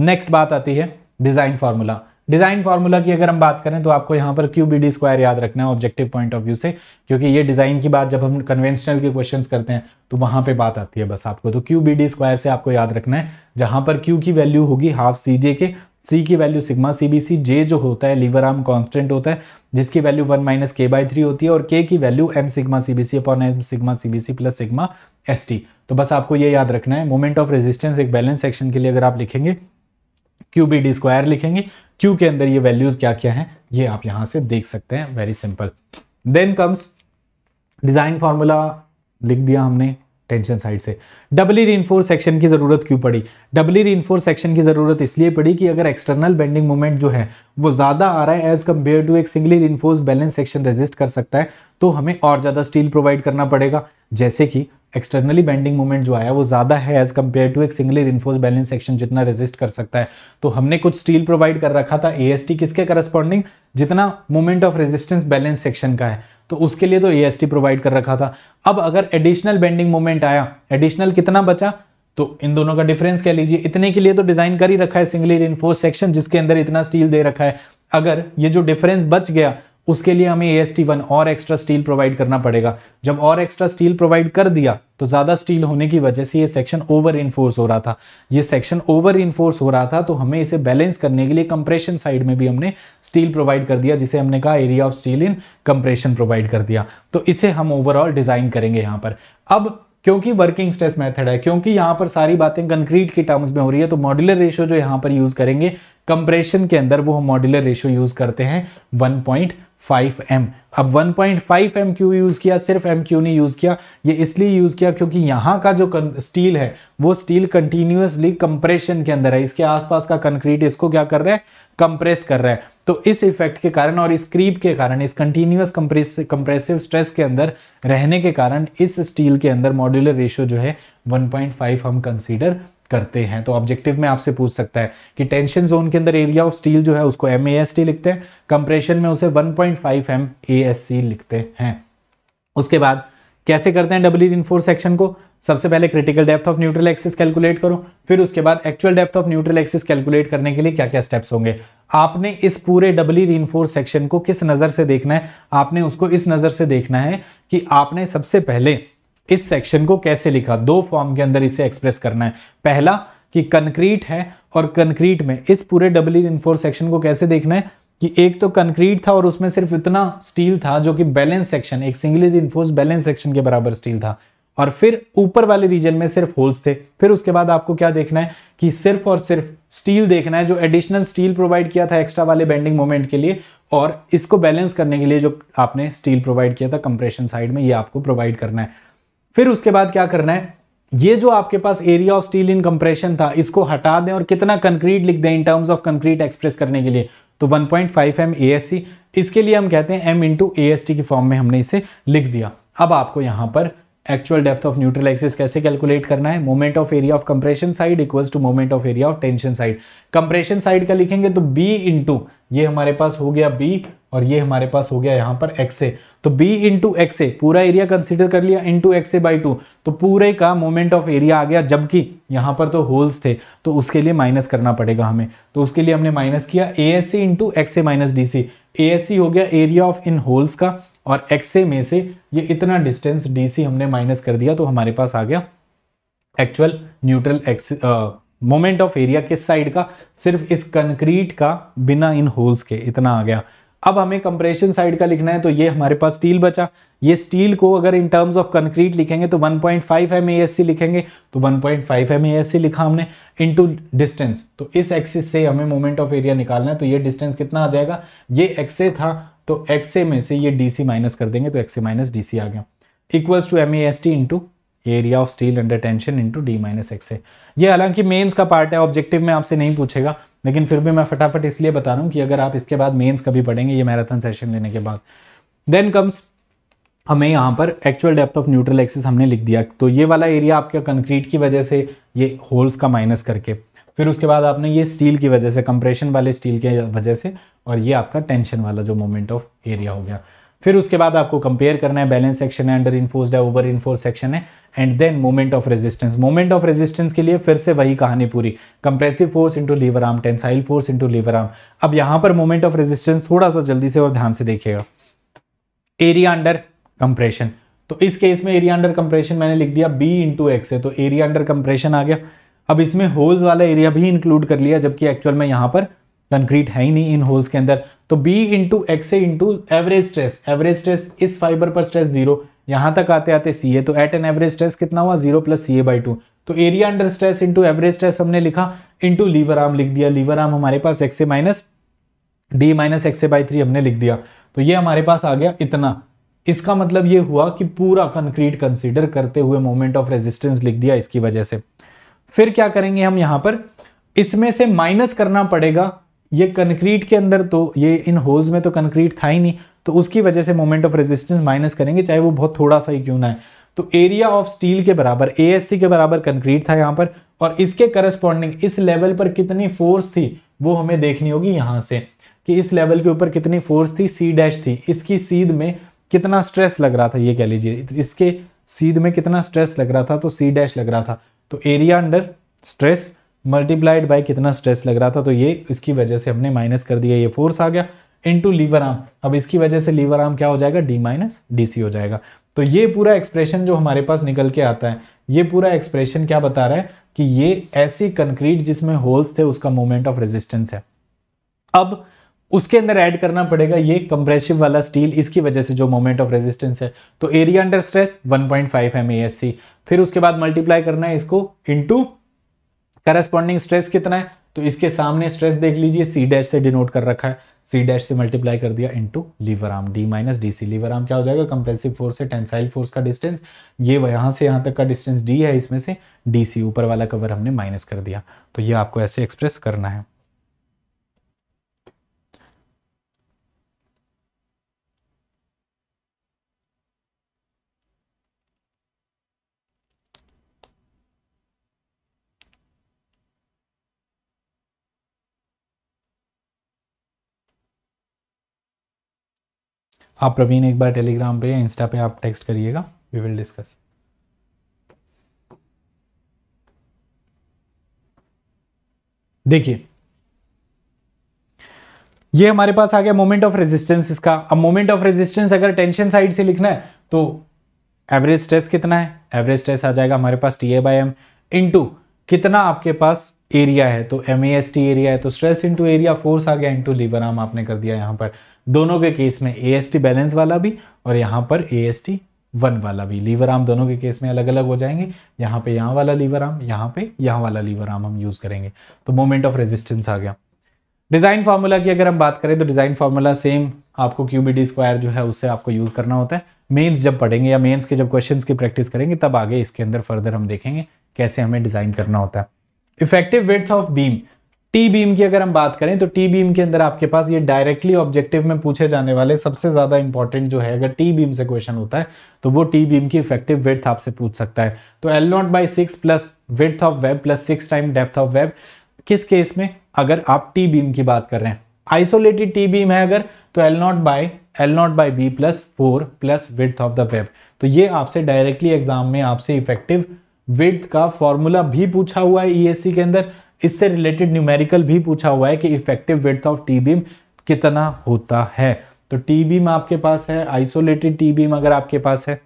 नेक्स्ट बात आती है डिजाइन फॉर्मूला डिज़ाइन फार्मूला की अगर हम बात करें तो आपको यहाँ पर क्यू बी डी स्क्वायर याद रखना है ऑब्जेक्टिव पॉइंट ऑफ व्यू से क्योंकि ये डिज़ाइन की बात जब हम कन्वेंशनल के क्वेश्चंस करते हैं तो वहां पे बात आती है बस आपको तो क्यू बी डी स्क्वायर से आपको याद रखना है जहां पर क्यू की वैल्यू होगी हाफ सी जे के सी की value sigma C B C J जो होता है लीवर आर्म कॉन्स्टेंट होता है जिसकी वैल्यू वन माइनस के बाई थ्री होती है और के की value M sigma C B C upon M sigma C B C plus sigma S T तो बस आपको ये याद रखना है मोमेंट ऑफ रेजिस्टेंस एक बैलेंस सेक्शन के लिए अगर आप लिखेंगे क्यू बी डी स्क्वायर लिखेंगे क्यू के अंदर ये वैल्यूज क्या क्या हैं ये आप यहां से देख सकते हैं very simple then comes design formula लिख दिया हमने टेंशन साइड से डबली रीइनफोर्स सेक्शन की जरूरत क्यों पड़ी डबली रीइनफोर्स सेक्शन की जरूरत इसलिए पड़ी कि अगर एक्सटर्नल बेंडिंग मोमेंट जो है वो ज्यादा आ रहा है एज कंपेयर टू एक singly reinforce balance section resist कर सकता है तो हमें और ज्यादा स्टील प्रोवाइड करना पड़ेगा जैसे कि एक्सटर्नली बेंडिंग मोमेंट जो आया वो ज़्यादा है एज कम्पेयर टू एक सिंगली रिन्फोर्स बैलेंस सेक्शन जितना रेजिस्ट कर सकता है तो हमने कुछ स्टील प्रोवाइड कर रखा था ए किसके करस्पॉन्डिंग जितना moment of resistance balance section का है तो उसके लिए तो ए प्रोवाइड कर रखा था अब अगर एडिशनल बेंडिंग मोमेंट आया एडिशनल कितना बचा तो इन दोनों का डिफरेंस कह लीजिए इतने के लिए तो डिजाइन कर ही रखा है सिंगली इनफोर्स सेक्शन जिसके अंदर इतना स्टील दे रखा है अगर ये जो डिफरेंस बच गया उसके लिए हमें ए एस टी वन और एक्स्ट्रा स्टील प्रोवाइड करना पड़ेगा जब और एक्स्ट्रा स्टील प्रोवाइड कर दिया तो ज़्यादा स्टील होने की वजह से ये सेक्शन ओवर इन्फोर्स हो रहा था ये सेक्शन ओवर इन्फोर्स हो रहा था तो हमें इसे बैलेंस करने के लिए कंप्रेशन साइड में भी हमने स्टील प्रोवाइड कर दिया जिसे हमने कहा area of steel in compression provide कर दिया तो इसे हम ओवरऑल डिज़ाइन करेंगे यहाँ पर अब क्योंकि वर्किंग स्ट्रेस मेथड है क्योंकि यहाँ पर सारी बातें कंक्रीट की टर्म्स में हो रही है तो मॉड्यूलर रेशियो जो यहाँ पर यूज़ करेंगे कंप्रेशन के अंदर वो हम मॉड्यूलर रेशियो यूज़ करते हैं 1.5 एम अब 1.5 एम क्यू यूज़ किया सिर्फ एम क्यू नहीं यूज़ किया ये इसलिए यूज़ किया क्योंकि यहाँ का जो स्टील है वो स्टील कंटिन्यूसली कंप्रेशन के अंदर है इसके आसपास का कंक्रीट इसको क्या कर रहा है कंप्रेस कर रहा है तो इस इफेक्ट के कारण और इस क्रीप के कारण इस कंटिन्यूस कंप्रेसिव स्ट्रेस के अंदर रहने के कारण इस स्टील के अंदर मॉड्यूलर रेशियो जो है 1.5 हम कंसीडर करते हैं तो ऑब्जेक्टिव में आपसे पूछ सकता है कि टेंशन जोन के अंदर एरिया ऑफ स्टील जो है उसको एम लिखते हैं कंप्रेशन में उसे वन एम लिखते हैं उसके बाद कैसे करते हैं डबली इनफोर्स सेक्शन को सबसे पहले critical depth of neutral axis calculate करो फिर उसके बाद actual depth of neutral axis calculate करने के लिए क्या क्या स्टेप्स होंगे आपने इस पूरे डबली रीइनफोर्स सेक्शन को किस नज़र से देखना है आपने उसको इस नज़र से देखना है कि आपने सबसे पहले इस सेक्शन को कैसे लिखा दो फॉर्म के अंदर इसे एक्सप्रेस करना है पहला कि कंक्रीट है और कंक्रीट में इस पूरे डबली इनफोर्स सेक्शन को कैसे देखना है कि एक तो कंक्रीट था और उसमें सिर्फ इतना स्टील था जो कि बैलेंस सेक्शन एक सिंगली रिन्फोर्स बैलेंस सेक्शन के बराबर स्टील था और फिर ऊपर वाले रीजन में सिर्फ होल्स थे फिर उसके बाद आपको क्या देखना है कि सिर्फ और सिर्फ स्टील देखना है जो एडिशनल स्टील प्रोवाइड किया था एक्स्ट्रा वाले बेंडिंग मोमेंट के लिए और इसको बैलेंस करने के लिए जो आपने स्टील प्रोवाइड किया था कंप्रेशन साइड में ये आपको प्रोवाइड करना है फिर उसके बाद क्या करना है ये जो आपके पास area of steel in compression था इसको हटा दें और कितना कंक्रीट लिख दें in terms of concrete express करने के लिए तो 1.5 पॉइंट एम ए इसके लिए हम कहते हैं एम इंटू ए की फॉर्म में हमने इसे लिख दिया अब आपको यहां पर actual depth of neutral axis कैसे कैलकुलेट करना है moment of area of compression side equals to moment of area of tension side compression side का लिखेंगे तो बी इंटू ये हमारे पास हो गया बी और ये हमारे पास हो गया यहां पर एक्स ए तो b इंटू एक्स ए पूरा एरिया कंसिडर कर लिया into X A by two तो पूरे का मोमेंट ऑफ एरिया आ गया जबकि यहां पर तो होल्स थे तो उसके लिए माइनस करना पड़ेगा हमें तो उसके लिए हमने माइनस किया A S C into X A minus D C A S C हो गया एरिया ऑफ इन होल्स का और एक्स ए में से ये इतना डिस्टेंस डी सी हमने माइनस कर दिया तो हमारे पास आ गया actual neutral axis moment of area किस साइड का सिर्फ इस कंक्रीट का बिना इन होल्स के इतना आ गया अब हमें कंप्रेशन साइड का लिखना है तो ये हमारे पास स्टील बचा ये स्टील को अगर इन टर्म्स ऑफ कंक्रीट लिखेंगे तो 1.5 पॉइंट लिखेंगे तो 1.5 पॉइंट लिखा हमने इनटू डिस्टेंस तो इस एक्सिस से हमें मोमेंट ऑफ एरिया निकालना है तो ये डिस्टेंस कितना आ जाएगा ये एक्से था तो एक्से में से ये डी माइनस कर देंगे तो एक्से माइनस डी सी आ गया equals to M A S T into area of steel under tension into D minus X है ये हालांकि मेंस का पार्ट है ऑब्जेक्टिव में आपसे नहीं पूछेगा लेकिन फिर भी मैं फटाफट इसलिए बता रहा हूँ कि अगर आप इसके बाद मेंस कभी पढ़ेंगे ये मैराथन सेशन लेने के बाद देन कम्स हमें यहाँ पर actual depth of neutral axis हमने लिख दिया तो ये वाला एरिया आपके कंक्रीट की वजह से ये होल्स का माइनस करके फिर उसके बाद आपने ये स्टील की वजह से कंप्रेशन वाले स्टील की वजह से और ये आपका टेंशन वाला जो मोमेंट ऑफ एरिया हो गया फिर उसके बाद आपको कंपेयर करना है बैलेंस सेक्शन है अंडर इन्फोर्स है ओवर इन्फोर्स सेक्शन है and then moment of resistance moment of resistance के लिए फिर से वही कहानी पूरी compressive force into lever arm tensile force into lever arm अब यहां पर मोमेंट ऑफ रेजिस्टेंस थोड़ा सा जल्दी से और ध्यान से देखिएगा एरिया अंडर कंप्रेशन तो इस केस में एरिया अंडर कंप्रेशन मैंने लिख दिया बी इंटू एक्स है तो एरिया अंडर कंप्रेशन आ गया अब इसमें होल्स वाला एरिया भी इंक्लूड कर लिया जबकि एक्चुअल में यहां पर कंक्रीट है ही नहीं इन होल्स के अंदर तो B into X A into average stress average stress इस फाइबर पर स्ट्रेस जीरो यहां तक आते आते सी ए तो एट एन एवरेज स्ट्रेस कितना हुआ zero plus C A by two तो area under stress into average stress हमने लिखा इंटू लीवर आर्म लिख दिया लीवर आर्म हमारे पास X A minus D minus X A by three हमने लिख दिया तो ये हमारे पास आ गया इतना इसका मतलब ये हुआ कि पूरा कंक्रीट कंसिडर करते हुए मोमेंट ऑफ रेजिस्टेंस लिख दिया इसकी वजह से फिर क्या करेंगे हम यहां पर इसमें से माइनस करना पड़ेगा ये कंक्रीट के अंदर तो ये इन होल्स में तो कंक्रीट था ही नहीं तो उसकी वजह से मोमेंट ऑफ रेजिस्टेंस माइनस करेंगे चाहे वो बहुत थोड़ा सा ही क्यों ना है तो एरिया ऑफ स्टील के बराबर ए के बराबर कंक्रीट था यहाँ पर और इसके करस्पॉन्डिंग इस लेवल पर कितनी फोर्स थी वो हमें देखनी होगी यहाँ से कि इस लेवल के ऊपर कितनी फोर्स थी सी डैश थी इसकी सीध में कितना स्ट्रेस लग रहा था ये कह लीजिए इसके सीध में कितना स्ट्रेस लग रहा था तो सी डैश लग रहा था तो area under stress multiplied by कितना स्ट्रेस लग रहा था तो ये इसकी वजह से हमने माइनस कर दिया ये फोर्स आ गया इनटू लीवर आर्म अब इसकी वजह से लीवर आर्म क्या हो जाएगा डी माइनस डी सी हो जाएगा तो ये पूरा एक्सप्रेशन जो हमारे पास निकल के आता है ये पूरा एक्सप्रेशन क्या बता रहा है कि ये ऐसी कंक्रीट जिसमें होल्स थे उसका मोमेंट ऑफ रेजिस्टेंस है अब उसके अंदर ऐड करना पड़ेगा ये कंप्रेसिव वाला स्टील इसकी वजह से जो मोमेंट ऑफ रेजिस्टेंस है तो area under stress 1.5 point M A S C फिर उसके बाद मल्टीप्लाई करना है इसको इनटू करस्पॉन्डिंग स्ट्रेस कितना है तो इसके सामने स्ट्रेस देख लीजिए सी डैश से डिनोट कर रखा है सी डैश से मल्टीप्लाई कर दिया into lever arm D minus D C lever arm क्या हो जाएगा कंप्रेसिव फोर्स से टेंसाइल फोर्स का डिस्टेंस ये यहाँ से यहाँ तक का डिस्टेंस डी है इसमें से डी सी ऊपर वाला कवर हमने माइनस कर दिया तो ये आपको ऐसे एक्सप्रेस करना है आप प्रवीण एक बार टेलीग्राम पे या इंस्टा पे आप टेक्स्ट करिएगा वी विल डिस्कस देखिए ये हमारे पास आ गया मोमेंट ऑफ रेजिस्टेंस इसका अब मोमेंट ऑफ रेजिस्टेंस अगर टेंशन साइड से लिखना है तो एवरेज स्ट्रेस कितना है एवरेज स्ट्रेस आ जाएगा हमारे पास T A by M into कितना आपके पास एरिया है तो M A S T area है तो स्ट्रेस इंटू एरिया फोर्स आ गया इंटू लीवर आम आपने कर दिया यहां पर दोनों के केस में ए बैलेंस वाला भी और यहाँ पर ए वन वाला भी लीवर आर्म दोनों के केस में अलग अलग हो जाएंगे यहाँ पे यहाँ वाला लीवर आर्म यहाँ पे यहाँ वाला लीवर आर्म हम यूज़ करेंगे तो मोमेंट ऑफ रेजिस्टेंस आ गया डिज़ाइन फार्मूला की अगर हम बात करें तो डिज़ाइन फार्मूला सेम आपको क्यूबीडी स्क्वायर जो है उससे आपको यूज़ करना होता है मेंस जब पढ़ेंगे या मेंस के जब क्वेश्चंस की प्रैक्टिस करेंगे तब आगे इसके अंदर फर्दर हम देखेंगे कैसे हमें डिज़ाइन करना होता है effective width of beam T beam की अगर हम बात करें तो टी बीम के अंदर आपके पास ये डायरेक्टली ऑब्जेक्टिव में पूछे जाने वाले सबसे ज्यादा इंपॉर्टेंट जो है अगर टी बीम से क्वेश्चन होता है तो वो टी बीम की इफेक्टिव विर्थ आपसे पूछ सकता है तो L naught by six plus width of web plus six time depth of web किस केस में अगर आप टी बीम की बात कर रहे हैं आइसोलेटेड टी बीम है अगर तो L naught by L naught by B plus four plus width of the web तो ये आपसे डायरेक्टली एग्जाम में आपसे इफेक्टिव विथ का फॉर्मूला भी पूछा हुआ है ई e के अंदर इससे रिलेटेड न्यूमेरिकल भी पूछा हुआ है कि effective width of T beam कितना होता है तो टी बीम आपके पास है आइसोलेटेड टी बीम अगर आपके पास है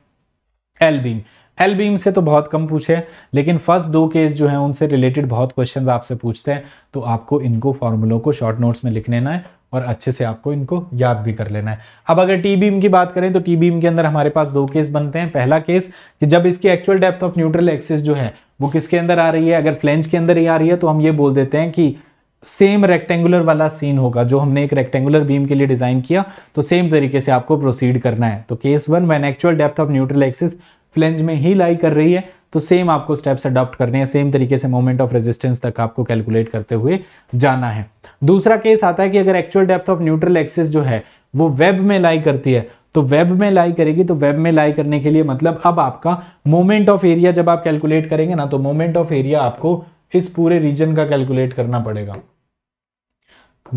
एल बीम एल बीम से तो बहुत कम पूछे लेकिन फर्स्ट दो केस जो है उनसे रिलेटेड बहुत क्वेश्चन आपसे पूछते हैं तो आपको इनको फॉर्मुलों को शॉर्ट नोट्स में लिख लेना है और अच्छे से आपको इनको याद भी कर लेना है अब अगर टी बीम की बात करें तो टी बीम के अंदर हमारे पास दो केस बनते हैं पहला केस कि जब इसकी actual depth of neutral axis जो है वो किसके अंदर आ रही है अगर फ्लेंज के अंदर ही आ रही है तो हम ये बोल देते हैं कि सेम रेक्टेंगुलर वाला सीन होगा जो हमने एक रेक्टेंगुलर बीम के लिए डिज़ाइन किया तो सेम तरीके से आपको प्रोसीड करना है तो case one when actual depth of neutral axis flange में ही लाई कर रही है तो सेम आपको स्टेप्स अडॉप्ट करने हैं सेम तरीके से मोमेंट ऑफ रेजिस्टेंस तक आपको कैलकुलेट करते हुए जाना है दूसरा केस आता है कि अगर actual depth of neutral axis जो है वो वेब में लाई करती है तो वेब में लाई करेगी तो वेब में लाई करने के लिए मतलब अब आपका मोमेंट ऑफ एरिया जब आप कैलकुलेट करेंगे ना तो मोमेंट ऑफ एरिया आपको इस पूरे रीजन का कैलकुलेट करना पड़ेगा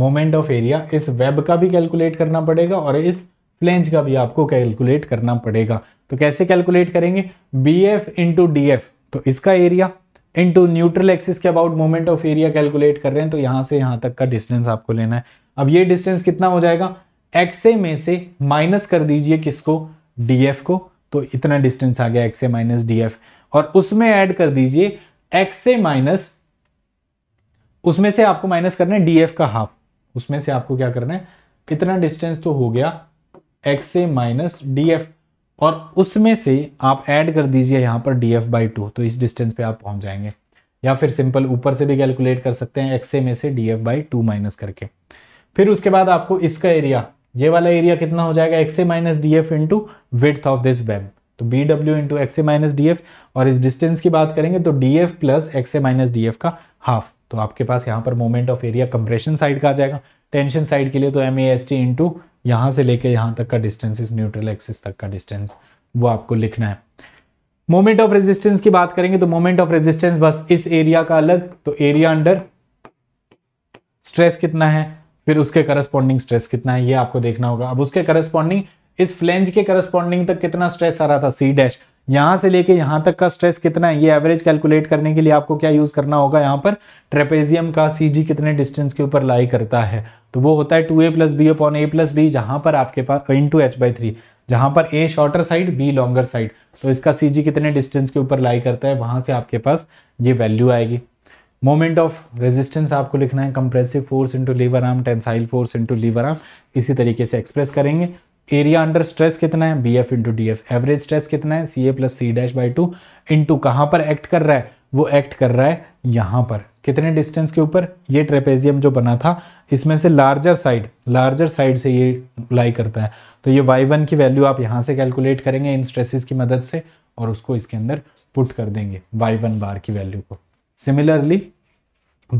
मोमेंट ऑफ एरिया इस वेब का भी कैलकुलेट करना पड़ेगा और इस फ्लेंज का भी आपको कैलकुलेट करना पड़ेगा तो कैसे कैलकुलेट करेंगे B F into D F तो इसका एरिया इंटू न्यूट्रल एक्सिस के about moment of area calculate कर रहे हैं तो यहां से यहां तक का डिस्टेंस आपको लेना है अब ये डिस्टेंस कितना हो जाएगा एक्सए में से माइनस कर दीजिए किसको डीएफ को तो इतना डिस्टेंस आ गया एक्सए माइनस डीएफ और उसमें ऐड कर दीजिए एक्से माइनस उसमें से आपको माइनस करना है डीएफ का हाफ उसमें से आपको क्या करना है इतना डिस्टेंस तो हो गया एक्से माइनस डीएफ और उसमें से आप ऐड कर दीजिए यहां पर डी एफ बाई टू तो इस डिस्टेंस पे आप पहुंच जाएंगे या फिर सिंपल ऊपर से भी कैलकुलेट कर सकते हैं एक्स में से D F by two minus करके फिर उसके बाद आपको इसका एरिया ये वाला एरिया कितना हो जाएगा X A minus D F into width of this web तो B W into X A minus D F और इस डिस्टेंस की बात करेंगे तो D F plus X A minus D F का हाफ तो आपके पास यहाँ पर moment of area compression side का आ जाएगा टेंशन साइड के लिए तो M A S T into यहाँ से लेके यहाँ तक का डिस्टेंस इस न्यूट्रल एक्सिस तक का डिस्टेंस वो आपको लिखना है मोमेंट ऑफ रेजिस्टेंस की बात करेंगे तो मोमेंट ऑफ रेजिस्टेंस बस इस एरिया का अलग तो एरिया अंडर स्ट्रेस कितना है फिर उसके करस्पॉन्डिंग स्ट्रेस कितना है ये आपको देखना होगा अब उसके करस्पॉन्डिंग इस फ्लेंज के करस्पॉन्डिंग तक कितना स्ट्रेस आ रहा था सी डैश यहां से लेके यहां तक का स्ट्रेस कितना है ये एवरेज कैलकुलेट करने के लिए आपको क्या यूज करना होगा यहाँ पर ट्रेपेजियम का सीजी कितने डिस्टेंस के ऊपर लाई करता है तो वो होता है two A plus B upon A plus B जहां पर आपके पास into H by three जहां पर A shorter side B longer side तो इसका सी कितने डिस्टेंस के ऊपर लाई करता है वहां से आपके पास ये वैल्यू आएगी मोमेंट ऑफ रेजिस्टेंस आपको लिखना है compressive force into lever arm tensile force into lever arm इसी तरीके से एक्सप्रेस करेंगे एरिया अंडर स्ट्रेस कितना है B F into D F average stress कितना है C A plus C dash by two into कहाँ पर एक्ट कर रहा है वो एक्ट कर रहा है यहाँ पर कितने डिस्टेंस के ऊपर ये ट्रेपेजियम जो बना था इसमें से लार्जर साइड लार्जर साइड से ये लाई करता है तो ये वाई वन की वैल्यू आप यहाँ से कैलकुलेट करेंगे इन स्ट्रेसिस की मदद से और उसको इसके अंदर पुट कर देंगे वाई वन बार की वैल्यू को सिमिलरली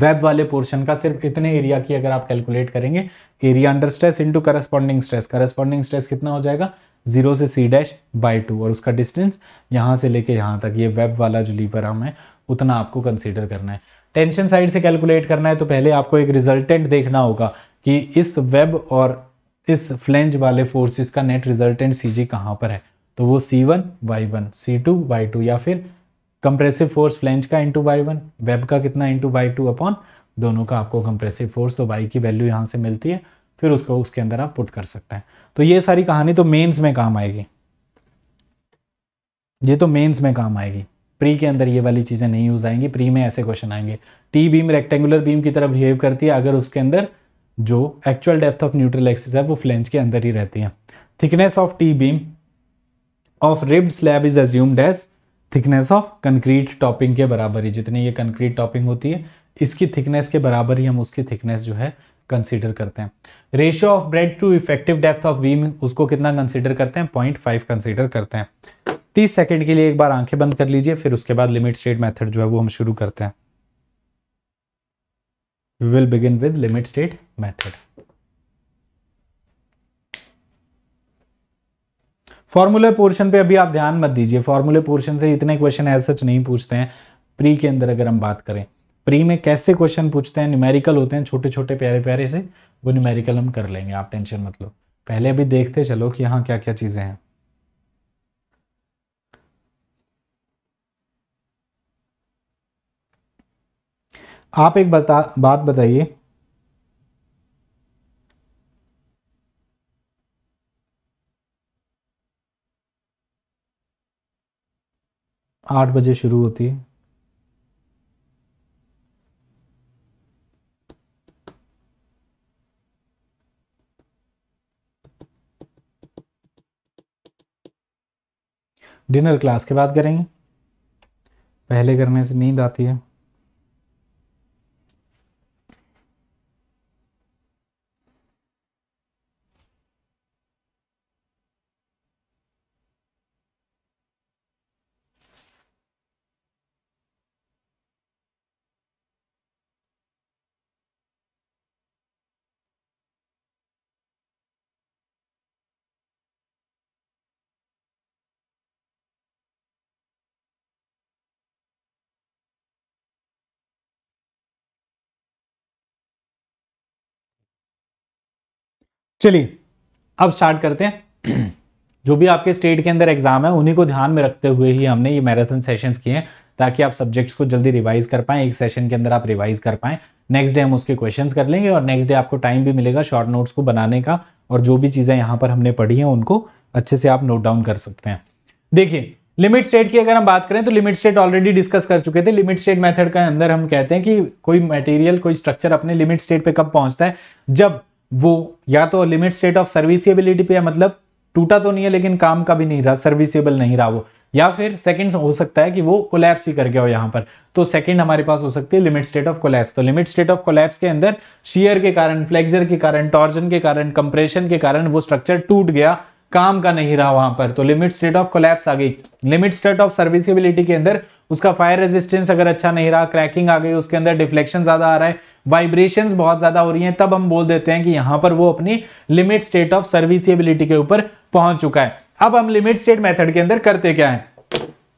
वेब वाले पोर्शन का सिर्फ इतने एरिया की अगर आप कैलकुलेट करेंगे area under stress into corresponding stress corresponding stress कितना हो जाएगा जीरो से सी डैश बाई टू और उसका डिस्टेंस यहाँ से लेके यहाँ तक ये वेब वाला जो लीवर हम है उतना आपको कंसिडर करना है टेंशन साइड से कैलकुलेट करना है तो पहले आपको एक रिजल्टेंट देखना होगा कि इस वेब और इस फ्लेंज वाले फोर्सेस का नेट रिजल्टेंट सी जी कहाँ पर है तो वो सी वन वाई वन सी टू वाई टू या फिर कंप्रेसिव फोर्स फ्लेंच का इंटू वाई वन वेब का कितना इंटू वाई टू अपॉन दोनों का आपको कंप्रेसिव फोर्स तो वाई की वैल्यू यहाँ से मिलती है फिर उसको उसके अंदर आप पुट कर सकते हैं तो ये सारी कहानी तो मेंस में काम आएगी ये तो मेंस में काम आएगी प्री के अंदर ये वाली चीज़ें नहीं यूज आएंगी प्री में ऐसे क्वेश्चन आएंगे टी बीम रेक्टेंगुलर बीम की तरह बिहेव करती है अगर उसके अंदर जो actual depth of neutral axis है वो फ्लेंच के अंदर ही रहती है thickness of T beam of ribbed slab is assumed as thickness of concrete topping के बराबर ही जितनी ये कंक्रीट टॉपिंग होती है इसकी थिकनेस के बराबर ही हम उसकी थिकनेस जो है कंसीडर करते हैं ratio of breadth to effective depth of beam उसको कितना कंसीडर करते हैं पॉइंट फाइव कंसिडर करते हैं तीस सेकेंड के लिए एक बार आंखें बंद कर लीजिए फिर उसके बाद लिमिट स्टेट मैथड जो है वो हम शुरू करते हैं we will begin with limit state method फॉर्मूले पोर्शन पे अभी आप ध्यान मत दीजिए फॉर्मूले पोर्शन से इतने क्वेश्चन एज सच नहीं पूछते हैं प्री के अंदर अगर हम बात करें प्री में कैसे क्वेश्चन पूछते हैं न्यूमेरिकल होते हैं छोटे छोटे प्यारे प्यारे से वो न्यूमेरिकल हम कर लेंगे आप टेंशन मत लो पहले अभी देखते चलो कि यहाँ क्या क्या चीज़ें हैं आप एक बता बात बताइए आठ बजे शुरू होती है डिनर क्लास की बात करेंगे पहले करने से नींद आती है चलिए अब स्टार्ट करते हैं जो भी आपके स्टेट के अंदर एग्जाम है उन्हीं को ध्यान में रखते हुए ही हमने ये मैराथन सेशंस किए हैं ताकि आप सब्जेक्ट्स को जल्दी रिवाइज कर पाएं एक सेशन के अंदर आप रिवाइज कर पाएं नेक्स्ट डे हम उसके क्वेश्चन कर लेंगे और नेक्स्ट डे आपको टाइम भी मिलेगा शॉर्ट नोट्स को बनाने का और जो भी चीज़ें यहाँ पर हमने पढ़ी हैं उनको अच्छे से आप नोट डाउन कर सकते हैं देखिए लिमिट स्टेट की अगर हम बात करें तो लिमिट स्टेट ऑलरेडी डिस्कस कर चुके थे लिमिट स्टेट मेथड के अंदर हम कहते हैं कि कोई मटेरियल कोई स्ट्रक्चर अपने लिमिट स्टेट पे कब पहुंचता है जब वो या तो लिमिट स्टेट ऑफ सर्विसबिलिटी पे है मतलब टूटा तो नहीं है लेकिन काम का भी नहीं रहा सर्विसबल नहीं रहा वो या फिर सेकंड हो सकता है कि वो कोलैप्स ही कर गया हो यहाँ पर तो सेकंड हमारे पास हो सकती है लिमिट स्टेट ऑफ कोलैप्स तो लिमिट स्टेट ऑफ कोलैप्स के अंदर शियर के कारण फ्लेक्सर के कारण टॉर्जन के कारण कंप्रेशन के कारण वो स्ट्रक्चर टूट गया काम का नहीं रहा वहां पर तो लिमिट स्टेट ऑफ कोलैप्स आ गई लिमिट स्टेट ऑफ सर्विसबिलिटी के अंदर उसका फायर रेजिस्टेंस अगर अच्छा नहीं रहा क्रैकिंग आ गई उसके अंदर डिफ्लेक्शन ज़्यादा आ रहा है वाइब्रेशन बहुत ज़्यादा हो रही हैं तब हम बोल देते हैं कि यहां पर वो अपनी लिमिट स्टेट ऑफ सर्विसबिलिटी के ऊपर पहुंच चुका है अब हम लिमिट स्टेट मैथड के अंदर करते क्या है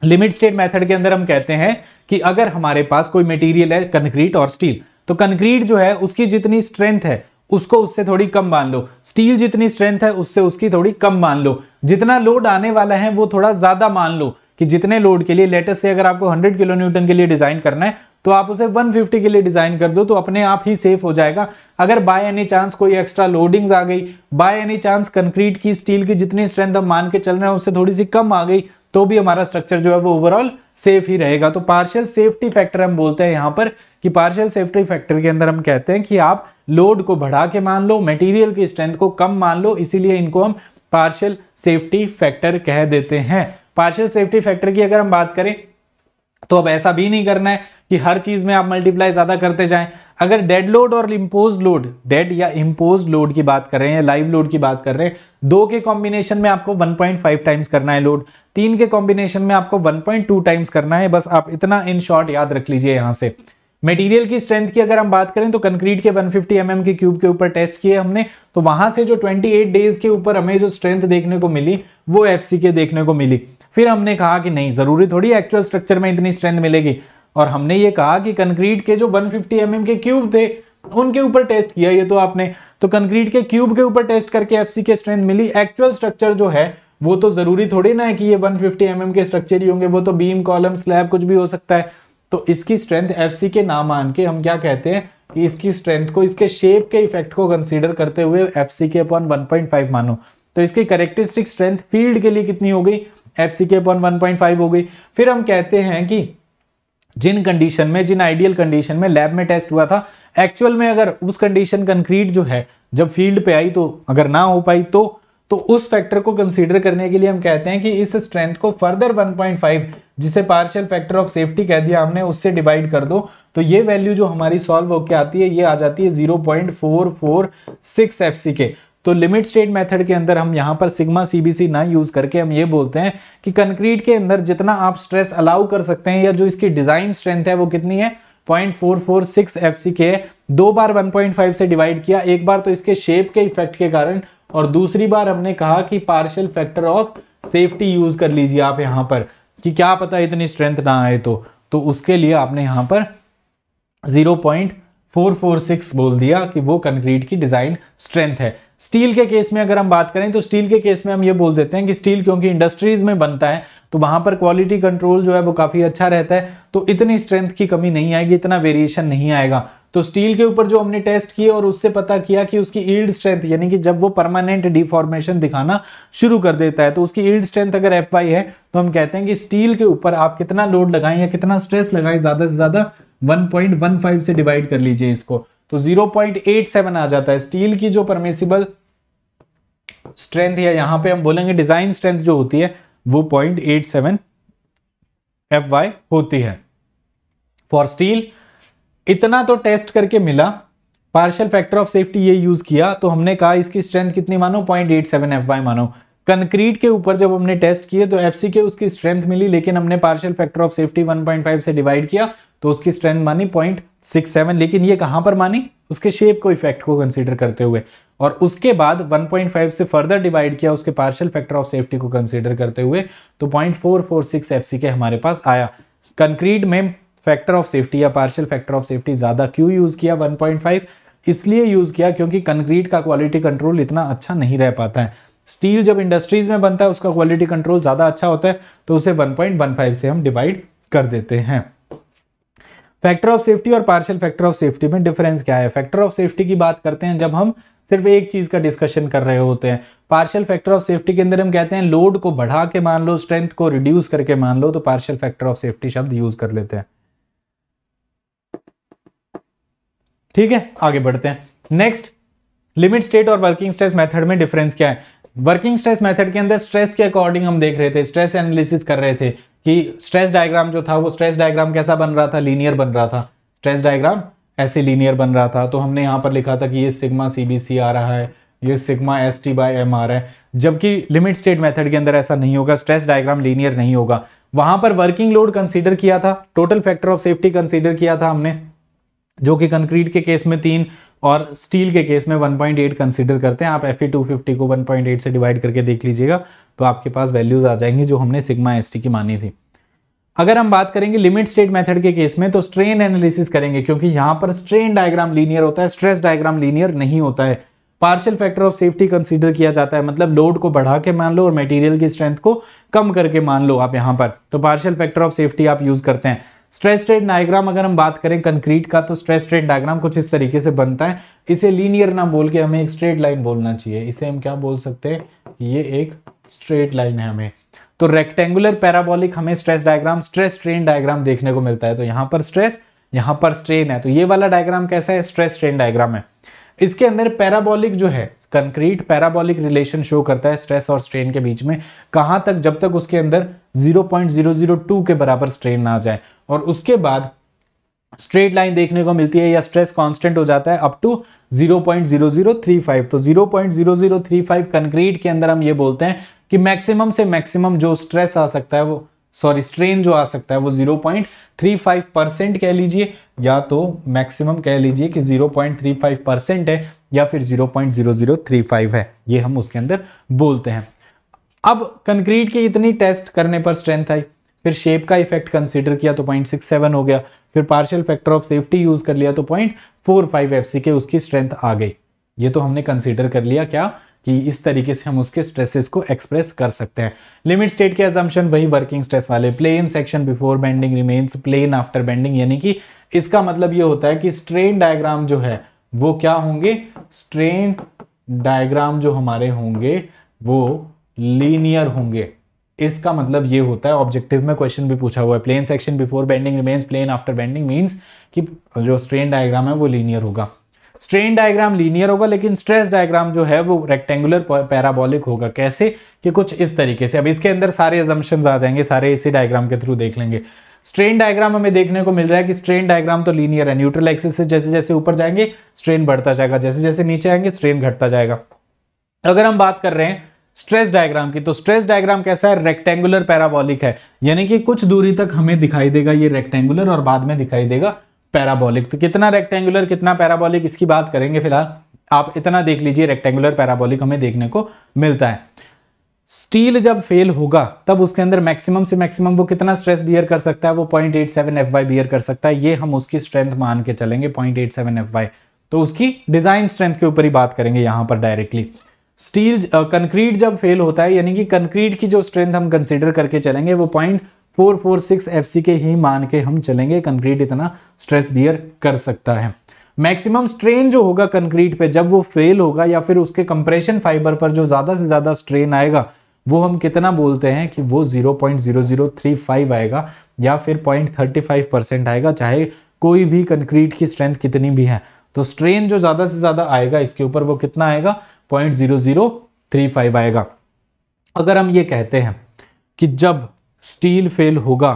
लिमिट स्टेट मैथड के अंदर हम कहते हैं कि अगर हमारे पास कोई मटीरियल है कंक्रीट और स्टील तो कंक्रीट जो है उसकी जितनी स्ट्रेंथ है उसको उससे थोड़ी कम मान लो स्टील जितनी स्ट्रेंथ है उससे उसकी थोड़ी कम मान लो जितना लोड आने वाला है वो थोड़ा ज्यादा मान लो कि जितने लोड के लिए लेटेस्ट से अगर आपको 100 किलो न्यूटन के लिए डिज़ाइन करना है तो आप उसे 150 के लिए डिज़ाइन कर दो तो अपने आप ही सेफ हो जाएगा अगर बाय एनी चांस कोई एक्स्ट्रा लोडिंग्स आ गई बाय एनी चांस कंक्रीट की स्टील की जितनी स्ट्रेंथ हम मान के चल रहे हैं उससे थोड़ी सी कम आ गई तो भी हमारा स्ट्रक्चर जो है वो ओवरऑल सेफ ही रहेगा तो पार्शियल सेफ्टी फैक्टर हम बोलते हैं यहाँ पर कि पार्शियल सेफ्टी फैक्टर के अंदर हम कहते हैं कि आप लोड को बढ़ा के मान लो मटेरियल की स्ट्रेंथ को कम मान लो इसीलिए इनको हम पार्शियल सेफ्टी फैक्टर कह देते हैं पार्शियल सेफ्टी फैक्टर की अगर हम बात करें तो अब ऐसा भी नहीं करना है कि हर चीज में आप मल्टीप्लाई ज्यादा करते जाएं अगर डेड लोड और इम्पोज लोड डेड या इम्पोज लोड की बात कर रहे हैं लाइव लोड की बात कर रहे हैं दो के कॉम्बिनेशन में आपको 1.5 टाइम्स करना है लोड तीन के कॉम्बिनेशन में आपको 1.2 टाइम्स करना है बस आप इतना इन शॉर्ट याद रख लीजिए यहां से मटेरियल की स्ट्रेंथ की अगर हम बात करें तो कंक्रीट के 150 फिफ्टी mm के क्यूब के ऊपर टेस्ट किए हमने तो वहां से जो 28 डेज के ऊपर हमें जो स्ट्रेंथ देखने को मिली वो एफसी के देखने को मिली फिर हमने कहा कि नहीं ज़रूरी थोड़ी एक्चुअल स्ट्रक्चर में इतनी स्ट्रेंथ मिलेगी और हमने ये कहा कि कंक्रीट के जो 150 फिफ्टी mm के क्यूब थे उनके ऊपर टेस्ट किया ये तो आपने तो कंक्रीट के क्यूब के ऊपर टेस्ट करके एफ के स्ट्रेंथ मिली एक्चुअल स्ट्रक्चर जो है वो तो ज़रूरी थोड़ी ना है कि ये 150 फिफ्टी mm के स्ट्रक्चर ही होंगे वो तो बीम कॉलम स्लैब कुछ भी हो सकता है तो इसकी स्ट्रेंथ एफ के नाम मान के हम क्या कहते हैं कि इसकी स्ट्रेंथ को इसके शेप के इफेक्ट को कंसिडर करते हुए एफ के अपॉन वन मानो तो इसकी करेक्टरिस्टिक स्ट्रेंथ फील्ड के लिए कितनी हो गई एफ सी के अपन वन पॉइंट फाइव हो गई फिर हम कहते हैं कि जिन कंडीशन में जिन आइडियल कंडीशन में लैब में टेस्ट हुआ था एक्चुअल में अगर उस कंडीशन कंक्रीट जो है जब फील्ड पे आई तो अगर ना हो पाई तो तो उस फैक्टर को कंसीडर करने के लिए हम कहते हैं कि इस स्ट्रेंथ को फर्दर 1.5 जिसे पार्शियल फैक्टर ऑफ सेफ्टी कह दिया हमने उससे डिवाइड कर दो तो ये वैल्यू जो हमारी सॉल्व होकर आती है ये आ जाती है 0.446 एफसी के तो लिमिट स्टेट मेथड के अंदर हम यहां पर सिग्मा सीबीसी ना यूज़ करके हम ये बोलते हैं कि कंक्रीट के अंदर जितना आप स्ट्रेस अलाउ कर सकते हैं या जो इसकी डिज़ाइन स्ट्रेंथ है वो कितनी है 0.446 एफसी के दो बार 1.5 से डिवाइड किया एक बार तो इसके शेप के इफेक्ट के कारण और दूसरी बार हमने कहा कि partial factor of safety use कर लीजिए आप यहां पर कि क्या पता इतनी स्ट्रेंथ ना आए तो तो उसके लिए आपने यहां पर 0.446 बोल दिया कि वो कंक्रीट की डिज़ाइन स्ट्रेंथ है स्टील के केस में अगर हम बात करें तो स्टील के केस में हम ये बोल देते हैं कि स्टील क्योंकि इंडस्ट्रीज में बनता है तो वहां पर क्वालिटी कंट्रोल जो है वो काफी अच्छा रहता है तो इतनी स्ट्रेंथ की कमी नहीं आएगी इतना वेरिएशन नहीं आएगा तो स्टील के ऊपर जो हमने टेस्ट किए और उससे पता किया कि उसकी ईल्ड स्ट्रेंथ यानी कि जब वो परमानेंट डिफॉर्मेशन दिखाना शुरू कर देता है तो उसकी ईल्ड स्ट्रेंथ अगर एफ है तो हम कहते हैं कि स्टील के ऊपर आप कितना लोड लगाएं या कितना स्ट्रेस लगाएं ज्यादा से ज्यादा 1.15 से डिवाइड कर लीजिए इसको तो 0.87 आ जाता है स्टील की जो परमिसिबल स्ट्रेंथ या यहां पे हम बोलेंगे डिजाइन स्ट्रेंथ जो होती है वो 0.87 एफवाई होती है फॉर स्टील इतना तो टेस्ट करके मिला पार्शियल फैक्टर ऑफ सेफ्टी ये यूज किया तो हमने कहा इसकी स्ट्रेंथ कितनी मानो 0.87 एफवाई मानो कंक्रीट के ऊपर जब हमने टेस्ट किए तो एफ के उसकी स्ट्रेंथ मिली लेकिन हमने पार्शियल फैक्टर ऑफ सेफ्टी 1.5 से डिवाइड किया तो उसकी स्ट्रेंथ मानी 0.67 लेकिन ये कहां पर मानी उसके शेप को इफेक्ट को कंसीडर करते हुए और उसके बाद 1.5 से फर्दर डिवाइड किया उसके पार्शियल फैक्टर ऑफ सेफ्टी को कंसिडर करते हुए तो पॉइंट फोर के हमारे पास आया कंक्रीट में फैक्टर ऑफ सेफ्टी या पार्शियल फैक्टर ऑफ सेफ्टी ज़्यादा क्यों यूज़ किया वन इसलिए यूज़ किया क्योंकि कंक्रीट का क्वालिटी कंट्रोल इतना अच्छा नहीं रह पाता है स्टील जब इंडस्ट्रीज में बनता है उसका क्वालिटी कंट्रोल ज़्यादा अच्छा होता है तो उसे 1.15 से हम डिवाइड कर देते हैं फैक्टर ऑफ सेफ्टी और पार्शियल फैक्टर ऑफ सेफ्टी में डिफरेंस क्या है फैक्टर ऑफ सेफ्टी की बात करते हैं जब हम सिर्फ एक चीज का डिस्कशन कर रहे होते हैं पार्शियल फैक्टर ऑफ सेफ्टी के अंदर हम कहते हैं लोड को बढ़ा के मान लो स्ट्रेंथ को रिड्यूस करके मान लो तो पार्शियल फैक्टर ऑफ सेफ्टी शब्द यूज कर लेते हैं ठीक है आगे बढ़ते हैं नेक्स्ट लिमिट स्टेट और वर्किंग स्ट्रेस मेथड में डिफरेंस क्या है वर्किंग स्ट्रेस मेथड के अंदर स्ट्रेस के अकॉर्डिंग हम देख रहे थे स्ट्रेस एनालिसिस कर रहे थे कि स्ट्रेस डायग्राम जो था वो स्ट्रेस डायग्राम कैसा बन रहा था लीनियर बन रहा था स्ट्रेस डायग्राम ऐसे लीनियर बन रहा था तो हमने यहाँ पर लिखा था कि ये सिग्मा सीबीसी आ रहा है ये sigma S T by M आ रहा है जबकि लिमिट स्टेट मेथड के अंदर ऐसा नहीं होगा स्ट्रेस डायग्राम लीनियर नहीं होगा वहां पर वर्किंग लोड कंसीडर किया था total factor of safety consider किया था हमने जो कि कंक्रीट के केस में तीन और स्टील के केस में 1.8 कंसिडर करते हैं आप एफ ई e को 1.8 से डिवाइड करके देख लीजिएगा तो आपके पास वैल्यूज़ आ जाएंगी जो हमने सिग्मा एस की मानी थी अगर हम बात करेंगे लिमिट स्टेट मेथड के केस में तो स्ट्रेन एनालिसिस करेंगे क्योंकि यहां पर स्ट्रेन डायग्राम लीनियर होता है स्ट्रेस डायग्राम लीनियर नहीं होता है partial factor of safety consider किया जाता है मतलब लोड को बढ़ा के मान लो और मटेरियल की स्ट्रेंथ को कम करके मान लो आप यहाँ पर तो पार्शियल फैक्टर ऑफ सेफ्टी आप यूज़ करते हैं स्ट्रेस स्ट्रेट डायग्राम अगर हम बात करें कंक्रीट का तो स्ट्रेस स्ट्रेट डायग्राम कुछ इस तरीके से बनता है इसे लीनियर ना बोल के हमें एक स्ट्रेट लाइन बोलना चाहिए इसे हम क्या बोल सकते हैं ये एक स्ट्रेट लाइन है हमें तो रेक्टेंगुलर पैराबोलिक हमें stress diagram stress strain diagram देखने को मिलता है तो यहां पर स्ट्रेस यहाँ पर स्ट्रेन है तो ये वाला डायग्राम कैसा है स्ट्रेस ट्रेन डायग्राम है इसके अंदर पैराबॉलिक जो है कंक्रीट पैराबॉलिक रिलेशन शो करता है स्ट्रेस और स्ट्रेन के बीच में कहां तक जब तक उसके अंदर 0.002 के बराबर स्ट्रेन ना आ जाए और उसके बाद स्ट्रेट लाइन देखने को मिलती है या स्ट्रेस कांस्टेंट हो जाता है अप टू 0.0035 तो 0.0035 कंक्रीट के अंदर हम ये बोलते हैं कि मैक्सिमम से मैक्सिमम जो स्ट्रेस आ सकता है वो सॉरी स्ट्रेन जो आ सकता है वो 0.35 परसेंट कह लीजिए या तो मैक्सिमम कह लीजिए कि 0.35 परसेंट है या फिर 0.0035 है ये हम उसके अंदर बोलते हैं अब कंक्रीट की इतनी टेस्ट करने पर स्ट्रेंथ आई फिर शेप का इफेक्ट कंसिडर किया तो 0.67 हो गया फिर partial factor of safety use कर लिया तो 0.45 एफसी के उसकी स्ट्रेंथ आ गई ये तो हमने कंसिडर कर लिया क्या कि इस तरीके से हम उसके स्ट्रेसेस को एक्सप्रेस कर सकते हैं लिमिट स्टेट के एजम्पन वही वर्किंग स्ट्रेस वाले plane section before bending remains plane after bending यानी कि इसका मतलब ये होता है कि स्ट्रेन डायग्राम जो है वो क्या होंगे स्ट्रेन डायग्राम जो हमारे होंगे वो लीनियर होंगे इसका मतलब ये होता है ऑब्जेक्टिव में क्वेश्चन भी पूछा हुआ है plane section before bending remains plane after bending means कि जो स्ट्रेन डायग्राम है वो लीनियर होगा स्ट्रेन डायग्राम लीनियर होगा लेकिन स्ट्रेस डायग्राम जो है वो रेक्टेंगुलर पैराबोलिक होगा कैसे कि कुछ इस तरीके से अब इसके अंदर सारे एजम्पन आ जाएंगे सारे इसी डायग्राम के थ्रू देख लेंगे स्ट्रेन डायग्राम हमें देखने को मिल रहा है कि स्ट्रेन डायग्राम तो लीनियर है न्यूट्रल एक्सिस से जैसे जैसे ऊपर जाएंगे स्ट्रेन बढ़ता जाएगा जैसे जैसे नीचे आएंगे स्ट्रेन घटता जाएगा अगर हम बात कर रहे हैं स्ट्रेस डायग्राम की तो स्ट्रेस डायग्राम कैसा है रेक्टेंगुलर पैराबॉलिक है यानी कि कुछ दूरी तक हमें दिखाई देगा ये रेक्टेंगुलर और बाद में दिखाई देगा पैराबोलिक तो कितना रेक्टेंगुलर कितना पैराबोलिक इसकी बात करेंगे फिलहाल आप इतना देख लीजिए रेक्टेंगुलर पैराबोलिक हमें देखने को मिलता है स्टील जब फेल होगा तब उसके अंदर मैक्सिमम से मैक्सिमम वो कितना स्ट्रेस बियर कर सकता है वो 0.87 eight seven F y bear कर सकता है ये हम उसकी स्ट्रेंथ मान के चलेंगे 0.87 एट सेवन एफ वाई तो उसकी डिजाइन स्ट्रेंथ के ऊपर ही बात करेंगे यहां पर डायरेक्टली स्टील कंक्रीट जब फेल होता है यानी कि कंक्रीट की जो स्ट्रेंथ हम कंसिडर करके चलेंगे वो point four four six F C k ही मान के हम चलेंगे कंक्रीट इतना स्ट्रेस बियर कर सकता है मैक्सिमम स्ट्रेन जो होगा कंक्रीट पे जब वो फेल होगा या फिर उसके कंप्रेशन फाइबर पर जो ज़्यादा से ज़्यादा स्ट्रेन आएगा वो हम कितना बोलते हैं कि वो 0.0035 आएगा या फिर 0.35 परसेंट आएगा चाहे कोई भी कंक्रीट की स्ट्रेंथ कितनी भी है तो स्ट्रेन जो ज़्यादा से ज़्यादा आएगा इसके ऊपर वो कितना आएगा फाइव आएगा अगर हम ये कहते हैं कि जब स्टील फेल होगा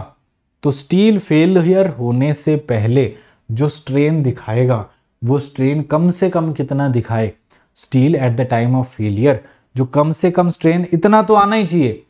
तो स्टील फेलियर होने से पहले जो स्ट्रेन दिखाएगा वो स्ट्रेन कम से कम कितना दिखाए steel at the time of failure जो कम से कम स्ट्रेन इतना तो आना ही चाहिए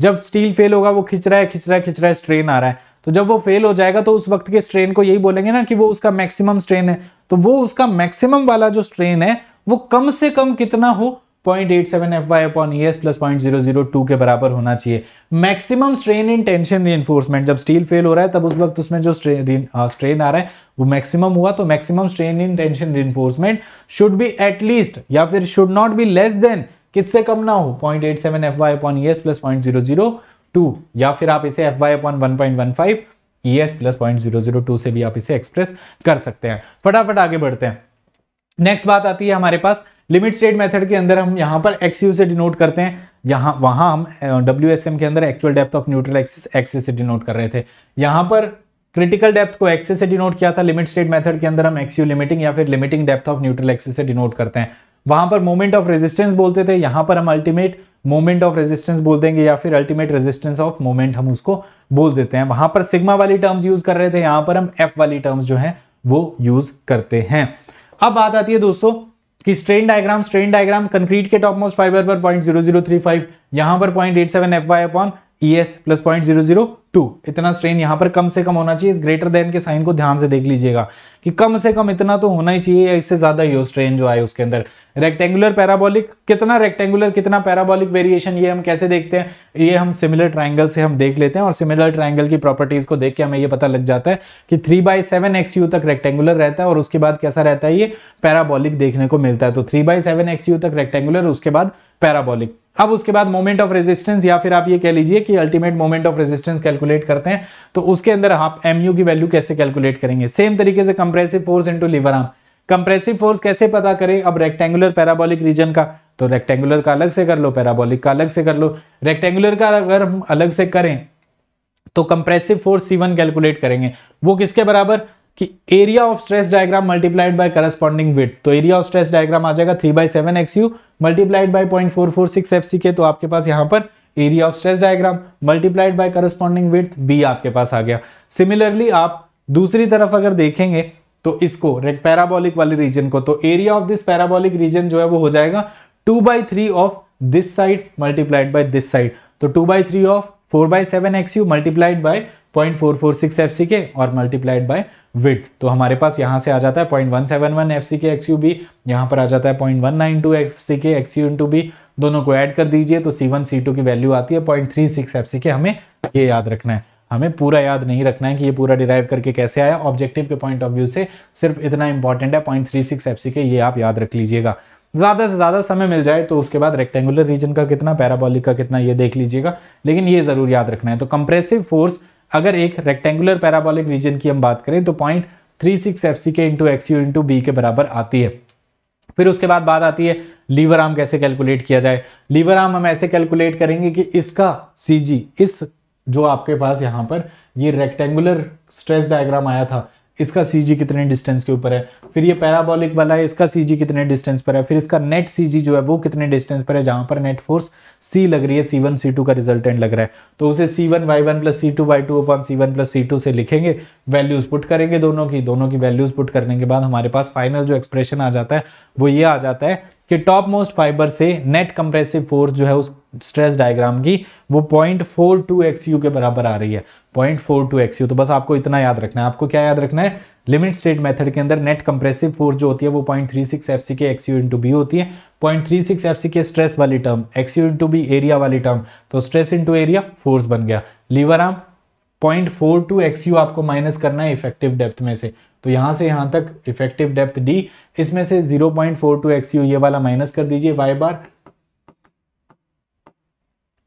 जब स्टील फेल होगा वो खिंच रहा है खिंच रहा है खिंच रहा है स्ट्रेन आ रहा है तो जब वो फेल हो जाएगा तो उस वक्त के स्ट्रेन को यही बोलेंगे ना कि वो उसका मैक्सिमम स्ट्रेन है तो वो उसका मैक्सिमम वाला जो स्ट्रेन है वो कम से कम कितना हो point eight seven F Y upon ई s plus point zero zero two के बराबर होना चाहिए maximum strain in tension reinforcement जब स्टील फेल हो रहा है तब उस वक्त उसमें जो स्ट्रेन स्ट्रेन आ रहा है वो मैक्सिमम हुआ तो maximum strain in tension reinforcement should be at least या फिर should not be less than किससे कम ना हो point eight seven F Y upon ई s plus point zero zero two या फिर आप इसे f Y upon one point one five e s plus point zero zero two से भी आप इसे एक्सप्रेस कर सकते हैं फटाफट आगे बढ़ते हैं नेक्स्ट बात आती है हमारे पास लिमिट स्टेट मेथड के अंदर हम यहाँ पर एक्स यू से डिनोट करते हैं यहाँ वहाँ हम डब्ल्यू एस एम के अंदर actual depth of neutral axis axis से डिनोट कर रहे थे यहाँ पर क्रिटिकल डेप्थ को एक्सिस से डिनोट किया था लिमिट स्टेट मेथड के अंदर हम एक्स यू लिमिटिंग या फिर limiting depth of neutral axis से डिनोट करते हैं वहां पर मोमेंट ऑफ रेजिस्टेंस बोलते थे यहाँ पर हम अल्टीमेट मोमेंट ऑफ रेजिस्टेंस बोल देंगे या फिर अल्टीमेट रेजिस्टेंस ऑफ मोमेंट हम उसको बोल देते हैं वहां पर सिग्मा वाली टर्म्स यूज कर रहे थे यहाँ पर हम एफ वाली टर्म्स जो है वो यूज करते हैं अब बात आती है दोस्तों कि strain diagram strain diagram concrete के टॉप मोस्ट फाइबर पर point zero zero three five यहां पर point eight seven F Y upon ई s plus point zero zero two इतना स्ट्रेन यहां पर कम से कम होना चाहिए इस ग्रेटर देन के साइन को ध्यान से देख लीजिएगा कि कम से कम इतना तो होना ही चाहिए या इससे ज़्यादा ही हो स्ट्रेन जो आए उसके अंदर रेक्टेंगुलर पैराबॉलिक कितना रेक्टेंगुलर कितना पैराबॉलिक वेरिएशन ये हम कैसे देखते हैं ये हम सिमिलर ट्राइंगल से हम देख लेते हैं और सिमिलर ट्राइंगल की प्रॉपर्टीज़ को देख के हमें ये पता लग जाता है कि three by seven x u तक रेक्टेंगुलर रहता है और उसके बाद कैसा रहता है ये पैराबॉलिक देखने को मिलता है तो three by seven x u तक रेक्टेंगुलर उसके बाद पैराबॉलिक अब उसके बाद मोमेंट ऑफ रेजिस्टेंस या फिर आप ये कह लीजिए कि ultimate moment of resistance calculate करते हैं तो उसके अंदर आप एम की वैल्यू कैसे कैलकुलेट करेंगे सेम तरीके से compressive force into lever arm compressive force कैसे पता करें अब रेक्टेंगुलर पैराबोलिक रीजन का तो रेक्टेंगुलर का अलग से कर लो पैराबोलिक का अलग से कर लो रेक्टेंगुलर का अगर हम अलग से करें तो कंप्रेसिव फोर्स सी कैलकुलेट करेंगे वो किसके बराबर कि area of stress diagram multiplied by corresponding with तो एरिया ऑफ स्ट्रेस डायग्राम आ जाएगा three by seven x u multiplied by point four four six F C के तो आपके पास यहां पर area of stress diagram multiplied by corresponding with b आपके पास आ गया सिमिलरली आप दूसरी तरफ अगर देखेंगे तो इसको पैराबोलिक वाले रीजन को तो area of this parabolic region जो है वो हो जाएगा two by three of this side multiplied by this side तो two by three of four by seven x u multiplied by point four four six F C के और multiplied bye with तो हमारे पास यहाँ से आ जाता है point one seven one f सी के एक्स यू बी यहाँ पर आ जाता है point one nine two F C के एक्स यू टू बी दोनों को ऐड कर दीजिए तो सी वन सी टू की वैल्यू आती है point three six F C k हमें ये याद रखना है हमें पूरा याद नहीं रखना है कि ये पूरा डिराइव करके कैसे आया ऑब्जेक्टिव के पॉइंट ऑफ व्यू से सिर्फ इतना इंपॉर्टेंट है point three six F C के ये आप याद रख लीजिएगा ज़्यादा से ज़्यादा समय मिल जाए तो उसके बाद रेक्टेंगुलर रीजन का कितना पैराबॉलिक का कितना ये देख लीजिएगा लेकिन ये ज़रूर याद रखना है तो कंप्रेसिव फोर्स अगर एक रेक्टेंगुलर पैराबॉलिक रीजन की हम बात करें तो point three six F C के into x u into b के बराबर आती है फिर उसके बाद बात आती है लीवर आर्म कैसे कैलकुलेट किया जाए लीवर आर्म हम ऐसे कैलकुलेट करेंगे कि इसका सी इस जो आपके पास यहाँ पर ये रेक्टेंगुलर स्ट्रेस डायग्राम आया था इसका सी कितने डिस्टेंस के ऊपर है फिर ये पैराबॉलिक वाला है इसका सी कितने डिस्टेंस पर है फिर इसका नेट सी जो है वो कितने डिस्टेंस पर है जहां पर नेट फोर्स सी लग रही है सी वन का रिजल्टेंट लग रहा है तो उसे c one Y one plus c two Y two upon c one plus c two से लिखेंगे वैल्यूज़ पुट करेंगे दोनों की दोनों की वैल्यूज़ पुट करने के बाद हमारे पास फाइनल जो एक्सप्रेशन आ जाता है वो ये आ जाता है कि टॉप मोस्ट फाइबर से नेट कंप्रेसिव फोर्स जो है उस स्ट्रेस डायग्राम की वो point four two x u के बराबर आ रही है point four two x u तो बस आपको इतना याद रखना है आपको क्या याद रखना है लिमिट स्टेट मेथड के अंदर नेट कंप्रेसिव फोर्स जो होती है वो point three six F C के एक्स यू इंटू बी होती है point three six F C k stress वाली term x u into b area वाली टर्म तो स्ट्रेस इंटू एरिया फोर्स बन गया lever arm point four two x u आपको minus करना है इफेक्टिव डेप्थ में से तो यहां से यहां तक इफेक्टिव डेप्थ डी इसमें से zero point four two x u ये वाला माइनस कर दीजिए वाई बार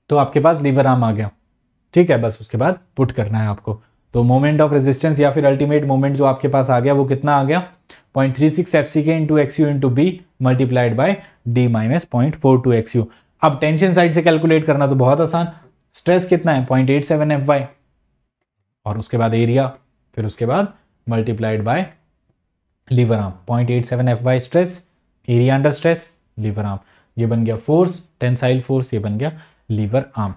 तो आपके पास लीवर आर्म आ गया ठीक है बस उसके बाद पुट करना है आपको तो मोमेंट ऑफ रेजिस्टेंस या फिर अल्टीमेट मोमेंट जो आपके पास आ गया वो कितना आ गया point three six F C के into x u into b multiplied by d minus point four two x u अब टेंशन साइड से कैलकुलेट करना तो बहुत आसान स्ट्रेस कितना है point eight seven F y और उसके बाद एरिया फिर उसके बाद multiplied by lever arm point eight seven F y stress area under stress lever arm ये बन गया फोर्स टेंसाइल फोर्स ये बन गया लीवर आर्म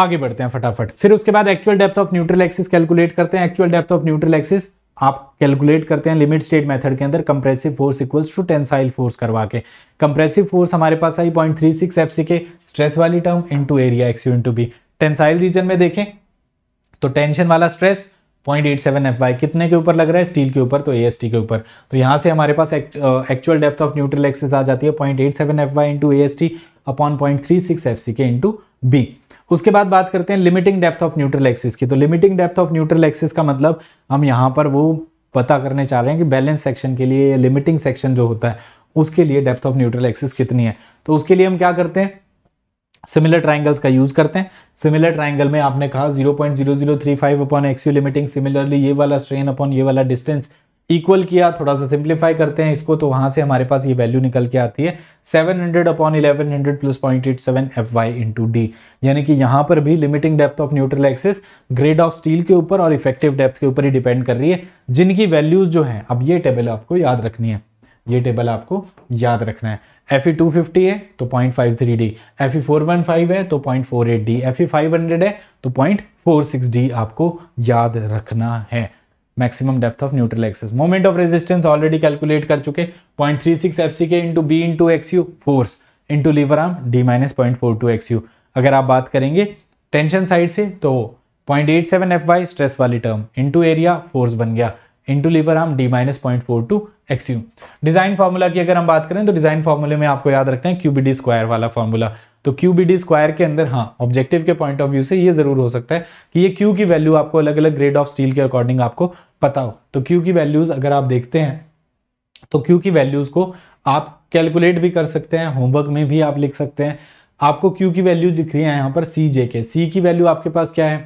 आगे बढ़ते हैं फटाफट फिर उसके बाद actual depth of neutral axis calculate करते हैं actual depth of neutral axis आप कैलकुलेट करते हैं लिमिट स्टेट मेथड के अंदर compressive force equals to tensile force करवा के कंप्रेसिव फोर्स हमारे पास आई point three six F C k stress वाली term into area x u into b tensile region में देखें तो टेंशन वाला stress point eight seven F y कितने के ऊपर लग रहा है स्टील के ऊपर तो ए एस टी के ऊपर तो यहाँ से हमारे पास actual depth of neutral axis आ जाती है point eight seven F Y into A S t upon point three six F C के इंटू बी उसके बाद बात करते हैं limiting depth of neutral axis की तो limiting depth of neutral axis का मतलब हम यहाँ पर वो पता करने चाह रहे हैं कि बैलेंस सेक्शन के लिए या लिमिटिंग सेक्शन जो होता है उसके लिए डेप्थ ऑफ न्यूट्रल एक्सिस कितनी है तो उसके लिए हम क्या करते हैं सिमिलर ट्राइंगल्स का यूज करते हैं सिमिलर ट्राइंगल में आपने कहा zero zero zero point three five upon x u limiting similarly ये वाला स्ट्रेन अपॉन ये वाला डिस्टेंस इक्वल किया थोड़ा सा सिंप्लीफाई करते हैं इसको तो वहां से हमारे पास ये वैल्यू निकल के आती है 700 hundred upon eleven hundred plus point eight seven F Y into d यानी कि यहाँ पर भी limiting depth of neutral axis grade of steel के ऊपर और इफेक्टिव डेप्थ के ऊपर ही डिपेंड कर रही है जिनकी वैल्यूज़ जो है अब ये टेबल आपको याद रखनी है ये टेबल आपको याद रखना है एफ ई टू फिफ्टी है तो point five three d f ई फोर वन फाइव है तो point four eight d f e five hundred है तो पॉइंट फोर सिक्स डी आपको याद रखना है maximum depth of neutral axis moment of resistance already calculate कर चुके point three six F C के into b into x u force into lever arm D minus point four two x u अगर आप बात करेंगे tension side से तो point eight seven F y stress वाली टर्म इंटू एरिया फोर्स बन गया into lever arm D minus point four two x u design formula की अगर हम बात करें तो डिजाइन फार्मूले में आपको याद रखना है क्यूबीडी स्क्वायर वाला फार्मूला तो क्यू बी डी स्क्वायर के अंदर हाँ ऑब्जेक्टिव के पॉइंट ऑफ व्यू से ये जरूर हो सकता है कि ये क्यू की वैल्यू आपको अलग अलग ग्रेड ऑफ स्टील के अकॉर्डिंग आपको पता हो तो क्यू की वैल्यूज अगर आप देखते हैं तो क्यू की वैल्यूज को आप कैलकुलेट भी कर सकते हैं होमवर्क में भी आप लिख सकते हैं आपको क्यू की वैल्यू दिख रही है यहाँ पर सी जे के सी की वैल्यू आपके पास क्या है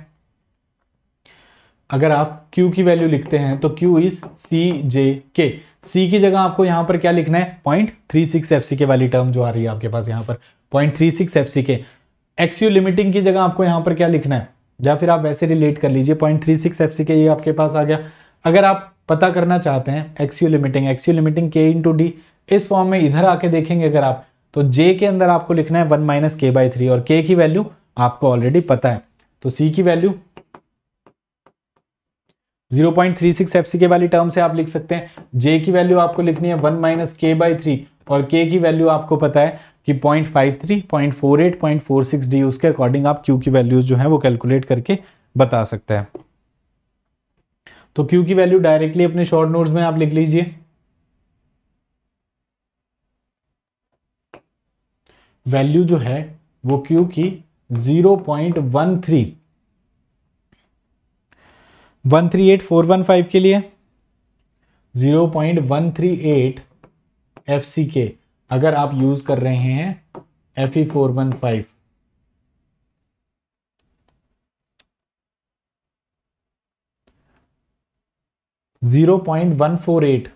अगर आप Q की वैल्यू लिखते हैं तो Q is C J K C की जगह आपको यहां पर क्या लिखना है point three six F C k वाली टर्म जो आ रही है आपके पास यहां पर point three six F C के एक्स यू लिमिटिंग की जगह आपको यहाँ पर क्या लिखना है या फिर आप वैसे रिलेट कर लीजिए point three six F C के ये आपके पास आ गया अगर आप पता करना चाहते हैं x u limiting x u limiting के इंटू डी इस फॉर्म में इधर आके देखेंगे अगर आप तो जे के अंदर आपको लिखना है वन माइनस के बाई थ्री और के की वैल्यू आपको ऑलरेडी पता है तो सी की वैल्यू 0.36 सी के वाली टर्म से आप लिख सकते हैं जे की वैल्यू आपको लिखनी है वन माइनस के बाई थ्री और के की वैल्यू आपको पता है कि 0.53, 0.48, 0.46 डी उसके अकॉर्डिंग आप क्यू की वैल्यूज जो है वो कैलकुलेट करके बता सकते हैं तो क्यू की वैल्यू डायरेक्टली अपने शॉर्ट नोट्स में आप लिख लीजिए वैल्यू जो है वो क्यू की 0.13 फाइव के लिए 0.138 एफ सी के अगर आप यूज कर रहे हैं एफ ई four one five zero point one four eight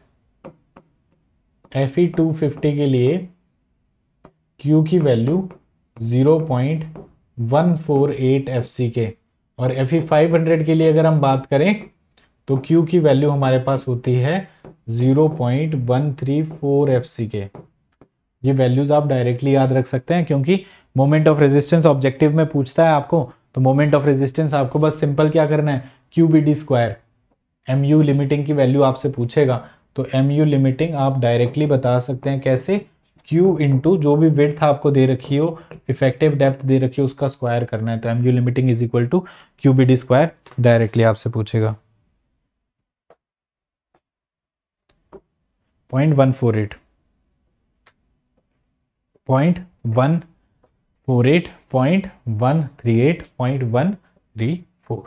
F E two fifty के लिए क्यू की value zero point one four eight F सी के और एफ ई फाइव हंड्रेड के लिए अगर हम बात करें तो क्यू की वैल्यू हमारे पास होती है zero point one three four F सी के ये वैल्यूज आप डायरेक्टली याद रख सकते हैं क्योंकि मोमेंट ऑफ रेजिस्टेंस ऑब्जेक्टिव में पूछता है आपको तो मोमेंट ऑफ रेजिस्टेंस आपको बस सिंपल क्या करना है Q B D square M U limiting की वैल्यू आपसे पूछेगा तो एम यू लिमिटिंग आप डायरेक्टली बता सकते हैं कैसे Q इंटू जो भी विथ आपको दे रखी हो इफेक्टिव डेप्थ दे रखी हो उसका स्क्वायर करना है तो M U limiting is equal to Q B D square directly आपसे पूछेगा point one four eight point one four eight point one three eight point one three four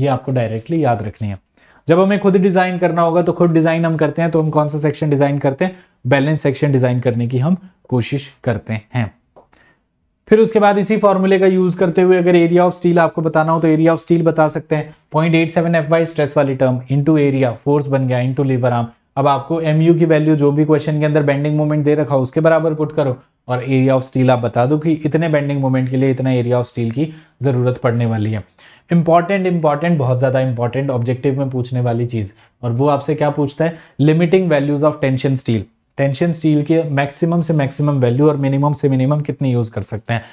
ये आपको डायरेक्टली याद रखनी है जब हमें खुद डिज़ाइन करना होगा तो खुद डिज़ाइन हम करते हैं तो हम कौन सा सेक्शन डिज़ाइन करते हैं बैलेंस सेक्शन डिज़ाइन करने की हम कोशिश करते हैं फिर उसके बाद इसी फॉर्मूले का यूज करते हुए अगर एरिया ऑफ स्टील आपको बताना हो तो एरिया ऑफ स्टील बता सकते हैं point eight seven F by stress वाली टर्म इंटू एरिया फोर्स बन गया इंटू लेबर आर्म अब आपको एम की वैल्यू जो भी क्वेश्चन के अंदर बेंडिंग मोमेंट दे रखा हो उसके बराबर पुट करो और एरिया ऑफ स्टील आप बता दो कि इतने बेंडिंग मोमेंट के लिए इतना एरिया ऑफ स्टील की ज़रूरत पड़ने वाली है इंपॉर्टेंट इंपॉर्टेंट बहुत ज़्यादा इंपॉर्टेंट ऑब्जेक्टिव में पूछने वाली चीज़ और वो आपसे क्या पूछता है limiting values of tension steel tension steel के मैक्सिमम से मैक्सिमम वैल्यू और मिनिमम से मिनिमम कितनी यूज़ कर सकते हैं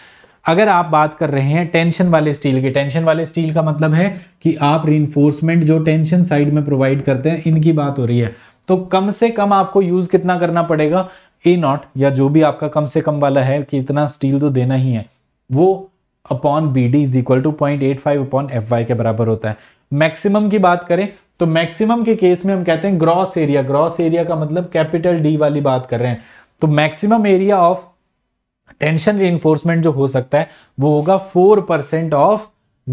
अगर आप बात कर रहे हैं टेंशन वाले स्टील की टेंशन वाले स्टील का मतलब है कि आप रिइंफोर्समेंट जो टेंशन साइड में प्रोवाइड करते हैं इनकी बात हो रही है तो कम से कम आपको यूज कितना करना पड़ेगा ए नॉट या जो भी आपका कम से कम वाला है कि इतना स्टील तो देना ही है वो upon B D is equal to point eight five upon F Y के बराबर होता है मैक्सिमम की बात करें तो मैक्सिमम के केस में हम कहते हैं ग्रॉस एरिया ग्रॉस एरिया का मतलब कैपिटल डी वाली बात कर रहे हैं तो maximum area of tension reinforcement जो हो सकता है वो होगा four percent of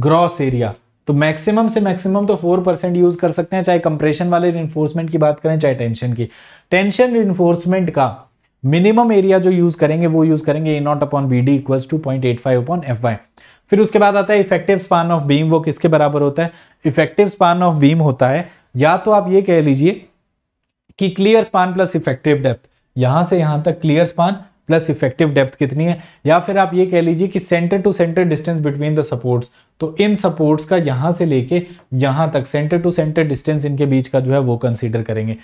gross area तो मैक्सिमम से मैक्सिमम तो फोर परसेंट यूज कर सकते हैं चाहे कंप्रेशन वाले रिन्फोर्समेंट की बात करें चाहे टेंशन की टेंशन रिन्फोर्समेंट का मिनिमम एरिया जो यूज करेंगे वो यूज करेंगे A not upon B D equals to point eight five upon F Y फिर उसके बाद आता है इफेक्टिव स्पान ऑफ बीम वो किसके बराबर होता है इफेक्टिव स्पान ऑफ बीम होता है या तो आप ये कह लीजिए कि clear span plus effective depth यहां से यहां तक clear span plus effective depth कितनी है या फिर आप ये कह लीजिए कि centre to centre distance between the supports तो इन सपोर्ट्स का यहां से लेके यहां तक सेंटर टू सेंटर डिस्टेंस इनके बीच का जो है वो कंसिडर करेंगे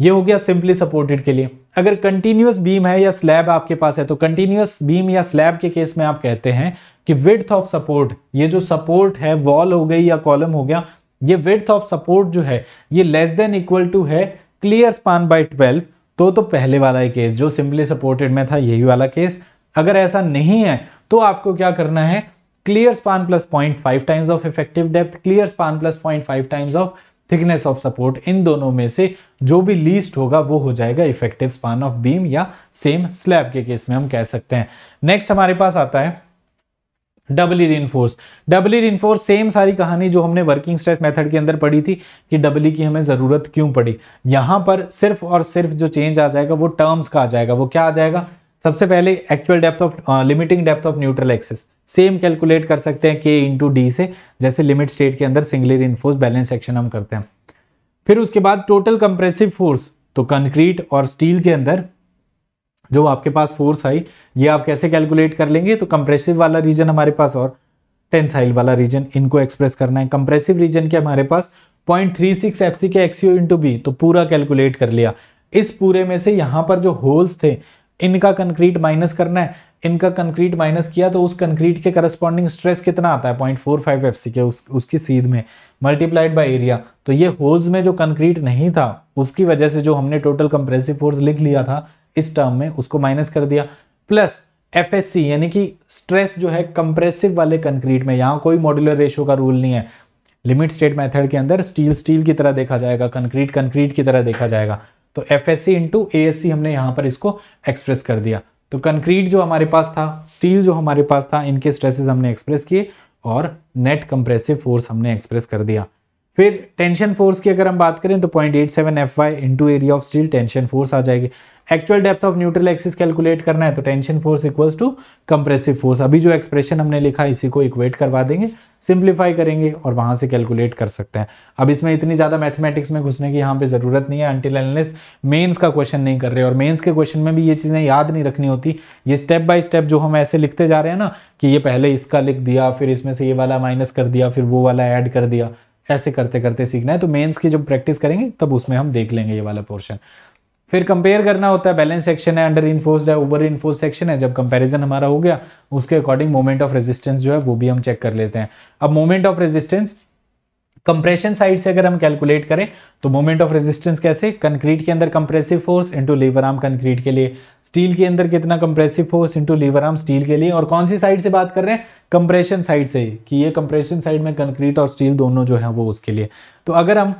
ये हो गया सिंपली सपोर्टेड के लिए अगर कंटिन्यूस बीम है या स्लैब आपके पास है तो कंटिन्यूस बीम या स्लैब के केस में आप कहते हैं कि विथ ऑफ सपोर्ट ये जो सपोर्ट है वॉल हो गई या कॉलम हो गया ये विथ ऑफ सपोर्ट जो है ये लेस देन इक्वल टू है क्लियर स्पान बाय ट्वेल्व तो तो पहले वाला ही केस जो सिंपली सपोर्टेड में था यही वाला केस अगर ऐसा नहीं है तो आपको क्या करना है clear span plus point five times of effective depth clear span plus point five times of thickness of support इन दोनों में से जो भी लीस्ट होगा वो हो जाएगा इफेक्टिव स्पान ऑफ बीम या सेम स्लैब के केस में हम कह सकते हैं नेक्स्ट हमारे पास आता है doubly reinforce doubly reinforce same सारी कहानी जो हमने वर्किंग स्ट्रेस मेथड के अंदर पढ़ी थी कि डबली e की हमें ज़रूरत क्यों पड़ी यहाँ पर सिर्फ और सिर्फ जो चेंज आ जाएगा वो टर्म्स का आ जाएगा वो क्या आ जाएगा सबसे पहले actual depth of limiting depth of neutral axis same calculate कर सकते हैं के इंटू डी से जैसे लिमिट स्टेट के अंदर सिंगली इनफोर्स बैलेंस सेक्शन हम करते हैं फिर उसके बाद टोटल कंप्रेसिव फोर्स तो कंक्रीट और स्टील के अंदर जो आपके पास फोर्स आई ये आप कैसे कैलकुलेट कर लेंगे तो कंप्रेसिव वाला रीजन हमारे पास और टेंसाइल वाला रीजन इनको एक्सप्रेस करना है कंप्रेसिव रीजन के हमारे पास point three six F C के एक्सयू इंटू बी तो पूरा कैलकुलेट कर लिया इस पूरे में से यहाँ पर जो होल्स थे इनका कंक्रीट माइनस करना है इनका कंक्रीट माइनस किया तो उस कंक्रीट के करस्पॉन्डिंग स्ट्रेस कितना आता है पॉइंट फोर फाइव एफ सी के उस, उसकी सीध में मल्टीप्लाइड बाय एरिया तो ये होल्स में जो कंक्रीट नहीं था उसकी वजह से जो हमने टोटल कंप्रेसिव फोर्स लिख लिया था इस टर्म में उसको माइनस कर दिया प्लस एफ यानी कि स्ट्रेस जो है कंप्रेसिव वाले कंक्रीट में यहां कोई मॉड्यूलर रेशो का रूल नहीं है लिमिट स्टेट मेथड के अंदर स्टील स्टील की तरह देखा जाएगा कंक्रीट कंक्रीट की तरह देखा जाएगा तो एफ एस सी हमने यहां पर इसको एक्सप्रेस कर दिया तो कंक्रीट जो हमारे पास था स्टील जो हमारे पास था इनके स्ट्रेसेस हमने एक्सप्रेस किए और नेट कंप्रेसिव फोर्स हमने एक्सप्रेस कर दिया फिर टेंशन फोर्स की अगर हम बात करें तो point eight seven F Y into area of steel tension force आ जाएगी actual depth of neutral axis calculate करना है तो tension force equals to compressive force अभी जो एक्सप्रेशन हमने लिखा इसी को इक्वेट करवा देंगे सिंप्लीफाई करेंगे और वहाँ से कैलकुलेट कर सकते हैं अब इसमें इतनी ज़्यादा मैथमेटिक्स में घुसने की यहाँ पे ज़रूरत नहीं है अंटिल एनलेस मेन्स का क्वेश्चन नहीं कर रहे और मेन्स के क्वेश्चन में भी ये चीज़ें याद नहीं रखनी होती ये स्टेप बाय स्टेप जो हम ऐसे लिखते जा रहे हैं ना कि ये पहले इसका लिख दिया फिर इसमें से ये वाला माइनस कर दिया फिर वो वाला ऐड कर दिया ऐसे करते करते सीखना है तो मेंस की जब प्रैक्टिस करेंगे तब उसमें हम देख लेंगे ये वाला पोर्शन फिर कंपेयर करना होता है बैलेंस सेक्शन है अंडर इन्फोर्स है ओवर इन्फोर्स सेक्शन है जब कंपैरिजन हमारा हो गया उसके अकॉर्डिंग मोमेंट ऑफ रेजिस्टेंस जो है वो भी हम चेक कर लेते हैं अब moment of resistance compression side से अगर हम कैलकुलेट करें तो मोमेंट ऑफ रेजिस्टेंस कैसे कंक्रीट के अंदर compressive force into lever arm concrete के लिए स्टील के अंदर कितना compressive force into lever arm steel के लिए और कौन सी साइड से बात कर रहे हैं कंप्रेशन साइड से कि ये कंप्रेशन साइड में कंक्रीट और स्टील दोनों जो है वो उसके लिए तो अगर हम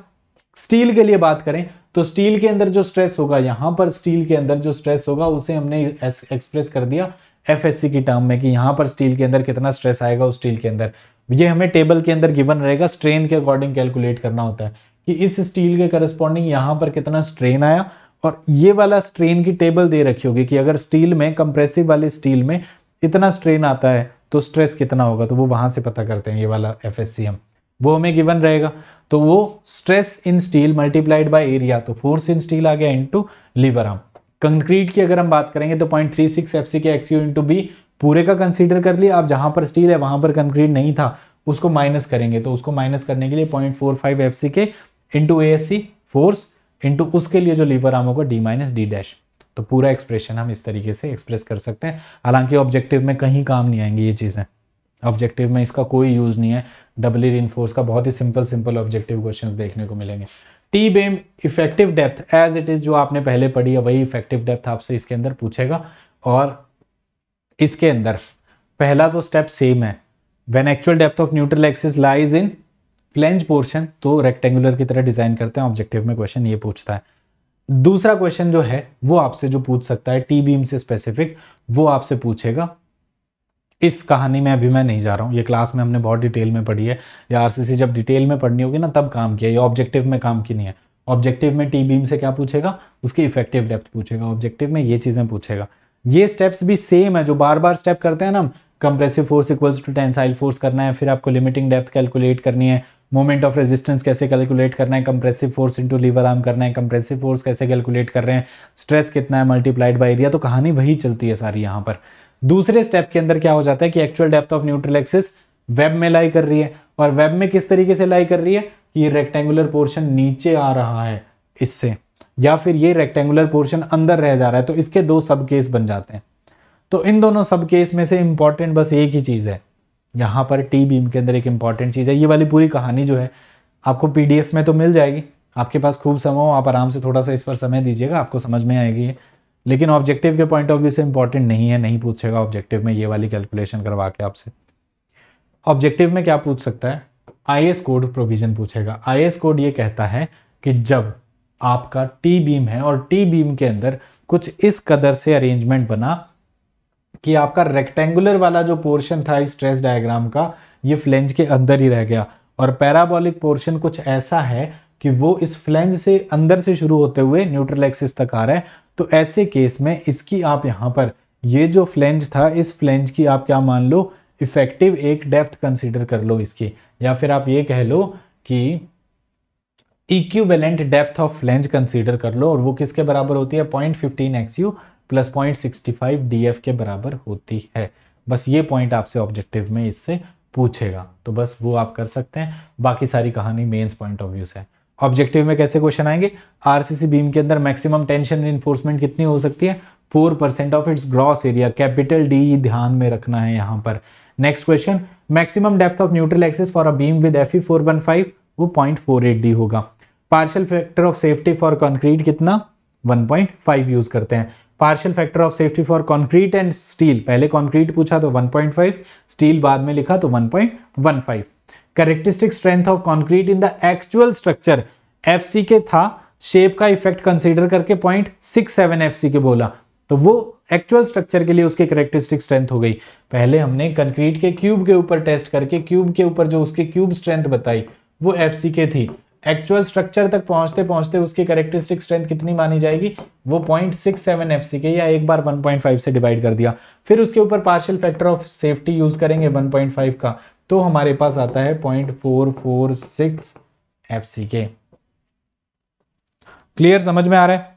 स्टील के लिए बात करें तो स्टील के अंदर जो स्ट्रेस होगा यहां पर स्टील के अंदर जो स्ट्रेस होगा उसे हमने एक्सप्रेस कर दिया एफ की टर्म में कि यहां पर स्टील के अंदर कितना स्ट्रेस आएगा उस स्टील के अंदर ये हमें टेबल के अंदर गिवन रहेगा स्ट्रेन के अकॉर्डिंग कैलकुलेट करना होता है कि इस स्टील के करस्पॉन्डिंग यहाँ पर कितना स्ट्रेन आया और ये वाला स्ट्रेन की टेबल दे रखी होगी कि अगर स्टील में कंप्रेसिव वाले स्टील में इतना स्ट्रेन आता है तो स्ट्रेस कितना होगा तो वो वहाँ से पता करते हैं ये वाला एफ वो हमें गिवन रहेगा तो वो stress in steel multiplied by area तो फोर्स इन स्टील आ गया इंटू लीवर आर्म कंक्रीट की अगर हम बात करेंगे तो point three six F C के एक्स यू इंटू बी पूरे का कंसीडर कर लिया आप जहां पर स्टील है वहां पर कंक्रीट नहीं था उसको माइनस करेंगे तो उसको माइनस करने के लिए पॉइंट फोर फाइव एफ सी के इंटू ए एस सी फोर्स इंटू उसके लिए जो लीवर आम होगा डी माइनस डी डैश तो पूरा एक्सप्रेशन हम इस तरीके से एक्सप्रेस कर सकते हैं हालांकि ऑब्जेक्टिव में कहीं काम नहीं आएंगी ये चीज़ें ऑब्जेक्टिव में इसका कोई यूज़ नहीं है डबली फोर्स का बहुत ही सिंपल सिंपल ऑब्जेक्टिव क्वेश्चन देखने को मिलेंगे T beam effective depth as it is जो आपने पहले पढ़ी है वही इफेक्टिव डेप्थ आपसे इसके अंदर पूछेगा और इसके अंदर पहला तो स्टेप सेम है when actual depth of neutral axis lies in flange portion तो रेक्टेंगुलर की तरह डिजाइन करते हैं ऑब्जेक्टिव में क्वेश्चन ये पूछता है दूसरा क्वेश्चन जो है वो आपसे जो पूछ सकता है टी बीम से स्पेसिफिक वो आपसे पूछेगा इस कहानी में अभी मैं नहीं जा रहा हूँ ये क्लास में हमने बहुत डिटेल में पढ़ी है या आरसीसी जब डिटेल में पढ़नी होगी ना तब काम किया ये ऑब्जेक्टिव में काम की नहीं है ऑब्जेक्टिव में टी बीम से क्या पूछेगा उसकी इफेक्टिव डेप्थ पूछेगा ऑब्जेक्टिव में ये चीज़ें पूछेगा ये स्टेप्स भी सेम है जो बार बार स्टेप करते हैं ना हम compressive force equals to tensile force करना है फिर आपको लिमिटिंग डेप्थ कैलकुलेट करनी है मोमेंट ऑफ रेजिस्टेंस कैसे कैलकुलेट करना है compressive force into lever arm करना है कंप्रेसिव फोर्स कैसे कैलकुलेट कर रहे हैं स्ट्रेस कितना है मल्टीप्लाइड बाय एरिया तो कहानी वही चलती है सारी यहाँ पर दूसरे स्टेप के अंदर क्या हो जाता है कि actual depth of neutral axis web में लाई कर रही है और वेब में किस तरीके से लाई कर रही है कि रेक्टेंगुलर पोर्शन नीचे आ रहा है इससे या फिर ये रेक्टेंगुलर पोर्शन अंदर रह जा रहा है तो इसके दो सब केस बन जाते हैं तो इन दोनों सब केस में से इंपॉर्टेंट बस एक ही चीज़ है यहाँ पर टी बीम के अंदर एक इंपॉर्टेंट चीज़ है ये वाली पूरी कहानी जो है आपको पीडीएफ में तो मिल जाएगी आपके पास खूब समय हो आप आराम से थोड़ा सा इस पर समय दीजिएगा आपको समझ में आएगी लेकिन ऑब्जेक्टिव के पॉइंट ऑफ व्यू से इंपॉर्टेंट नहीं है नहीं पूछेगा ऑब्जेक्टिव में ये वाली कैलकुलेशन करवा के आपसे ऑब्जेक्टिव में क्या पूछ सकता है आई कोड प्रोविजन पूछेगा आई कोड ये कहता है कि जब आपका टी बीम है और टी बीम के अंदर कुछ इस कदर से अरेंजमेंट बना कि आपका रेक्टेंगुलर वाला जो पोर्शन था इस स्ट्रेस डायग्राम का ये फ्लेंज के अंदर ही रह गया और पैराबॉलिक पोर्शन कुछ ऐसा है कि वो इस फ्लेंज से अंदर से शुरू होते हुए न्यूट्रल एक्सिस तक आ रहा है तो ऐसे केस में इसकी आप यहाँ पर ये जो फ्लेंज था इस फ्लेंज की आप क्या मान लो इफेक्टिव एक डेप्थ कंसिडर कर लो इसकी या फिर आप ये कह लो कि equivalent depth of flange consider कर लो और वो किसके बराबर होती है point fifteen X U plus point sixty five D F के बराबर होती है बस ये पॉइंट आपसे ऑब्जेक्टिव में इससे पूछेगा तो बस वो आप कर सकते हैं बाकी सारी कहानी मेन्स पॉइंट ऑफ व्यू से ऑब्जेक्टिव में कैसे क्वेश्चन आएंगे आरसीसी बीम के अंदर मैक्सिमम टेंशन इन्फोर्समेंट कितनी हो सकती है four percent of its gross area capital D ध्यान में रखना है यहाँ पर next question maximum depth of neutral axis for a beam with F E four one five वो पॉइंट फोर एट डी होगा partial factor of safety for concrete कितना 1.5 use करते हैं partial factor of safety for concrete and steel पहले concrete पूछा तो 1.5 steel बाद में लिखा तो 1.15 characteristic strength of concrete in the actual structure F K था शेप का इफेक्ट कंसिडर करके point six seven F K बोला तो वो एक्चुअल स्ट्रक्चर के लिए उसकी करेक्टरिस्टिक स्ट्रेंथ हो गई पहले हमने कंक्रीट के क्यूब के ऊपर टेस्ट करके क्यूब के ऊपर जो उसके क्यूब स्ट्रेंथ बताई वो एफ के थी एक्चुअल स्ट्रक्चर तक पहुंचते पहुंचते उसकी करेक्टरिस्टिक स्ट्रेंथ कितनी मानी जाएगी वो पॉइंट सिक्स सेवन एफ सी के या एक बार वन पॉइंट फाइव से डिवाइड कर दिया फिर उसके ऊपर partial factor of safety use करेंगे वन पॉइंट फाइव का तो हमारे पास आता है point four four six F C K clear समझ में आ रहा है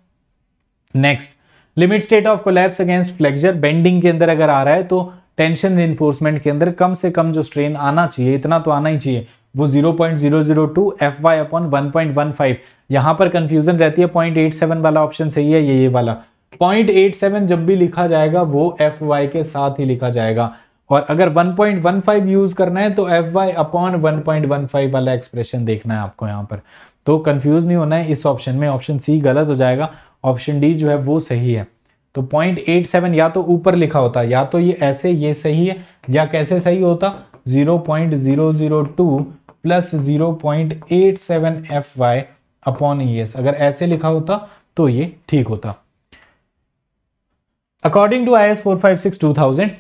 next limit state of collapse against flexure bending के अंदर अगर आ रहा है तो टेंशन इन्फोर्समेंट के अंदर कम से कम जो स्ट्रेन आना चाहिए इतना तो आना ही चाहिए वो 0.002 F Y upon one one point five यहाँ पर कंफ्यूजन रहती है 0.87 वाला ऑप्शन सही है ये ये वाला 0.87 जब भी लिखा जाएगा वो एफ वाई के साथ ही लिखा जाएगा और अगर 1.15 यूज करना है तो एफ वाई अपॉन वन वाला एक्सप्रेशन देखना है आपको यहाँ पर तो कंफ्यूज नहीं होना है इस ऑप्शन में ऑप्शन सी गलत हो जाएगा ऑप्शन डी जो है वो सही है तो सेवन या तो ऊपर लिखा होता या तो ये ऐसे ये सही है या कैसे सही होता 0.002 plus zero point eight seven F Y upon ई एस अगर ऐसे लिखा होता तो ये ठीक होता according to I S four five six two thousand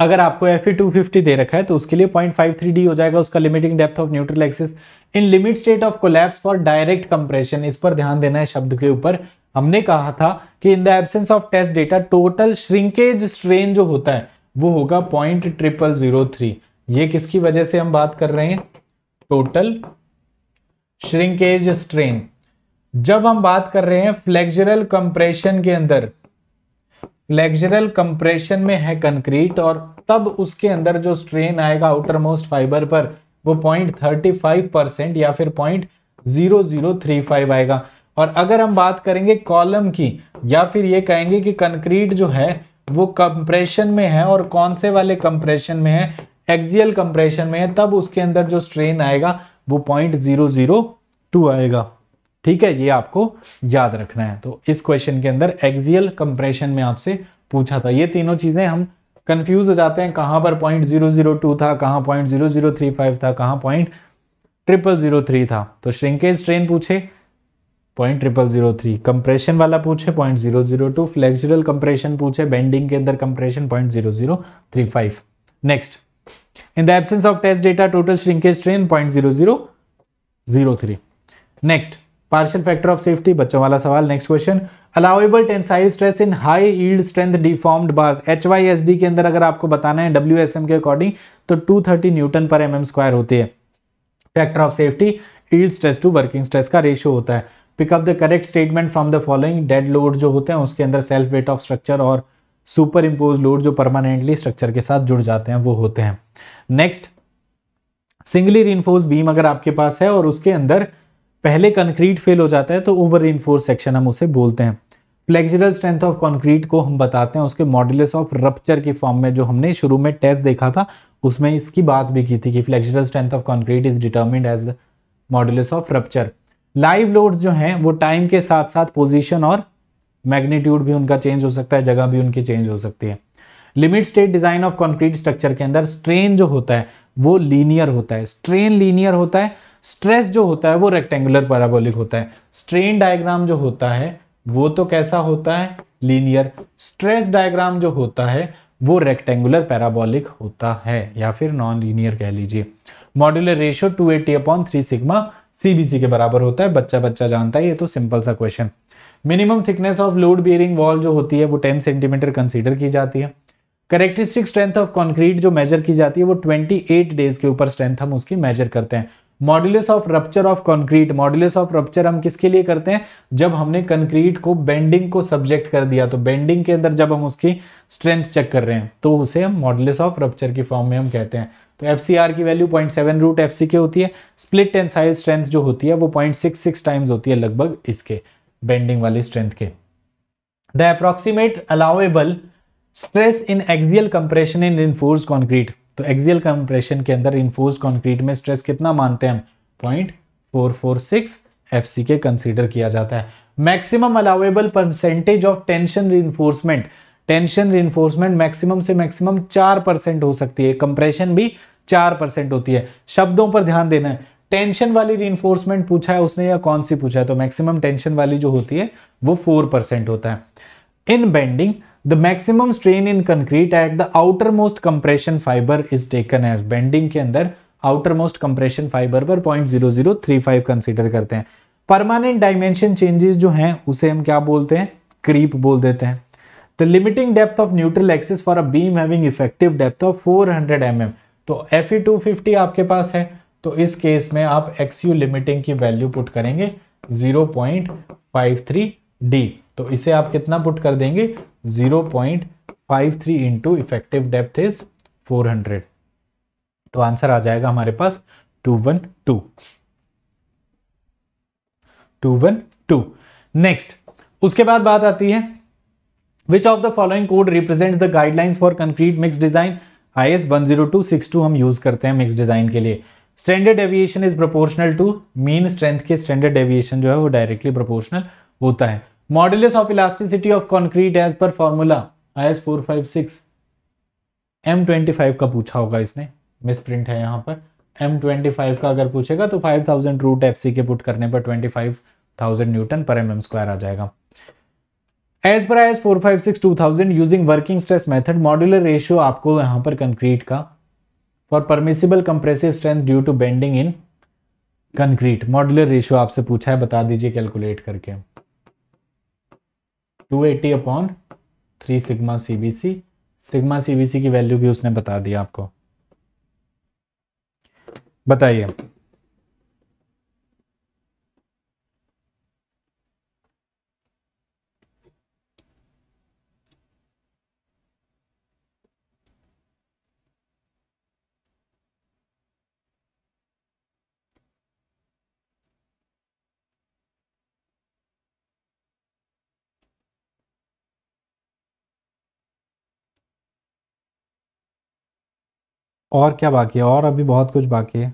अगर आपको एफ टू फिफ्टी दे रखा है तो उसके लिए पॉइंट फाइव थ्री डी हो जाएगा उसका limiting depth of neutral axis in limit state of collapse for direct compression इस पर ध्यान देना है शब्द के ऊपर हमने कहा था कि in the absence of test data total shrinkage strain जो होता है वो होगा पॉइंट ट्रिपल जीरो थ्री ये किसकी वजह से हम बात कर रहे हैं टोटल श्रिंकेज स्ट्रेन जब हम बात कर रहे हैं फ्लेक्जरल कंप्रेशन के अंदर फ्लेक्जरल कंप्रेशन में है कंक्रीट और तब उसके अंदर जो स्ट्रेन आएगा आउटर मोस्ट फाइबर पर वो पॉइंट थर्टी फाइव परसेंट या फिर point zero zero three five आएगा और अगर हम बात करेंगे कॉलम की या फिर ये कहेंगे कि कंक्रीट जो है वो कंप्रेशन में है और कौन से वाले कंप्रेशन में है एक्सियल कंप्रेशन में है तब उसके अंदर जो स्ट्रेन आएगा वो पॉइंट जीरो जीरो टू आएगा ठीक है ये आपको याद रखना है तो इस क्वेश्चन के अंदर एक्सियल कंप्रेशन में आपसे पूछा था ये तीनों चीज़ें हम कंफ्यूज हो जाते हैं कहां पर पॉइंट जीरो जीरो टू था कहां point zero zero three five था कहां पॉइंट ट्रिपल जीरो थ्री था तो श्रिंकेज स्ट्रेन पूछे point triple zero three compression वाला पूछे point zero zero two flexural compression पूछे बेंडिंग के अंदर compression point zero zero three five next In the absence of test data, total shrinkage strain 0.0003. Next, partial factor of safety. बच्चों वाला सवाल. Next question. Allowable tensile stress in high yield strength deformed bars H Y S D के अंदर अगर आपको बताना है W S M के अकॉर्डिंग तो 230 न्यूटन पर एम एम स्क्वायर होती है factor of safety yield stress to working stress का रेशियो होता है pick up the correct statement from the following dead load जो होते हैं उसके अंदर सेल्फ वेट ऑफ स्ट्रक्चर और सुपर इम्पोज लोड जो परमानेंटली स्ट्रक्चर के साथ जुड़ जाते हैं वो होते हैं नेक्स्ट सिंगली रिन्फोर्स बीम अगर आपके पास है और उसके अंदर पहले कंक्रीट फेल हो जाता है तो ओवर रीनफोर्स सेक्शन हम उसे बोलते हैं फ्लेक्सिबल स्ट्रेंथ ऑफ कंक्रीट को हम बताते हैं उसके मॉड्यूल्स ऑफ रप्चर के फॉर्म में जो हमने शुरू में टेस्ट देखा था उसमें इसकी बात भी की थी कि flexural strength of concrete is determined as the modulus of rupture live load जो हैं वो टाइम के साथ साथ पोजिशन और मैग्नीट्यूड भी उनका चेंज हो सकता है जगह भी उनकी चेंज हो सकती है limit state design of concrete structure के अंदर स्ट्रेन जो होता है वो लीनियर होता है स्ट्रेन लीनियर होता है स्ट्रेस जो होता है वो रेक्टेंगुलर पैराबोलिक होता है स्ट्रेन डायग्राम जो होता है वो तो कैसा होता है लीनियर स्ट्रेस डायग्राम जो होता है वो रेक्टेंगुलर पैराबोलिक होता है या फिर नॉन लीनियर कह लीजिए modular ratio two eighty upon three sigma CBC के बराबर होता है बच्चा बच्चा जानता है ये तो सिंपल सा question minimum thickness of load bearing wall जो होती है वो 10 सेंटीमीटर कंसीडर की जाती है करेक्टरिस्टिक स्ट्रेंथ ऑफ कंक्रीट जो मेजर की जाती है वो 28 डेज के ऊपर स्ट्रेंथ हम उसकी मेजर करते हैं modulus of rupture of concrete modulus of rupture हम किसके लिए करते हैं जब हमने कंक्रीट को बेंडिंग को सब्जेक्ट कर दिया तो बेंडिंग के अंदर जब हम उसकी स्ट्रेंथ चेक कर रहे हैं तो उसे हम मॉड्यूलस ऑफ रप्चर की फॉर्म में हम कहते हैं तो एफ की value point seven root F के होती है स्प्लिट एंड साइज स्ट्रेंथ जो होती है वो पॉइंट सिक्स सिक्स टाइम्स होती है लगभग इसके बेंडिंग वाली स्ट्रेंथ के the approximate allowable stress in axial compression in reinforced concrete तो एक्जियल कंप्रेशन के अंदर इनफोर्स कॉन्क्रीट में स्ट्रेस कितना मानते हैं हम point four four six F C के कंसिडर किया जाता है maximum allowable percentage of tension reinforcement tension reinforcement maximum से मैक्सिमम चार परसेंट हो सकती है कंप्रेशन भी चार परसेंट होती है शब्दों पर ध्यान देना है टेंशन वाली रीइन्फोर्समेंट पूछा है उसने या कौन सी पूछा है तो मैक्सिमम टेंशन वाली जो होती है वो फोर परसेंट होता है in bending the maximum strain in concrete at the outer most compression fibre is taken as bending के अंदर आउटर मोस्ट कंप्रेशन फाइबर पर point zero zero three five consider करते हैं परमानेंट डायमेंशन चेंजेस जो हैं उसे हम क्या बोलते हैं क्रीप बोल देते हैं the limiting depth of neutral axis for a beam having effective depth of 400 hundred mm तो एफ ई टू फिफ्टी आपके पास है तो इस केस में आप एक्सयू लिमिटिंग की वैल्यू पुट करेंगे 0.53 डी तो इसे आप कितना पुट कर देंगे 0.53 point five three into effective depth is 400 तो आंसर आ जाएगा हमारे पास 212 212 नेक्स्ट उसके बाद बात आती है which of the following code represents the guidelines for concrete mix design I S one zero two six two हम यूज करते हैं मिक्स डिजाइन के लिए standard deviation is proportional to mean strength के स्टैंडर्ड डेविएशन जो है वो directly proportional होता है modulus of elasticity of concrete as per formula I S four five six M twenty five का पूछा होगा इसने मिस प्रिंट है यहाँ पर एम ट्वेंटी फाइव का अगर पूछेगा तो फाइव थाउजेंड रूट एफ सी के पुट करने पर ट्वेंटी फाइव थाउजेंड न्यूटन पर एम एम स्क्वायर आ जाएगा as per I S four five six two thousand using working stress method modular ratio आपको यहाँ पर कंक्रीट का for permissible compressive strength due to bending in concrete modular ratio आपसे पूछा है बता दीजिए कैलकुलेट करके 280 eighty upon three sigma CBC sigma CBC की वैल्यू भी उसने बता दिया आपको बताइए और क्या बाकी है और अभी बहुत कुछ बाकी है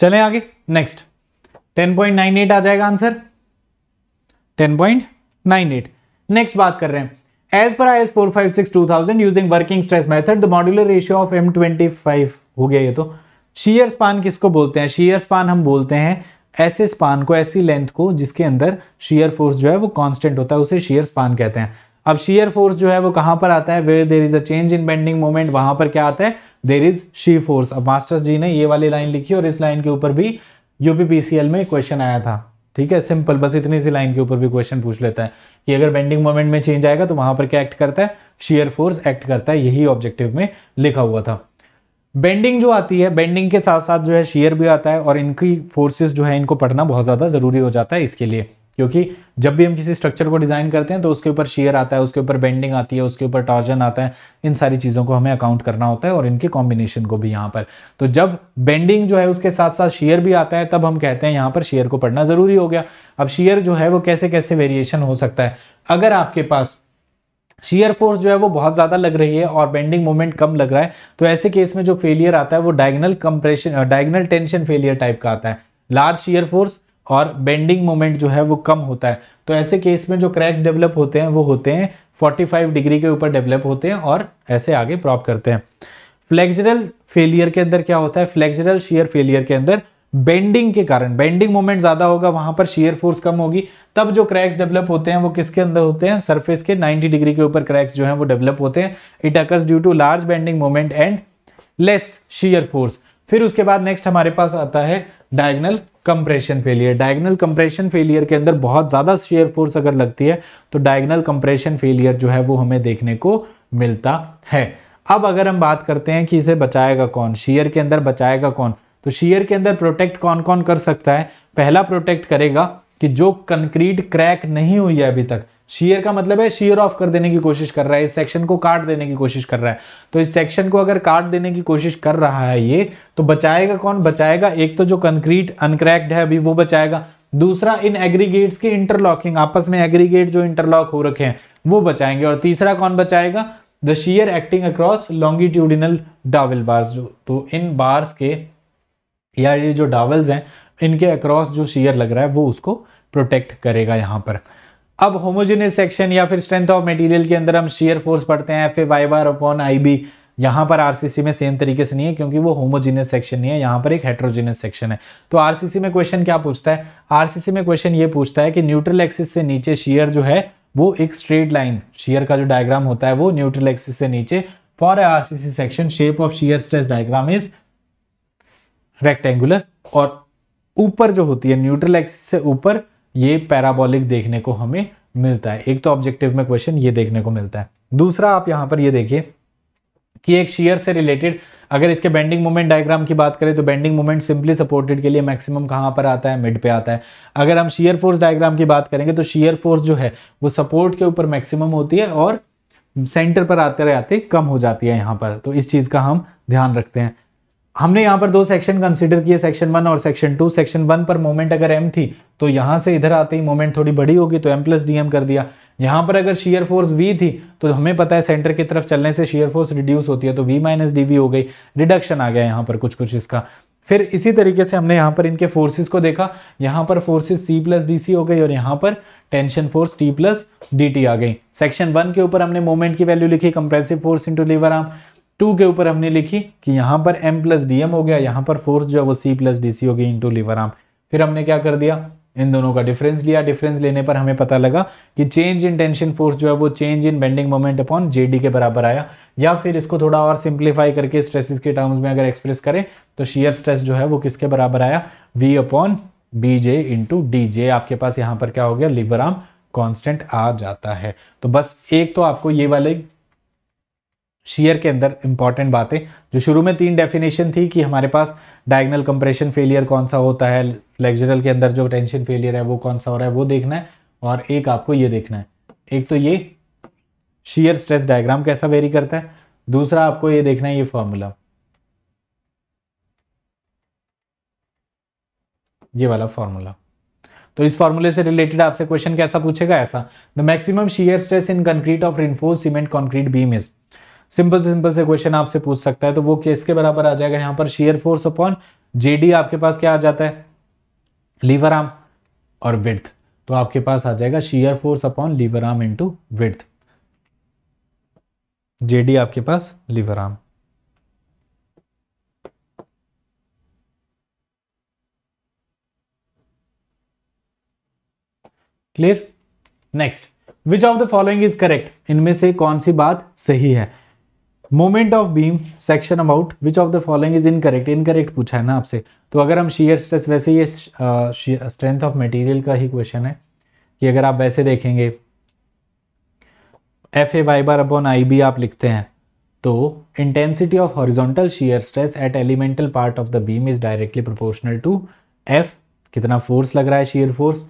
चलें आगे नेक्स्ट 10.98 आ जाएगा आंसर 10.98 नेक्स्ट बात कर रहे हैं as per I S four five six two thousand using working stress method the modular ratio of M twenty five हो गया ये तो शीयर स्पान किसको बोलते हैं शीयर स्पान हम बोलते हैं ऐसे स्पान को ऐसी लेंथ को जिसके अंदर शीयर फोर्स जो है वो कांस्टेंट होता है उसे शीयर स्पान कहते हैं अब शीयर फोर्स जो है वो कहां पर आता है where there is a change in bending moment वहां पर क्या आता है देर इज शी फोर्स अब मास्टर्स जी ने ये वाली लाइन लिखी और इस लाइन के ऊपर भी यूपीपीसीएल में क्वेश्चन आया था ठीक है सिंपल बस इतनी सी लाइन के ऊपर भी क्वेश्चन पूछ लेता है कि अगर बेंडिंग मोमेंट में चेंज आएगा तो वहां पर क्या एक्ट करता है शेयर फोर्स एक्ट करता है यही ऑब्जेक्टिव में लिखा हुआ था बेंडिंग जो आती है बेंडिंग के साथ साथ जो है शेयर भी आता है और इनकी फोर्सेस जो है इनको पढ़ना बहुत ज़्यादा ज़रूरी हो जाता है इसके लिए क्योंकि जब भी हम किसी स्ट्रक्चर को डिज़ाइन करते हैं तो उसके ऊपर शेयर आता है उसके ऊपर बेंडिंग आती है उसके ऊपर टॉर्जन आता है इन सारी चीज़ों को हमें अकाउंट करना होता है और इनके कॉम्बिनेशन को भी यहां पर तो जब बेंडिंग जो है उसके साथ साथ शेयर भी आता है तब हम कहते हैं यहां पर शेयर को पढ़ना ज़रूरी हो गया अब शेयर जो है वो कैसे कैसे वेरिएशन हो सकता है अगर आपके पास शेयर फोर्स जो है वो बहुत ज़्यादा लग रही है और बेंडिंग मोमेंट कम लग रहा है तो ऐसे केस में जो फेलियर आता है वो diagonal compression diagonal tension failure type का आता है लार्ज शियर फोर्स और बेंडिंग मोमेंट जो है वो कम होता है तो ऐसे केस में जो क्रैक्स डेवलप होते हैं वो होते हैं 45 डिग्री के ऊपर डेवलप होते हैं और ऐसे आगे प्रॉप करते हैं फ्लेक्जरल फेलियर के अंदर क्या होता है फ्लेक्जरल शेयर फेलियर के अंदर बेंडिंग के कारण बेंडिंग मोमेंट ज्यादा होगा वहां पर शेयर फोर्स कम होगी तब जो क्रैक्स डेवलप होते हैं वो किसके अंदर होते हैं सरफेस के 90 डिग्री के ऊपर क्रैक्स जो है वो डेवलप होते हैं it occurs due to large bending moment and less shear force फिर उसके बाद नेक्स्ट हमारे पास आता है diagonal compression failure diagonal compression failure के अंदर बहुत ज़्यादा शेयर फोर्स अगर लगती है तो डायगनल कंप्रेशन फेलियर जो है वो हमें देखने को मिलता है अब अगर हम बात करते हैं कि इसे बचाएगा कौन शेयर के अंदर बचाएगा कौन तो शेयर के अंदर प्रोटेक्ट कौन कौन कर सकता है पहला प्रोटेक्ट करेगा कि जो कंक्रीट क्रैक नहीं हुई है अभी तक शीयर का मतलब है शीयर ऑफ कर देने की कोशिश कर रहा है इस सेक्शन को काट देने की कोशिश कर रहा है तो इस सेक्शन को अगर काट देने की कोशिश कर रहा है ये तो बचाएगा कौन बचाएगा एक तो जो कंक्रीट अनक्रैक्ड है अभी वो बचाएगा दूसरा इन एग्रीगेट्स की इंटरलॉकिंग आपस में एग्रीगेट जो इंटरलॉक हो रखे हैं वो बचाएंगे और तीसरा कौन बचाएगा the shear acting across longitudinal dowel bars जो तो इन बार्स के या ये जो डावल्स हैं इनके अक्रॉस जो शेयर लग रहा है वो उसको प्रोटेक्ट करेगा यहाँ पर अब होमोजेनियस सेक्शन या फिर स्ट्रेंथ ऑफ मटेरियल के अंदर हम शेयर फोर्स पढ़ते हैं F A Y bar upon I B यहाँ पर आरसीसी में सेम तरीके से नहीं है क्योंकि वो होमोजीनियस सेक्शन नहीं है यहाँ पर एक हेट्रोजेनियस सेक्शन है तो आरसीसी में क्वेश्चन क्या पूछता है आरसीसी में क्वेश्चन ये पूछता है कि न्यूट्रल एक्सिस से नीचे शेयर जो है वो एक स्ट्रेट लाइन शेयर का जो डायग्राम होता है वो न्यूट्रल एक्सिस से नीचे for a RCC section shape of shear stress diagram is rectangular और ऊपर जो होती है न्यूट्रल एक्सिस से ऊपर ये पैराबॉलिक देखने को हमें मिलता है एक तो ऑब्जेक्टिव में क्वेश्चन ये देखने को मिलता है दूसरा आप यहां पर ये देखिए कि एक शेयर से रिलेटेड अगर इसके बेंडिंग मोमेंट डायग्राम की बात करें तो बेंडिंग मोमेंट सिंपली सपोर्टेड के लिए मैक्सिमम कहां पर आता है मिड पे आता है अगर हम शेयर फोर्स डायग्राम की बात करेंगे तो शेयर फोर्स जो है वो सपोर्ट के ऊपर मैक्सिमम होती है और सेंटर पर आते आते कम हो जाती है यहां पर तो इस चीज़ का हम ध्यान रखते हैं हमने यहाँ पर दो सेक्शन कंसिडर किए सेक्शन वन और सेक्शन टू सेक्शन वन पर मोमेंट अगर एम थी तो यहाँ से इधर आते ही मोमेंट थोड़ी बड़ी होगी तो एम प्लस डी एम कर दिया यहाँ पर अगर शेयर फोर्स वी थी तो हमें पता है सेंटर की तरफ चलने से शेयर फोर्स रिड्यूस होती है तो वी माइनस डी वी हो गई रिडक्शन आ गया यहाँ पर कुछ कुछ इसका फिर इसी तरीके से हमने यहाँ पर इनके फोर्सेस को देखा यहाँ पर forces C plus D C हो गई और यहाँ पर tension force T plus D T आ गई सेक्शन वन के ऊपर हमने मोमेंट की वैल्यू लिखी compressive force into lever arm two के ऊपर हमने लिखी कि यहां पर एम प्लस डीएम हो गया यहां पर फोर्स जो है वो सी प्लस डी सी होगी इंटू लीवर आर्म फिर हमने क्या कर दिया इन दोनों का डिफरेंस लिया डिफरेंस लेने पर हमें पता लगा कि चेंज इन टेंशन फोर्स जो है वो change in bending moment upon J D के बराबर आया या फिर इसको थोड़ा और सिंप्लीफाई करके स्ट्रेसेस के टर्म्स में अगर एक्सप्रेस करें तो शियर स्ट्रेस जो है वो किसके बराबर आया V upon B J into D J आपके पास यहां पर क्या हो गया लिवर आर्म कॉन्स्टेंट आ जाता है तो बस एक तो आपको ये वाले शीयर के अंदर इंपॉर्टेंट बातें जो शुरू में तीन डेफिनेशन थी कि हमारे पास डायगनल कंप्रेशन फेलियर कौन सा होता है फ्लेक्जरल के अंदर जो टेंशन फेलियर है वो कौन सा हो रहा है वो देखना है और एक आपको ये देखना है एक तो ये शीयर स्ट्रेस डायग्राम कैसा वेरी करता है दूसरा आपको ये देखना है ये फॉर्मूला ये वाला फॉर्मूला तो इस फॉर्मूले से रिलेटेड आपसे क्वेश्चन कैसा पूछेगा ऐसा the maximum shear stress in concrete of reinforced cement concrete beam is simple से सिंपल से क्वेश्चन आपसे पूछ सकता है तो वो किसके बराबर आ जाएगा यहां पर शेयर फोर्स अपॉन जेडी आपके पास क्या आ जाता है लीवर आर्म और विथ तो आपके पास आ जाएगा shear force upon lever arm into with J D आपके पास lever arm clear next which of the following is correct इनमें से कौन सी बात सही है moment of beam section about which of the following is incorrect incorrect पूछा है ना आपसे तो अगर हम शेयर स्ट्रेस वैसे ये स्ट्रेंथ ऑफ मटेरियल का ही क्वेश्चन है कि अगर आप वैसे देखेंगे F A Y bar upon I B आप लिखते हैं तो intensity of horizontal shear stress at elemental part of the beam is directly proportional to F कितना फोर्स लग रहा है शेयर फोर्स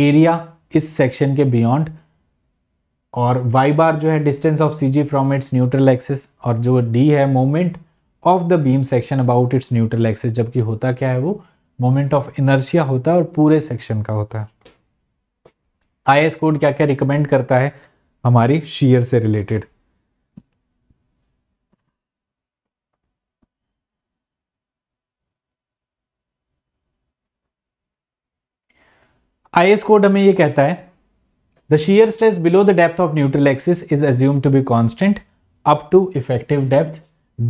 एरिया इस सेक्शन के बियॉन्ड और वाई बार जो है distance of C G from its neutral axis और जो डी है moment of the beam section about its neutral axis जबकि होता क्या है वो मोमेंट ऑफ इनर्शिया होता है और पूरे सेक्शन का होता है आई एस कोड क्या क्या रिकमेंड करता है हमारी शीयर से रिलेटेड आई एस कोड हमें ये कहता है The shear stress below the depth of neutral axis is assumed to be constant up to effective depth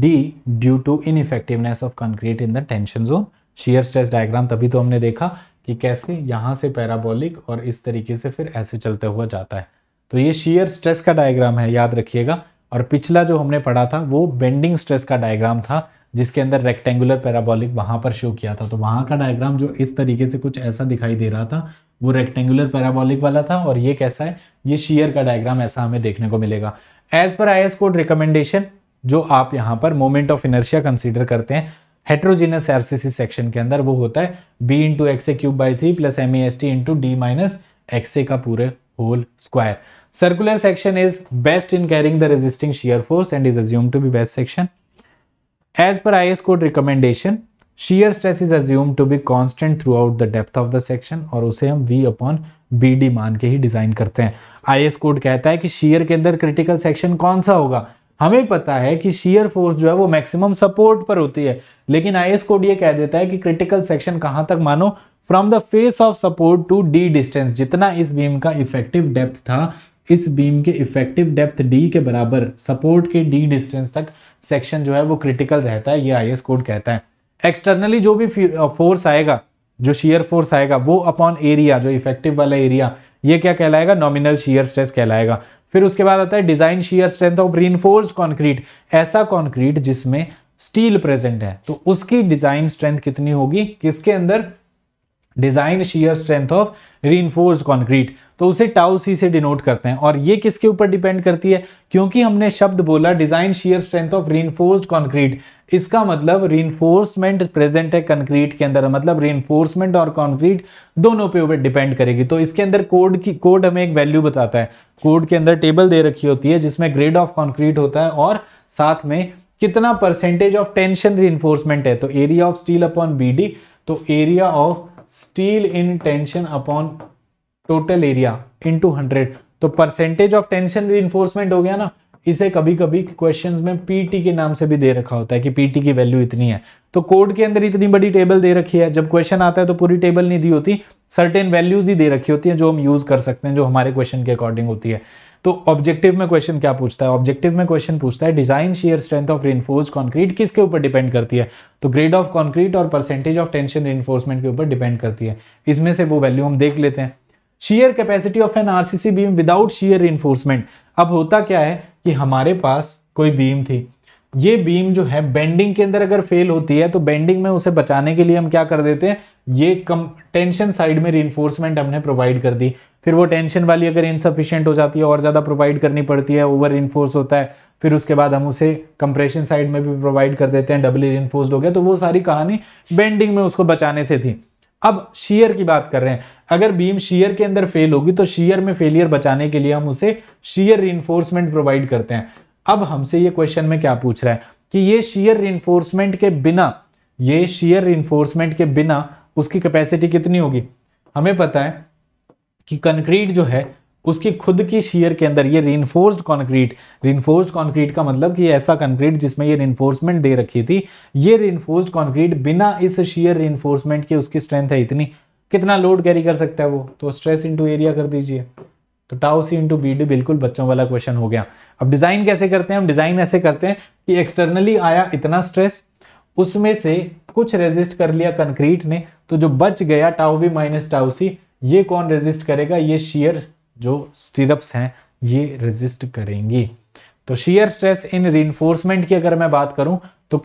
D due to ineffectiveness of concrete in the tension zone. Shear stress diagram तभी तो हमने देखा कि कैसे यहाँ से parabolic और इस तरीके से फिर ऐसे चलते हुआ जाता है तो ये shear stress का डायग्राम है याद रखिएगा और पिछला जो हमने पढ़ा था वो बेंडिंग स्ट्रेस का डायग्राम था जिसके अंदर रेक्टेंगुलर पैराबोलिक वहाँ पर शो किया था तो वहाँ का डायग्राम जो इस तरीके से कुछ ऐसा दिखाई दे रहा था वो रेक्टेंगुलर पैराबॉलिक वाला था और ये कैसा है ये शीयर का डायग्राम ऐसा हमें देखने को मिलेगा एज पर आई कोड रिकमेंडेशन जो आप यहाँ पर मोमेंट ऑफ इनर्शिया कंसिडर करते हैं हेट्रोजीनस आरसीसी सेक्शन के अंदर वो होता है B into X A cube by three plus M A S T into D minus X A का पूरे whole square section is best in carrying the resisting shear force and is is to be best section as per I S code recommendation shear stress is assume to be constant throughout the depth of the section और उसे हम we upon B D मान के ही design करते हैं I S code कहता है कि शीयर के अंदर क्रिटिकल सेक्शन कौन सा होगा हमें पता है कि शीयर फोर्स जो है वो मैक्सिमम सपोर्ट पर होती है लेकिन आई एस कोड ये कह देता है कि क्रिटिकल सेक्शन कहाँ तक मानो from the face of support to D distance जितना इस बीम का इफेक्टिव डेप्थ था इस बीम के इफेक्टिव डेप्थ डी के बराबर सपोर्ट के डी डिस्टेंस तक सेक्शन जो है वो क्रिटिकल रहता है ये आई एस कोड कहता है एक्सटर्नली जो भी फोर्स uh, आएगा जो शेयर फोर्स आएगा वो अपॉन एरिया जो इफेक्टिव वाला एरिया ये क्या कहलाएगा नॉमिनल शेयर स्ट्रेस कहलाएगा फिर उसके बाद आता है design shear strength of reinforced concrete ऐसा कॉन्क्रीट जिसमें स्टील प्रेजेंट है तो उसकी डिजाइन स्ट्रेंथ कितनी होगी किसके अंदर design shear strength of reinforced concrete तो उसे टाउ सी से डिनोट करते हैं और ये किसके ऊपर डिपेंड करती है क्योंकि हमने शब्द बोला design shear strength of reinforced concrete इसका मतलब रीनफोर्समेंट प्रेजेंट है कंक्रीट के अंदर मतलब रीनफोर्समेंट और कंक्रीट दोनों पे ऊपर डिपेंड करेगी तो इसके अंदर कोड की कोड हमें एक वैल्यू बताता है कोड के अंदर टेबल दे रखी होती है जिसमें ग्रेड ऑफ कंक्रीट होता है और साथ में कितना परसेंटेज ऑफ टेंशन रीनफोर्समेंट है तो area of steel upon B तो area of steel in tension upon total area into hundred तो परसेंटेज ऑफ टेंशन रिइंफोर्समेंट हो गया ना इसे कभी कभी क्वेश्चन में पीटी के नाम से भी दे रखा होता है कि पीटी की वैल्यू इतनी है तो कोड के अंदर इतनी बड़ी टेबल दे रखी है जब क्वेश्चन आता है तो पूरी टेबल नहीं दी होती सर्टेन वैल्यूज ही दे रखी होती है जो हम यूज कर सकते हैं जो हमारे क्वेश्चन के अकॉर्डिंग होती है तो ऑब्जेक्टिव में क्वेश्चन क्या पूछता है ऑब्जेक्टिव में क्वेश्चन पूछता है design shear strength of reinforced concrete किसके ऊपर डिपेंड करती है तो ग्रेड ऑफ कॉन्क्रीट और परसेंटेज ऑफ टेंशन रेनफोर्समेंट के ऊपर डिपेंड करती है इसमें से वो वैल्यू हम देख लेते हैं shear capacity of an RCC beam without shear reinforcement अब होता क्या है कि हमारे पास कोई बीम थी ये बीम जो है बेंडिंग के अंदर अगर फेल होती है तो बेंडिंग में उसे बचाने के लिए हम क्या कर देते हैं ये कम टेंशन साइड में रिइन्फोर्समेंट हमने प्रोवाइड कर दी फिर वो टेंशन वाली अगर इनसफिशियंट हो जाती है और ज़्यादा प्रोवाइड करनी पड़ती है ओवर इन्फोर्स होता है फिर उसके बाद हम उसे कंप्रेशन साइड में भी प्रोवाइड कर देते हैं डबली इन्फोर्स हो गया तो वो सारी कहानी बेंडिंग में उसको बचाने से थी अब शीयर की बात कर रहे हैं अगर बीम शीयर के अंदर फेल होगी तो शीयर में फेलियर बचाने के लिए हम उसे शीयर रिइंफोर्समेंट प्रोवाइड करते हैं अब हमसे ये क्वेश्चन में क्या पूछ रहा है कि ये शीयर रिइंफोर्समेंट के बिना ये शीयर रिइंफोर्समेंट के बिना उसकी कैपेसिटी कितनी होगी हमें पता है कि कंक्रीट जो है उसकी खुद की शेयर के अंदर ये रीनफोर्स्ड कंक्रीट रीनफोर्स्ड कंक्रीट का मतलब कि ऐसा कंक्रीट जिसमें ये रीनफोर्समेंट दे रखी थी ये रीनफोर्स्ड कंक्रीट बिना इस शेयर रीनफोर्समेंट के उसकी स्ट्रेंथ है इतनी कितना लोड कैरी कर सकता है वो तो स्ट्रेस इंटू एरिया कर दीजिए तो tau C into B D बिल्कुल बच्चों वाला क्वेश्चन हो गया अब डिज़ाइन कैसे करते हैं हम डिज़ाइन ऐसे करते हैं कि एक्सटर्नली आया इतना स्ट्रेस उसमें से कुछ रेजिस्ट कर लिया कंक्रीट ने तो जो बच गया tau V minus tau C ये कौन रेजिस्ट करेगा ये शेयर जो स्टिरप्स हैं ये रेजिस्ट करेंगी तो शेयर स्ट्रेस इन रीइंफोर्समेंट की अगर मैं बात करूं तो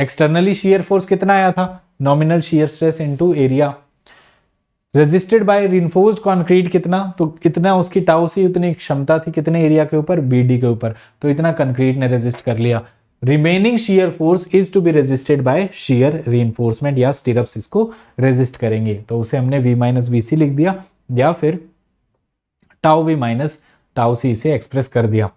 एक्सटर्नली शेयर फोर्स कितना आया था nominal shear stress into area resisted by reinforced concrete कितना तो इतना उसकी टाउ सी उतनी क्षमता थी कितने एरिया के ऊपर बीडी के ऊपर तो इतना कंक्रीट ने रेजिस्ट कर लिया remaining shear force is to be resisted by shear reinforcement या स्टिरप्स इसको रेजिस्ट करेंगे तो उसे हमने वी माइनस बी सी लिख दिया या फिर tau V minus tau C से एक्सप्रेस कर दिया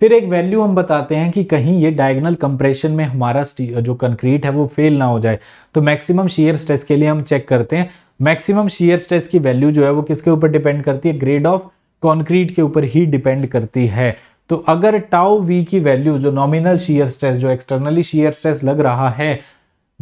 फिर एक वैल्यू हम बताते हैं कि कहीं ये डायगनल कंप्रेशन में हमारा जो कंक्रीट है वो फेल ना हो जाए तो मैक्सिमम शेयर स्ट्रेस के लिए हम चेक करते हैं मैक्सिमम शेयर स्ट्रेस की वैल्यू जो है वो किसके ऊपर डिपेंड करती है ग्रेड ऑफ कॉन्क्रीट के ऊपर ही डिपेंड करती है तो अगर टाउ वी की वैल्यू जो नॉमिनल शेयर स्ट्रेस जो एक्सटर्नली शेयर स्ट्रेस लग रहा है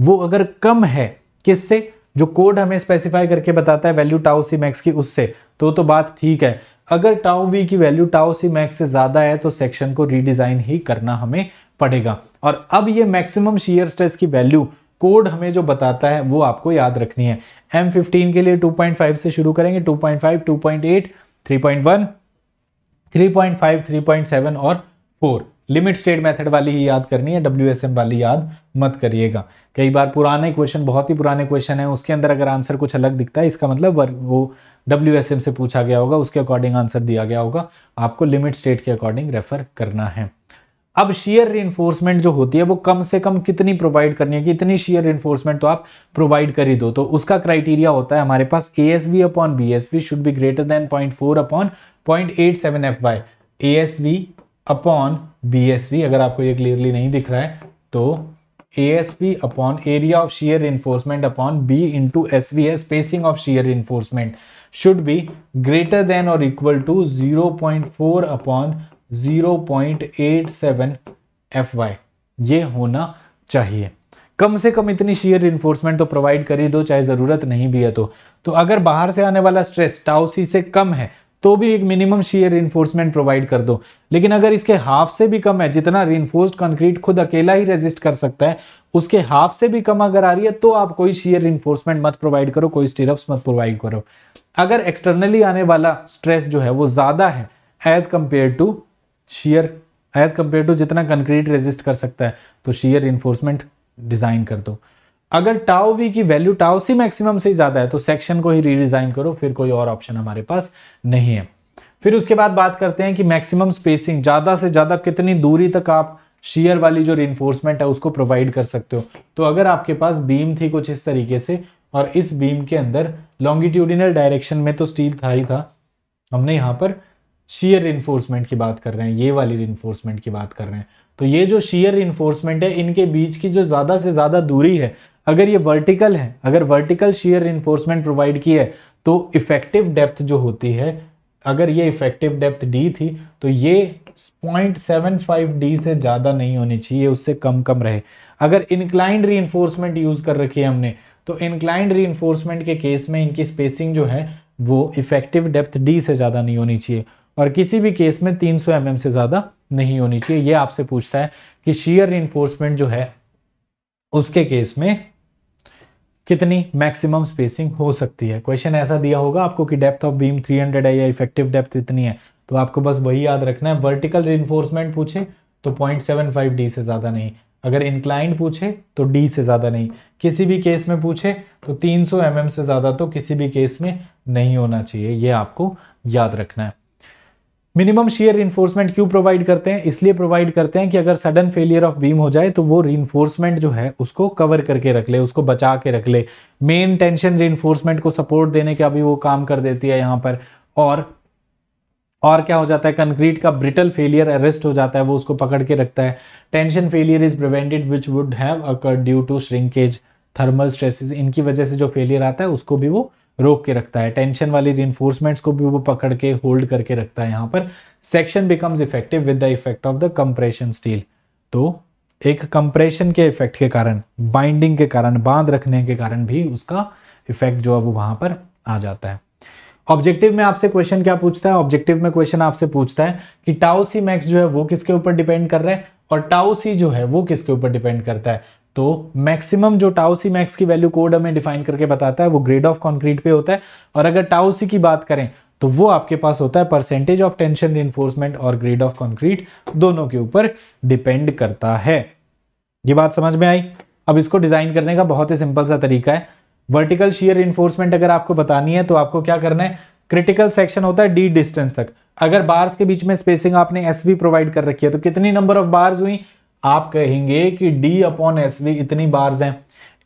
वो अगर कम है किससे जो कोड हमें स्पेसिफाई करके बताता है वैल्यू टाउ सी मैक्स की उससे तो तो बात ठीक है अगर टाओ वी की वैल्यू टाओ सी मैक्स से ज़्यादा है तो सेक्शन को रीडिज़ाइन ही करना हमें पड़ेगा और अब ये मैक्सिमम शीयर स्ट्रेस की वैल्यू कोड हमें जो बताता है वो आपको याद रखनी है फिफ्टीन के लिए फाइव से शुरू करेंगे 2.5, 2.8, 3.1, 3.5, 3.7 और 4 लिमिट स्टेट मेथड वाली ही याद करनी है डब्ल्यू वाली याद मत करिएगा कई बार पुराने क्वेश्चन बहुत ही पुराने क्वेश्चन है उसके अंदर अगर आंसर कुछ अलग दिखता है इसका मतलब वो डब्ल्यू से पूछा गया होगा उसके अकॉर्डिंग आंसर दिया गया होगा आपको लिमिट स्टेट के अकॉर्डिंग रेफर करना है अब शेयर रिइन्फोर्समेंट जो होती है वो कम से कम कितनी प्रोवाइड करनी है कि इतनी शेयर एनफोर्समेंट तो आप प्रोवाइड कर ही दो तो उसका क्राइटेरिया होता है हमारे पास A S V upon B S V should be greater than point four upon point eight seven F by A S V upon B S V अगर आपको ये क्लियरली नहीं दिख रहा है तो A S P upon area of shear reinforcement upon B into S V है spacing of shear reinforcement should be greater than और equal to zero point four upon zero point eight seven F Y ये होना चाहिए कम से कम इतनी share reinforcement तो provide कर ही दो चाहे जरूरत नहीं भी है तो, तो अगर बाहर से आने वाला स्ट्रेस टाउसी से कम है तो भी एक मिनिमम शेयर रिन्फोर्समेंट प्रोवाइड कर दो लेकिन अगर इसके हाफ से भी कम है जितना रिन्फोर्स्ड कंक्रीट खुद अकेला ही रेजिस्ट कर सकता है उसके हाफ से भी कम अगर आ रही है तो आप कोई शेयर रिन्फोर्समेंट मत प्रोवाइड करो कोई स्टिरप्स मत प्रोवाइड करो अगर एक्सटर्नली आने वाला स्ट्रेस जो है वो ज़्यादा है as compare to shear as compare to जितना कंक्रीट रेजिस्ट कर सकता है तो शेयर इन्फोर्समेंट डिज़ाइन कर दो अगर टाओ वी की वैल्यू टाओ सी मैक्सिमम से ही ज़्यादा है तो सेक्शन को ही रीडिज़ाइन करो फिर कोई और ऑप्शन हमारे पास नहीं है फिर उसके बाद बात करते हैं कि मैक्सिमम स्पेसिंग ज़्यादा से ज़्यादा कितनी दूरी तक आप शेयर वाली जो रिन्फोर्समेंट है उसको प्रोवाइड कर सकते हो तो अगर आपके पास बीम थी कुछ इस तरीके से और इस बीम के अंदर लॉन्गिट्यूडिनल डायरेक्शन में तो स्टील था ही था हमने यहाँ पर शेयर इन्फोर्समेंट की बात कर रहे हैं ये वाली इन्फोर्समेंट की बात कर रहे हैं तो ये जो शेयर इन्फोर्समेंट है इनके बीच की जो ज़्यादा से ज़्यादा दूरी है अगर ये वर्टिकल है अगर वर्टिकल शेयर इन्फोर्समेंट प्रोवाइड की है तो इफेक्टिव डेप्थ जो होती है अगर ये इफेक्टिव डेप्थ डी थी तो ये पॉइंट सेवन फाइव डी से ज़्यादा नहीं होनी चाहिए उससे कम कम रहे अगर इंक्लाइंड री यूज़ कर रखी है हमने तो इंक्लाइंड री के केस में इनकी स्पेसिंग जो है वो इफेक्टिव डेप्थ डी से ज़्यादा नहीं होनी चाहिए और किसी भी केस में 300 सौ mm से ज़्यादा नहीं होनी चाहिए ये आपसे पूछता है कि शीयर री जो है उसके केस में कितनी मैक्सिमम स्पेसिंग हो सकती है क्वेश्चन ऐसा दिया होगा आपको कि डेप्थ ऑफ बीम 300 है या इफेक्टिव डेप्थ इतनी है तो आपको बस वही याद रखना है वर्टिकल रिन्फोर्समेंट पूछे तो 0.75 डी से ज़्यादा नहीं अगर इंक्लाइंड पूछे तो डी से ज़्यादा नहीं किसी भी केस में पूछे तो 300 सौ mm से ज़्यादा तो किसी भी केस में नहीं होना चाहिए ये आपको याद रखना है मिनिमम शेयर इन्फोर्समेंट क्यों प्रोवाइड करते हैं इसलिए प्रोवाइड करते हैं कि अगर सडन फेलियर ऑफ बीम हो जाए तो वो रिइन्फोर्समेंट जो है उसको कवर करके रख ले उसको बचा के रख ले मेन टेंशन रिइन्फोर्समेंट को सपोर्ट देने का भी वो काम कर देती है यहाँ पर और और क्या हो जाता है कंक्रीट का ब्रिटल फेलियर अरेस्ट हो जाता है वो उसको पकड़ के रखता है tension failure is prevented which would have occur due to shrinkage thermal stresses इनकी वजह से जो फेलियर आता है उसको भी वो रोक के रखता है टेंशन वाली रिइन्फोर्समेंट्स को भी वो पकड़ के होल्ड करके रखता है यहाँ पर section becomes effective with the effect of the compression steel तो एक कंप्रेशन के इफेक्ट के कारण बाइंडिंग के कारण बांध रखने के कारण भी उसका इफेक्ट जो है वो वहां पर आ जाता है ऑब्जेक्टिव में आपसे क्वेश्चन क्या पूछता है ऑब्जेक्टिव में क्वेश्चन आपसे पूछता है कि टाउसी मैक्स जो है वो किसके ऊपर डिपेंड कर रहा है और टाउसी जो है वो किसके ऊपर डिपेंड करता है तो मैक्सिमम जो टाउ सी मैक्स की वैल्यू कोड हमें डिफाइन करके बताता है वो ग्रेड ऑफ कंक्रीट पे होता है और अगर टाउ सी की बात करें तो वो आपके पास होता है परसेंटेज ऑफ टेंशन रिइंफोर्समेंट और ग्रेड ऑफ कंक्रीट दोनों के ऊपर डिपेंड करता है ये बात समझ में आई अब इसको डिजाइन करने का बहुत ही सिंपल सा तरीका है वर्टिकल शेयर इन्फोर्समेंट अगर आपको बतानी है तो आपको क्या करना है क्रिटिकल सेक्शन होता है डी डिस्टेंस तक अगर बार्स के बीच में स्पेसिंग आपने एस प्रोवाइड कर रखी है तो कितनी नंबर ऑफ बार्स हुई आप कहेंगे कि डी अपॉन एस वी इतनी बार्स हैं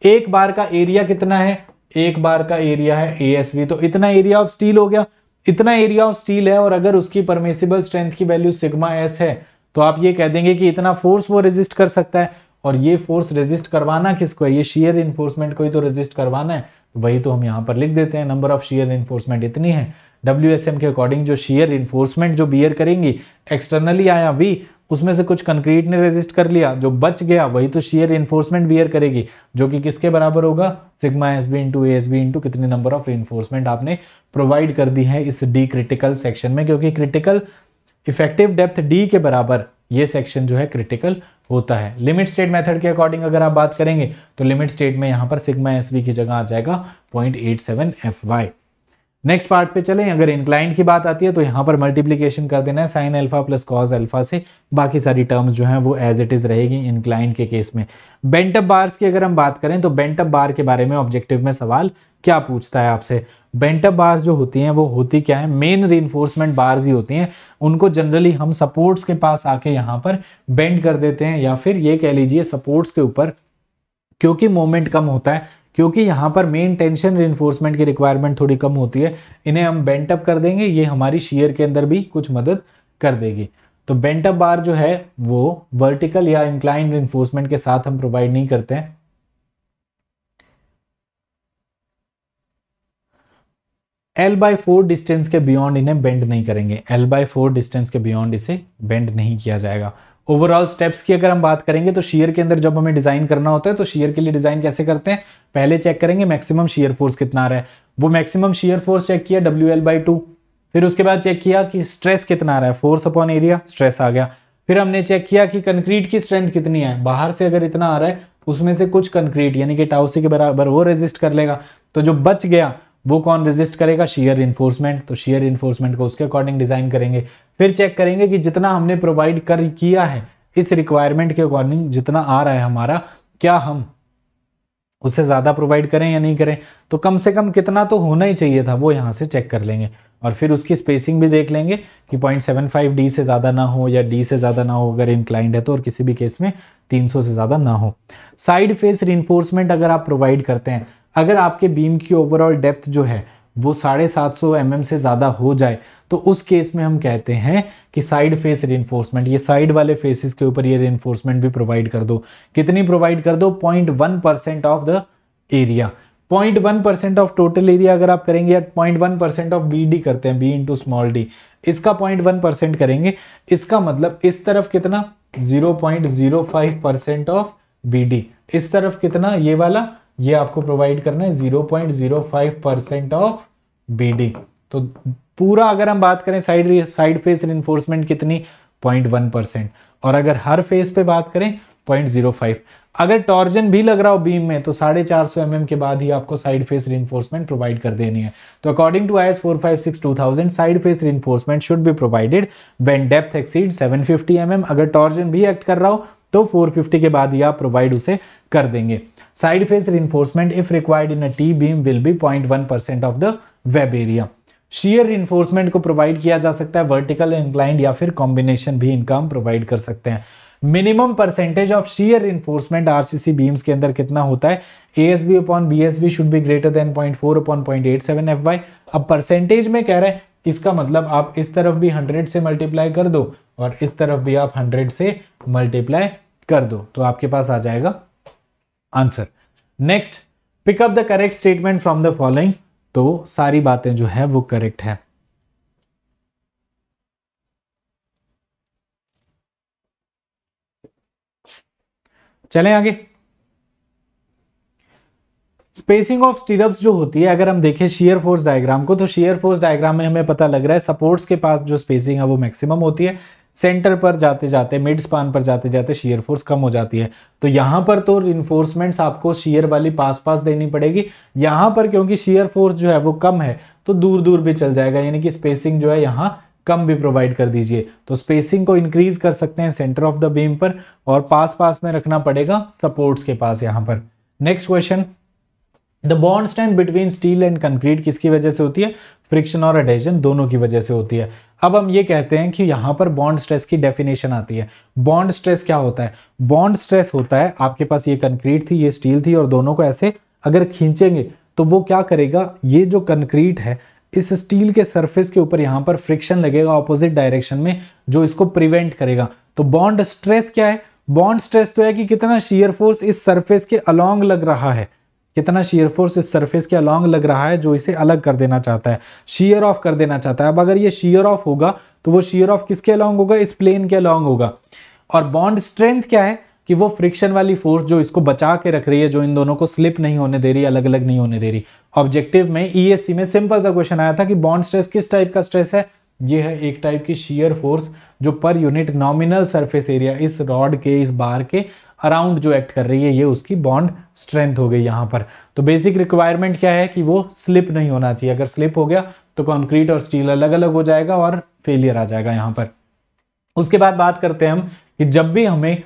एक बार का एरिया कितना है एक बार का एरिया है ए एस वी तो इतना एरिया ऑफ स्टील हो गया इतना एरिया ऑफ स्टील है और अगर उसकी परमिसिबल स्ट्रेंथ की वैल्यू सिग्मा एस है तो आप ये कह देंगे कि इतना फोर्स वो रेजिस्ट कर सकता है और ये फोर्स रेजिस्ट करवाना किसको है ये शेयर इन्फोर्समेंट को ही तो रेजिस्ट करवाना है तो वही तो हम यहाँ पर लिख देते हैं नंबर ऑफ शेयर इन्फोर्समेंट इतनी है डब्ल्यू के अकॉर्डिंग जो शेयर इन्फोर्समेंट जो बियर करेंगी एक्सटर्नली आया वी उसमें से कुछ कंक्रीट ने रेजिस्ट कर लिया जो बच गया वही तो शेयर इन्फोर्समेंट बियर करेगी जो कि किसके बराबर होगा sigma s b into s b into कितने नंबर ऑफ इन्फोर्समेंट आपने प्रोवाइड कर दी है इस डी क्रिटिकल सेक्शन में क्योंकि क्रिटिकल इफेक्टिव डेप्थ डी के बराबर ये सेक्शन जो है क्रिटिकल होता है लिमिट स्टेट मेथड के अकॉर्डिंग अगर आप बात करेंगे तो लिमिट स्टेट में यहां पर सिग्मा एस की जगह आ जाएगा point eight seven F y next part पे चलें अगर इंक्लाइंड की बात आती है तो यहाँ पर मल्टीप्लीकेशन कर देना है sine alpha plus cos alpha से बाकी सारी टर्म्स जो हैं वो एज इट इज़ रहेगी इंक्लाइंड के केस में बेंटअप बार्स की अगर हम बात करें तो बेंटअप बार के बारे में ऑब्जेक्टिव में सवाल क्या पूछता है आपसे बेंटअप बार्स जो होती हैं वो होती क्या है मेन री बार्स ही होती हैं उनको जनरली हम सपोर्ट्स के पास आके यहाँ पर बेंड कर देते हैं या फिर ये कह लीजिए सपोर्ट्स के ऊपर क्योंकि मोमेंट कम होता है क्योंकि यहाँ पर मेन टेंशन रिन्फोर्समेंट की रिक्वायरमेंट थोड़ी कम होती है इन्हें हम बेंटअप कर देंगे ये हमारी शेयर के अंदर भी कुछ मदद कर देगी तो बेंटअप बार जो है वो वर्टिकल या इंक्लाइन रिन्फोर्समेंट के साथ हम प्रोवाइड नहीं करते हैं एल बाई फोर डिस्टेंस के बियॉन्ड इन्हें बेंड नहीं करेंगे एल बाई फोर डिस्टेंस के बियॉन्ड इसे बेंड नहीं किया जाएगा ओवरऑल स्टेप्स की अगर हम बात करेंगे तो शेयर के अंदर जब हमें डिज़ाइन करना होता है तो शेयर के लिए डिज़ाइन कैसे करते हैं पहले चेक करेंगे मैक्सिमम शेयर फोर्स कितना आ रहा है वो मैक्सिमम शेयर फोर्स चेक किया डब्ल्यू एल बाई टू फिर उसके बाद चेक किया कि स्ट्रेस कितना आ रहा है फोर्स अपॉन एरिया स्ट्रेस आ गया फिर हमने चेक किया कि कंक्रीट की स्ट्रेंथ कितनी है बाहर से अगर इतना आ रहा है उसमें से कुछ कंक्रीट यानी कि टाउसी के बराबर वो रेजिस्ट कर लेगा तो जो बच गया वो कौन रेजिस्ट करेगा शेयर इन्फोर्समेंट तो शेयर इन्फोर्समेंट को उसके अकॉर्डिंग डिज़ाइन करेंगे फिर चेक करेंगे कि जितना हमने प्रोवाइड कर किया है इस रिक्वायरमेंट के अकॉर्डिंग जितना आ रहा है हमारा क्या हम उससे ज़्यादा प्रोवाइड करें या नहीं करें तो कम से कम कितना तो होना ही चाहिए था वो यहाँ से चेक कर लेंगे और फिर उसकी स्पेसिंग भी देख लेंगे कि पॉइंट सेवन फाइव डी से ज़्यादा ना हो या डी से ज़्यादा ना हो अगर इंक्लाइंड है तो और किसी भी केस में तीन सौ से ज़्यादा ना हो साइड फेस रिन्फोर्समेंट अगर आप प्रोवाइड करते हैं अगर आपके बीम की ओवरऑल डेप्थ जो है वो साढ़े सात सौ एम से ज़्यादा हो जाए तो उस केस में हम कहते हैं कि साइड फेस रेनफोर्समेंट ये साइड वाले फेसेस के ऊपर ये रेनफोर्समेंट भी प्रोवाइड कर दो कितनी प्रोवाइड कर दो point one percent of the area point one percent of total area अगर आप करेंगे या point one percent of b d करते हैं बी इंटू स्मॉल डी इसका पॉइंट वन परसेंट करेंगे इसका मतलब इस तरफ कितना zero point zero five percent of b d इस तरफ कितना ये वाला ये आपको प्रोवाइड करना है 0.05 परसेंट ऑफ बी तो पूरा अगर हम बात करें साइड साइड फेस इन्फोर्समेंट कितनी 0.1 परसेंट और अगर हर फेस पे बात करें 0.05 अगर टॉर्जन भी लग रहा हो बीम में तो साढ़े चार सौ एम के बाद ही आपको साइड फेस रिइन्फोर्समेंट प्रोवाइड कर देनी है तो according to I S four five six two thousand side face reinforcement should be provided when depth exceed seven fifty m अगर टॉर्जन भी एक्ट कर रहा हो तो फोर फिफ्टी के बाद ही आप प्रोवाइड उसे कर देंगे side face reinforcement if required in a T beam will be 0.1% of the web area shear reinforcement को प्रोवाइड किया जा सकता है वर्टिकल इंक्लाइंड या फिर कॉम्बिनेशन भी इनका हम प्रोवाइड कर सकते हैं minimum percentage of shear reinforcement RCC beams के अंदर कितना होता है ए s b upon B S b should be greater than point four upon point eight seven F y अब परसेंटेज में कह रहे हैं इसका मतलब आप इस तरफ भी हंड्रेड से मल्टीप्लाई कर दो और इस तरफ भी आप हंड्रेड से मल्टीप्लाई कर दो तो आपके पास आ जाएगा answer next pick up the correct statement from the following तो सारी बातें जो है वो करेक्ट है चलें आगे स्पेसिंग ऑफ स्टीरअप्स जो होती है अगर हम देखें शेयर फोर्स डायग्राम को तो शेयर फोर्स डायग्राम में हमें पता लग रहा है सपोर्ट्स के पास जो स्पेसिंग है वो मैक्सिमम होती है सेंटर पर जाते जाते मिड स्पान पर जाते जाते शेयर फोर्स कम हो जाती है तो यहां पर तो इन्फोर्समेंट्स आपको शेयर वाली पास पास देनी पड़ेगी यहां पर क्योंकि शेयर फोर्स जो है वो कम है तो दूर दूर भी चल जाएगा यानी कि स्पेसिंग जो है यहाँ कम भी प्रोवाइड कर दीजिए तो स्पेसिंग को इंक्रीज कर सकते हैं सेंटर ऑफ द बीम पर और पास पास में रखना पड़ेगा सपोर्ट्स के पास यहां पर next question the bond stand between steel and concrete किसकी वजह से होती है फ्रिक्शन और एडेशन दोनों की वजह से होती है अब हम ये कहते हैं कि यहां पर बॉन्ड स्ट्रेस की डेफिनेशन आती है बॉन्ड स्ट्रेस क्या होता है बॉन्ड स्ट्रेस होता है आपके पास ये कंक्रीट थी ये स्टील थी और दोनों को ऐसे अगर खींचेंगे तो वो क्या करेगा ये जो कंक्रीट है इस स्टील के सरफेस के ऊपर यहां पर फ्रिक्शन लगेगा ऑपोजिट डायरेक्शन में जो इसको प्रिवेंट करेगा तो बॉन्ड स्ट्रेस क्या है बॉन्ड स्ट्रेस तो है कि कितना शेयर फोर्स इस सर्फेस के अलॉन्ग लग रहा है कितना शेयर फोर्स इस सरफेस के अलॉन्ग लग रहा है जो इसे अलग कर देना चाहता है शेयर ऑफ कर देना चाहता है अब अगर ये शेयर ऑफ होगा तो वो शेयर ऑफ किसके अलॉन्ग होगा इस प्लेन के अलॉन्ग होगा और बॉन्ड स्ट्रेंथ क्या है कि वो फ्रिक्शन वाली फोर्स जो इसको बचा के रख रही है जो इन दोनों को स्लिप नहीं होने दे रही अलग अलग नहीं होने दे रही ऑब्जेक्टिव में ई में सिंपल सा क्वेश्चन आया था कि बॉन्ड स्ट्रेस किस टाइप का स्ट्रेस है ये है एक टाइप की शेयर फोर्स जो पर यूनिट नॉमिनल सरफेस एरिया इस रॉड के इस बार के अराउंड जो एक्ट कर रही है ये उसकी बॉन्ड स्ट्रेंथ हो गई यहाँ पर तो बेसिक रिक्वायरमेंट क्या है कि वो स्लिप नहीं होना चाहिए अगर स्लिप हो गया तो कॉन्क्रीट और स्टील अलग अलग हो जाएगा और फेलियर आ जाएगा यहाँ पर उसके बाद बात करते हैं हम कि जब भी हमें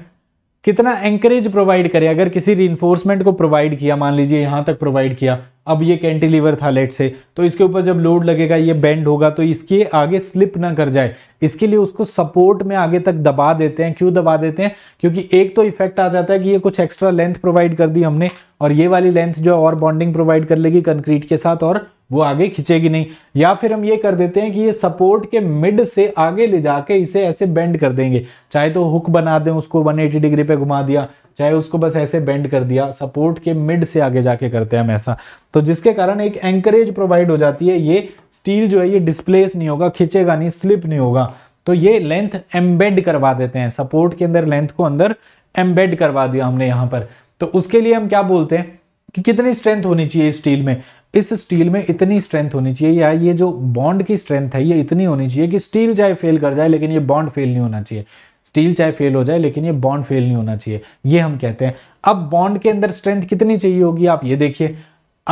कितना एंकरेज प्रोवाइड करे अगर किसी रीइन्फोर्समेंट को प्रोवाइड किया मान लीजिए यहाँ तक प्रोवाइड किया अब ये कैंटिलीवर था लेट से तो इसके ऊपर जब लोड लगेगा ये बेंड होगा तो इसके आगे स्लिप ना कर जाए इसके लिए उसको सपोर्ट में आगे तक दबा देते हैं क्यों दबा देते हैं क्योंकि एक तो इफेक्ट आ जाता है कि ये कुछ एक्स्ट्रा लेंथ प्रोवाइड कर दी हमने और ये वाली लेंथ जो है और बॉन्डिंग प्रोवाइड कर लेगी कंक्रीट के साथ और वो आगे खिंचेगी नहीं या फिर हम ये कर देते हैं कि ये सपोर्ट के मिड से आगे ले जाके इसे ऐसे बेंड कर देंगे चाहे तो हुक बना दें उसको 180 डिग्री पे घुमा दिया चाहे उसको बस ऐसे बेंड कर दिया सपोर्ट के मिड से आगे जाके करते हैं हम ऐसा तो जिसके कारण एक एंकरेज प्रोवाइड हो जाती है ये स्टील जो है ये डिस्प्लेस नहीं होगा खिंचेगा नहीं स्लिप नहीं होगा तो ये लेंथ एम्बेड करवा देते हैं सपोर्ट के अंदर लेंथ को अंदर एम्बेड करवा दिया हमने यहाँ पर तो उसके लिए हम क्या बोलते हैं कि कितनी स्ट्रेंथ होनी चाहिए स्टील में इस स्टील में इतनी स्ट्रेंथ होनी चाहिए या ये जो बॉन्ड की स्ट्रेंथ है ये इतनी होनी चाहिए कि स्टील चाहे फेल कर जाए लेकिन ये बॉन्ड फेल नहीं होना चाहिए स्टील चाहे फेल हो जाए लेकिन ये बॉन्ड फेल नहीं होना चाहिए ये हम कहते हैं अब बॉन्ड के अंदर स्ट्रेंथ कितनी चाहिए होगी आप ये देखिए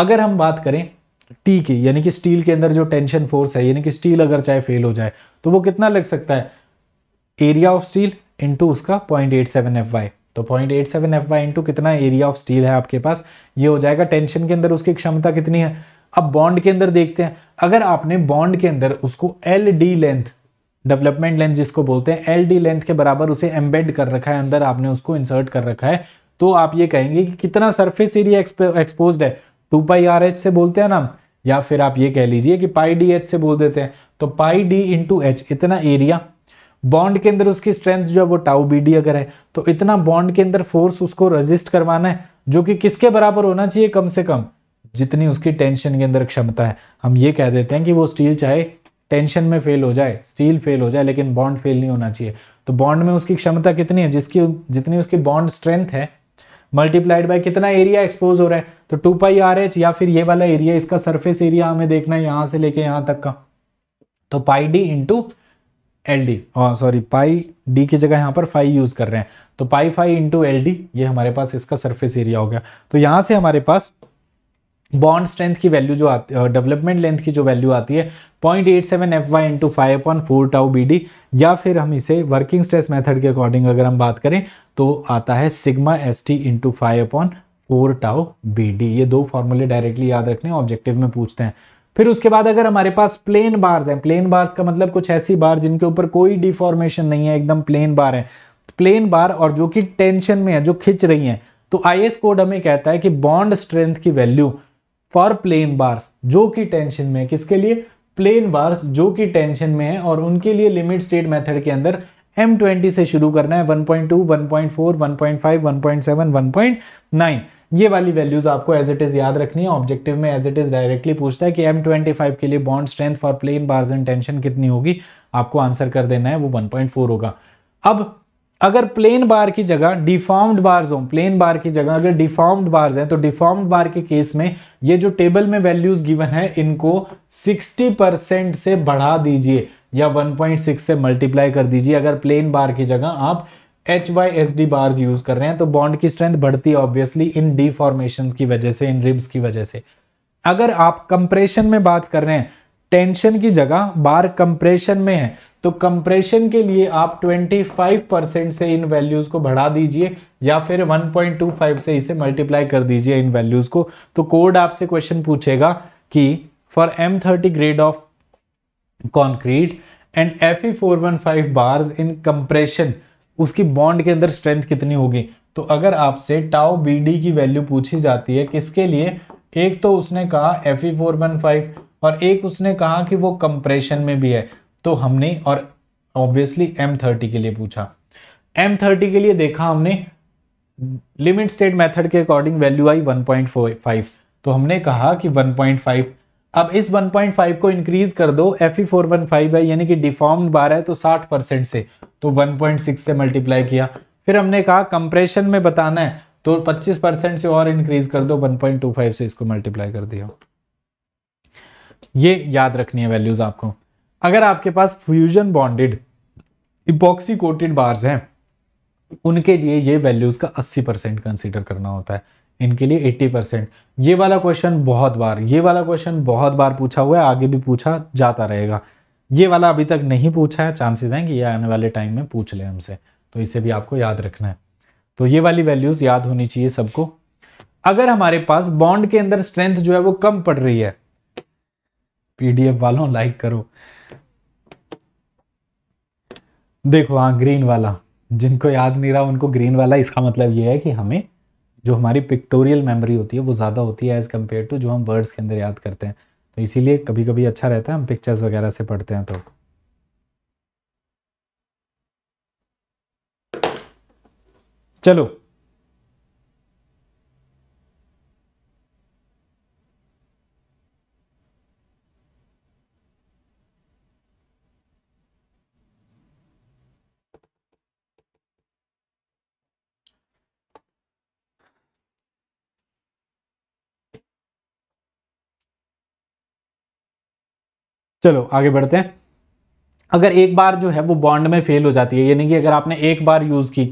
अगर हम बात करें टी की यानी कि स्टील के अंदर जो टेंशन फोर्स है यानी कि स्टील अगर चाहे फेल हो जाए तो वो कितना लग सकता है एरिया ऑफ स्टील इंटू उसका point eight seven F y तो point eight seven F Y into कितना एरिया ऑफ स्टील है आपके पास ये हो जाएगा टेंशन के अंदर उसकी क्षमता कितनी है अब बॉन्ड के अंदर देखते हैं अगर आपने बॉन्ड के अंदर उसको l d length development length जिसको बोलते हैं एल डी लेंथ के बराबर उसे एम्बेड कर रखा है अंदर आपने उसको इंसर्ट कर रखा है तो आप ये कहेंगे कि कितना सरफेस एरिया एक्सपोज है टू पाई आर एच से बोलते हैं ना या फिर आप ये कह लीजिए कि पाई डी एच से बोल देते हैं तो पाई डी इंटू एच इतना एरिया बॉन्ड के अंदर उसकी स्ट्रेंथ जो है वो टाउ बी डी अगर है तो इतना बॉन्ड के अंदर फोर्स उसको रजिस्ट करवाना है जो कि किसके बराबर होना चाहिए कम से कम जितनी उसकी टेंशन के अंदर क्षमता है हम ये कह देते हैं कि वो स्टील चाहे टेंशन में फेल हो जाए स्टील फेल हो जाए लेकिन बॉन्ड फेल नहीं होना चाहिए तो बॉन्ड में उसकी क्षमता कितनी है जिसकी जितनी उसकी बॉन्ड स्ट्रेंथ है मल्टीप्लाइड बाय कितना एरिया एक्सपोज हो रहा है तो टू पाई आर एच या फिर ये वाला एरिया इसका सरफेस एरिया हमें देखना है यहां से लेके यहां तक का तो pi d into l d sorry pi d की जगह यहाँ पर फाइव यूज़ कर रहे हैं तो pi five into l d ये हमारे पास इसका सरफेस एरिया हो गया तो यहाँ से हमारे पास बॉन्ड स्ट्रेंथ की वैल्यू जो आती है डेवलपमेंट लेंथ की जो वैल्यू आती है point eight seven F Y into five upon four tau B d या फिर हम इसे वर्किंग स्ट्रेस मेथड के अकॉर्डिंग अगर हम बात करें तो आता है sigma S T into five upon four tau B d ये दो फॉर्मूले डायरेक्टली याद रखने ऑब्जेक्टिव में पूछते हैं फिर उसके बाद अगर हमारे पास प्लेन बार्स हैं प्लेन बार्स का मतलब कुछ ऐसी बार जिनके ऊपर कोई डिफॉर्मेशन नहीं है एकदम प्लेन बार है प्लेन बार और जो कि टेंशन में है जो खिंच रही हैं तो आई कोड हमें कहता है कि बॉन्ड स्ट्रेंथ की वैल्यू फॉर प्लेन बार्स जो कि टेंशन में है किसके लिए प्लेन बार्स जो कि टेंशन में है और उनके लिए लिमिट स्टेट मेथड के अंदर एम ट्वेंटी से शुरू करना है 1.2, 1.4, 1.5, 1.7, 1.9 ये वाली वैल्यूज आपको एज इट इज याद रखनी है ऑब्जेक्टिव में एज इट इज डायरेक्टली पूछता है कि एम ट्वेंटी फाइव के लिए bond strength for plain bars and tension कितनी होगी आपको आंसर कर देना है वो वन पॉइंट फोर होगा अब अगर प्लेन बार की जगह डिफॉर्म्ड बार्स हो प्लेन बार की जगह अगर डिफॉर्म्ड बार्स हैं तो डिफॉर्म्ड बार के केस में ये जो टेबल में वैल्यूज गिवन है इनको 60 परसेंट से बढ़ा दीजिए या 1.6 से मल्टीप्लाई कर दीजिए अगर प्लेन बार की जगह आप H Y S D bars use कर रहे हैं तो बॉन्ड की स्ट्रेंथ बढ़ती है ऑब्वियसली इन डी फॉर्मेशन की वजह से इन रिब्स की वजह से अगर आप कंप्रेशन में बात कर रहे हैं टेंशन की जगह बार कंप्रेशन में है तो कंप्रेशन के लिए आप 25 परसेंट से इन वैल्यूज को बढ़ा दीजिए या फिर 1.25 से इसे मल्टीप्लाई कर दीजिए इन वैल्यूज को तो कोड आपसे क्वेश्चन पूछेगा कि for m thirty grade of concrete and f E four one five bars in compression उसकी बॉन्ड के अंदर स्ट्रेंथ कितनी होगी तो अगर आपसे टाओ बी डी की वैल्यू पूछी जाती है किसके लिए एक तो उसने कहा एफ ई फोर वन फाइव और एक उसने कहा कि वो कंप्रेशन में भी है तो हमने और ऑब्वियसली एम थर्टी के लिए पूछा एम थर्टी के लिए देखा हमने लिमिट स्टेट मेथड के अकॉर्डिंग वैल्यू आई 1.5 तो हमने कहा कि 1.5 अब इस 1.5 को इंक्रीज कर दो एफ ई फोर वन फाइव है यानी कि डिफॉर्म्ड बार है तो 60 परसेंट से तो 1.6 से मल्टीप्लाई किया फिर हमने कहा कंप्रेशन में बताना है तो 25 परसेंट से और इंक्रीज कर दो 1.25 से इसको मल्टीप्लाई कर दिया ये याद रखनी है वैल्यूज आपको अगर आपके पास fusion bonded epoxy coated bars हैं उनके लिए ये वैल्यूज का 80 परसेंट कंसिडर करना होता है इनके लिए 80 परसेंट ये वाला क्वेश्चन बहुत बार ये वाला क्वेश्चन बहुत बार पूछा हुआ है आगे भी पूछा जाता रहेगा ये वाला अभी तक नहीं पूछा है चांसेस हैं कि ये आने वाले टाइम में पूछ ले हमसे तो इसे भी आपको याद रखना है तो ये वाली वैल्यूज़ याद होनी चाहिए सबको अगर हमारे पास बॉन्ड के अंदर स्ट्रेंथ जो है वो कम पड़ रही है पीडीएफ वालों लाइक करो देखो हाँ ग्रीन वाला जिनको याद नहीं रहा उनको ग्रीन वाला इसका मतलब ये है कि हमें जो हमारी पिक्टोरियल मेमोरी होती है वो ज़्यादा होती है एज़ कम्पेयर टू जो हम वर्ड्स के अंदर याद करते हैं तो इसीलिए कभी कभी अच्छा रहता है हम पिक्चर्स वगैरह से पढ़ते हैं तो चलो चलो आगे बढ़ते हैं अगर एक बार जो है वो बॉन्ड में फेल हो जाती है यानी कि अगर आपने एक बार यूज़ की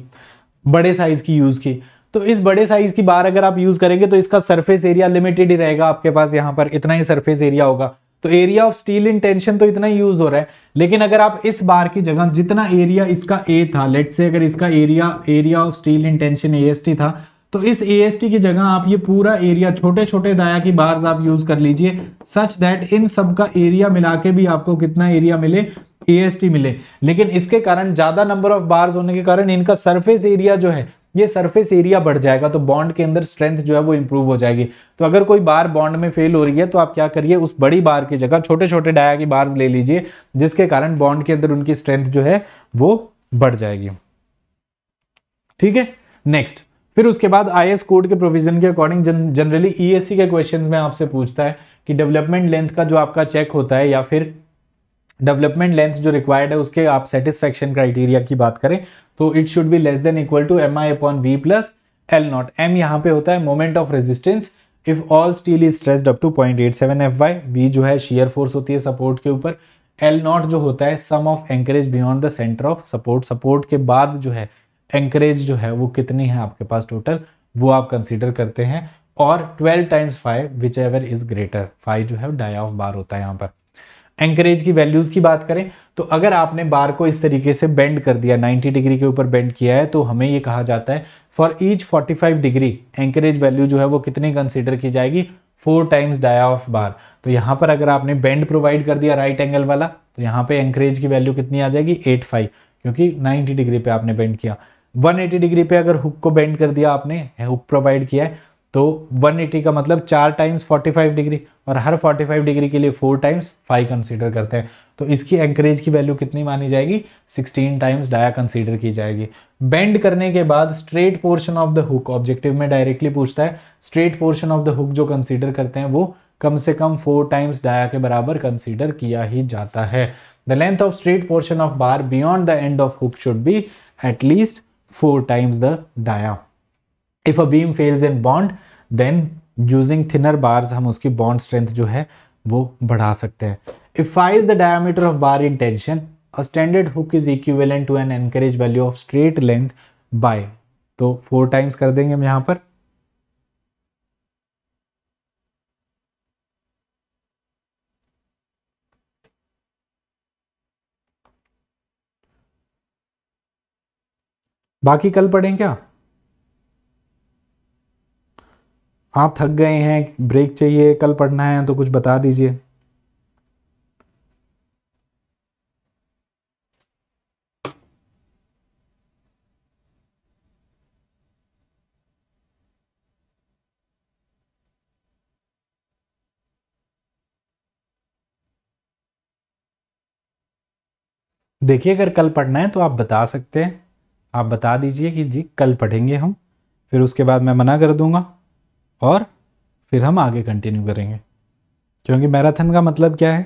बड़े साइज़ की यूज़ की तो इस बड़े साइज की बार अगर आप यूज करेंगे तो इसका सरफेस एरिया लिमिटेड ही रहेगा आपके पास यहां पर इतना ही सरफेस एरिया होगा तो area of steel in tension तो इतना ही यूज हो रहा है लेकिन अगर आप इस बार की जगह जितना एरिया इसका ए था लेट से अगर इसका area area of steel in tension a था तो इस ए की जगह आप ये पूरा एरिया छोटे छोटे दाया की बार आप यूज कर लीजिए सच दैट इन सब का एरिया मिला के भी आपको कितना एरिया मिले ए मिले लेकिन इसके कारण ज्यादा नंबर ऑफ बार्स होने के कारण इनका सरफेस एरिया जो है ये सरफेस एरिया बढ़ जाएगा तो बॉन्ड के अंदर स्ट्रेंथ जो है वो इंप्रूव हो जाएगी तो अगर कोई बार बॉन्ड में फेल हो रही है तो आप क्या करिए उस बड़ी बार की जगह छोटे छोटे डाया की बार्स ले लीजिए जिसके कारण बॉन्ड के अंदर उनकी स्ट्रेंथ जो है वो बढ़ जाएगी ठीक है नेक्स्ट फिर उसके बाद आई कोड के प्रोविजन के अकॉर्डिंग जनरली ई के क्वेश्चन में आपसे पूछता है कि डेवलपमेंट लेंथ का जो आपका चेक होता है या फिर डेवलपमेंट लेंथ जो रिक्वायर्ड है उसके आप सेटिस्फेक्शन क्राइटेरिया की बात करें तो it should be less than equal to m i upon v plus l naught m यहाँ पे होता है moment of resistance if all steel is stressed up to point eight seven F y v जो है shear force होती है support के ऊपर एल नॉट जो होता है sum of anchorage beyond the centre of support support के बाद जो है एंकरेज जो है वो कितनी है आपके पास टोटल वो आप कंसिडर करते हैं और 12 times five whichever is greater five जो है डाई ऑफ बार होता है यहाँ पर एंकरेज की वैल्यूज की बात करें तो अगर आपने बार को इस तरीके से बेंड कर दिया 90 डिग्री के ऊपर बेंड किया है तो हमें ये कहा जाता है for each 45 degree anchorage value जो है वो कितनी कंसिडर की जाएगी four times dia of bar तो यहाँ पर अगर आपने बेंड प्रोवाइड कर दिया राइट एंगल वाला तो यहाँ पे एंकरेज की वैल्यू कितनी आ जाएगी एट फाइव क्योंकि नाइन्टी डिग्री पे आपने बेंड किया 180 डिग्री पे अगर हुक को बेंड कर दिया आपने हुक प्रोवाइड किया है तो 180 का मतलब चार टाइम्स 45 डिग्री और हर 45 डिग्री के लिए फोर टाइम्स फाइव कंसीडर करते हैं तो इसकी एंकरेज की वैल्यू कितनी मानी जाएगी 16 टाइम्स डाया कंसीडर की जाएगी बेंड करने के बाद straight portion of the hook objective में डायरेक्टली पूछता है straight portion of the hook जो कंसिडर करते हैं वो कम से कम फोर टाइम्स डाया के बराबर कंसिडर किया ही जाता है the length of straight portion of bar beyond the end of hook should be at least four times the dia. If a beam fails in bond, then using thinner bars हम उसकी bond strength जो है वो बढ़ा सकते हैं. If phi is the diameter of bar in tension, a standard hook is equivalent to an anchorage value of straight length by. तो 4 times कर देंगे हम यहाँ पर बाकी कल पढ़ें क्या आप थक गए हैं ब्रेक चाहिए कल पढ़ना है तो कुछ बता दीजिए देखिए अगर कल पढ़ना है तो आप बता सकते हैं आप बता दीजिए कि जी कल पढ़ेंगे हम फिर उसके बाद मैं मना कर दूंगा और फिर हम आगे कंटिन्यू करेंगे क्योंकि मैराथन का मतलब क्या है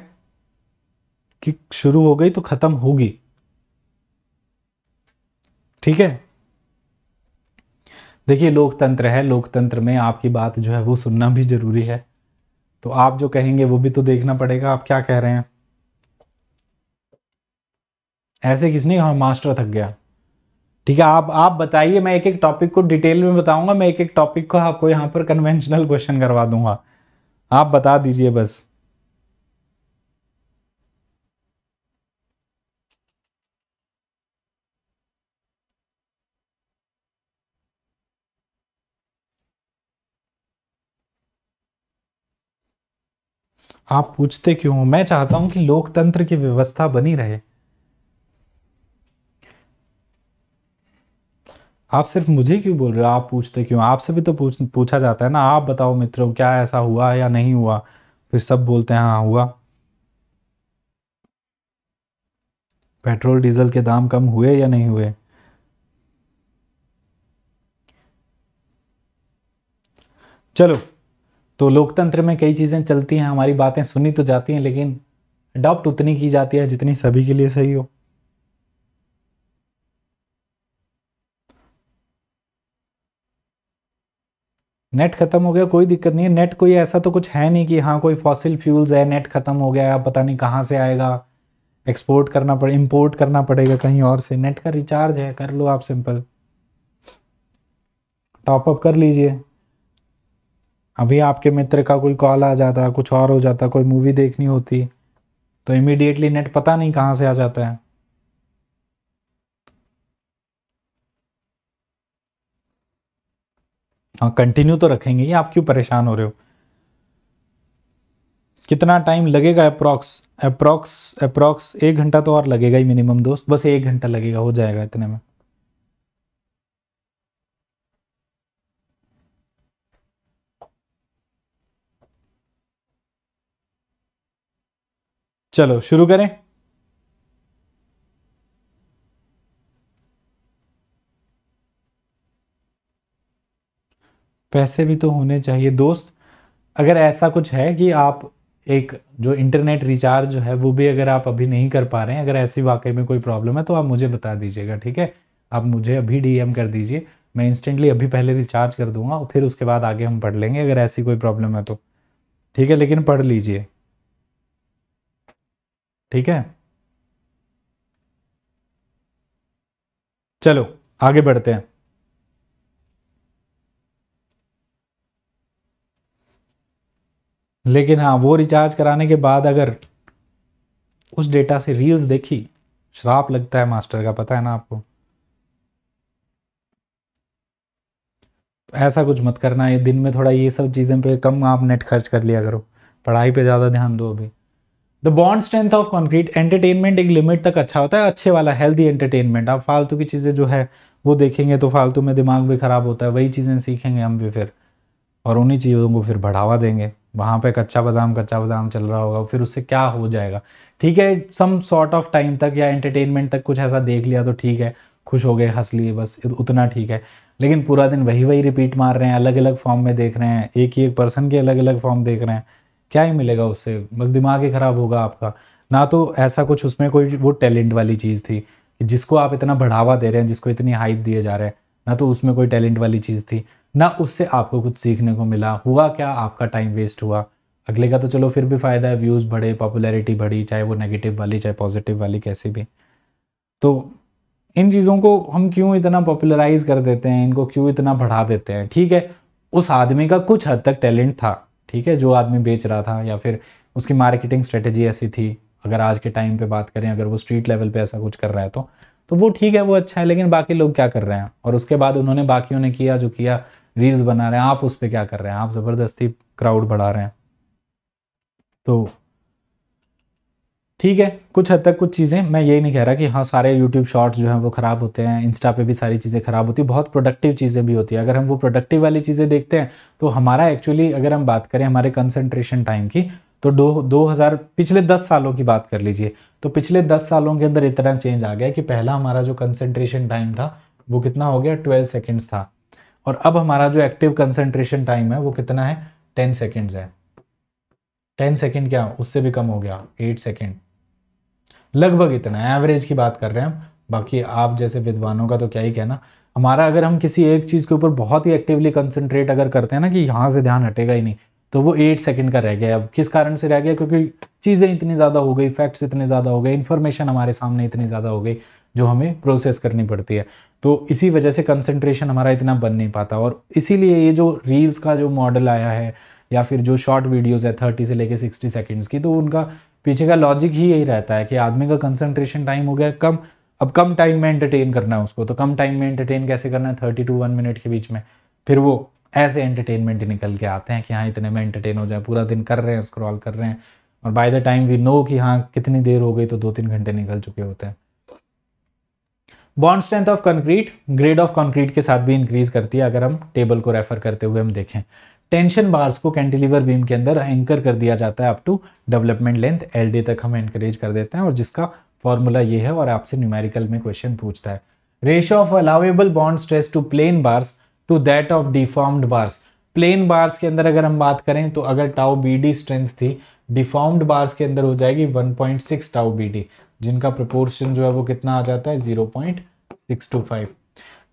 कि शुरू हो गई तो ख़त्म होगी ठीक है देखिए लोकतंत्र है लोकतंत्र में आपकी बात जो है वो सुनना भी ज़रूरी है तो आप जो कहेंगे वो भी तो देखना पड़ेगा आप क्या कह रहे हैं ऐसे किसने कहा मास्टर थक गया ठीक है आप आप बताइए मैं एक एक टॉपिक को डिटेल में बताऊंगा मैं एक एक टॉपिक को आपको यहाँ पर कन्वेंशनल क्वेश्चन करवा दूंगा आप बता दीजिए बस आप पूछते क्यों मैं चाहता हूं कि लोकतंत्र की व्यवस्था बनी रहे आप सिर्फ मुझे क्यों बोल रहे हो आप पूछते क्यों आपसे भी तो पूछ पूछा जाता है ना आप बताओ मित्रों क्या ऐसा हुआ या नहीं हुआ फिर सब बोलते हैं हाँ हुआ पेट्रोल डीजल के दाम कम हुए या नहीं हुए चलो तो लोकतंत्र में कई चीज़ें चलती हैं हमारी बातें सुनी तो जाती हैं लेकिन अडॉप्ट उतनी की जाती है जितनी सभी के लिए सही हो नेट खत्म हो गया कोई दिक्कत नहीं है नेट कोई ऐसा तो कुछ है नहीं कि हाँ कोई फॉसिल फ्यूल्स है नेट खत्म हो गया पता नहीं कहाँ से आएगा एक्सपोर्ट करना पड़े इम्पोर्ट करना पड़ेगा कहीं और से नेट का रिचार्ज है कर लो आप सिंपल टॉप अप कर लीजिए अभी आपके मित्र का कोई कॉल आ जाता कुछ और हो जाता कोई मूवी देखनी होती तो इमीडिएटली नेट पता नहीं कहाँ से आ जाता है हाँ कंटिन्यू तो रखेंगे ये आप क्यों परेशान हो रहे हो कितना टाइम लगेगा अप्रॉक्स अप्रॉक्स अप्रॉक्स एक घंटा तो और लगेगा ही मिनिमम दोस्त बस एक घंटा लगेगा हो जाएगा इतने में चलो शुरू करें पैसे भी तो होने चाहिए दोस्त अगर ऐसा कुछ है कि आप एक जो इंटरनेट रिचार्ज है वो भी अगर आप अभी नहीं कर पा रहे हैं अगर ऐसी वाकई में कोई प्रॉब्लम है तो आप मुझे बता दीजिएगा ठीक है आप मुझे अभी डीएम कर दीजिए मैं इंस्टेंटली अभी पहले रिचार्ज कर दूंगा और फिर उसके बाद आगे हम पढ़ लेंगे अगर ऐसी कोई प्रॉब्लम है तो ठीक है लेकिन पढ़ लीजिए ठीक है चलो आगे बढ़ते हैं लेकिन हाँ वो रिचार्ज कराने के बाद अगर उस डेटा से रील्स देखी श्राप लगता है मास्टर का पता है ना आपको तो ऐसा कुछ मत करना ये दिन में थोड़ा ये सब चीज़ें पे कम आप नेट खर्च कर लिया करो पढ़ाई पे ज़्यादा ध्यान दो अभी the bond strength of concrete entertainment एक लिमिट तक अच्छा होता है अच्छे वाला हेल्दी एंटरटेनमेंट आप फालतू की चीज़ें जो है वो देखेंगे तो फालतू में दिमाग भी ख़राब होता है वही चीज़ें सीखेंगे हम भी फिर और उन्हीं चीज़ों को फिर बढ़ावा देंगे वहाँ पे कच्चा बादाम कच्चा बादाम चल रहा होगा फिर उससे क्या हो जाएगा ठीक है सम सॉर्ट ऑफ टाइम तक या एंटरटेनमेंट तक कुछ ऐसा देख लिया तो ठीक है खुश हो गए हंस लिए बस उतना ठीक है लेकिन पूरा दिन वही वही रिपीट मार रहे हैं अलग अलग फॉर्म में देख रहे हैं एक ही एक पर्सन के अलग अलग फॉर्म देख रहे हैं क्या ही मिलेगा उससे बस दिमाग ही ख़राब होगा आपका ना तो ऐसा कुछ उसमें कोई वो टैलेंट वाली चीज़ थी जिसको आप इतना बढ़ावा दे रहे हैं जिसको इतनी हाइप दिए जा रहे हैं ना तो उसमें कोई टैलेंट वाली चीज़ थी ना उससे आपको कुछ सीखने को मिला हुआ क्या आपका टाइम वेस्ट हुआ अगले का तो चलो फिर भी फ़ायदा है व्यूज़ बढ़े पॉपुलैरिटी बढ़ी चाहे वो नेगेटिव वाली चाहे पॉजिटिव वाली कैसी भी तो इन चीज़ों को हम क्यों इतना पॉपुलराइज कर देते हैं इनको क्यों इतना बढ़ा देते हैं ठीक है उस आदमी का कुछ हद तक टैलेंट था ठीक है जो आदमी बेच रहा था या फिर उसकी मार्केटिंग स्ट्रेटेजी ऐसी थी अगर आज के टाइम पे बात करें अगर वो स्ट्रीट लेवल पे ऐसा कुछ कर रहा है तो तो वो ठीक है वो अच्छा है लेकिन बाकी लोग क्या कर रहे हैं और उसके बाद उन्होंने बाकियों ने किया जो किया रील्स बना रहे हैं आप उस पर क्या कर रहे हैं आप ज़बरदस्ती क्राउड बढ़ा रहे हैं तो ठीक है कुछ हद तक कुछ चीज़ें मैं यही नहीं कह रहा कि हाँ सारे यूट्यूब शॉर्ट्स जो हैं वो ख़राब होते हैं इंस्टा पे भी सारी चीज़ें ख़राब होती है बहुत प्रोडक्टिव चीज़ें भी होती है अगर हम वो प्रोडक्टिव वाली चीज़ें देखते हैं तो हमारा एक्चुअली अगर हम बात करें हमारे कंसनट्रेशन टाइम की तो दो दो हज़ार पिछले दस सालों की बात कर लीजिए तो पिछले दस सालों के अंदर इतना चेंज आ गया कि पहला हमारा जो कंसनट्रेशन टाइम था वो कितना हो गया ट्वेल्व सेकेंड्स था और अब हमारा जो एक्टिव कंसेंट्रेशन टाइम है वो कितना है टेन सेकेंड्स है टेन सेकेंड क्या उससे भी कम हो गया एट सेकेंड लगभग इतना एवरेज की बात कर रहे हैं हम बाकी आप जैसे विद्वानों का तो क्या ही कहना हमारा अगर हम किसी एक चीज़ के ऊपर बहुत ही एक्टिवली कंसंट्रेट अगर करते हैं ना कि यहाँ से ध्यान हटेगा ही नहीं तो वो एट सेकंड का रह गया अब किस कारण से रह गया क्योंकि चीज़ें इतनी ज़्यादा हो गई फैक्ट्स इतने ज़्यादा हो गए इन्फॉर्मेशन हमारे सामने इतनी ज़्यादा हो गई जो हमें प्रोसेस करनी पड़ती है तो इसी वजह से कंसंट्रेशन हमारा इतना बन नहीं पाता और इसीलिए ये जो रील्स का जो मॉडल आया है या फिर जो शॉर्ट वीडियोस है थर्टी से लेके सिक्सटी सेकेंड्स की तो उनका पीछे का लॉजिक ही यही रहता है कि आदमी का कंसंट्रेशन टाइम हो गया कम अब कम टाइम में एंटरटेन करना है उसको तो कम टाइम में एंटरटेन कैसे करना है थर्टी टू वन मिनट के बीच में फिर वो ऐसे एंटरटेनमेंट निकल के आते हैं कि हाँ इतने में एंटरटेन हो जाए पूरा दिन कर रहे हैं स्क्रॉल कर रहे हैं और by the time we know कि हाँ कितनी देर हो गई तो दो तीन घंटे निकल चुके होते हैं bond strength of concrete grade of concrete के साथ भी इंक्रीज करती है अगर हम टेबल को रेफर करते हुए हम देखें टेंशन बार्स को कैंटिलीवर बीम के अंदर एंकर कर दिया जाता है up to development length L तक हम एंकरेज कर देते हैं और जिसका फॉर्मूला ये है और आपसे न्यूमेरिकल में क्वेश्चन पूछता है ratio of allowable bond stress to plain bars to that of deformed bars plain bars के अंदर अगर हम बात करें तो अगर टाउ बी डी स्ट्रेंथ थी डिफॉर्म्ड बार्स के अंदर हो जाएगी 1.6 टाउ बी डी जिनका प्रपोर्शन जो है वो कितना आ जाता है zero point six two five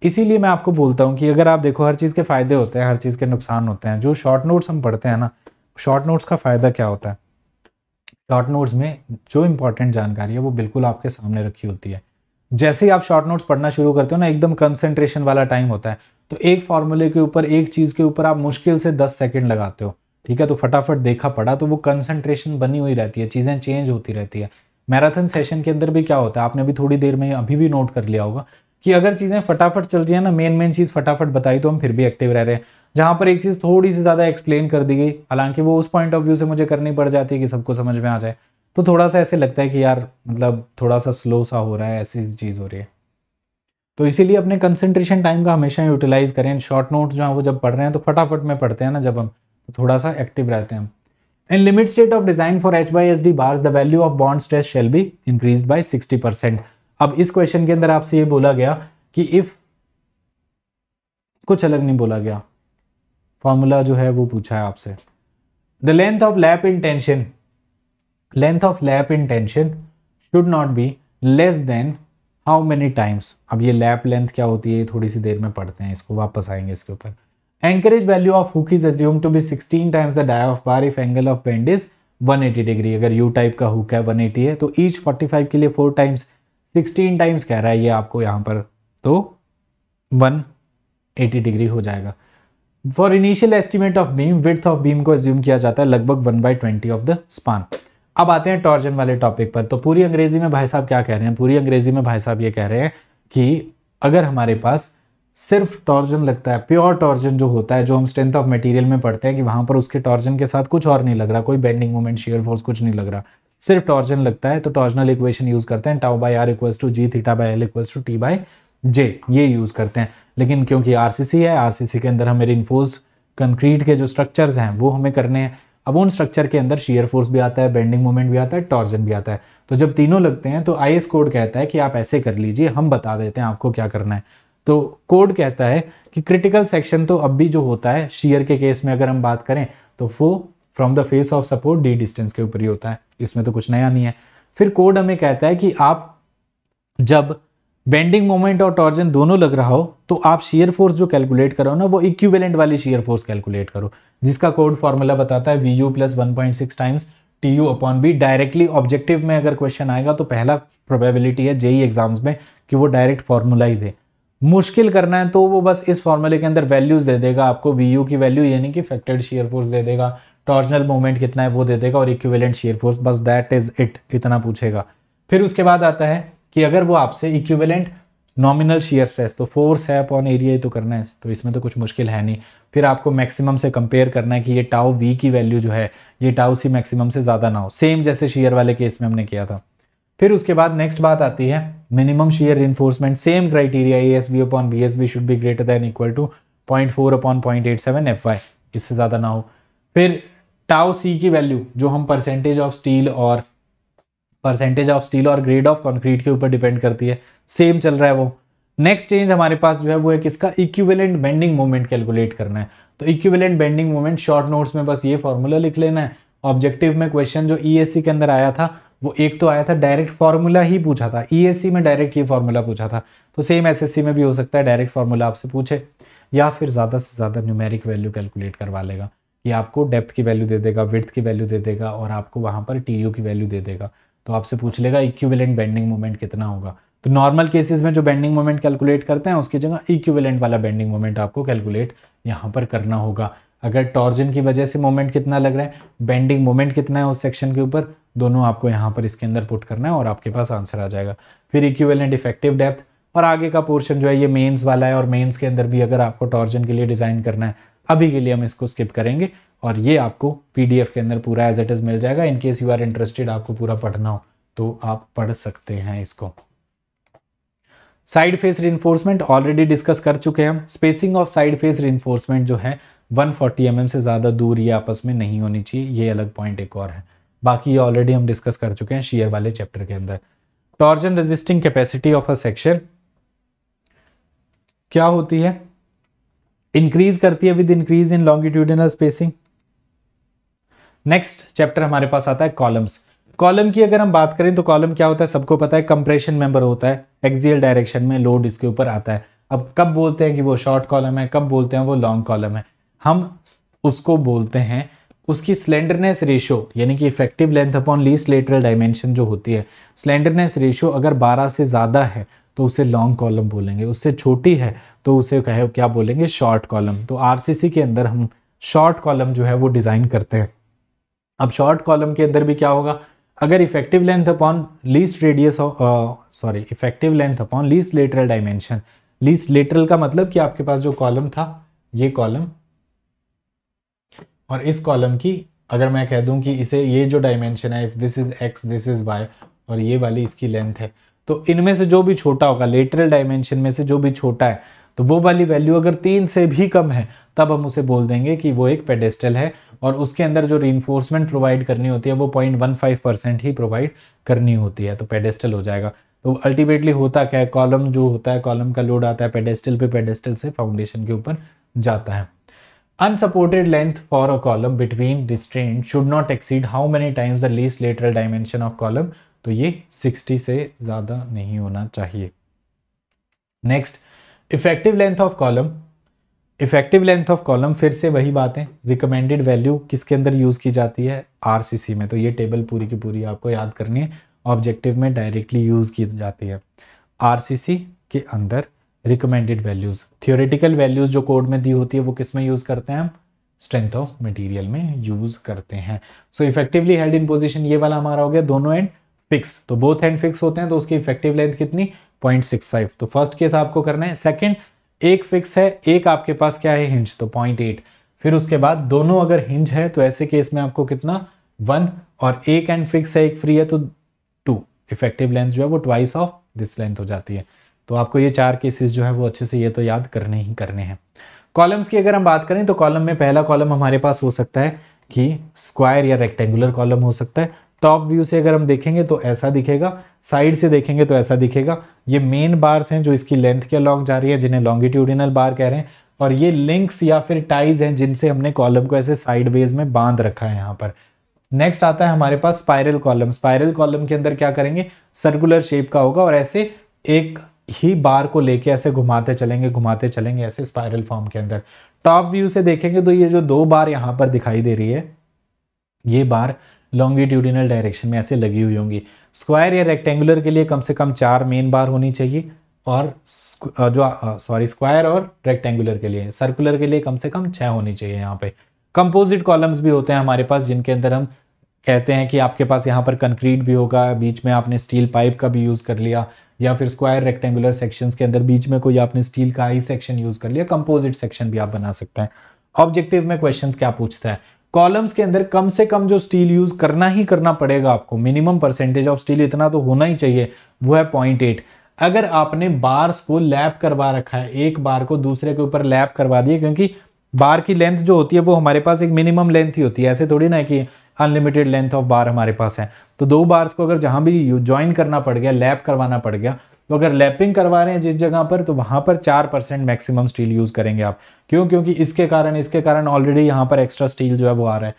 इसीलिए मैं आपको बोलता हूँ कि अगर आप देखो हर चीज़ के फ़ायदे होते हैं हर चीज़ के नुकसान होते हैं जो शॉर्ट नोट्स हम पढ़ते हैं ना शॉर्ट नोट्स का फ़ायदा क्या होता है शॉर्ट नोट्स में जो इंपॉर्टेंट जानकारी है वो बिल्कुल आपके सामने रखी होती है जैसे ही आप शॉर्ट नोट्स पढ़ना शुरू करते हो ना एकदम कंसंट्रेशन वाला टाइम होता है तो एक फॉर्मूले के ऊपर एक चीज़ के ऊपर आप मुश्किल से दस सेकेंड लगाते हो ठीक है तो फटाफट देखा पड़ा तो वो कंसंट्रेशन बनी हुई रहती है चीज़ें चेंज होती रहती है मैराथन सेशन के अंदर भी क्या होता है आपने भी थोड़ी देर में अभी भी नोट कर लिया होगा कि अगर चीज़ें फटाफट चल रही है ना मेन मेन चीज़ फटाफट बताई तो हम फिर भी एक्टिव रह रहे हैं जहाँ पर एक चीज़ थोड़ी सी ज़्यादा एक्सप्लेन कर दी गई हालांकि वो उस पॉइंट ऑफ व्यू से मुझे करनी पड़ जाती है कि सबको समझ में आ जाए तो थोड़ा सा ऐसे लगता है कि यार मतलब थोड़ा सा स्लो सा हो रहा है ऐसी चीज़ हो रही है तो इसीलिए अपने कंसंट्रेशन टाइम का हमेशा यूटिलाइज करें शॉर्ट नोट जो है वो जब पढ़ रहे हैं तो फटाफट में पढ़ते हैं ना जब हम तो थोड़ा सा एक्टिव रहते हैं हम In limit state of design for S D bars the value of bond stress shall be increase by sixty percent अब इस क्वेश्चन के अंदर आपसे ये बोला गया कि इफ कुछ अलग नहीं बोला गया फॉर्मूला जो है वो पूछा है आपसे the length of lap in tension length of lap in tension should not be less than how many times अब ये लैप लेंथ क्या होती है थोड़ी सी देर में पढ़ते हैं इसको वापस आएंगे इसके ऊपर anchorage value of hook is assume to be 16 times the dia of bar if angle of bend is 180 degree अगर यू टाइप का हुक है 180 है तो ईच 45 के लिए फोर टाइम्स 16 टाइम्स कह रहा है ये आपको यहाँ पर तो 180 डिग्री हो जाएगा for initial estimate of beam width of beam को एज्यूम किया जाता है लगभग one by twenty of the span अब आते हैं टॉर्जन वाले टॉपिक पर तो पूरी अंग्रेजी में भाई साहब क्या कह रहे हैं पूरी अंग्रेजी में भाई साहब ये कह रहे हैं कि अगर हमारे पास सिर्फ टॉर्जन लगता है प्योर टॉर्जन जो होता है जो हम स्ट्रेंथ ऑफ मटेरियल में पढ़ते हैं कि वहां पर उसके टॉर्जन के साथ कुछ और नहीं लग रहा कोई बेंडिंग मोमेंट शेयर फोर्स कुछ नहीं लग रहा सिर्फ टॉर्जन लगता है तो टॉर्जनल इक्वेशन यूज़ करते हैं tau by R equals to G theta by L equals to T by J ये यूज़ करते हैं लेकिन क्योंकि आर है आर के अंदर हमें इन्फोर्स कंक्रीट के जो स्ट्रक्चर्स हैं वो हमें करने हैं अब उन स्ट्रक्चर के अंदर शेयर फोर्स भी आता है बेंडिंग मोमेंट भी आता है टॉर्जन भी आता है तो जब तीनों लगते हैं तो आई कोड कहता है कि आप ऐसे कर लीजिए हम बता देते हैं आपको क्या करना है तो कोड कहता है कि क्रिटिकल सेक्शन तो अब भी जो होता है शीयर के केस में अगर हम बात करें तो वो from the face of support D distance के ऊपर ही होता है इसमें तो कुछ नया नहीं है फिर कोड हमें कहता है कि आप जब बेंडिंग मोमेंट और टॉर्जन दोनों लग रहा हो तो आप शेयर फोर्स जो कैलकुलेट करो ना वो इक्विवेलेंट वाली शेयर फोर्स कैलकुलेट करो जिसका कोड फॉर्मूला बताता है V U plus one point six times T U upon B directly objective में अगर क्वेश्चन आएगा तो पहला प्रोबेबिलिटी है जेई एग्जाम्स e में कि वो डायरेक्ट फॉर्मूला ही दे मुश्किल करना है तो वो बस इस फॉर्मूले के अंदर वैल्यूज़ दे देगा आपको वी यू की वैल्यू यानी कि फैक्टेड शेयर फोर्स दे देगा टॉर्जनल मोमेंट कितना है वो दे देगा और इक्विवेलेंट शेयर फोर्स बस दैट इज इट इतना पूछेगा फिर उसके बाद आता है कि अगर वो आपसे इक्विवेलेंट नॉमिनल शेयर स्ट्रेस तो फोर्स है अपॉन एरिया ही तो करना है तो इसमें तो कुछ मुश्किल है नहीं फिर आपको मैक्सिमम से कंपेयर करना है कि ये टाओ वी की वैल्यू जो है ये टाओ सी मैक्सिमम से ज़्यादा ना हो सेम जैसे शेयर वाले केस में हमने किया था फिर उसके बाद नेक्स्ट बात आती है upon B S same should be greater bsv equal to point four upon point eight seven F Y इससे ज़्यादा ना हो फिर टाउ सी की वैल्यू जो हम परसेंटेज ऑफ स्टील और परसेंटेज ऑफ स्टील और ग्रेड ऑफ कंक्रीट के ऊपर डिपेंड करती है सेम चल रहा है वो नेक्स्ट चेंज हमारे पास जो है वो है किसका इक्विवेलेंट बेंडिंग मोमेंट कैलकुलेट करना है तो equivalent bending moment short notes में बस ये फॉर्मूला लिख लेना है ऑब्जेक्टिव में क्वेश्चन जो ईएससी e के अंदर आया था वो एक तो आया था डायरेक्ट फार्मूला ही पूछा था ई e में डायरेक्ट ये फार्मूला पूछा था तो सेम एस में भी हो सकता है डायरेक्ट फार्मूला आपसे पूछे या फिर ज़्यादा से ज़्यादा न्यूमेरिक वैल्यू कैलकुलेट करवा लेगा ये आपको डेप्थ की वैल्यू दे देगा विथ की वैल्यू दे देगा और आपको वहाँ पर टी की वैल्यू दे देगा तो आपसे पूछ लेगा इक्विवेलेंट बेंडिंग मोमेंट कितना होगा तो नॉर्मल केसेस में जो बेंडिंग मोमेंट कैलकुलेट करते हैं उसकी जगह इक्विवेलेंट वाला बेंडिंग मोमेंट आपको कैलकुलेट यहाँ पर करना होगा अगर टॉर्जन की वजह से मोमेंट कितना लग रहा है बेंडिंग मोमेंट कितना है उस सेक्शन के ऊपर दोनों आपको यहाँ पर इसके अंदर पुट करना है और आपके पास आंसर आ जाएगा फिर एंड इफेक्टिव डेप्थ और आगे का पोर्शन जो है ये मेंस वाला है और मेंस के अंदर भी अगर आपको टॉर्जन के लिए डिज़ाइन करना है अभी के लिए हम इसको स्किप करेंगे और ये आपको पीडीएफ के अंदर पूरा एज इट इज़ मिल जाएगा in case you are interested आपको पूरा पढ़ना हो तो आप पढ़ सकते हैं इसको side face reinforcement already discuss कर चुके हैं हम spacing of side face reinforcement जो है 140 फोर्टी mm से ज़्यादा दूर ये आपस में नहीं होनी चाहिए ये अलग पॉइंट एक और है बाकी ये ऑलरेडी हम डिस्कस कर चुके हैं शेयर वाले चैप्टर के अंदर torsion resisting capacity of a section क्या होती है इंक्रीज करती है with increase in longitudinal spacing next chapter हमारे पास आता है कॉलम्स कॉलम की अगर हम बात करें तो कॉलम क्या होता है सबको पता है कंप्रेशन मेंबर होता है एक्सियल डायरेक्शन में लोड इसके ऊपर आता है अब कब बोलते हैं कि वो शॉर्ट कॉलम है कब बोलते हैं वो लॉन्ग कॉलम है हम उसको बोलते हैं उसकी स्लेंडरनेस रेशियो यानी कि effective length upon least lateral dimension जो होती है स्लेंडरनेस रेशियो अगर 12 से ज़्यादा है तो उसे लॉन्ग कॉलम बोलेंगे उससे छोटी है तो उसे कहे क्या बोलेंगे शॉर्ट कॉलम तो आरसीसी के अंदर हम शॉर्ट कॉलम जो है वो डिज़ाइन करते हैं अब शॉर्ट कॉलम के अंदर भी क्या होगा अगर effective length upon least radius sorry effective length upon least lateral dimension least lateral का मतलब कि आपके पास जो कॉलम था ये कॉलम और इस कॉलम की अगर मैं कह दूं कि इसे ये जो डायमेंशन है if this is X this is Y और ये वाली इसकी लेंथ है तो इनमें से जो भी छोटा होगा लेटरल डायमेंशन में से जो भी छोटा है तो वो वाली वैल्यू अगर तीन से भी कम है तब हम उसे बोल देंगे कि वो एक पेडेस्टल है और उसके अंदर जो रीइन्फोर्समेंट प्रोवाइड करनी होती है वो पॉइंट वन फाइव परसेंट ही प्रोवाइड करनी होती है तो पेडेस्टल हो जाएगा तो अल्टीमेटली होता क्या है कॉलम जो होता है कॉलम का लोड आता है पेडेस्टल पे पेडेस्टल से फाउंडेशन के ऊपर जाता है Unsupported length for a column between restraint should not exceed how many times the least lateral dimension of column तो ये 60 से ज़्यादा नहीं होना चाहिए next effective length of column effective length of column फिर से वही बात है रिकमेंडेड वैल्यू किसके अंदर यूज़ की जाती है आरसीसी में तो ये टेबल पूरी की पूरी आपको याद करनी है ऑब्जेक्टिव में डायरेक्टली यूज़ की जाती है आरसीसी के अंदर रिकमेंडेड वैल्यूज़ थियोरेटिकल वैल्यूज़ जो कोड में दी होती है वो किस में यूज़ करते हैं हम स्ट्रेंथ ऑफ मटेरियल में यूज़ करते हैं so effectively held in position ये वाला हमारा हो गया दोनों एंड फिक्स तो बोथ एंड फिक्स होते हैं तो उसकी इफेक्टिव लेंथ कितनी फाइव तो फर्स्ट केस आपको करना है सेकेंड एक फिक्स है एक आपके पास क्या है हिंज तो एट फिर उसके बाद दोनों अगर हिंज है तो ऐसे केस में आपको कितना वन और एक एंड फिक्स है एक फ्री है तो टू इफेक्टिव लेंथ जो है वो ट्वाइस ऑफ दिस लेंथ हो जाती है तो आपको ये चार केसेस जो है वो अच्छे से ये तो याद करने ही करने हैं कॉलम्स की अगर हम बात करें तो कॉलम में पहला कॉलम हमारे पास हो सकता है कि स्क्वायर या रेक्टेंगुलर कॉलम हो सकता है टॉप व्यू से अगर हम देखेंगे तो ऐसा दिखेगा साइड से देखेंगे तो ऐसा दिखेगा ये मेन बार्स हैं जो इसकी लेंथ के अलॉन्ग जा रही है जिन्हें लॉन्गिट्यूडिनल बार कह रहे हैं और ये लिंक्स या फिर टाइज हैं जिनसे हमने कॉलम को ऐसे साइडवेज में बांध रखा है यहाँ पर नेक्स्ट आता है हमारे पास स्पायरल कॉलम स्पायरल कॉलम के अंदर क्या करेंगे सर्कुलर शेप का होगा और ऐसे एक ही बार को लेके ऐसे घुमाते चलेंगे घुमाते चलेंगे ऐसे स्पायरल फॉर्म के अंदर टॉप व्यू से देखेंगे तो ये जो दो बार यहाँ पर दिखाई दे रही है ये बार लॉन्गिट्यूडिनल डायरेक्शन में ऐसे लगी हुई होंगी स्क्वायर या रेक्टेंगुलर के लिए कम से कम चार मेन बार होनी चाहिए और जो सॉरी स्क्वायर और रेक्टेंगुलर के लिए सर्कुलर के लिए कम से कम छः होनी चाहिए यहाँ पे कंपोजिट कॉलम्स भी होते हैं हमारे पास जिनके अंदर हम कहते हैं कि आपके पास यहाँ पर कंक्रीट भी होगा बीच में आपने स्टील पाइप का भी यूज़ कर लिया या फिर स्क्वायर रेक्टेंगुलर सेक्शन के अंदर बीच में कोई आपने स्टील का ही सेक्शन यूज कर लिया कंपोजिट सेक्शन भी आप बना सकते हैं ऑब्जेक्टिव में क्वेश्चन क्या पूछता है कॉलम्स के अंदर कम से कम जो स्टील यूज करना ही करना पड़ेगा आपको मिनिमम परसेंटेज ऑफ स्टील इतना तो होना ही चाहिए वो है पॉइंट एट अगर आपने बार्स को लैप करवा रखा है एक बार को दूसरे के ऊपर लैप करवा दिए क्योंकि बार की लेंथ जो होती है वो हमारे पास एक मिनिमम लेंथ ही होती है ऐसे थोड़ी ना कि अनलिमिटेड लेंथ ऑफ बार हमारे पास है तो दो बार्स को अगर जहाँ भी ज्वाइन करना पड़ गया लैप करवाना पड़ गया तो अगर लैपिंग करवा रहे हैं जिस जगह पर तो वहाँ पर चार परसेंट मैक्सिमम स्टील यूज़ करेंगे आप क्यों क्योंकि इसके कारण इसके कारण ऑलरेडी यहाँ पर एक्स्ट्रा स्टील जो है वो आ रहा है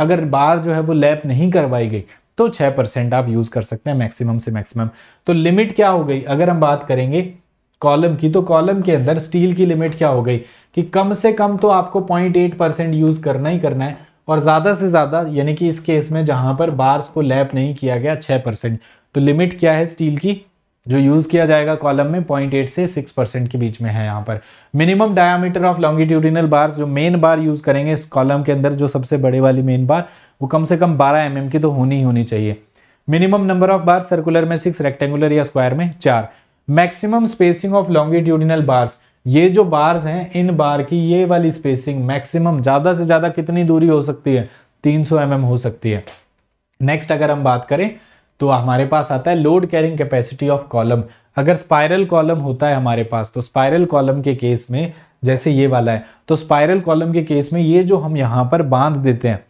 अगर बार जो है वो लैप नहीं करवाई गई तो छः परसेंट आप यूज़ कर सकते हैं मैक्सिमम से मैक्सिमम तो लिमिट क्या हो गई अगर हम बात करेंगे कॉलम की तो कॉलम के अंदर स्टील की लिमिट क्या हो गई कि कम से कम तो आपको पॉइंट एट परसेंट यूज़ करना ही करना है और ज़्यादा से ज़्यादा यानी कि इस केस में जहां पर बार्स को लैप नहीं किया गया छह परसेंट तो लिमिट क्या है स्टील की जो यूज़ किया जाएगा कॉलम में पॉइंट एट से सिक्स परसेंट के बीच में है यहां पर minimum diameter of longitudinal bars जो मेन बार यूज़ करेंगे इस कॉलम के अंदर जो सबसे बड़े वाली मेन बार वो कम से कम बारह एम mm की तो होनी ही होनी चाहिए minimum number of bar circular में सिक्स रेक्टेंगुलर या स्क्वायर में चार maximum spacing of longitudinal bars ये जो बार्स हैं इन बार की ये वाली स्पेसिंग मैक्सिमम ज़्यादा से ज़्यादा कितनी दूरी हो सकती है 300 सौ mm हो सकती है नेक्स्ट अगर हम बात करें तो हमारे पास आता है load carrying capacity of column अगर स्पायरल कॉलम होता है हमारे पास तो स्पायरल कॉलम के केस में जैसे ये वाला है तो स्पायरल कॉलम के केस में ये जो हम यहाँ पर बांध देते हैं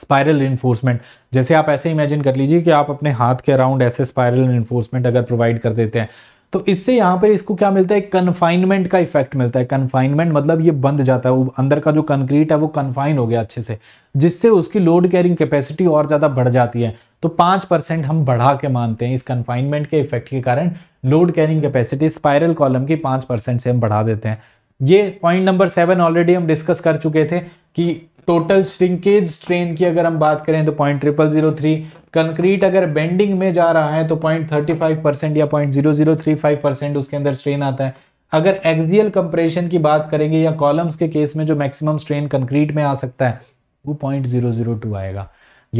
स्पायरल इन्फोर्समेंट जैसे आप ऐसे इमेजिन कर लीजिए कि आप अपने हाथ के अराउंड ऐसे स्पायरल इन्फोर्समेंट अगर प्रोवाइड कर देते हैं तो इससे यहाँ पर इसको क्या मिलता है कन्फाइनमेंट का इफेक्ट मिलता है कन्फाइनमेंट मतलब ये बंद जाता है वो अंदर का जो कंक्रीट है वो कन्फाइन हो गया अच्छे से जिससे उसकी लोड कैरिंग कैपेसिटी और ज़्यादा बढ़ जाती है तो पाँच परसेंट हम बढ़ा के मानते हैं इस कन्फाइनमेंट के इफेक्ट के कारण load carrying capacity spiral column की पाँच परसेंट से हम बढ़ा देते हैं ये पॉइंट नंबर सेवन ऑलरेडी हम डिस्कस कर चुके थे कि टोटल श्रिंकेज स्ट्रेन की अगर हम बात करें तो point triple zero three concrete अगर बेंडिंग में जा रहा है तो पॉइंट थर्टी फाइव परसेंट या point zero zero three five percent उसके अंदर स्ट्रेन आता है अगर एक्सियल कंप्रेशन की बात करेंगे या कॉलम्स के केस में जो मैक्सिमम स्ट्रेन कंक्रीट में आ सकता है वो पॉइंट जीरो जीरो टू आएगा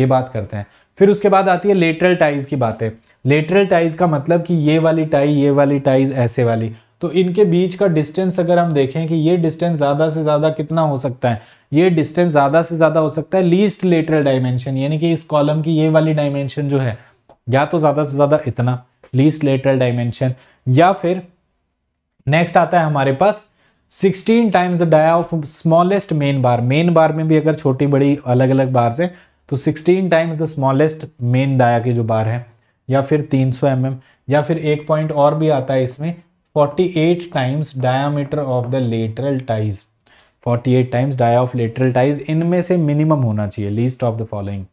ये बात करते हैं फिर उसके बाद आती है लेटरल टाइज की बातें लेटरल टाइज का मतलब कि ये वाली टाई ये वाली टाइज ऐसे वाली तो इनके बीच का डिस्टेंस अगर हम देखें कि ये डिस्टेंस ज़्यादा से ज़्यादा कितना हो सकता है ये डिस्टेंस ज़्यादा से ज़्यादा हो सकता है लीस्ट लेटर डायमेंशन यानी कि इस कॉलम की ये वाली डायमेंशन जो है या तो ज़्यादा से ज़्यादा इतना लीस्ट लेटर डायमेंशन या फिर नेक्स्ट आता है हमारे पास 16 times the dia of smallest main bar main bar में भी अगर छोटी बड़ी अलग अलग बार से तो 16 times the smallest main dia की जो बार है या फिर 300 सौ mm, या फिर एक पॉइंट और भी आता है इसमें 48 times diameter of the lateral ties 48 times dia of lateral ties इनमें से मिनिमम होना चाहिए लीस्ट ऑफ द फॉलोइंग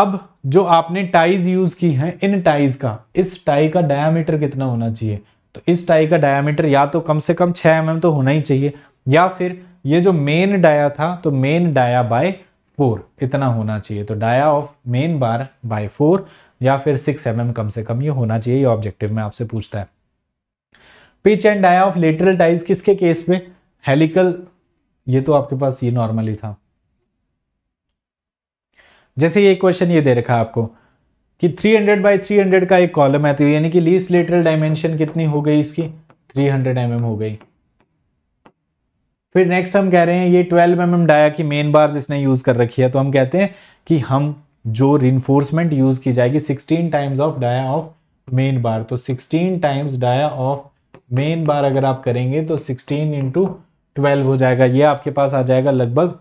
अब जो आपने टाइज यूज की हैं इन टाइज का इस टाई का डायामीटर कितना होना चाहिए तो इस टाई का डायामीटर या तो कम से कम 6 एम mm तो होना ही चाहिए या फिर ये जो मेन डाया था तो मेन डाया बाय फोर इतना होना चाहिए तो dia of main bar by four या फिर सिक्स एम mm कम से कम ये होना चाहिए ये ऑब्जेक्टिव में आपसे पूछता है pitch and dia of lateral ties किसके केस में हेलिकल ये तो आपके पास ये नॉर्मली था जैसे ये क्वेश्चन ये दे रखा है आपको कि 300 हंड्रेड बाई थ्री का एक कॉलम है तो यानी कि लीस लेटरल डायमेंशन कितनी हो गई इसकी 300 हंड्रेड mm हो गई फिर नेक्स्ट हम कह रहे हैं ये 12 एम mm डाया की मेन बार्स इसने यूज कर रखी है तो हम कहते हैं कि हम जो रिन्फोर्समेंट यूज की जाएगी 16 times of dia of main bar तो 16 times dia of main bar अगर आप करेंगे तो सिक्सटीन इंटू ट्वेल्व हो जाएगा ये आपके पास आ जाएगा लगभग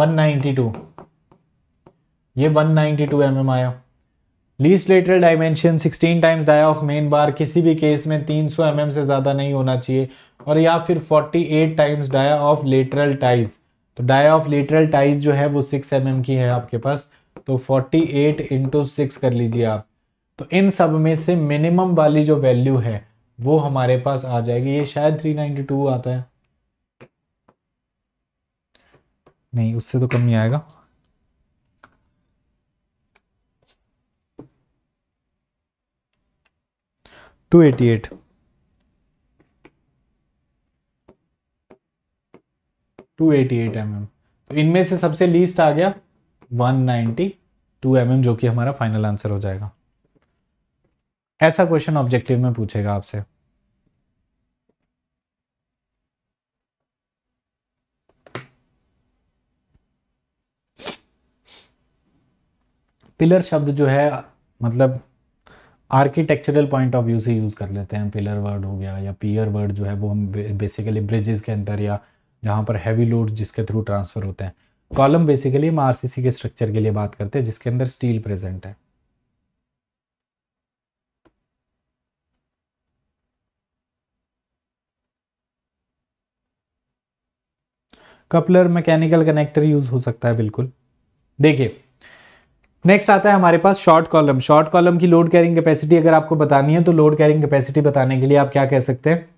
वन टू ये one ninety two M M आया least lateral dimension 16 times dia of main bar किसी भी केस में 300 सौ mm से ज़्यादा नहीं होना चाहिए और या फिर 48 times dia of lateral ties तो डाया ऑफ लेटरल टाइज जो है वो 6 एम mm की है आपके पास तो 48 एट इंटू सिक्स कर लीजिए आप तो इन सब में से मिनिमम वाली जो वैल्यू है वो हमारे पास आ जाएगी ये शायद 392 आता है नहीं उससे तो कम ही आएगा two eighty eight two eighty eight M M तो इनमें से सबसे लीस्ट आ गया one ninety two M M जो कि हमारा फाइनल आंसर हो जाएगा ऐसा क्वेश्चन ऑब्जेक्टिव में पूछेगा आपसे पिलर शब्द जो है मतलब आर्किटेक्चरल पॉइंट ऑफ व्यू से यूज़ कर लेते हैं पिलर वर्ड हो गया या पियर वर्ड जो है वो हम बेसिकली ब्रिजेस के अंदर या जहां पर हैवी लोड जिसके थ्रू ट्रांसफ़र होते हैं कॉलम बेसिकली हम आरसीसी के स्ट्रक्चर के लिए बात करते हैं जिसके अंदर स्टील प्रेजेंट है कपलर मैकेनिकल कनेक्टर यूज हो सकता है बिल्कुल देखिए नेक्स्ट आता है हमारे पास शॉर्ट कॉलम शॉर्ट कॉलम की लोड कैरिंग कैपेसिटी अगर आपको बतानी है तो लोड कैरिंग कैपेसिटी बताने के लिए आप क्या कह सकते हैं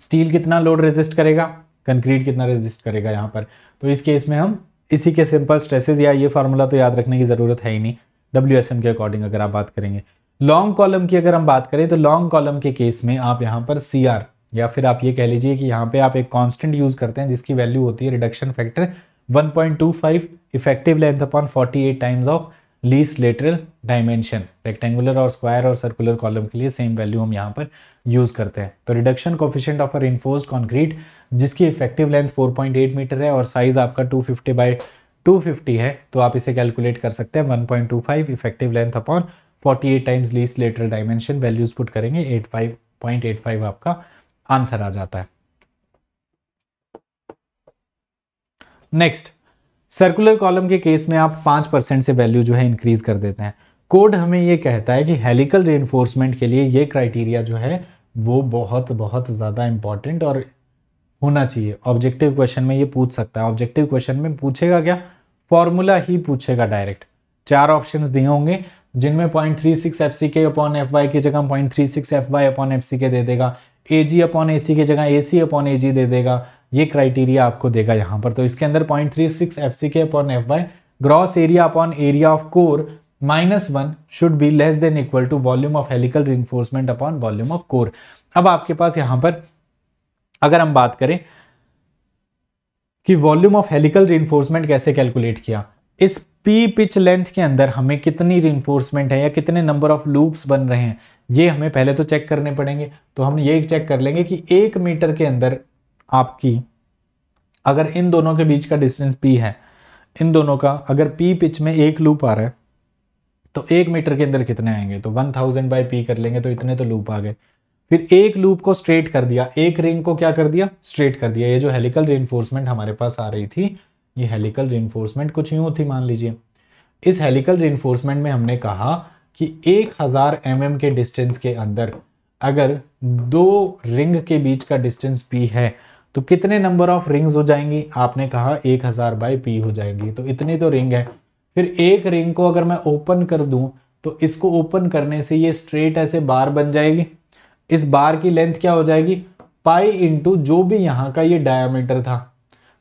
स्टील कितना लोड रेजिस्ट करेगा कंक्रीट कितना रेजिस्ट करेगा यहाँ पर तो इस केस में हम इसी के सिंपल स्ट्रेसेस या ये फार्मूला तो याद रखने की ज़रूरत है ही नहीं डब्ल्यू के अकॉर्डिंग अगर आप बात करेंगे लॉन्ग कॉलम की अगर हम बात करें तो लॉन्ग कॉलम के केस में आप यहाँ पर सी या फिर आप ये कह लीजिए कि यहाँ पे आप एक कांस्टेंट यूज़ करते हैं जिसकी वैल्यू होती है reduction factor 1.25 effective length upon 48 times of least lateral dimension rectangular और स्क्वायर और सर्कुलर कॉलम के लिए सेम वैल्यू हम यहाँ पर यूज़ करते हैं तो reduction coefficient of a reinforced concrete जिसकी इफेक्टिव लेंथ फोर मीटर है और साइज़ आपका टू फिफ्टी बाई टू है तो आप इसे कैलकुलेट कर सकते हैं 1.25 effective length upon 48 times least lateral dimension values put करेंगे 85.85 आपका आंसर आ जाता है नेक्स्ट सर्कुलर कॉलम के केस में आप पांच परसेंट से वैल्यू जो है इंक्रीज कर देते हैं कोड हमें यह कहता है कि हेलिकल रेनफोर्समेंट के लिए यह क्राइटेरिया जो है वो बहुत बहुत ज़्यादा इंपॉर्टेंट और होना चाहिए ऑब्जेक्टिव क्वेश्चन में ये पूछ सकता है ऑब्जेक्टिव क्वेश्चन में पूछेगा क्या फॉर्मूला ही पूछेगा डायरेक्ट चार ऑप्शंस दिए होंगे जिनमें point three six F C के अपॉन एफ वाई की जगह point three six F Y upon F सी के दे देगा ए जी अपॉन ए सी की जगह ए सी अपॉन ए जी दे देगा ये क्राइटेरिया आपको देगा यहाँ पर तो इसके अंदर point three six F C के upon F Y gross area upon area of core minus one should be less than equal to volume of helical reinforcement upon volume of core अब आपके पास यहाँ पर अगर हम बात करें कि वॉल्यूम ऑफ हेलिकल रिइंफोर्समेंट कैसे कैलकुलेट किया इस पी पिच लेंथ के अंदर हमें कितनी रिइंफोर्समेंट है या कितने नंबर ऑफ लूप्स बन रहे हैं ये हमें पहले तो चेक करने पड़ेंगे तो हम ये चेक कर लेंगे कि एक मीटर के अंदर आपकी अगर इन दोनों के बीच का डिस्टेंस पी है इन दोनों का अगर पी पिच में एक लूप आ रहा है तो एक मीटर के अंदर कितने आएंगे तो वन थाउजेंड बाई पी कर लेंगे तो इतने तो लूप आ गए फिर एक लूप को स्ट्रेट कर दिया एक रिंग को क्या कर दिया स्ट्रेट कर दिया ये जो हेलिकल रेनफोर्समेंट हमारे पास आ रही थी ये हेलिकल रेनफोर्समेंट कुछ यूँ थी मान लीजिए इस हेलिकल रेनफोर्समेंट में हमने कहा कि 1000 हज़ार mm के डिस्टेंस के अंदर अगर दो रिंग के बीच का डिस्टेंस पी है तो कितने नंबर ऑफ रिंग्स हो जाएंगी आपने कहा 1000 हज़ार बाई पी हो जाएगी तो इतनी तो रिंग है फिर एक रिंग को अगर मैं ओपन कर दूं तो इसको ओपन करने से ये स्ट्रेट ऐसे बार बन जाएगी इस बार की लेंथ क्या हो जाएगी पाई इंटू जो भी यहाँ का ये डायामीटर था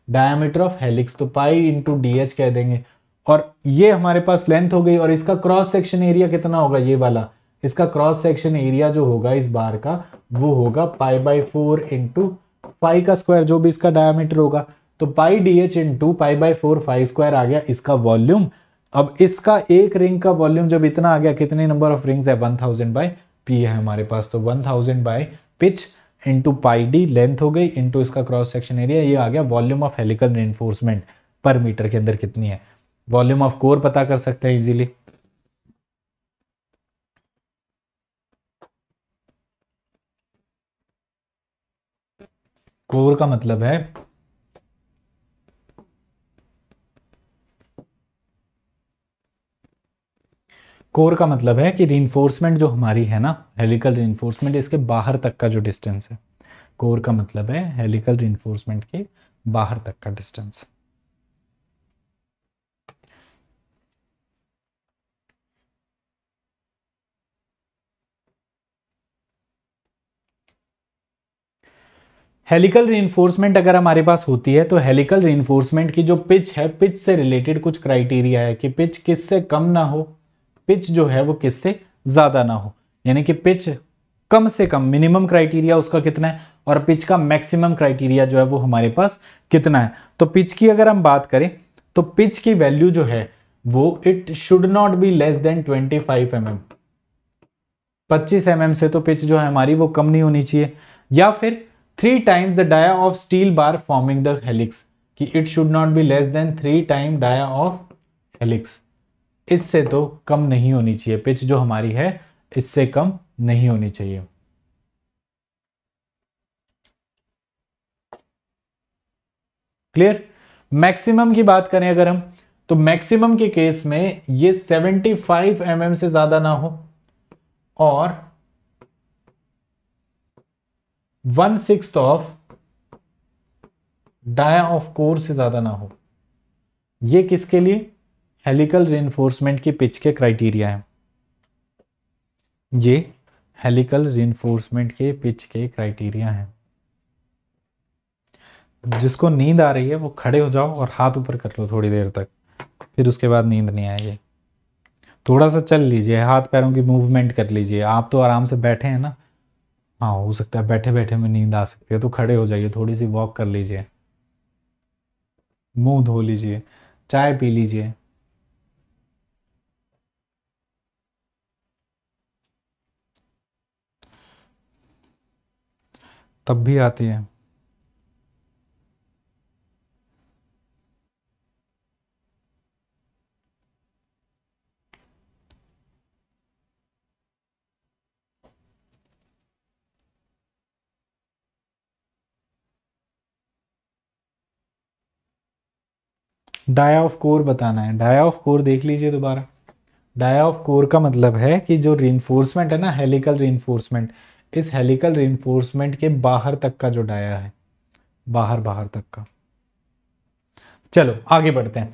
डायमीटर ऑफ हेलिक्स तो पाई इंटू डी एच कह देंगे और ये हमारे पास लेंथ हो गई और इसका क्रॉस सेक्शन एरिया कितना होगा ये वाला इसका क्रॉस सेक्शन एरिया जो होगा इस बार का वो होगा pi by four into pi का स्क्वायर जो भी इसका डायमीटर होगा तो pi D H into pi by four pi square आ गया इसका वॉल्यूम अब इसका एक रिंग का वॉल्यूम जब इतना आ गया कितने नंबर ऑफ रिंग्स है वन थाउजेंड बाई पी है हमारे पास तो one thousand by pitch into pi D length हो गई इंटू इसका क्रॉस सेक्शन एरिया ये आ गया volume of helical reinforcement per metre के अंदर कितनी है वॉल्यूम ऑफ कोर पता कर सकते हैं इजीली कोर का मतलब है कोर का मतलब है कि रीन्फोर्समेंट जो हमारी है ना हेलिकल रीन्फोर्समेंट इसके बाहर तक का जो डिस्टेंस है कोर का मतलब है हेलिकल रीन्फोर्समेंट के बाहर तक का डिस्टेंस हेलिकल रीइन्फोर्समेंट अगर हमारे पास होती है तो हेलिकल रीइन्फोर्समेंट की जो पिच है पिच से रिलेटेड कुछ क्राइटेरिया है कि पिच किससे कम ना हो पिच जो है वो किससे ज़्यादा ना हो यानी कि पिच कम से कम मिनिमम क्राइटेरिया उसका कितना है और पिच का मैक्सिमम क्राइटेरिया जो है वो हमारे पास कितना है तो पिच की अगर हम बात करें तो पिच की वैल्यू जो है वो it should not be less than 25 five mm. 25 M mm से तो पिच जो है हमारी वो कम नहीं होनी चाहिए या फिर three times the dia of steel bar forming the helix कि it should not be less than three time dia of helix इससे तो कम नहीं होनी चाहिए पिच जो हमारी है इससे कम नहीं होनी चाहिए क्लियर मैक्सिमम की बात करें अगर हम तो मैक्सिमम के केस में ये 75 फाइव mm से ज्यादा ना हो और one six of dia of core से ज्यादा ना हो ये किसके लिए हेलिकल रेनफोर्समेंट की पिच के क्राइटेरिया हैं ये हेलिकल रेनफोर्समेंट के पिच के क्राइटेरिया हैं जिसको नींद आ रही है वो खड़े हो जाओ और हाथ ऊपर कर लो थोड़ी देर तक फिर उसके बाद नींद नहीं आएगी थोड़ा सा चल लीजिए हाथ पैरों की मूवमेंट कर लीजिए आप तो आराम से बैठे हैं ना हाँ हो सकता है बैठे बैठे में नींद आ सकती है तो खड़े हो जाइए थोड़ी सी वॉक कर लीजिए मुंह धो लीजिए चाय पी लीजिए तब भी आती है डाया ऑफ कोर बताना है डाया ऑफ कोर देख लीजिए दोबारा डाया ऑफ कोर का मतलब है कि जो रीइन्फोर्समेंट है ना हेलिकल रीइन्फोर्समेंट इस हेलिकल रिइंफोर्समेंट के बाहर तक का जो डाया है बाहर बाहर तक का चलो आगे बढ़ते हैं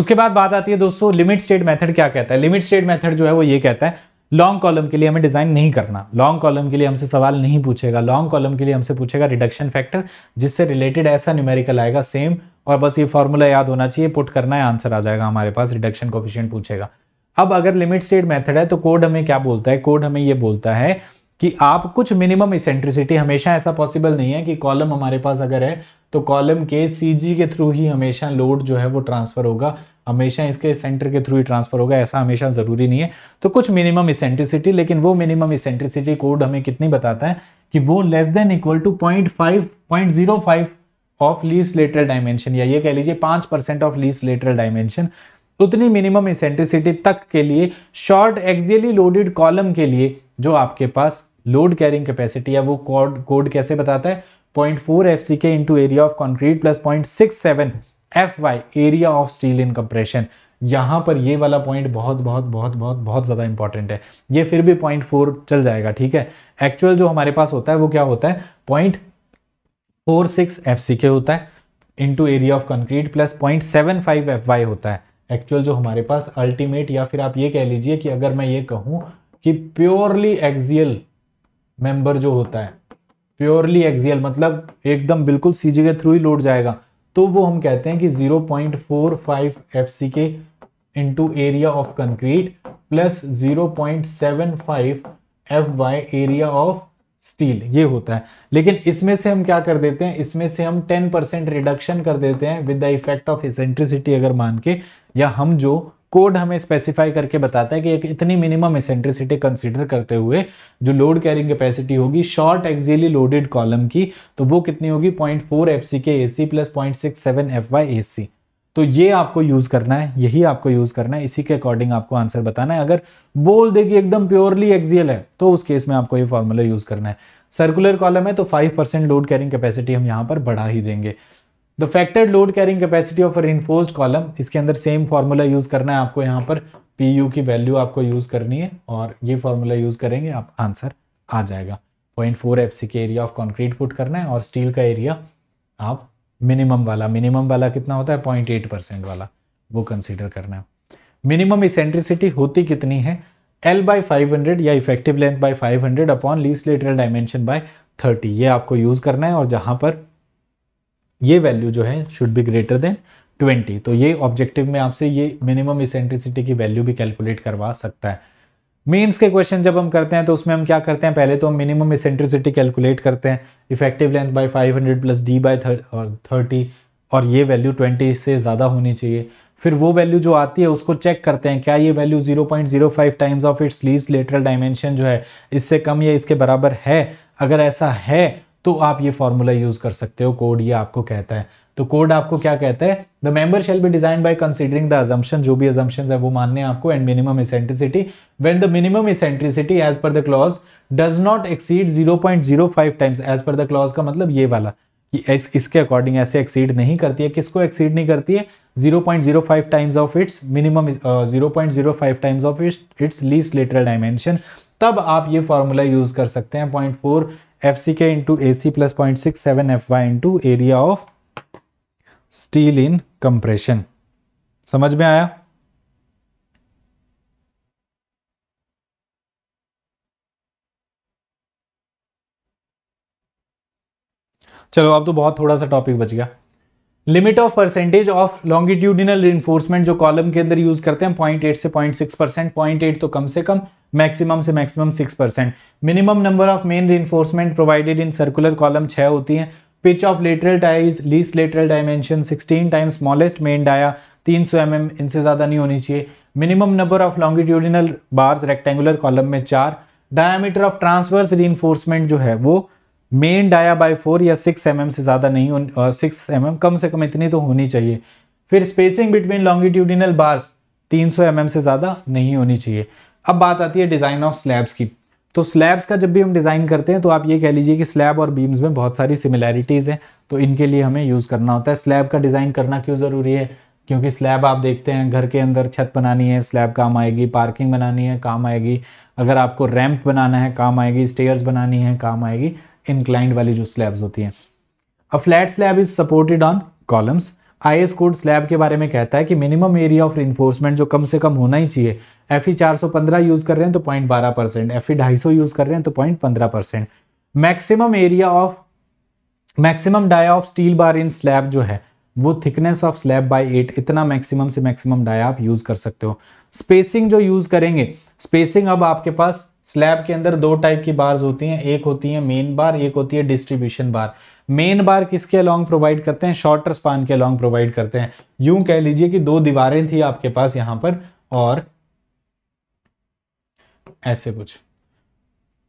उसके बाद बात आती है दोस्तों लिमिट स्टेट मेथड क्या कहता है लिमिट स्टेट मेथड जो है वो ये कहता है लॉन्ग कॉलम के लिए हमें डिज़ाइन नहीं करना लॉन्ग कॉलम के लिए हमसे सवाल नहीं पूछेगा लॉन्ग कॉलम के लिए हमसे पूछेगा रिडक्शन फैक्टर जिससे रिलेटेड ऐसा न्यूमेरिकल आएगा सेम और बस ये फॉर्मूला याद होना चाहिए पुट करना है आंसर आ जाएगा हमारे पास रिडक्शन कोफिशियंट पूछेगा अब अगर लिमिट स्टेट मेथड है तो कोड हमें क्या बोलता है कोड हमें ये बोलता है कि आप कुछ मिनिमम इसेंट्रिसिटी हमेशा ऐसा पॉसिबल नहीं है कि कॉलम हमारे पास अगर है तो कॉलम के सीजी के थ्रू ही हमेशा लोड जो है वो ट्रांसफ़र होगा हमेशा इसके सेंटर के थ्रू ही ट्रांसफ़र होगा ऐसा हमेशा ज़रूरी नहीं है तो कुछ मिनिमम इसेंट्रिसिटी लेकिन वो मिनिमम इसेंट्रिसिटी कोड हमें कितनी बताता है कि वो less than equal to point five point zero five of least lateral dimension या ये कह लीजिए पांच percent of least lateral dimension उतनी मिनिमम इसेंट्रिसिटी तक के लिए शॉर्ट एक्जियली लोडेड कॉलम के लिए जो आपके पास लोड कैरिंग कैपेसिटी है वो कोड कोड कैसे बताता है पॉइंट फोर एफ सी के into area of concrete plus point six seven F Y area of steel in compression यहाँ पर ये वाला पॉइंट बहुत बहुत बहुत बहुत बहुत ज़्यादा इंपॉर्टेंट है ये फिर भी पॉइंट फोर चल जाएगा ठीक है एक्चुअल जो हमारे पास होता है वो क्या होता है point four six F C के होता है into area of concrete plus point seven five F Y होता है एक्चुअल जो हमारे पास अल्टीमेट या फिर आप ये कह लीजिए कि अगर मैं ये कहूँ कि प्योरली एक्जियल मेंबर जो होता है प्योरली एक्सियल मतलब एकदम बिल्कुल सीजी के थ्रू ही लोड जाएगा तो वो हम कहते हैं कि 0.45 point K into area of concrete plus 0.75 point seven five F Y area of steel ये होता है लेकिन इसमें से हम क्या कर देते हैं इसमें से हम 10 परसेंट रिडक्शन कर देते हैं with the effect of eccentricity अगर मान के या हम जो कोड हमें स्पेसिफाई करके बताता है कि एक इतनी मिनिमम एसेंट्रिसिटी कंसीडर करते हुए जो लोड कैरिंग कैपेसिटी होगी शॉर्ट एक्जिली लोडेड कॉलम की तो वो कितनी होगी point four F C K A C plus point six seven F Y A C तो ये आपको यूज़ करना है यही आपको यूज़ करना है इसी के अकॉर्डिंग आपको आंसर बताना है अगर बोल दे कि एकदम प्योरली एक्जियल है तो उस केस में आपको ये फॉर्मूला यूज़ करना है सर्कुलर कॉलम है तो five percent load carrying capacity हम यहाँ पर बढ़ा ही देंगे the factor load carrying capacity of reinforced column इसके अंदर सेम फार्मूला यूज करना है आपको यहाँ पर पी यू की वैल्यू आपको यूज करनी है और ये फार्मूला यूज करेंगे आप आंसर आ जाएगा पॉइंट फोर एफ सी के एरिया ऑफ कॉन्क्रीट पुट करना है और स्टील का एरिया आप मिनिमम वाला मिनिमम वाला कितना होता है पॉइंट एट परसेंट वाला वो कंसिडर करना है मिनिमम इसेंट्रिसिटी होती कितनी है एल बाई फाइव हंड्रेड या effective length by five hundred upon least lateral dimension by thirty ये आपको यूज़ करना है और जहां पर ये वैल्यू जो है शुड बी ग्रेटर देन 20 तो ये ऑब्जेक्टिव में आपसे ये मिनिमम इसेंट्रिसिटी की वैल्यू भी कैलकुलेट करवा सकता है मेंस के क्वेश्चन जब हम करते हैं तो उसमें हम क्या करते हैं पहले तो हम मिनिमम इसेंट्रिसिटी कैलकुलेट करते हैं effective length five 500 plus D by thirty और ये वैल्यू 20 से ज़्यादा होनी चाहिए फिर वो वैल्यू जो आती है उसको चेक करते हैं क्या ये value 0.05 times of its least lateral dimension जो है इससे कम या इसके बराबर है अगर ऐसा है तो आप ये फॉर्मूला यूज कर सकते हो कोड ये आपको कहता है तो कोड आपको क्या कहता है the member shall be design by considering the assumption जो भी अजम्पन है वो मानने आपको and minimum eccentricity when the minimum eccentricity as per the clause does not exceed zero point zero five times as per the clause का मतलब ये वाला कि इस, इसके अकॉर्डिंग ऐसे एक्सीड नहीं करती है किसको एक्सीड नहीं करती है 0.05 times of its minimum 0.05 times of its its least lateral dimension तब आप ये फॉर्मूला यूज कर सकते हैं पॉइंट फोर एफ सी के into A C plus point six seven F Y into area of steel in compression समझ में आया चलो अब तो बहुत थोड़ा सा टॉपिक बच गया limit of percentage of longitudinal reinforcement जो कॉलम के अंदर यूज करते हैं पॉइंट एट से point six percent point eight तो कम से कम मैक्सिमम से maximum six percent minimum number of main reinforcement provided in circular column छह होती है pitch of lateral ties least lateral dimension sixteen times smallest main dia तीन सौ एम एम इनसे ज़्यादा नहीं होनी चाहिए minimum number of longitudinal bars rectangular column में चार डायामीटर ऑफ ट्रांसवर्स रीइंफोर्समेंट जो है वो मेन डाया बाय फोर या सिक्स एम mm से ज़्यादा नहीं सिक्स एम mm, कम से कम इतनी तो होनी चाहिए फिर स्पेसिंग बिटवीन लॉन्गिट्यूडिनल बार्स 300 सौ mm से ज़्यादा नहीं होनी चाहिए अब बात आती है डिज़ाइन ऑफ स्लैब्स की तो स्लैब्स का जब भी हम डिज़ाइन करते हैं तो आप ये कह लीजिए कि स्लैब और बीम्स में बहुत सारी सिमिलैरिटीज़ हैं तो इनके लिए हमें यूज़ करना होता है स्लैब का डिज़ाइन करना क्यों ज़रूरी है क्योंकि स्लैब आप देखते हैं घर के अंदर छत बनानी है स्लैब काम आएगी पार्किंग बनानी है काम आएगी अगर आपको रैंप बनाना है काम आएगी स्टेयर्स बनानी है काम आएगी इंक्लाइंड वाली जो स्लैब्स होती हैं a flat slab is supported on columns I S code slab के बारे में कहता है कि मिनिमम एरिया ऑफ इन्फोर्समेंट जो कम से कम होना ही चाहिए एफ ई चार सौ पंद्रह यूज़ कर रहे हैं तो पॉइंट बारह परसेंट एफ ई ढाई सौ यूज़ कर रहे हैं तो पॉइंट पंद्रह percent maximum area of maximum dia of steel bar in slab जो है वो thickness of slab by eight इतना मैक्सिमम से मैक्सिमम डाया आप यूज़ कर सकते हो स्पेसिंग जो यूज़ करेंगे स्पेसिंग अब आपके पास स्लैब के अंदर दो टाइप की बार्स होती हैं एक होती है मेन बार एक होती है डिस्ट्रीब्यूशन बार मेन बार किसके अलॉन्ग प्रोवाइड करते हैं शॉर्टर स्पान के अलॉन्ग प्रोवाइड करते हैं यूं कह लीजिए कि दो दीवारें थी आपके पास यहां पर और ऐसे कुछ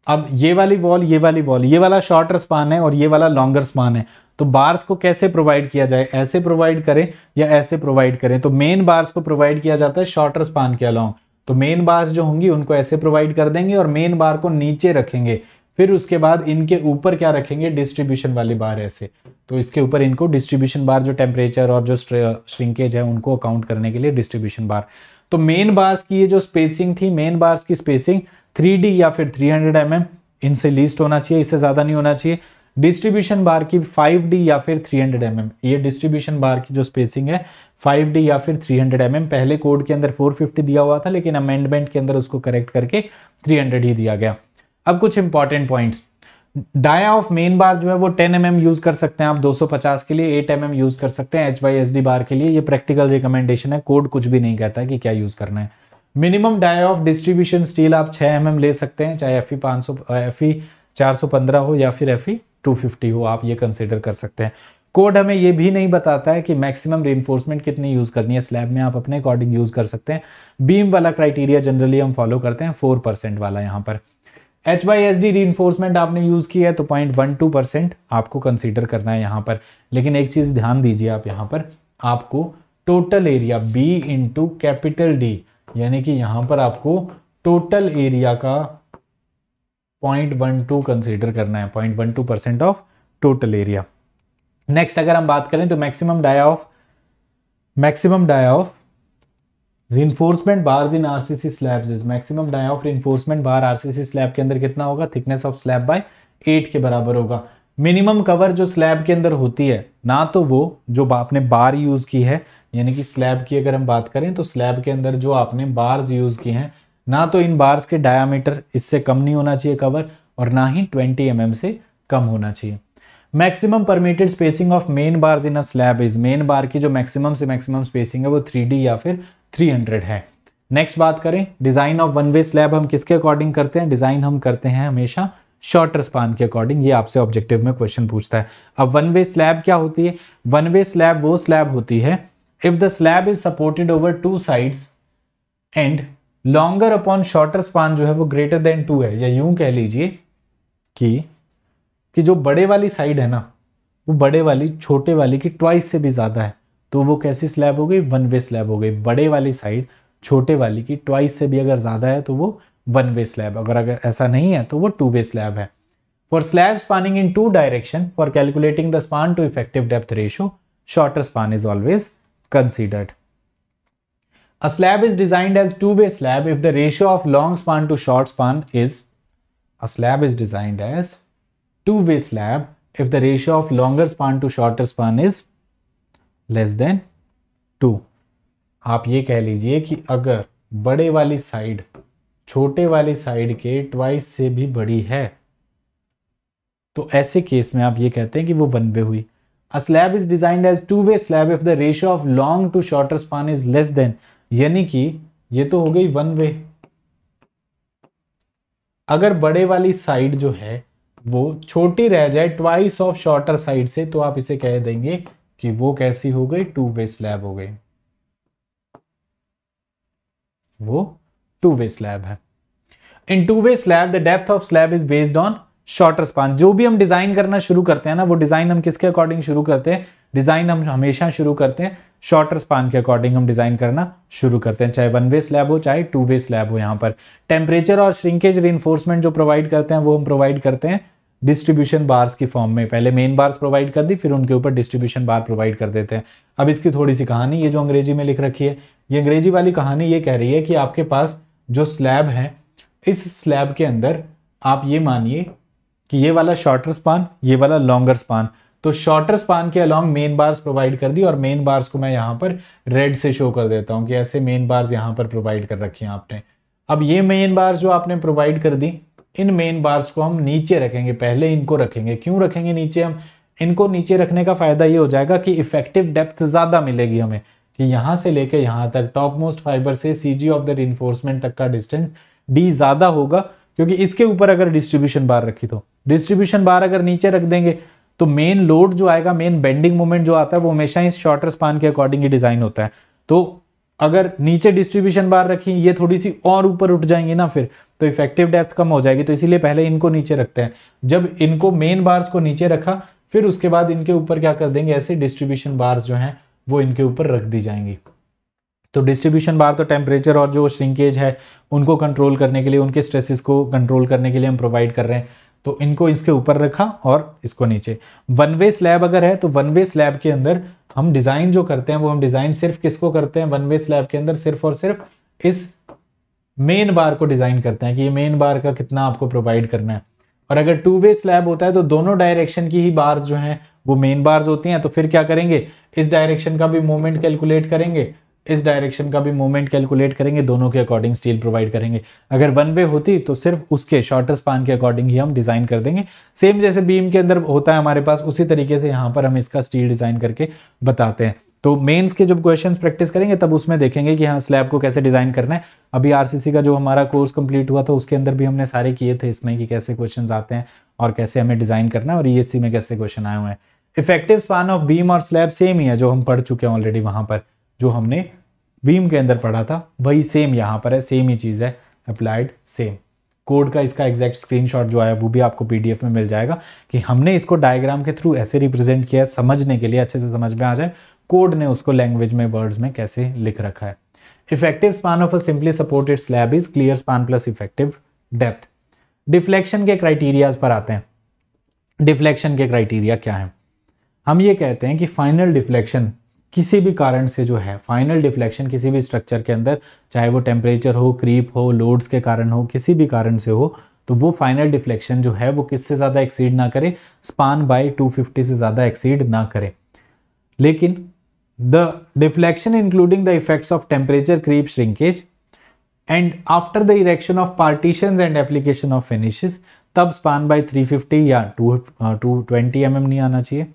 अब ये वाली वॉल ये वाली वॉल ये वाला शॉर्टर स्पान है और ये वाला लॉन्गर स्पान है तो बार्स को कैसे प्रोवाइड किया जाए ऐसे प्रोवाइड करें या ऐसे प्रोवाइड करें तो मेन बार्स को प्रोवाइड किया जाता है शॉर्टर स्पान के अलॉन्ग तो मेन बार्स जो होंगी उनको ऐसे प्रोवाइड कर देंगे और मेन बार को नीचे रखेंगे फिर उसके बाद इनके ऊपर क्या रखेंगे डिस्ट्रीब्यूशन वाली बार ऐसे तो इसके ऊपर इनको डिस्ट्रीब्यूशन बार जो टेम्परेचर और जो श्रिंकेज है उनको अकाउंट करने के लिए डिस्ट्रीब्यूशन बार तो मेन बार्स की ये जो स्पेसिंग थी मेन बार्स की स्पेसिंग 3D या फिर 300 हंड्रेड mm इनसे लीस्ट होना चाहिए इससे ज़्यादा नहीं होना चाहिए डिस्ट्रीब्यूशन बार की 5D या फिर 300 mm ये डिस्ट्रीब्यूशन बार की जो स्पेसिंग है 5D या फिर 300 mm पहले कोड के अंदर 450 दिया हुआ था लेकिन अमेंडमेंट के अंदर उसको करेक्ट करके 300 ही दिया गया अब कुछ important points dia of main bar जो है वो 10 एम mm यूज कर सकते हैं आप 250 के लिए 8 एम mm यूज कर सकते हैं H Y S D bar के लिए ये प्रैक्टिकल रिकमेंडेशन है कोड कुछ भी नहीं कहता कि क्या यूज करना है minimum dia of distribution steel आप 6 एम mm ले सकते हैं चाहे एफ ई e पाँच सौ एफ ई e चार सौ पंद्रह हो या फिर एफ ई e 250 हो आप ये कंसिडर कर सकते हैं कोड हमें ये भी नहीं बताता है कि मैक्सिमम रेनफोर्समेंट कितनी यूज़ करनी है स्लैब में आप अपने अकॉर्डिंग यूज़ कर सकते हैं बीम वाला क्राइटेरिया जनरली हम फॉलो करते हैं फोर परसेंट वाला यहाँ पर H Y S D reinforcement आपने यूज़ किया है तो पॉइंट वन टू परसेंट आपको कंसिडर करना है यहाँ पर लेकिन एक चीज़ ध्यान दीजिए आप यहाँ पर आपको total area B into capital D यानी कि यहाँ पर आपको टोटल एरिया का पॉइंट वन टू कंसिडर करना है point one two percent of total area next अगर हम बात करें तो maximum dia of maximum dia of reinforcement bar in RCC slabs is maximum dia of reinforcement bar RCC slab के अंदर कितना होगा thickness of slab by eight के बराबर होगा मिनिमम कवर जो स्लैब के अंदर होती है ना तो वो जो आपने बार यूज़ की है यानी कि स्लैब की अगर हम बात करें तो स्लैब के अंदर जो आपने बार्स यूज़ की हैं ना तो इन बार्स के डायामीटर इससे कम नहीं होना चाहिए कवर और ना ही 20 mm से कम होना चाहिए maximum permitted spacing of main bars in a slab is main bar की जो मैक्सिमम से मैक्सिमम स्पेसिंग है वो 3D या फिर 300 है नेक्स्ट बात करें design of one way slab हम किसके अकॉर्डिंग करते हैं डिज़ाइन हम करते हैं हमेशा शॉर्टर स्पान के अकॉर्डिंग ये आपसे ऑब्जेक्टिव में क्वेश्चन पूछता है अब वन वे स्लैब क्या होती है वन वे स्लैब वो स्लैब होती है if the slab is supported over two sides and longer upon shorter span जो है वो ग्रेटर देन टू है या यूं कह लीजिए कि कि जो बड़े वाली साइड है ना वो बड़े वाली छोटे वाली की ट्वाइस से भी ज़्यादा है तो वो कैसी स्लैब हो गई वन वे स्लैब हो गई बड़े वाली साइड छोटे वाली की ट्वाइस से भी अगर ज़्यादा है तो वो वन वे स्लैब अगर अगर ऐसा नहीं है तो वो टू वे स्लैब है for slab spanning in two direction for calculating the span to effective depth ratio shorter span is always considered A slab is designed as two-way slab if the ratio of long span to short span is a slab is designed as two-way slab if the ratio of longer span to shorter span is less than two आप ये कह लीजिए कि अगर बड़े वाली side छोटे वाली साइड के ट्वाइस से भी बड़ी है तो ऐसे केस में आप ये कहते हैं कि वो वन वे हुई a slab is designed as two way slab if the ratio of long to shorter span is less than यानी कि ये तो हो गई वन वे अगर बड़े वाली साइड जो है वो छोटी रह जाए ट्वाइस ऑफ शॉर्टर साइड से तो आप इसे कह देंगे कि वो कैसी हो गई टू वे स्लैब हो गई वो टू वे स्लैब है in two way slab the depth of slab is based on shorter span जो भी हम डिजाइन करना शुरू करते हैं ना वो डिजाइन हम किसके अकॉर्डिंग शुरू करते हैं डिजाइन हम हमेशा शुरू करते हैं शॉर्टर स्पान के अकॉर्डिंग हम डिज़ाइन करना शुरू करते हैं चाहे वन वे स्लैब हो चाहे टू वे स्लैब हो यहाँ पर टेम्परेचर और श्रिंकेज रीइन्फोर्समेंट जो प्रोवाइड करते हैं वो हम प्रोवाइड करते हैं डिस्ट्रीब्यूशन बार्स की फॉर्म में पहले मेन बार्स प्रोवाइड कर दी फिर उनके ऊपर डिस्ट्रीब्यूशन बार प्रोवाइड कर देते हैं अब इसकी थोड़ी सी कहानी ये जो अंग्रेजी में लिख रखी है ये अंग्रेजी वाली कहानी ये कह रही है कि आपके पास जो स्लैब है इस स्लैब के अंदर आप ये मानिए कि ये वाला शॉर्टर स्पान ये वाला लॉन्गर स्पान तो शॉर्टर स्पान के अलॉन्ग मेन बार्स प्रोवाइड कर दी और मेन बार्स को मैं यहाँ पर रेड से शो कर देता हूँ कि ऐसे मेन बार्स यहाँ पर प्रोवाइड कर रखी हैं आपने अब ये मेन बार्स जो आपने प्रोवाइड कर दी इन मेन बार्स को हम नीचे रखेंगे पहले इनको रखेंगे क्यों रखेंगे नीचे हम इनको नीचे रखने का फ़ायदा ये हो जाएगा कि इफेक्टिव डेप्थ ज़्यादा मिलेगी हमें कि यहाँ से लेके यहाँ तक टॉप मोस्ट फाइबर से सी ऑफ द रिन्फोर्समेंट तक का डिस्टेंस डी ज़्यादा होगा क्योंकि इसके ऊपर अगर डिस्ट्रीब्यूशन बार रखी तो डिस्ट्रीब्यूशन बार अगर नीचे रख देंगे तो मेन लोड जो आएगा मेन बेंडिंग मोमेंट जो आता है वो हमेशा इस शॉर्टर स्पान के अकॉर्डिंग ही डिजाइन होता है तो अगर नीचे डिस्ट्रीब्यूशन बार रखी ये थोड़ी सी और ऊपर उठ जाएंगी ना फिर तो इफेक्टिव डेप्थ कम हो जाएगी तो इसीलिए पहले इनको नीचे रखते हैं जब इनको मेन बार्स को नीचे रखा फिर उसके बाद इनके ऊपर क्या कर देंगे ऐसे डिस्ट्रीब्यूशन बार्स जो हैं वो इनके ऊपर रख दी जाएंगी तो डिस्ट्रीब्यूशन बार तो टेम्परेचर और जो श्रिंकेज है उनको कंट्रोल करने के लिए उनके स्ट्रेसिस को कंट्रोल करने के लिए हम प्रोवाइड कर रहे हैं तो इनको इसके ऊपर रखा और इसको नीचे वन वे स्लैब अगर है तो वन वे स्लैब के अंदर हम डिज़ाइन जो करते हैं वो हम डिज़ाइन सिर्फ किसको करते हैं वन वे स्लैब के अंदर सिर्फ और सिर्फ इस मेन बार को डिज़ाइन करते हैं कि ये मेन बार का कितना आपको प्रोवाइड करना है और अगर टू वे स्लैब होता है तो दोनों डायरेक्शन की ही बार जो है वो मेन बार्स होती हैं तो फिर क्या करेंगे इस डायरेक्शन का भी मूवमेंट कैलकुलेट करेंगे इस डायरेक्शन का भी मोमेंट कैलकुलेट करेंगे दोनों के अकॉर्डिंग स्टील प्रोवाइड करेंगे अगर वन वे होती तो सिर्फ उसके शॉर्टर स्पान के अकॉर्डिंग ही हम डिज़ाइन कर देंगे सेम जैसे बीम के अंदर होता है हमारे पास उसी तरीके से यहाँ पर हम इसका स्टील डिज़ाइन करके बताते हैं तो मेंस के जब क्वेश्चंस प्रैक्टिस करेंगे तब उसमें देखेंगे कि हाँ स्लैब को कैसे डिज़ाइन करना है अभी आरसीसी का जो हमारा कोर्स कंप्लीट हुआ था उसके अंदर भी हमने सारे किए थे इसमें कि कैसे क्वेश्चंस आते हैं और कैसे हमें डिज़ाइन करना है और ईएससी e में कैसे क्वेश्चन आए हुए हैं इफेक्टिव स्पान ऑफ बीम और स्लैब सेम ही है जो हम पढ़ चुके हैं ऑलरेडी वहां पर जो हमने बीम के अंदर पढ़ा था वही सेम यहाँ पर है सेम ही चीज़ है अप्लाइड सेम कोड का इसका एग्जैक्ट स्क्रीनशॉट जो आया वो भी आपको पीडीएफ में मिल जाएगा कि हमने इसको डायग्राम के थ्रू ऐसे रिप्रेजेंट किया है समझने के लिए अच्छे से समझ में आ जाए कोड ने उसको लैंग्वेज में वर्ड्स में कैसे लिख रखा है effective span of a simply supported slab is clear span plus effective depth deflection के क्राइटेरियाज पर आते हैं डिफ्लेक्शन के क्राइटेरिया क्या है हम ये कहते हैं कि फाइनल डिफ्लेक्शन किसी भी कारण से जो है फाइनल डिफ्लेक्शन किसी भी स्ट्रक्चर के अंदर चाहे वो टेम्परेचर हो क्रीप हो लोड्स के कारण हो किसी भी कारण से हो तो वो फाइनल डिफ्लेक्शन जो है वो किससे ज़्यादा एक्सीड ना करे स्पान बाय 250 से ज़्यादा एक्सीड ना करे लेकिन the deflection including the effects of temperature creep shrinkage and after the erection of partition and application of finishes तब स्पान बाय 350 या टू टू ट्वेंटी एम नहीं आना चाहिए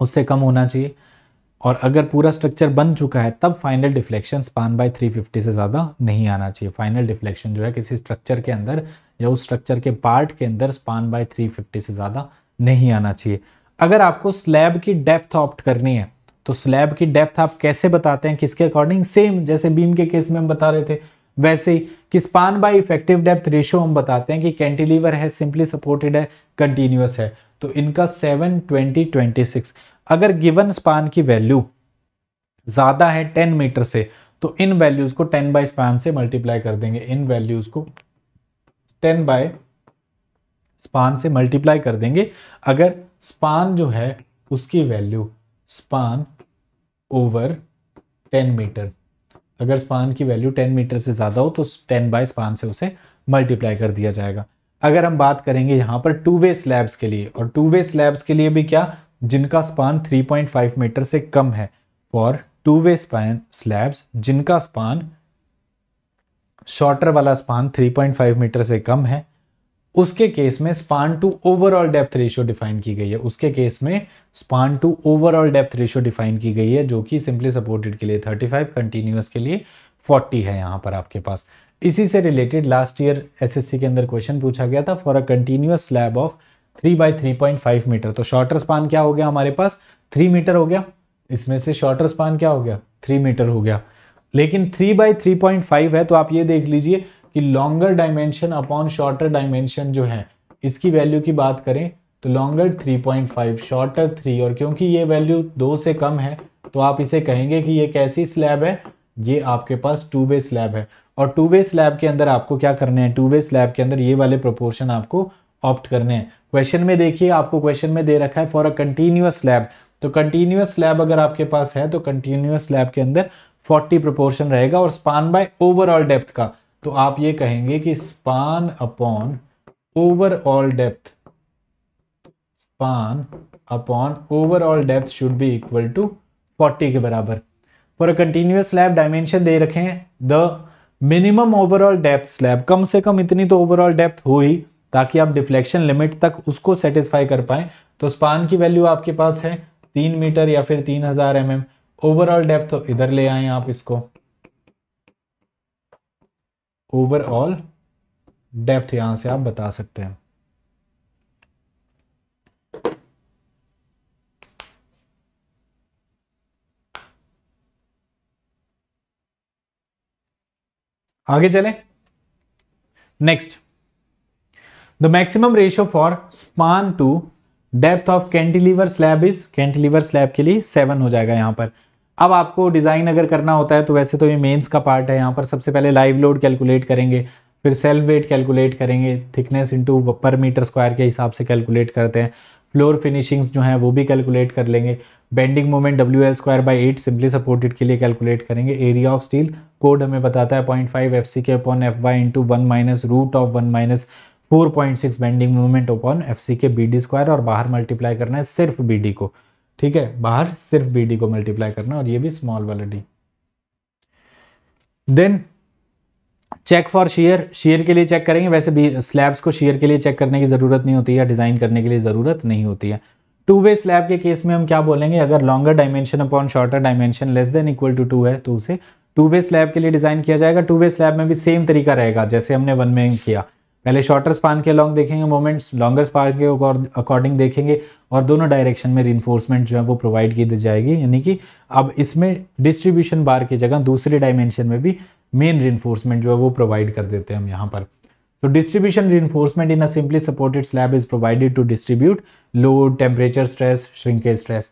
उससे कम होना चाहिए और अगर पूरा स्ट्रक्चर बन चुका है तब फाइनल डिफ्लेक्शन स्पान बाय 350 से ज़्यादा नहीं आना चाहिए फाइनल डिफ्लेक्शन जो है किसी स्ट्रक्चर के अंदर या उस स्ट्रक्चर के पार्ट के अंदर स्पान बाय 350 से ज़्यादा नहीं आना चाहिए अगर आपको स्लैब की डेप्थ ऑप्ट करनी है तो स्लैब की डेप्थ आप कैसे बताते हैं किसके अकॉर्डिंग सेम जैसे बीम के केस में हम बता रहे थे वैसे ही span by effective depth ratio हम बताते हैं कि कैंटिलीवर है सिंपली सपोर्टेड है कंटिन्यूस है तो इनका सेवन ट्वेंटी ट्वेंटी सिक्स अगर गिवन स्पान की वैल्यू ज़्यादा है टेन मीटर से तो इन वैल्यूज़ को टेन बाई स्पान से मल्टीप्लाई कर देंगे इन वैल्यूज़ को टेन बाय स्पान से मल्टीप्लाई कर देंगे अगर स्पान जो है उसकी value span over ten metre अगर स्पान की वैल्यू 10 मीटर से ज़्यादा हो तो 10 बाय स्पान से उसे मल्टीप्लाई कर दिया जाएगा अगर हम बात करेंगे यहाँ पर टू वे स्लैब्स के लिए और टू वे स्लैब्स के लिए भी क्या जिनका स्पान 3.5 मीटर से कम है for two way span slabs जिनका स्पान शॉर्टर वाला स्पान 3.5 मीटर से कम है उसके केस में span to overall depth ratio define की गई है उसके केस में span to overall depth ratio define की गई है जो कि सिंपली सपोर्टेड के लिए 35 कंटिन्यूस के लिए 40 है यहाँ पर आपके पास इसी से रिलेटेड लास्ट ईयर एसएससी के अंदर क्वेश्चन पूछा गया था for a continuous slab of three by three point five metre तो शॉर्टर स्पान क्या हो गया हमारे पास थ्री मीटर हो गया इसमें से शॉर्टर स्पान क्या हो गया थ्री मीटर हो गया लेकिन three by three point five है तो आप ये देख लीजिए कि longer dimension upon shorter dimension जो है इसकी वैल्यू की बात करें तो लॉन्गर 3.5 पॉइंट शॉर्टर थ्री और क्योंकि ये वैल्यू दो से कम है तो आप इसे कहेंगे कि ये कैसी स्लैब है ये आपके पास टू वे स्लैब है और टू वे स्लैब के अंदर आपको क्या करने हैं टू वे स्लैब के अंदर ये वाले प्रोपोर्शन आपको ऑप्ट करने हैं क्वेश्चन में देखिए आपको क्वेश्चन में दे रखा है फॉर अ कंटिन्यूअस स्लैब तो कंटिन्यूअस स्लैब अगर आपके पास है तो कंटिन्यूअस स्लैब के अंदर 40 प्रोपोर्शन रहेगा और स्पान बाय ओवरऑल डेप्थ का तो आप ये कहेंगे कि span upon overall depth span upon overall depth should be equal to 40 के बराबर for a continuous slab dimension दे रखे हैं the minimum overall depth slab कम से कम इतनी तो ओवरऑल डेप्थ हो ही ताकि आप डिफ्लेक्शन लिमिट तक उसको सेटिस्फाई कर पाए तो स्पान की वैल्यू आपके पास है तीन मीटर या फिर तीन हजार एम एम ओवरऑल डेप्थ इधर ले आए आप इसको ओवरऑल डेप्थ यहां से आप बता सकते हैं आगे चले next the maximum ratio for span to depth of cantilever slab is cantilever slab के लिए सेवन हो जाएगा यहां पर अब आपको डिज़ाइन अगर करना होता है तो वैसे तो ये मेंस का पार्ट है यहाँ पर सबसे पहले लाइव लोड कैलकुलेट करेंगे फिर सेल्फ वेट कैलकुलेट करेंगे thickness into per metre square के हिसाब से कैलकुलेट करते हैं फ्लोर फिनिशिंग्स जो हैं वो भी कैलकुलेट कर लेंगे bending moment W L square by eight simply supported के लिए कैलकुलेट करेंगे एरिया ऑफ स्टील कोड हमें बताता है पॉइंट फाइव एफ सी के upon F Y into one minus root of one minus four point six bending moment upon F C K B D square और बाहर multiply करना है सिर्फ बी डी को ठीक है बाहर सिर्फ बी डी को मल्टीप्लाई करना और ये भी स्मॉल वाला D then check for shear shear के लिए चेक करेंगे वैसे भी स्लैब्स को शेयर के लिए चेक करने की ज़रूरत नहीं होती है डिज़ाइन करने के लिए ज़रूरत नहीं होती है टू वे स्लैब के केस में हम क्या बोलेंगे अगर longer dimension upon shorter dimension less than equal to two है तो उसे टू वे स्लैब के लिए डिज़ाइन किया जाएगा टू वे स्लैब में भी सेम तरीका रहेगा जैसे हमने वन में किया पहले शॉर्टर स्पान के अलॉन्ग देखेंगे मोमेंट्स लॉन्गर स्पान के अकॉर्डिंग देखेंगे और दोनों डायरेक्शन में रिन्फोर्समेंट जो है वो प्रोवाइड की दी जाएगी यानी कि अब इसमें डिस्ट्रीब्यूशन बार की जगह दूसरे डायमेंशन में भी मेन रिन्फोर्समेंट जो है वो प्रोवाइड कर देते हैं हम यहाँ पर तो distribution reinforcement in a simply supported slab is provided to distribute load temperature stress shrinkage stress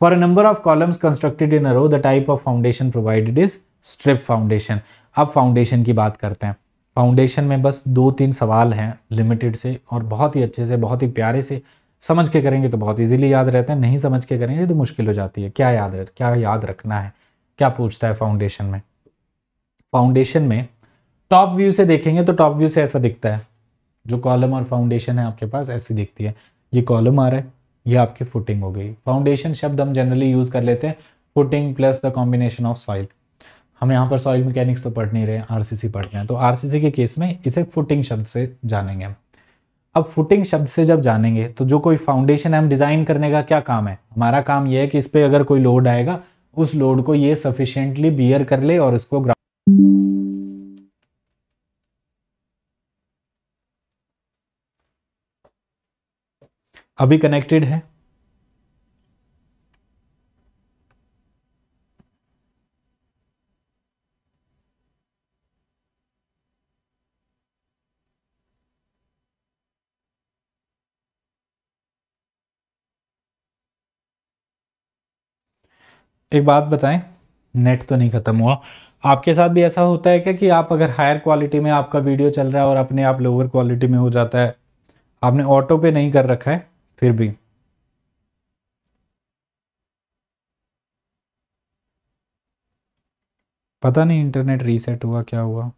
for a number of columns constructed in a row the type of foundation provided is strip foundation अब foundation की बात करते हैं foundation में बस दो तीन सवाल हैं लिमिटेड से और बहुत ही अच्छे से बहुत ही प्यारे से समझ के करेंगे तो बहुत इजीली याद रहते हैं नहीं समझ के करेंगे तो मुश्किल हो जाती है क्या याद रह क्या याद रखना है क्या पूछता है फाउंडेशन में फाउंडेशन में टॉप व्यू से देखेंगे तो टॉप व्यू से ऐसा दिखता है जो कॉलम और फाउंडेशन है आपके पास ऐसी दिखती है ये कॉलम आ रहा है ये आपकी फुटिंग हो गई फाउंडेशन शब्द हम जनरली यूज़ कर लेते हैं footing plus the combination of soil हम यहाँ पर सॉइल मैकेनिक्स तो पढ़ नहीं रहे आरसीसी पढ़ रहे हैं तो आरसीसी के केस में इसे फुटिंग शब्द से जानेंगे अब फुटिंग शब्द से जब जानेंगे तो जो कोई फाउंडेशन हम डिज़ाइन करने का क्या काम है हमारा काम यह है कि इस पर अगर कोई लोड आएगा उस लोड को ये सफिशियंटली बियर कर ले और इसको ग्राउंड अभी कनेक्टेड है एक बात बताएं नेट तो नहीं ख़त्म हुआ आपके साथ भी ऐसा होता है क्या कि आप अगर हायर क्वालिटी में आपका वीडियो चल रहा है और अपने आप लोअर क्वालिटी में हो जाता है आपने ऑटो पे नहीं कर रखा है फिर भी पता नहीं इंटरनेट रीसेट हुआ क्या हुआ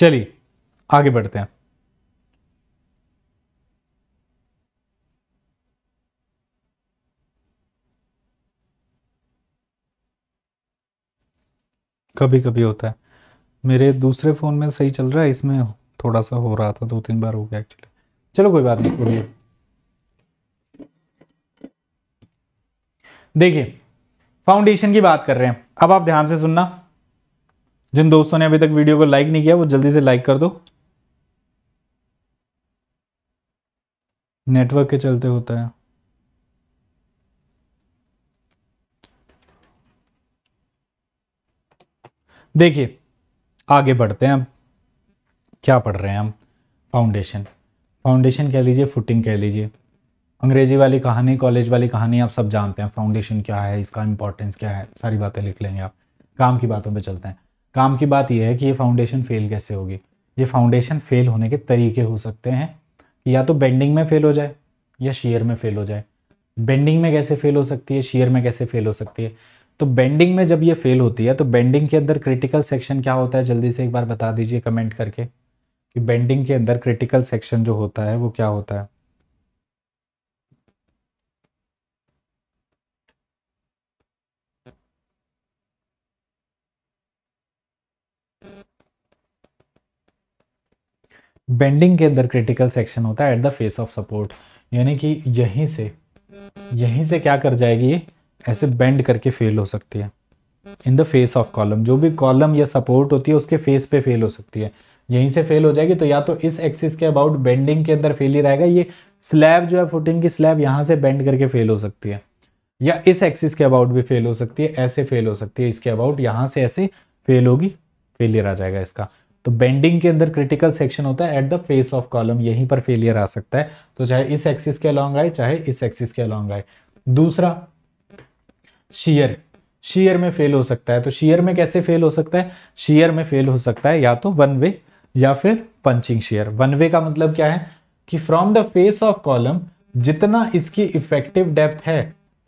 चलिए आगे बढ़ते हैं कभी कभी होता है मेरे दूसरे फ़ोन में सही चल रहा है इसमें थोड़ा सा हो रहा था दो तीन बार हो गया एक्चुअली चलो कोई बात नहीं बोलिए देखिए फाउंडेशन की बात कर रहे हैं अब आप ध्यान से सुनना जिन दोस्तों ने अभी तक वीडियो को लाइक नहीं किया वो जल्दी से लाइक कर दो नेटवर्क के चलते होता है देखिए आगे बढ़ते हैं हम क्या पढ़ रहे हैं हम फाउंडेशन फाउंडेशन कह लीजिए फुटिंग कह लीजिए अंग्रेजी वाली कहानी कॉलेज वाली कहानी आप सब जानते हैं फाउंडेशन क्या है इसका इंपॉर्टेंस क्या है सारी बातें लिख लेंगे आप काम की बातों पे चलते हैं काम की बात यह है कि ये फाउंडेशन फेल कैसे होगी ये फाउंडेशन फेल होने के तरीके हो सकते हैं या तो बेंडिंग में फेल हो जाए या शेयर में फेल हो जाए बेंडिंग में कैसे फेल हो सकती है शेयर में कैसे फेल हो सकती है तो बेंडिंग में जब ये फेल होती है तो बेंडिंग के अंदर क्रिटिकल सेक्शन क्या होता है जल्दी से एक बार बता दीजिए कमेंट करके कि बेंडिंग के अंदर क्रिटिकल सेक्शन जो होता है वो क्या होता है बेंडिंग के अंदर क्रिटिकल सेक्शन होता है at the face of support यानी कि यहीं से यहीं से क्या कर जाएगी ऐसे बेंड करके फेल हो सकती है in the face of column जो भी कॉलम या सपोर्ट होती है उसके फेस पे फेल हो सकती है यहीं से फेल हो जाएगी तो या तो इस एक्सिस के अबाउट बेंडिंग के अंदर फेल ही रहेगा ये स्लैब जो है फुटिंग की स्लैब यहाँ से बेंड करके फेल हो सकती है या इस एक्सिस के अबाउट भी फेल हो सकती है ऐसे फेल हो सकती है इसके अबाउट यहाँ से ऐसे फेल होगी फेलियर आ जाएगा इसका तो बेंडिंग के अंदर क्रिटिकल सेक्शन होता है at the face of column यहीं पर फेलियर आ सकता है तो चाहे इस एक्सिस के अलॉन्ग आए चाहे इस एक्सिस के अलॉन्ग आए दूसरा शीयर शीयर में फेल हो सकता है तो शीयर में कैसे फेल हो सकता है शीयर में फेल हो सकता है या तो वन वे या फिर पंचिंग शेयर वन वे का मतलब क्या है कि from the face of column जितना इसकी इफेक्टिव डेप्थ है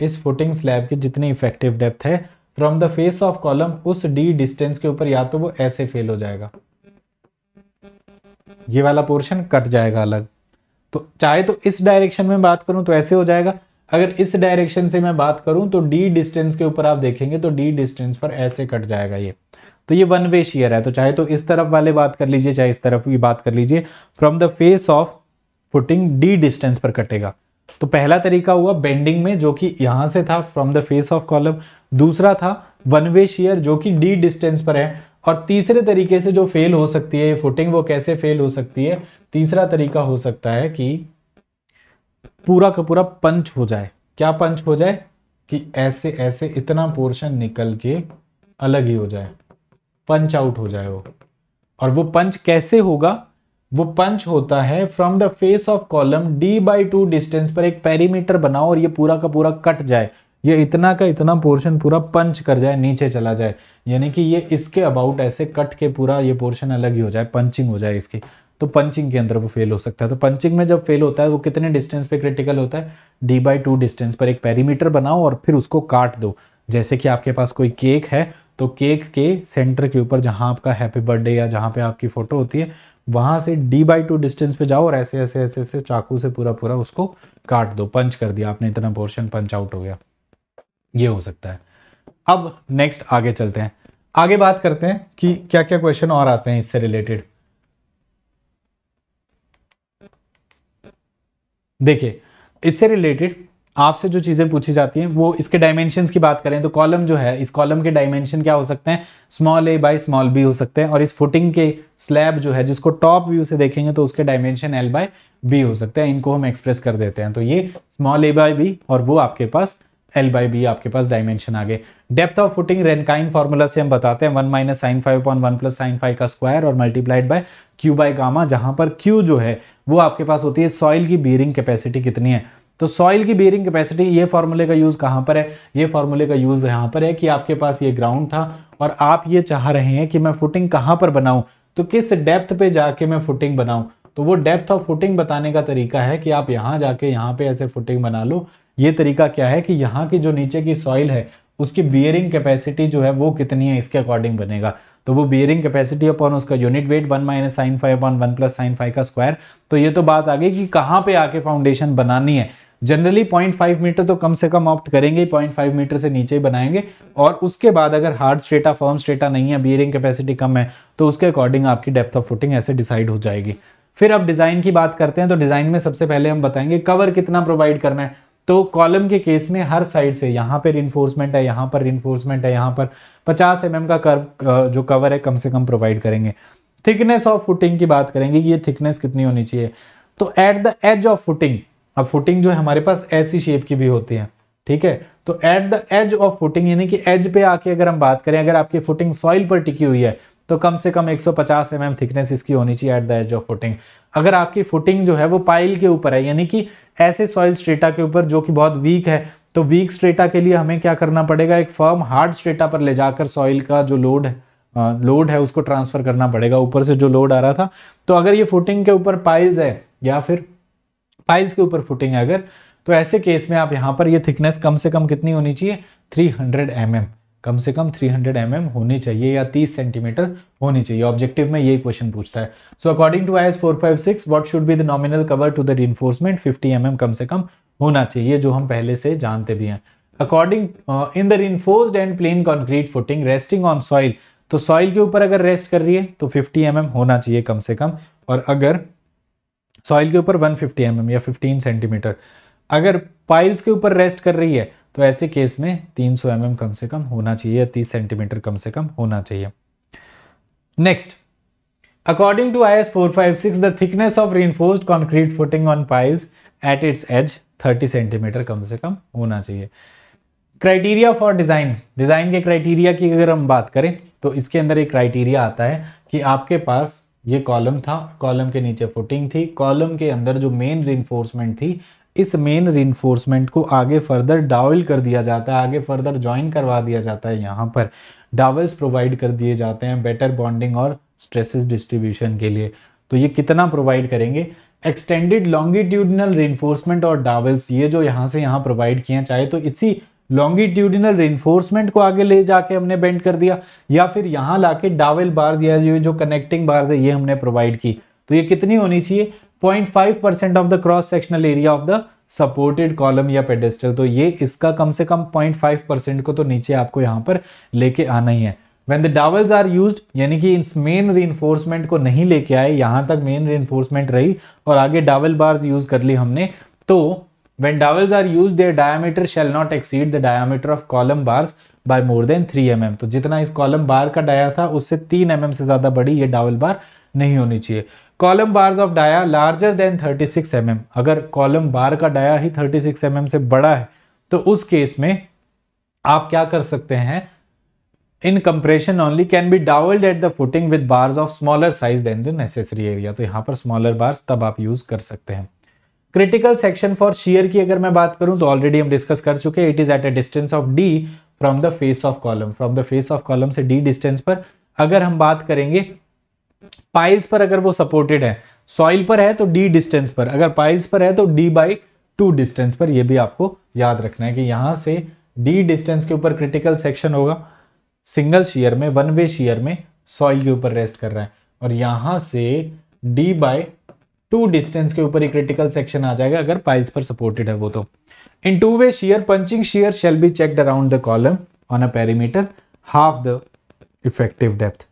इस फुटिंग स्लैब की जितनी इफेक्टिव डेप्थ है from the face of column उस डी डिस्टेंस के ऊपर या तो वो ऐसे फेल हो जाएगा ये वाला पोर्शन कट जाएगा अलग तो चाहे तो इस डायरेक्शन में बात करूं तो ऐसे हो जाएगा अगर इस डायरेक्शन से मैं बात करूं तो डी डिस्टेंस के ऊपर आप देखेंगे तो डी डिस्टेंस पर ऐसे कट जाएगा ये तो ये वन वे शेयर है तो चाहे तो इस तरफ वाले बात कर लीजिए चाहे इस तरफ भी बात कर लीजिए from the face of footing D distance पर कटेगा तो पहला तरीका हुआ बेंडिंग में जो कि यहां से था from the face of column दूसरा था वन वे शेयर जो कि डी डिस्टेंस पर है और तीसरे तरीके से जो फेल हो सकती है फुटिंग वो कैसे फेल हो सकती है तीसरा तरीका हो सकता है कि पूरा का पूरा पंच हो जाए क्या पंच हो जाए कि ऐसे ऐसे इतना पोर्शन निकल के अलग ही हो जाए पंच आउट हो जाए वो और वो पंच कैसे होगा वो पंच होता है from the face of column D by two distance पर एक पेरीमीटर बनाओ और ये पूरा का पूरा कट जाए ये इतना का इतना पोर्शन पूरा पंच कर जाए नीचे चला जाए यानी कि ये इसके अबाउट ऐसे कट के पूरा ये पोर्शन अलग ही हो जाए पंचिंग हो जाए इसकी तो पंचिंग के अंदर वो फेल हो सकता है तो पंचिंग में जब फेल होता है वो कितने डिस्टेंस पे क्रिटिकल होता है डी बाई टू डिस्टेंस पर एक पेरीमीटर बनाओ और फिर उसको काट दो जैसे कि आपके पास कोई केक है तो केक के सेंटर के ऊपर जहाँ आपका हैप्पी बर्थडे या जहाँ पे आपकी फ़ोटो होती है वहाँ से डी बाई टू डिस्टेंस पे जाओ और ऐसे ऐसे ऐसे ऐसे चाकू से पूरा पूरा उसको काट दो पंच कर दिया आपने इतना पोर्शन पंच आउट हो गया ये हो सकता है अब नेक्स्ट आगे चलते हैं आगे बात करते हैं कि क्या क्या क्वेश्चन और आते हैं इससे रिलेटेड देखिए इससे रिलेटेड आपसे जो चीज़ें पूछी जाती हैं वो इसके डायमेंशन की बात करें तो कॉलम जो है इस कॉलम के डायमेंशन क्या हो सकते हैं small A by small B हो सकते हैं और इस फुटिंग के स्लैब जो है जिसको टॉप व्यू से देखेंगे तो उसके डायमेंशन एल बाय बी हो सकते हैं इनको हम एक्सप्रेस कर देते हैं तो ये स्मॉल ए बाय बी और वो आपके पास एल बाई बी आपके पास डायमेंशन आ गए depth of footing Rankine formula से हम बताते हैं one minus sine five upon one plus sine five का स्क्वायर और multiplied by Q by gamma जहां पर क्यू जो है वो आपके पास होती है सॉइल की बियरिंग कैपेसिटी कितनी है तो सॉइल की बियरिंग कैपेसिटी ये फॉर्मूले का यूज़ कहाँ पर है ये फॉर्मूले का यूज़ यहाँ पर है कि आपके पास ये ग्राउंड था और आप ये चाह रहे हैं कि मैं फुटिंग कहाँ पर बनाऊँ तो किस डेप्थ पे जाके मैं फुटिंग बनाऊँ तो वो डेप्थ ऑफ फुटिंग बताने का तरीका है कि आप यहाँ जाके यहाँ पे ऐसे फुटिंग बना लो ये तरीका क्या है कि यहाँ की जो नीचे की सॉइल है उसकी बियरिंग कैपेसिटी जो है वो कितनी है इसके अकॉर्डिंग बनेगा तो वो बियरिंग कैपेसिटी अपॉन उसका unit weight one minus sine five upon one plus sine five का स्क्वायर तो ये तो बात आ गई कि कहाँ पे आके फाउंडेशन बनानी है जनरली 0.5 मीटर तो कम से कम ऑप्ट करेंगे 0.5 मीटर से नीचे ही बनाएंगे और उसके बाद अगर हार्ड स्टेटा फर्म स्टेटा नहीं है बियरिंग कैपेसिटी कम है तो उसके अकॉर्डिंग आपकी डेप्थ ऑफ फुटिंग ऐसे डिसाइड हो जाएगी फिर अब डिज़ाइन की बात करते हैं तो डिज़ाइन में सबसे पहले हम बताएंगे कवर कितना प्रोवाइड करना है तो कॉलम के केस में हर साइड से यहाँ पर इन्फोर्समेंट है यहाँ पर इन्फोर्समेंट है यहाँ पर 50 एम mm का कर्व जो कवर है कम से कम प्रोवाइड करेंगे थिकनेस ऑफ फुटिंग की बात करेंगे ये थिकनेस कितनी होनी चाहिए तो at the edge of footing अब फुटिंग जो है हमारे पास ऐसी शेप की भी होती है ठीक है तो at the edge of footing यानी कि एज पे आके अगर हम बात करें अगर आपकी फुटिंग सॉइल पर टिकी हुई है तो कम से कम 150 सौ mm थिकनेस इसकी होनी चाहिए at the edge of footing अगर आपकी फुटिंग जो है वो पाइल के ऊपर है यानी कि ऐसे सॉइल स्ट्रेटा के ऊपर जो कि बहुत वीक है तो वीक स्ट्रेटा के लिए हमें क्या करना पड़ेगा एक फर्म हार्ड स्ट्रेटा पर ले जाकर सॉइल का जो लोड है लोड है उसको ट्रांसफर करना पड़ेगा ऊपर से जो लोड आ रहा था तो अगर ये फुटिंग के ऊपर पाइल्स है या फिर पाइल्स के ऊपर फुटिंग है अगर तो ऐसे केस में आप यहाँ पर ये थिकनेस कम से कम कितनी होनी चाहिए 300 हंड्रेड mm. कम से कम 300 हंड्रेड mm होनी चाहिए या 30 सेंटीमीटर होनी चाहिए ऑब्जेक्टिव में ये क्वेश्चन पूछता है so according to I S four five six what should be the nominal cover to the reinforcement fifty M कम से कम होना चाहिए जो हम पहले से जानते भी हैं according in the reinforced and plain concrete footing resting on soil तो सॉइल के ऊपर अगर रेस्ट कर रही है तो 50 एम mm होना चाहिए कम से कम और अगर सॉइल के ऊपर 150 फिफ्टी mm या 15 सेंटीमीटर अगर पाइल्स के ऊपर रेस्ट कर रही है तो ऐसे केस में 300 सौ mm कम से कम होना चाहिए या 30 सेंटीमीटर कम से कम होना चाहिए next according to I S four five six the thickness of reinforced concrete footing on piles at its edge 30 centimetre कम से कम होना चाहिए क्राइटेरिया फॉर डिज़ाइन डिज़ाइन के क्राइटेरिया की अगर हम बात करें तो इसके अंदर एक क्राइटेरिया आता है कि आपके पास ये कॉलम था कॉलम के नीचे फुटिंग थी कॉलम के अंदर जो मेन रिइंफोर्समेंट थी इस मेन रिन्फोर्समेंट को आगे फर्दर डावल कर दिया जाता है आगे फर्दर ज्वाइन करवा दिया जाता है यहाँ पर डावल्स प्रोवाइड कर दिए जाते हैं बेटर बॉन्डिंग और स्ट्रेसेस डिस्ट्रीब्यूशन के लिए तो ये कितना प्रोवाइड करेंगे एक्सटेंडेड लॉन्गिट्यूडनल रेनफोर्समेंट और डावल्स ये जो यहाँ से यहाँ प्रोवाइड किए चाहे तो इसी लॉन्गिट्यूडिनल रेनफोर्समेंट को आगे ले जाके हमने बेंड कर दिया या फिर यहाँ लाके डावेल बार दिया जो कनेक्टिंग बार है ये हमने प्रोवाइड की तो ये कितनी होनी चाहिए 0.5 percent of the cross sectional area of the supported column या पेडेस्टल तो ये इसका कम से कम 0.5 परसेंट को तो नीचे आपको यहां पर लेके आना ही है when the dowels are use यानी कि इस मेन री को नहीं लेके आए यहां तक मेन री रही और आगे डावल बार्स यूज कर ली हमने तो dowels are use used their shall not exceed the the of column bars by more than three 3 mm तो जितना इस कॉलम बार का डाया था उससे 3 mm से ज़्यादा बड़ी ये डावल बार नहीं होनी चाहिए column bars of dia larger than 36 six mm. अगर कॉलम बार का डाया ही 36 सिक्स mm से बड़ा है तो उस केस में आप क्या कर सकते हैं in compression only can be dowelled at the footing with bars of smaller size than the necessary area तो यहाँ पर स्मॉलर बार्स तब आप यूज कर सकते हैं क्रिटिकल सेक्शन फॉर शेयर की अगर मैं बात करूं तो ऑलरेडी हम डिस्कस कर चुके हैं it is at a distance of D from the face of column from the face of column से डी डिस्टेंस पर अगर हम बात करेंगे पाइल्स पर अगर वो सपोर्टेड है सॉइल पर है तो डी डिस्टेंस पर अगर पाइल्स पर है तो डी बाई टू डिस्टेंस पर यह भी आपको याद रखना है कि यहां से डी डिस्टेंस के ऊपर क्रिटिकल सेक्शन होगा सिंगल शेयर में वन वे शेयर में सॉइल के ऊपर रेस्ट कर रहा है और यहां से डी बाय टू डिस्टेंस के ऊपर ही क्रिटिकल सेक्शन आ जाएगा अगर पाइल्स पर सपोर्टेड है वो तो in two way shear punching shear shall be checked around the column on a perimeter half the effective depth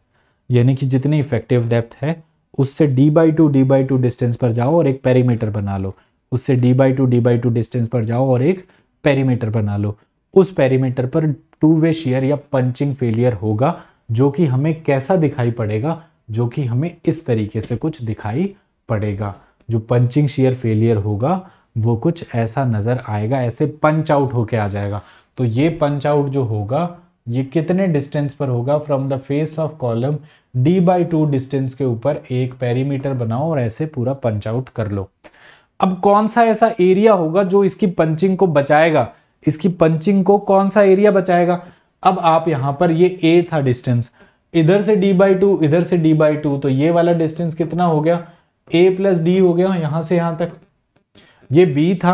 यानी कि जितनी इफेक्टिव डेप्थ है उससे D by two D by two distance पर जाओ और एक पेरीमीटर बना लो उससे D by two D by two distance पर जाओ और एक पेरीमीटर बना लो उस पेरीमीटर पर टू वे शेयर या पंचिंग फेलियर होगा जो कि हमें कैसा दिखाई पड़ेगा जो कि हमें इस तरीके से कुछ दिखाई पड़ेगा जो पंचिंग शेयर फेलियर होगा वो कुछ ऐसा नज़र आएगा ऐसे पंच आउट होके आ जाएगा तो ये पंच आउट जो होगा ये कितने डिस्टेंस पर होगा from the face of column D by two distance के ऊपर एक पेरीमीटर बनाओ और ऐसे पूरा पंच आउट कर लो अब कौन सा ऐसा एरिया होगा जो इसकी पंचिंग को बचाएगा इसकी पंचिंग को कौन सा एरिया बचाएगा अब आप यहां पर ये a था डिस्टेंस इधर से डी बाई टू इधर से डी बाई टू तो ये वाला डिस्टेंस कितना हो गया ए प्लस डी हो गया यहां से यहां तक ये बी था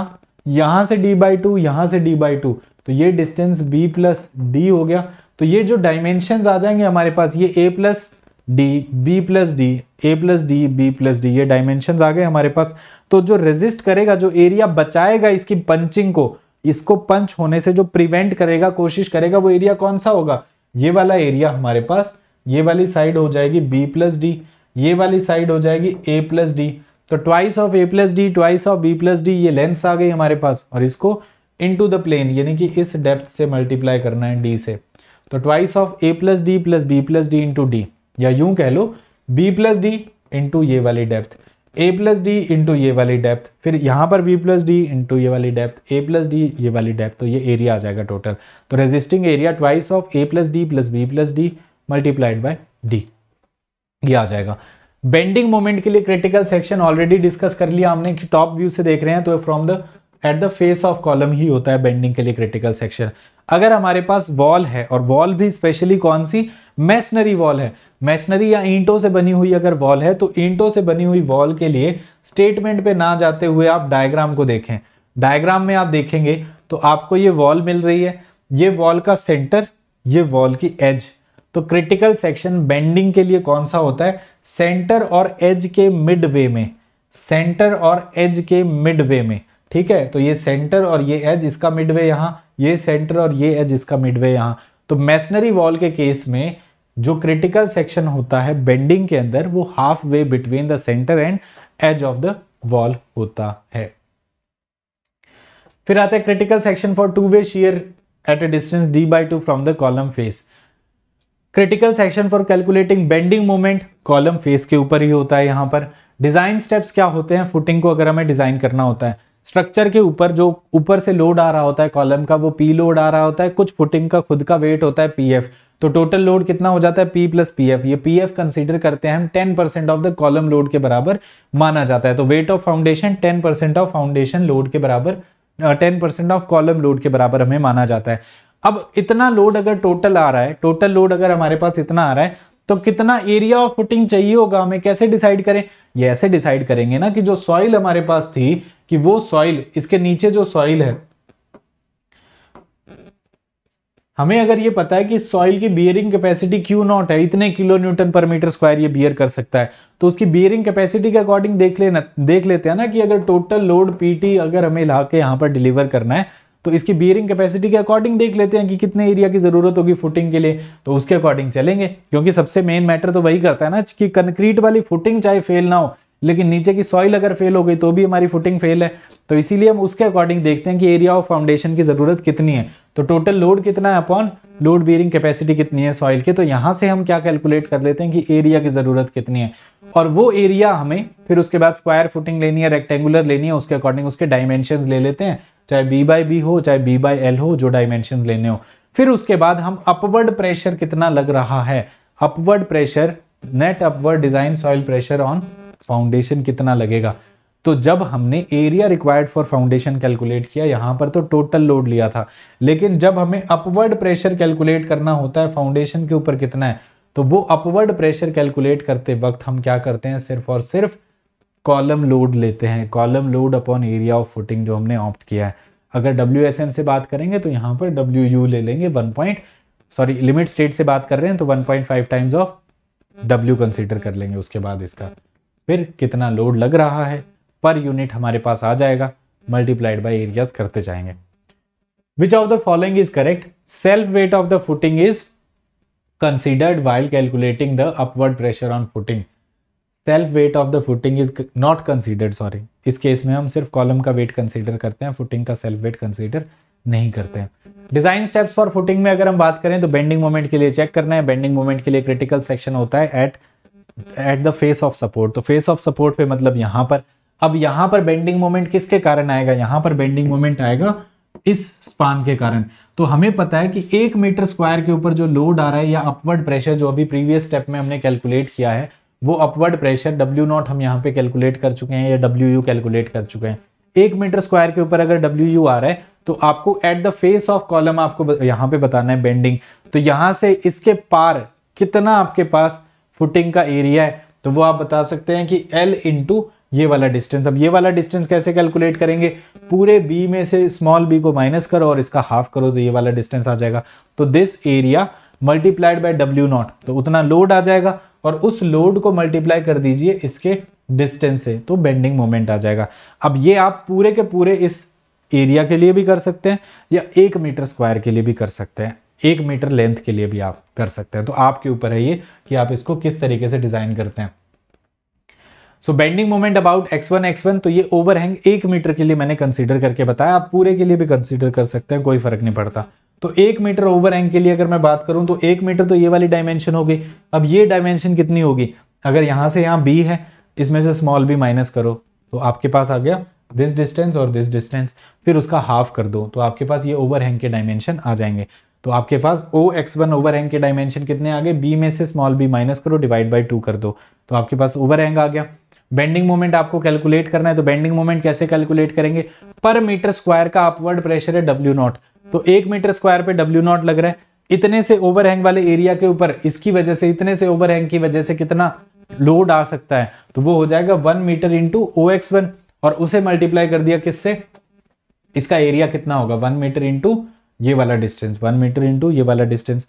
यहां से डी बाई टू यहां से डी बाई टू तो ये डिस्टेंस बी प्लस डी हो गया तो ये जो डायमेंशन आ जाएंगे हमारे पास ये A plus D B plus D A plus D B plus D ये डायमेंशन आ गए हमारे पास तो जो रेजिस्ट करेगा जो एरिया बचाएगा इसकी पंचिंग को इसको पंच होने से जो प्रिवेंट करेगा कोशिश करेगा वो एरिया कौन सा होगा ये वाला एरिया हमारे पास ये वाली साइड हो जाएगी बी प्लस डी ये वाली साइड हो जाएगी ए प्लस डी तो twice of A plus D twice of B plus D ये लेंस आ गई हमारे पास और इसको इनटू द प्लेन यानी कि इस डेप्थ से मल्टीप्लाई करना है डी से तो twice of A plus D plus B plus D into D या यूं कह लो बी प्लस डी इंटू ये वाली depth A plus D into ये वाली डेप्थ फिर यहां पर बी प्लस डी इंटू ये वाली डेप्थ ए प्लस डी ये वाली डेप्थ तो ये एरिया आ जाएगा टोटल तो resisting area twice of A plus D plus B plus D multiplied by D ये आ जाएगा बेंडिंग मोमेंट के लिए क्रिटिकल सेक्शन ऑलरेडी डिस्कस कर लिया हमने कि टॉप व्यू से देख रहे हैं तो from the at the face of column ही होता है बेंडिंग के लिए क्रिटिकल सेक्शन अगर हमारे पास वॉल है और वॉल भी स्पेशली कौन सी मैसनरी वॉल है मैसनरी या ईंटों से बनी हुई अगर वॉल है तो ईंटों से बनी हुई वॉल के लिए स्टेटमेंट पे ना जाते हुए आप डायग्राम को देखें डायग्राम में आप देखेंगे तो आपको ये वॉल मिल रही है ये वॉल का सेंटर ये वॉल की एज तो क्रिटिकल सेक्शन बेंडिंग के लिए कौन सा होता है सेंटर और एज के मिड वे में सेंटर और एज के मिड वे में ठीक है तो ये सेंटर और ये एज इसका मिडवे यहाँ ये सेंटर और ये एज इसका मिडवे यहाँ तो मैसनरी वॉल के केस में जो क्रिटिकल सेक्शन होता है बेंडिंग के अंदर वो half way between the centre and edge of the wall होता है फिर आता है critical section for two way shear at a distance D by two from the column face critical section for calculating bending moment column face के ऊपर ही होता है यहां पर डिजाइन स्टेप्स क्या होते हैं फुटिंग को अगर हमें डिजाइन करना होता है स्ट्रक्चर के ऊपर जो ऊपर से लोड आ रहा होता है कॉलम का वो पी लोड आ रहा होता है कुछ फुटिंग का खुद का वेट होता है पी एफ तो टोटल लोड कितना हो जाता है पी प्लस पी एफ ये पी एफ कंसिडर करते हैं हम ten percent of the column load के बराबर माना जाता है तो weight of foundation ten percent of foundation load के बराबर ten percent of column load के बराबर हमें माना जाता है अब इतना लोड अगर टोटल आ रहा है टोटल लोड अगर हमारे पास इतना आ रहा है तो कितना एरिया ऑफ फुटिंग चाहिए होगा हमें कैसे डिसाइड करें ये ऐसे डिसाइड करेंगे ना कि जो सॉइल हमारे पास थी कि वो सॉइल इसके नीचे जो सॉइल है हमें अगर ये पता है कि सॉइल की बियरिंग कैपेसिटी क्यू नॉट है इतने kilo newton per metre square ये बियर कर सकता है तो उसकी बियरिंग कैपेसिटी के अकॉर्डिंग देख लेना देख लेते हैं ना कि अगर टोटल लोड पीटी अगर हमें ला के यहाँ पर डिलीवर करना है तो इसकी बियरिंग कैपेसिटी के अकॉर्डिंग देख लेते हैं कि कितने एरिया की ज़रूरत होगी फुटिंग के लिए तो उसके अकॉर्डिंग चलेंगे क्योंकि सबसे मेन मैटर तो वही करता है ना कि कंक्रीट वाली फुटिंग चाहे फेल ना हो लेकिन नीचे की सॉइल अगर फेल हो गई तो भी हमारी फुटिंग फेल है तो इसीलिए हम उसके अकॉर्डिंग देखते हैं कि एरिया ऑफ फाउंडेशन की ज़रूरत कितनी है तो टोटल लोड कितना है अपॉन लोड बियरिंग कैपेसिटी कितनी है सॉइल के तो यहाँ से हम क्या कैलकुलेट कर लेते हैं कि एरिया की ज़रूरत कितनी है और वो एरिया हमें फिर उसके बाद स्क्वायर फुटिंग लेनी है रेक्टेंगुलर लेनी है उसके अकॉर्डिंग उसके डायमेंशन ले लेते हैं चाहे बी बाई बी हो चाहे बी बाई एल हो जो डायमेंशन लेने हो फिर उसके बाद हम अपवर्ड प्रेशर कितना लग रहा है upward pressure net upward design soil pressure on foundation कितना लगेगा तो जब हमने area required for foundation calculate किया यहां पर तो टोटल लोड लिया था लेकिन जब हमें अपवर्ड प्रेशर कैलकुलेट करना होता है फाउंडेशन के ऊपर कितना है तो वो अपवर्ड प्रेशर कैलकुलेट करते वक्त हम क्या करते हैं सिर्फ और सिर्फ कॉलम लोड लेते हैं column load upon area of footing जो हमने ऑप्ट किया है अगर डब्ल्यू से बात करेंगे तो यहां पर डब्ल्यू ले लेंगे one point sorry limit state से बात कर रहे हैं तो five times of W consider कर लेंगे उसके बाद इसका फिर कितना लोड लग रहा है पर यूनिट हमारे पास आ जाएगा मल्टीप्लाइड बाई एरियाज करते जाएंगे which of the following is correct self weight of the footing is considered while calculating the upward pressure on footing self weight of the footing is not considered sorry इस case में हम सिर्फ column का wait consider करते हैं footing का self weight consider नहीं करते हैं डिजाइन स्टेप्स फॉर फुटिंग में अगर हम बात करें तो बेंडिंग मोमेंट के लिए चेक करना है बेंडिंग मोमेंट के लिए क्रिटिकल सेक्शन होता है at at the face of support तो फेस ऑफ सपोर्ट पे मतलब यहां पर अब यहां पर बेंडिंग मोमेंट किसके कारण आएगा यहां पर बेंडिंग मोमेंट आएगा इस स्पान के कारण तो हमें पता है कि एक मीटर स्क्वायर के ऊपर जो लोड आ रहा है या अपवर्ड प्रेशर जो अभी प्रीवियस स्टेप में हमने कैलकुलेट किया है वो अपवर्ड प्रेशर W नॉट हम यहाँ पे कैलकुलेट कर चुके हैं या डब्ल्यू यू कैलकुलेट कर चुके हैं एक मीटर स्क्वायर के ऊपर अगर डब्ल्यू यू आ रहा है तो आपको at the face of column आपको यहाँ पे बताना है बेंडिंग तो यहाँ से इसके पार कितना आपके पास फुटिंग का एरिया है तो वो आप बता सकते हैं कि एल इंटू ये वाला डिस्टेंस अब ये वाला डिस्टेंस कैसे कैलकुलेट करेंगे पूरे बी में से स्मॉल बी को माइनस करो और इसका हाफ करो तो ये वाला डिस्टेंस आ जाएगा तो this area multiplied by W not तो उतना लोड आ जाएगा और उस लोड को मल्टीप्लाई कर दीजिए इसके डिस्टेंस से तो बेंडिंग मोमेंट आ जाएगा अब ये आप पूरे के पूरे इस एरिया के लिए भी कर सकते हैं या एक मीटर स्क्वायर के लिए भी कर सकते हैं एक मीटर लेंथ के लिए भी आप कर सकते हैं तो आपके ऊपर है ये कि आप इसको किस तरीके से डिज़ाइन करते हैं so bending moment about X one X one तो ये ओवरहैंग एक मीटर के लिए मैंने कंसीडर करके बताया आप पूरे के लिए भी कंसीडर कर सकते हैं कोई फर्क नहीं पड़ता तो एक मीटर ओवरहैंग के लिए अगर मैं बात करूं तो एक मीटर तो ये वाली डायमेंशन होगी अब ये डायमेंशन कितनी होगी अगर यहां से यहाँ बी है इसमें से स्मॉल बी माइनस करो तो आपके पास आ गया दिस डिस्टेंस और दिस डिस्टेंस फिर उसका हाफ कर दो तो आपके पास ये ओवरहैंग के डायमेंशन आ जाएंगे तो आपके पास O X one overhang के डायमेंशन कितने आ गए बी में से स्मॉल बी माइनस करो डिवाइड बाई टू कर दो तो आपके पास ओवर हैंग आ गया बेंडिंग मोमेंट आपको कैलकुलेट करना है तो बेंडिंग मोमेंट कैसे कैलकुलेट करेंगे पर मीटर स्क्वायर का अपवर्ड प्रेशर है डब्ल्यू नॉट तो एक मीटर स्क्वायर पे डब्ल्यू नॉट लग रहा है इतने से ओवरहैंग वाले एरिया के ऊपर इसकी वजह से इतने से ओवरहैंग की वजह से कितना लोड आ सकता है तो वो हो जाएगा one metre into O X one और उसे मल्टीप्लाई कर दिया किससे इसका एरिया कितना होगा वन मीटर इंटू ये वाला डिस्टेंस वन मीटर इंटू ये वाला डिस्टेंस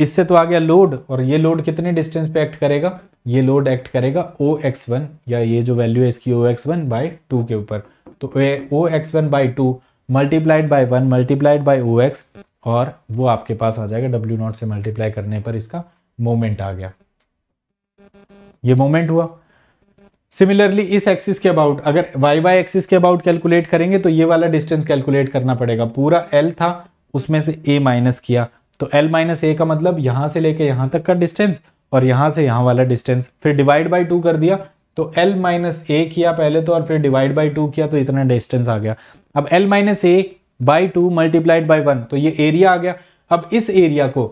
इससे तो आ गया लोड और ये लोड कितने डिस्टेंस पे एक्ट करेगा ये लोड एक्ट करेगा ओ एक्स वन या ये जो वैल्यू है इसकी O X one by two के ऊपर तो O X one by two multiplied by one multiplied by O X और वो आपके पास आ जाएगा डब्ल्यू नॉट से मल्टीप्लाई करने पर इसका मोमेंट आ गया ये मोमेंट हुआ सिमिलरली इस एक्सिस के अबाउट अगर वाई वाई एक्सिस के अबाउट कैलकुलेट करेंगे तो ये वाला डिस्टेंस कैलकुलेट करना पड़ेगा पूरा एल था उसमें से ए माइनस किया तो एल माइनस ए का मतलब यहां से लेके यहां तक का डिस्टेंस और यहां से यहां वाला डिस्टेंस फिर डिवाइड बाई टू कर दिया तो एल माइनस ए किया पहले तो और फिर डिवाइड बाई टू किया तो इतना डिस्टेंस आ गया अब L minus A by two multiplied by one तो ये एरिया आ गया अब इस एरिया को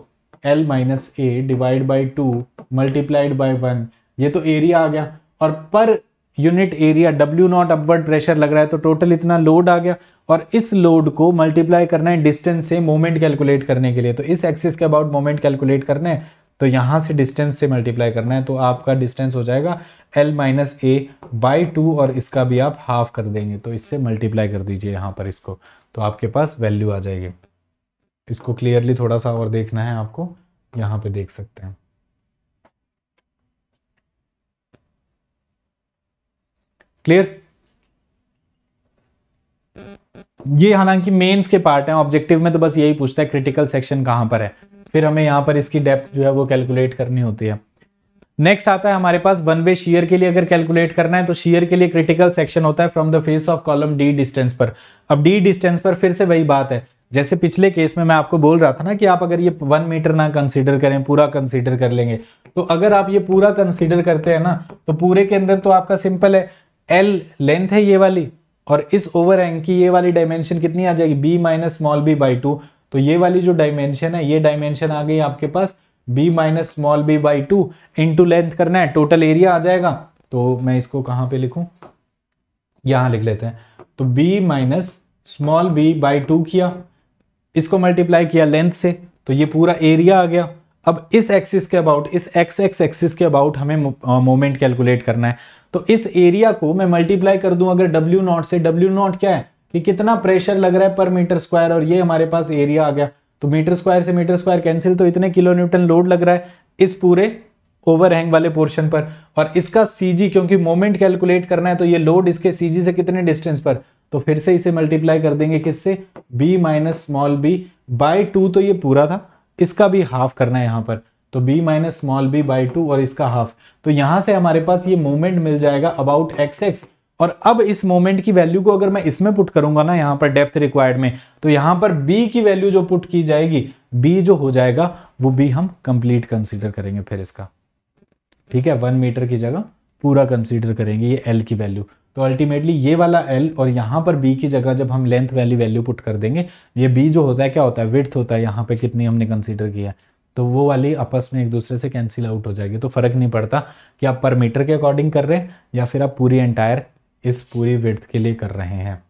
L minus A divide by two multiplied by one ये तो एरिया आ गया और per unit area W naught upward pressure लग रहा है तो टोटल इतना लोड आ गया और इस लोड को मल्टीप्लाई करना है डिस्टेंस से मोमेंट कैलकुलेट करने के लिए तो इस एक्सिस के अबाउट मोमेंट कैलकुलेट करना है तो यहाँ से डिस्टेंस से मल्टीप्लाई करना है तो आपका डिस्टेंस हो जाएगा L minus A by two और इसका भी आप हाफ कर देंगे तो इससे मल्टीप्लाई कर दीजिए यहाँ पर इसको तो आपके पास वैल्यू आ जाएगी इसको क्लियरली थोड़ा सा और देखना है आपको यहाँ पे देख सकते हैं क्लियर ये हालांकि मेंस के पार्ट हैं ऑब्जेक्टिव में तो बस यही पूछता है क्रिटिकल सेक्शन कहां पर है फिर हमें यहां पर इसकी डेप्थ जो है वो कैलकुलेट करनी होती है नेक्स्ट आता है हमारे पास वन वे शेयर के लिए अगर कैलकुलेट करना है तो शेयर के लिए क्रिटिकल सेक्शन होता है from the face of column D distance पर अब डी डिस्टेंस पर फिर से वही बात है जैसे पिछले केस में मैं आपको बोल रहा था ना कि आप अगर ये वन मीटर ना कंसीडर करें पूरा कंसीडर कर लेंगे तो अगर आप ये पूरा कंसीडर करते हैं ना तो पूरे के अंदर तो आपका सिंपल है एल लेंथ है ये वाली और इस ओवरहैंग की ये वाली डायमेंशन कितनी आ जाएगी B minus small B by two तो ये वाली जो डायमेंशन है ये डायमेंशन आ गई आपके पास B minus small B by two into length करना है टोटल एरिया आ जाएगा तो मैं इसको कहां पे लिखूं यहां लिख लेते हैं तो B minus small B by two किया इसको मल्टीप्लाई किया लेंथ से तो ये पूरा एरिया आ गया अब इस एक्सिस के अबाउट इस एक्स एक्स एक्सिस के अबाउट हमें मोमेंट कैलकुलेट करना है तो इस एरिया को मैं मल्टीप्लाई कर दूं अगर डब्ल्यू नॉट से डब्ल्यू नॉट क्या है कि कितना प्रेशर लग रहा है पर मीटर स्क्वायर और ये हमारे पास एरिया आ गया तो मीटर स्क्वायर से मीटर स्क्वायर कैंसिल तो इतने किलो न्यूटन लोड लग रहा है इस पूरे ओवरहैंग वाले पोर्शन पर और इसका सीजी क्योंकि मोमेंट कैलकुलेट करना है तो ये लोड इसके सीजी से कितने डिस्टेंस पर तो फिर से इसे मल्टीप्लाई कर देंगे किससे B minus small B by two तो ये पूरा था इसका भी हाफ करना है यहां पर तो b minus small B by two और इसका हाफ तो यहां से हमारे पास ये मोमेंट मिल जाएगा अबाउट एक्स एक्स और अब इस मोमेंट की वैल्यू को अगर मैं इसमें पुट करूंगा ना यहां पर डेप्थ रिक्वायर्ड में तो यहां पर b की वैल्यू जो पुट की जाएगी b जो हो जाएगा वो b हम कंप्लीट कंसीडर करेंगे फिर इसका ठीक है वन मीटर की जगह पूरा कंसीडर करेंगे ये l की वैल्यू तो अल्टीमेटली ये वाला एल और यहाँ पर बी की जगह जब हम लेंथ वाली वैल्यू पुट कर देंगे ये बी जो होता है क्या होता है विथ होता है यहाँ पर कितनी हमने कंसिडर किया तो वो वाली आपस में एक दूसरे से कैंसिल आउट हो जाएगी तो फ़र्क नहीं पड़ता कि आप पर मीटर के अकॉर्डिंग कर रहे हैं या फिर आप पूरी एंटायर इस पूरी विथ के लिए कर रहे हैं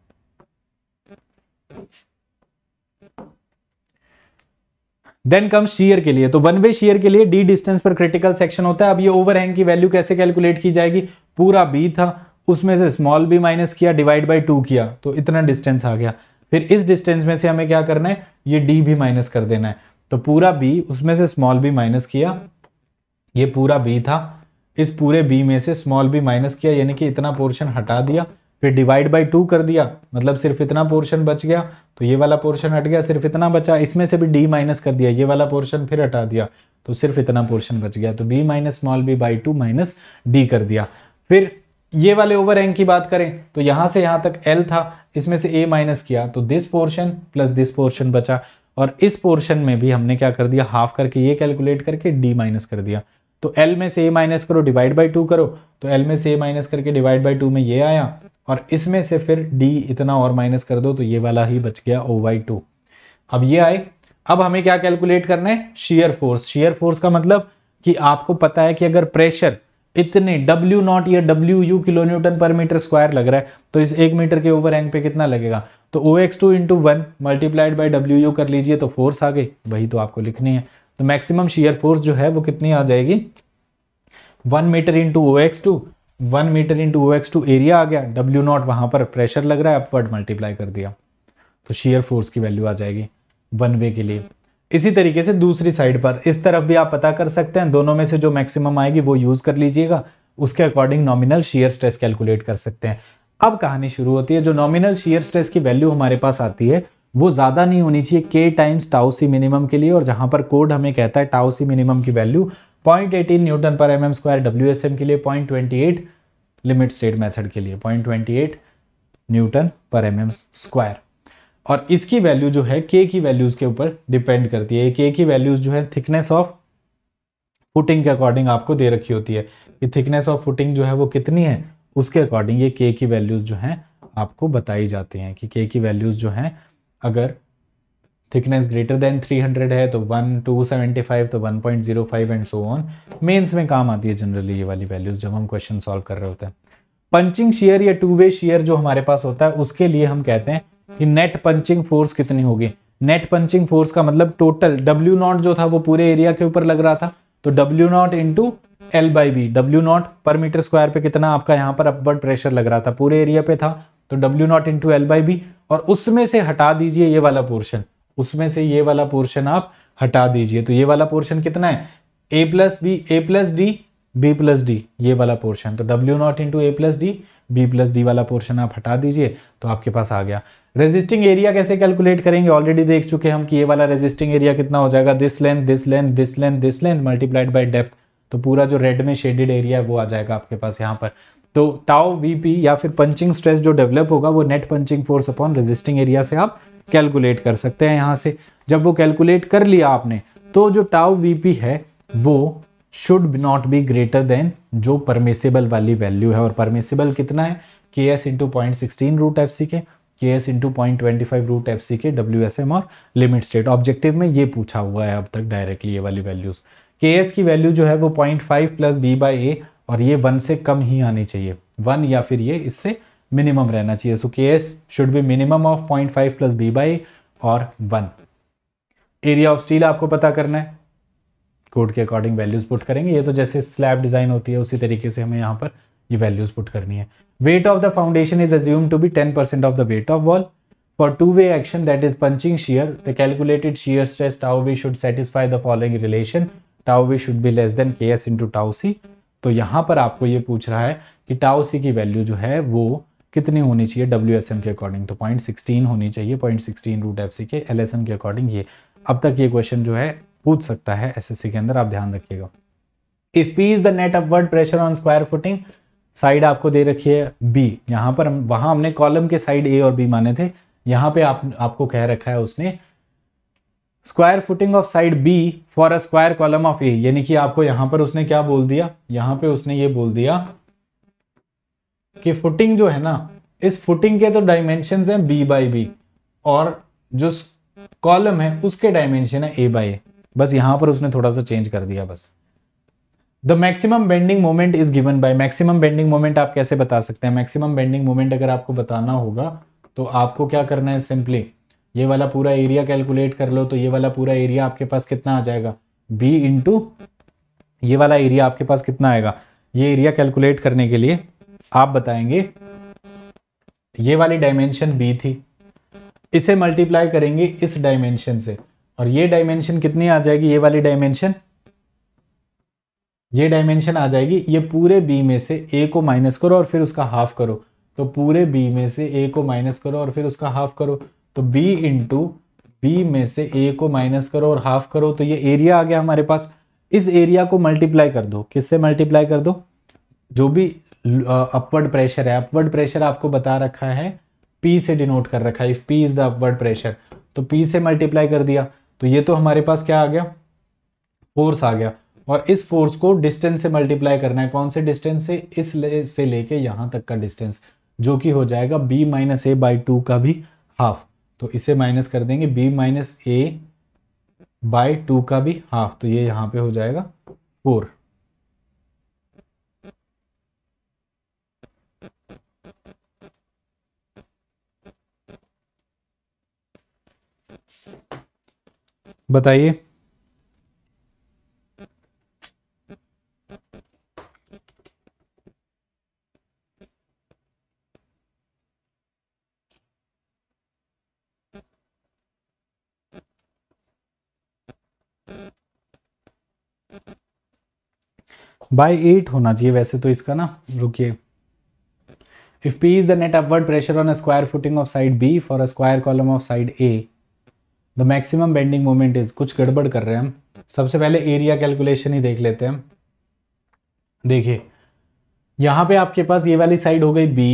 देन कम शीयर के लिए तो वन वे शेयर के लिए डी डिस्टेंस पर क्रिटिकल सेक्शन होता है अब ये ओवरहैंग की वैल्यू कैसे कैलकुलेट की जाएगी पूरा बी था उसमें से स्मॉल बी माइनस किया डिवाइड बाई टू किया तो इतना डिस्टेंस आ गया फिर इस डिस्टेंस में से हमें क्या करना है ये डी भी माइनस कर देना है तो पूरा बी उसमें से स्मॉल बी माइनस किया ये पूरा बी था इस पूरे बी में से स्मॉल बी माइनस किया यानी कि इतना पोर्शन हटा दिया फिर डिवाइड बाई टू कर दिया मतलब सिर्फ इतना पोर्शन बच गया तो ये वाला पोर्शन हट गया सिर्फ इतना बचा इसमें से भी डी माइनस कर दिया ये वाला पोर्शन फिर हटा दिया तो सिर्फ इतना पोर्शन बच गया तो B minus small B by two minus D कर दिया फिर ये वाले ओवर एंग की बात करें तो यहां से यहां तक एल था इसमें से ए माइनस किया तो this portion plus this portion बचा और इस पोर्शन में भी हमने क्या कर दिया हाफ करके ये कैलकुलेट करके डी माइनस कर दिया तो एल में से ए माइनस करो डिवाइड बाई टू करो तो एल में से ए माइनस करके डिवाइड बाई टू में ये आया और इसमें से फिर डी इतना और माइनस कर दो तो ये वाला ही बच गया ओ बाई टू अब ये आए अब हमें क्या कैलकुलेट करना है शेयर फोर्स शेयर फोर्स का मतलब कि आपको पता है कि अगर प्रेशर इतने W नॉट या W U kilo newton per metre square लग रहा है तो इस एक मीटर के ओवर एंग पे कितना लगेगा तो O X two into one multiplied by W U कर लीजिए तो फोर्स आ गई वही तो आपको लिखनी है तो मैक्सिमम शेयर फोर्स जो है वो कितनी आ जाएगी one metre into O X two one metre into O X two area आ गया डब्ल्यू नॉट वहां पर प्रेशर लग रहा है अपवर्ड मल्टीप्लाई कर दिया तो शेयर फोर्स की वैल्यू आ जाएगी वन वे के लिए इसी तरीके से दूसरी साइड पर इस तरफ भी आप पता कर सकते हैं दोनों में से जो मैक्सिमम आएगी वो यूज़ कर लीजिएगा उसके according nominal shear stress calculate कर सकते हैं अब कहानी शुरू होती है जो नॉमिनल शेयर स्ट्रेस की वैल्यू हमारे पास आती है वो ज़्यादा नहीं होनी चाहिए के टाइम्स टाउ सी मिनिमम के लिए और जहां पर कोड हमें कहता है टाउ सी मिनिमम की वैल्यू पॉइंट एटीन न्यूटन पर M M square W S M के लिए point twenty eight limit state method के लिए पॉइंट ट्वेंटी एट न्यूटन पर एम एम स्क्वायर और इसकी वैल्यू जो है के की वैल्यूज के ऊपर डिपेंड करती है के की वैल्यूज जो है थिकनेस ऑफ फुटिंग के अकॉर्डिंग आपको दे रखी होती है कि थिकनेस ऑफ फुटिंग जो है वो कितनी है उसके अकॉर्डिंग ये के की वैल्यूज जो है आपको बताई जाती हैं कि के की वैल्यूज जो हैं अगर थिकनेस ग्रेटर देन 300 है तो 1275 तो 1.05 एंड सो ऑन मेंस में काम आती है जनरली ये वाली वैल्यूज जब हम क्वेश्चन सॉल्व कर रहे होते हैं पंचिंग शेयर या टू वे शेयर जो हमारे पास होता है उसके लिए हम कहते हैं कि नेट पंचिंग फोर्स कितनी होगी नेट पंचिंग फोर्स का मतलब टोटल डब्ल्यू नॉट जो था वो पूरे एरिया के ऊपर लग रहा था तो W naught into L by B W naught per metre square पे कितना आपका यहाँ पर अपवर्ड प्रेशर लग रहा था पूरे एरिया पे था तो W naught into L by B और उसमें से हटा दीजिए ये वाला पोर्शन उसमें से ये वाला पोर्शन आप हटा दीजिए तो ये वाला पोर्शन कितना है A plus B A plus D B plus D ये वाला पोर्शन तो W naught into A plus D B plus D वाला पोर्शन आप हटा दीजिए तो आपके पास आ गया रेजिस्टिंग एरिया कैसे कैलकुलेट करेंगे ऑलरेडी देख चुके हम कि ये वाला रेजिस्टिंग एरिया कितना हो जाएगा this length this length this length this length multiplied by depth तो पूरा जो रेड में शेडेड एरिया है वो आ जाएगा आपके पास यहाँ पर तो टाओ वीपी या फिर पंचिंग स्ट्रेस जो डेवलप होगा वो net punching force upon resisting area से आप कैलकुलेट कर सकते हैं यहाँ से जब वो कैलकुलेट कर लिया आपने तो जो टाओ वीपी है वो should not be greater than जो परमिसेबल वाली वैल्यू है और परमिसेबल कितना है K S into point sixteen root F सी K K S into point twenty five root F सी के डब्ल्यू एस एम और limit state objective में ये पूछा हुआ है अब तक डायरेक्टली ये वाली वैल्यूज़ के एस की वैल्यू जो है वो point five plus B by A और ये वन से कम ही आनी चाहिए वन या फिर ये इससे मिनिमम रहना चाहिए so K S should be minimum of point five plus B by A और वन एरिया ऑफ स्टील आपको पता करना है कोड के अकॉर्डिंग वैल्यूज़ पुट करेंगे ये तो जैसे स्लैब डिज़ाइन होती है उसी तरीके से हमें यहाँ पर ये वैल्यूज़ पुट करनी है weight of the foundation is assume to be ten percent of the weight of wall for For two-way action that is punching shear, the calculated shear stress tau v should satisfy the following relation. Tau v should be less than ks into tau C तो यहाँ पर आपको ये पूछ रहा है कि tau सी की वैल्यू जो है वो कितनी होनी चाहिए डब्ल्यू एस एम के अकॉर्डिंग तो पॉइंट सिक्सटीन होनी चाहिए पॉइंट सिक्सटीन रूट एफ सी के एल एस एम के अकॉर्डिंग ये अब तक ये क्वेश्चन जो है पूछ सकता है एसएससी के अंदर आप ध्यान रखिएगा if P is the net upward pressure on square footing side आपको दे रखी है बी यहाँ पर वहां हमने कॉलम के साइड ए और बी माने थे यहां पे आप आपको कह रखा है उसने square footing of side B for a square column of A यानी कि आपको यहां पर उसने क्या बोल दिया यहां पे उसने ये बोल दिया कि फुटिंग जो है ना इस फुटिंग के तो डायमेंशन हैं बी बाई बी और जो कॉलम है उसके डायमेंशन है ए बाई ए बस यहां पर उसने थोड़ा सा चेंज कर दिया बस the maximum bending moment is given by maximum bending moment आप कैसे बता सकते हैं मैक्सिमम बेंडिंग मोमेंट अगर आपको बताना होगा तो आपको क्या करना है सिंपली ये वाला पूरा एरिया कैलकुलेट कर लो तो ये वाला पूरा एरिया आपके पास कितना आ जाएगा बी इंटू ये वाला एरिया आपके पास कितना आएगा ये एरिया कैलकुलेट करने के लिए आप बताएंगे ये वाली डायमेंशन बी थी इसे मल्टीप्लाई करेंगे इस डायमेंशन से और ये डायमेंशन कितनी आ जाएगी ये वाली डायमेंशन ये डायमेंशन आ जाएगी ये पूरे बी में से ए को माइनस करो और फिर उसका हाफ करो तो पूरे बी में से ए को माइनस करो और फिर उसका हाफ करो तो बी इंटू बी में से ए को माइनस करो और हाफ करो तो ये एरिया आ गया हमारे पास इस एरिया को मल्टीप्लाई कर दो किससे मल्टीप्लाई कर दो जो भी अपवर्ड प्रेशर है अपवर्ड प्रेशर आपको बता रखा है पी से डिनोट कर रखा है if P is the upward pressure तो पी से मल्टीप्लाई कर दिया तो ये तो हमारे पास क्या आ गया फोर्स आ गया और इस फोर्स को डिस्टेंस से मल्टीप्लाई करना है कौन से डिस्टेंस से इस ले, से लेके यहां तक का डिस्टेंस जो कि हो जाएगा b minus A by two का भी हाफ तो इसे माइनस कर देंगे b minus A by two का भी हाफ तो ये यहां पे हो जाएगा फोर बताइए बाय एट होना चाहिए वैसे तो इसका ना रुकिए if P is the net upward pressure on a square footing of side B for a square column of side A the maximum bending moment is कुछ गड़बड़ कर रहे हैं हम सबसे पहले एरिया कैलकुलेशन ही देख लेते हैं देखिए यहां पे आपके पास ये वाली साइड हो गई बी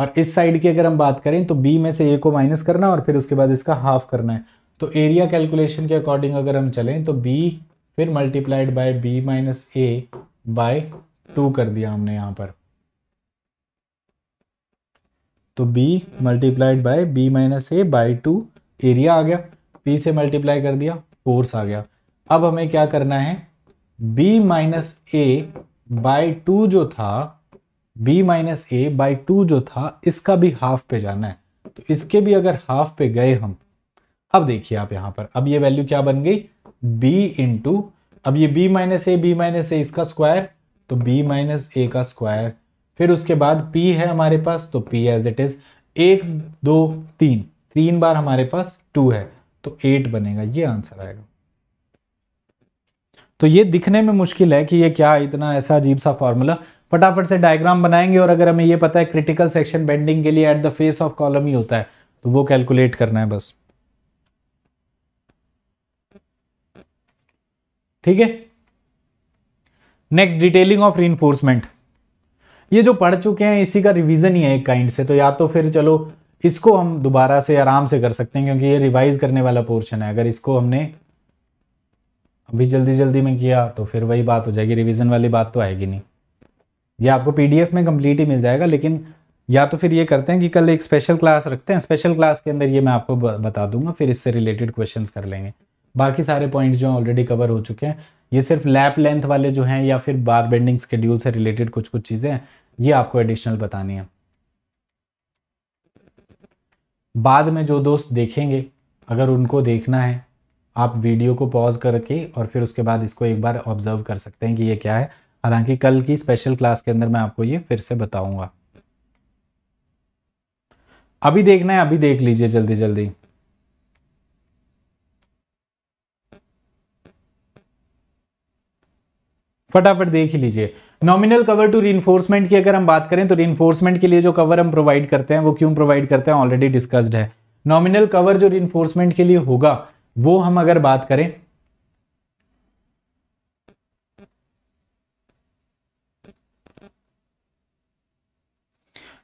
और इस साइड की अगर हम बात करें तो बी में से ए को माइनस करना और फिर उसके बाद इसका हाफ करना है तो एरिया कैलकुलेशन के अकॉर्डिंग अगर हम चलें तो बी फिर multiplied by B minus A by two कर दिया हमने यहां पर तो B multiplied by B minus A by two area आ गया पी से मल्टीप्लाई कर दिया फोर्स आ गया अब हमें क्या करना है B minus A by two जो था B minus A by two जो था इसका भी हाफ पे जाना है तो इसके भी अगर हाफ पे गए हम अब देखिए आप यहां पर अब ये वैल्यू क्या बन गई b इंटू अब ये b minus A B minus A इसका स्क्वायर तो b माइनस ए का स्क्वायर फिर उसके बाद p है हमारे पास तो p एज इट इज एक दो तीन तीन बार हमारे पास टू है तो एट बनेगा ये आंसर आएगा तो ये दिखने में मुश्किल है कि ये क्या इतना ऐसा अजीब सा फॉर्मूला फटाफट से डायग्राम बनाएंगे और अगर हमें ये पता है क्रिटिकल सेक्शन बेंडिंग के लिए at the face of column ही होता है तो वो कैलकुलेट करना है बस ठीक है नेक्स्ट डिटेलिंग ऑफ रीइंफोर्समेंट ये जो पढ़ चुके हैं इसी का रिवीजन ही है एक काइंड से तो या तो फिर चलो इसको हम दोबारा से आराम से कर सकते हैं क्योंकि ये रिवाइज करने वाला पोर्शन है अगर इसको हमने अभी जल्दी जल्दी में किया तो फिर वही बात हो जाएगी रिविज़न वाली बात तो आएगी नहीं ये आपको पीडीएफ में कंप्लीट ही मिल जाएगा लेकिन या तो फिर ये करते हैं कि कल एक स्पेशल क्लास रखते हैं स्पेशल क्लास के अंदर ये मैं आपको बता दूंगा फिर इससे रिलेटेड क्वेश्चन कर लेंगे बाकी सारे पॉइंट्स जो ऑलरेडी कवर हो चुके हैं ये सिर्फ लैप लेंथ वाले जो हैं या फिर बार बेंडिंग स्केड्यूल से रिलेटेड कुछ कुछ चीज़ें हैं ये आपको एडिशनल बतानी है बाद में जो दोस्त देखेंगे अगर उनको देखना है आप वीडियो को पॉज करके और फिर उसके बाद इसको एक बार ऑब्जर्व कर सकते हैं कि ये क्या है हालांकि कल की स्पेशल क्लास के अंदर मैं आपको ये फिर से बताऊंगा अभी देखना है अभी देख लीजिए जल्दी जल्दी फटाफट देख ही लीजिए नॉमिनल कवर टू रीइन्फोर्समेंट की अगर हम बात करें तो रीइन्फोर्समेंट के लिए जो कवर हम प्रोवाइड करते हैं वो क्यों प्रोवाइड करते हैं ऑलरेडी डिस्कस्ड है नॉमिनल कवर जो रीइन्फोर्समेंट के लिए होगा वो हम अगर बात करें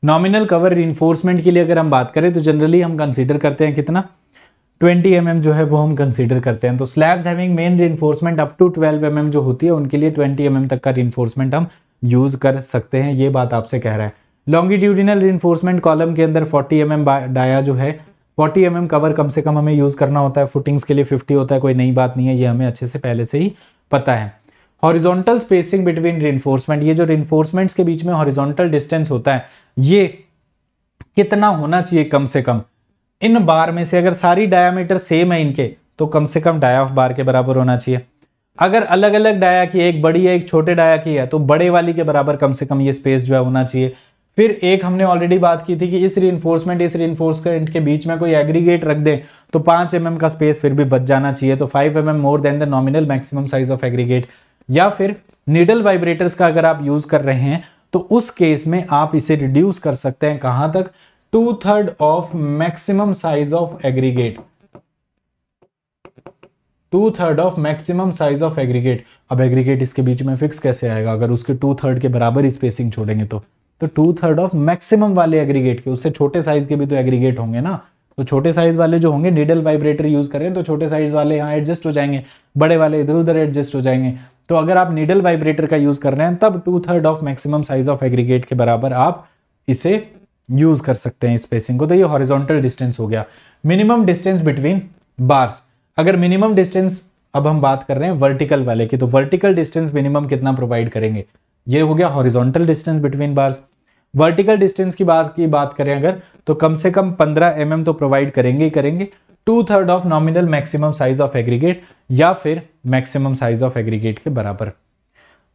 नॉमिनल कवर रीइन्फोर्समेंट के लिए अगर हम बात करें तो जनरली हम कंसिडर करते हैं कितना ट्वेंटी एम mm जो है वो हम कंसिडर करते हैं तो slabs having main reinforcement up to twelve M जो होती है उनके लिए ट्वेंटी एम mm तक का रिइन्फोर्समेंट हम यूज़ कर सकते हैं ये बात आपसे कह रहा है लॉन्गिट्यूडिनल रिइन्फोर्समेंट कॉलम के अंदर फोर्टी एम mm डाया जो है 40 एम mm कवर कम से कम हमें यूज़ करना होता है फुटिंग्स के लिए 50 होता है कोई नई बात नहीं है ये हमें अच्छे से पहले से ही पता है हॉरिजॉन्टल स्पेसिंग बिटवीन रिइन्फोर्समेंट ये जो रिइन्फोर्समेंट्स के बीच में हॉरिजॉन्टल डिस्टेंस होता है ये कितना होना चाहिए कम से कम इन बार में से अगर सारी डायामीटर सेम है इनके तो कम से कम डाया ऑफ बार के बराबर होना चाहिए अगर अलग अलग डाया की एक बड़ी है एक छोटे डाया की है तो बड़े वाली के बराबर कम से कम ये स्पेस जो है होना चाहिए फिर एक हमने ऑलरेडी बात की थी कि इस रीइन्फोर्समेंट इस रीइन्फोर्समेंट के बीच में कोई एग्रीगेट रख दें तो पांच एम mm का स्पेस फिर भी बच जाना चाहिए तो five M M more than the nominal maximum size of aggregate या फिर निडल वाइब्रेटर्स का अगर आप यूज़ कर रहे हैं तो उस केस में आप इसे रिड्यूस कर सकते हैं कहां तक two third of maximum size of aggregate two third of maximum size of aggregate अब एग्रीगेट इसके बीच में फिक्स कैसे आएगा अगर उसके टू थर्ड के बराबर स्पेसिंग छोड़ेंगे तो तो टू थर्ड ऑफ मैक्सिमम वाले एग्रीगेट के उससे छोटे साइज के भी तो एग्रीगेट होंगे ना तो छोटे साइज वाले जो होंगे निडल वाइब्रेटर यूज करें तो छोटे साइज वाले यहाँ एडजस्ट हो जाएंगे बड़े वाले इधर उधर एडजस्ट हो जाएंगे तो अगर आप निडल वाइब्रेटर का यूज कर रहे हैं तब two third of maximum size of aggregate के बराबर आप इसे यूज़ कर सकते हैं स्पेसिंग को तो ये हॉरिजॉन्टल डिस्टेंस हो गया मिनिमम डिस्टेंस बिटवीन बार्स अगर मिनिमम डिस्टेंस अब हम बात कर रहे हैं वर्टिकल वाले की तो वर्टिकल डिस्टेंस मिनिमम कितना प्रोवाइड करेंगे ये हो गया horizontal distance between bars vertical distance की बात की बात करें अगर तो कम से कम 15 एम mm तो प्रोवाइड करेंगे ही करेंगे two third of nominal maximum size of aggregate या फिर मैक्सिमम साइज ऑफ एग्रीगेट के बराबर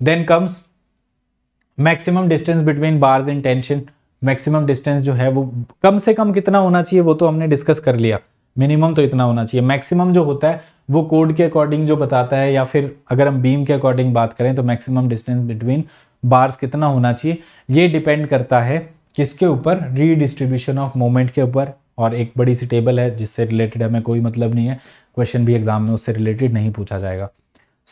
then comes maximum distance between bars in tension maximum distance जो है वो कम से कम कितना होना चाहिए वो तो हमने डिस्कस कर लिया मिनिमम तो इतना होना चाहिए मैक्सिमम जो होता है वो कोड के अकॉर्डिंग जो बताता है या फिर अगर हम बीम के अकॉर्डिंग बात करें तो मैक्सिमम डिस्टेंस बिटवीन बार्स कितना होना चाहिए ये डिपेंड करता है किसके ऊपर रीडिस्ट्रीब्यूशन ऑफ मोमेंट के ऊपर और एक बड़ी सी टेबल है जिससे रिलेटेड हमें कोई मतलब नहीं है क्वेश्चन भी एग्जाम में उससे रिलेटेड नहीं पूछा जाएगा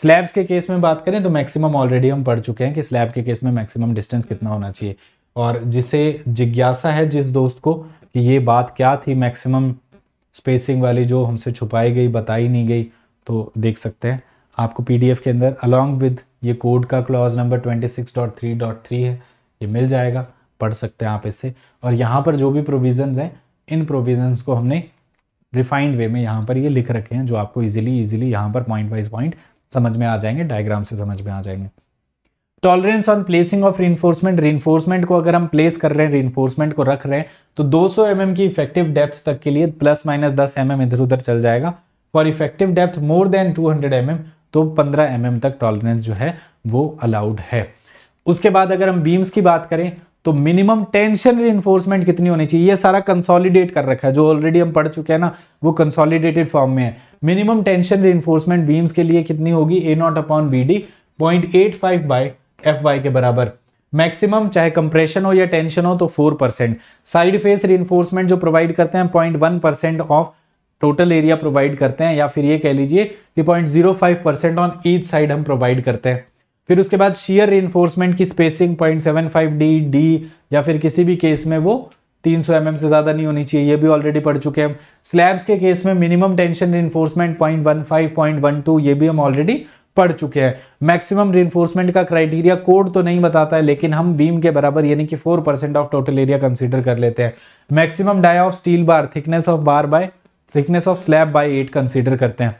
स्लैब्स के केस में बात करें तो मैक्सिमम ऑलरेडी हम पढ़ चुके हैं कि स्लैब के केस में मैक्सिमम डिस्टेंस कितना होना चाहिए और जिसे जिज्ञासा है जिस दोस्त को कि ये बात क्या थी मैक्सिमम स्पेसिंग वाली जो हमसे छुपाई गई बताई नहीं गई तो देख सकते हैं आपको पीडीएफ के अंदर अलॉन्ग विद ये कोड का क्लॉज नंबर 26.3.3 है ये मिल जाएगा पढ़ सकते हैं आप इससे और यहाँ पर जो भी प्रोविजंस हैं इन प्रोविजंस को हमने रिफाइंड वे में यहाँ पर ये लिख रखे हैं जो आपको इजीली इजीली यहाँ पर पॉइंट वाइज पॉइंट समझ में आ जाएंगे डायग्राम से समझ में आ जाएंगे tolerance on placing of reinforcement reinforcement को अगर हम प्लेस कर रहे हैं रिन्फोर्समेंट को रख रहे हैं तो 200 सौ mm की इफेक्टिव डेप्थ तक के लिए प्लस माइनस दस एम mm इधर उधर चल जाएगा for effective depth more than 200 hundred mm, तो 15 एम mm तक टॉलरेंस जो है वो अलाउड है उसके बाद अगर हम बीम्स की बात करें तो मिनिमम टेंशन रिइंफोर्समेंट कितनी होनी चाहिए ये सारा कंसोलिडेट कर रखा है जो ऑलरेडी हम पढ़ चुके हैं ना वो कंसोलिडेटेड फॉर्म में है मिनिमम टेंशन रिइंफोर्समेंट बीम्स के लिए कितनी होगी A not upon B D point eight five by F Y के बराबर मैक्सिमम चाहे कंप्रेशन हो या टेंशन हो तो four percent side face reinforcement जो प्रोवाइड करते हैं point one percent of total area provide करते हैं या फिर ये कह लीजिए कि point zero five percent on each side हम प्रोवाइड करते हैं फिर उसके बाद शेयर रिइन्फोर्समेंट की spacing point seven five D D या फिर किसी भी केस में वो 300 सौ mm से ज़्यादा नहीं होनी चाहिए ये भी ऑलरेडी पढ़ चुके हैं स्लैब्स के केस में minimum tension reinforcement point one five point one two ये भी हम ऑलरेडी पढ़ चुके हैं मैक्सिमम रेनफोर्समेंट का क्राइटेरिया कोड तो नहीं बताता है लेकिन हम बीम के बराबर यानी कि four percent of total area consider कर लेते हैं maximum dia of steel bar thickness of bar by thickness of slab by eight consider करते हैं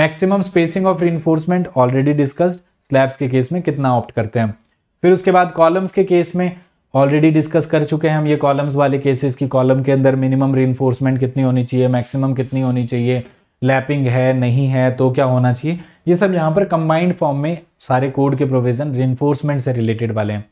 maximum spacing of reinforcement already discussed slabs के केस में कितना ऑप्ट करते हैं फिर उसके बाद कॉलम्स के केस में ऑलरेडी डिस्कस कर चुके हैं हम ये कॉलम्स वाले केसेस की कॉलम के अंदर मिनिमम रेनफोर्समेंट कितनी होनी चाहिए मैक्सिमम कितनी होनी चाहिए लैपिंग है नहीं है तो क्या होना चाहिए ये सब यहाँ पर कंबाइंड फॉर्म में सारे कोड के प्रोविजन रेनफोर्समेंट से रिलेटेड वाले हैं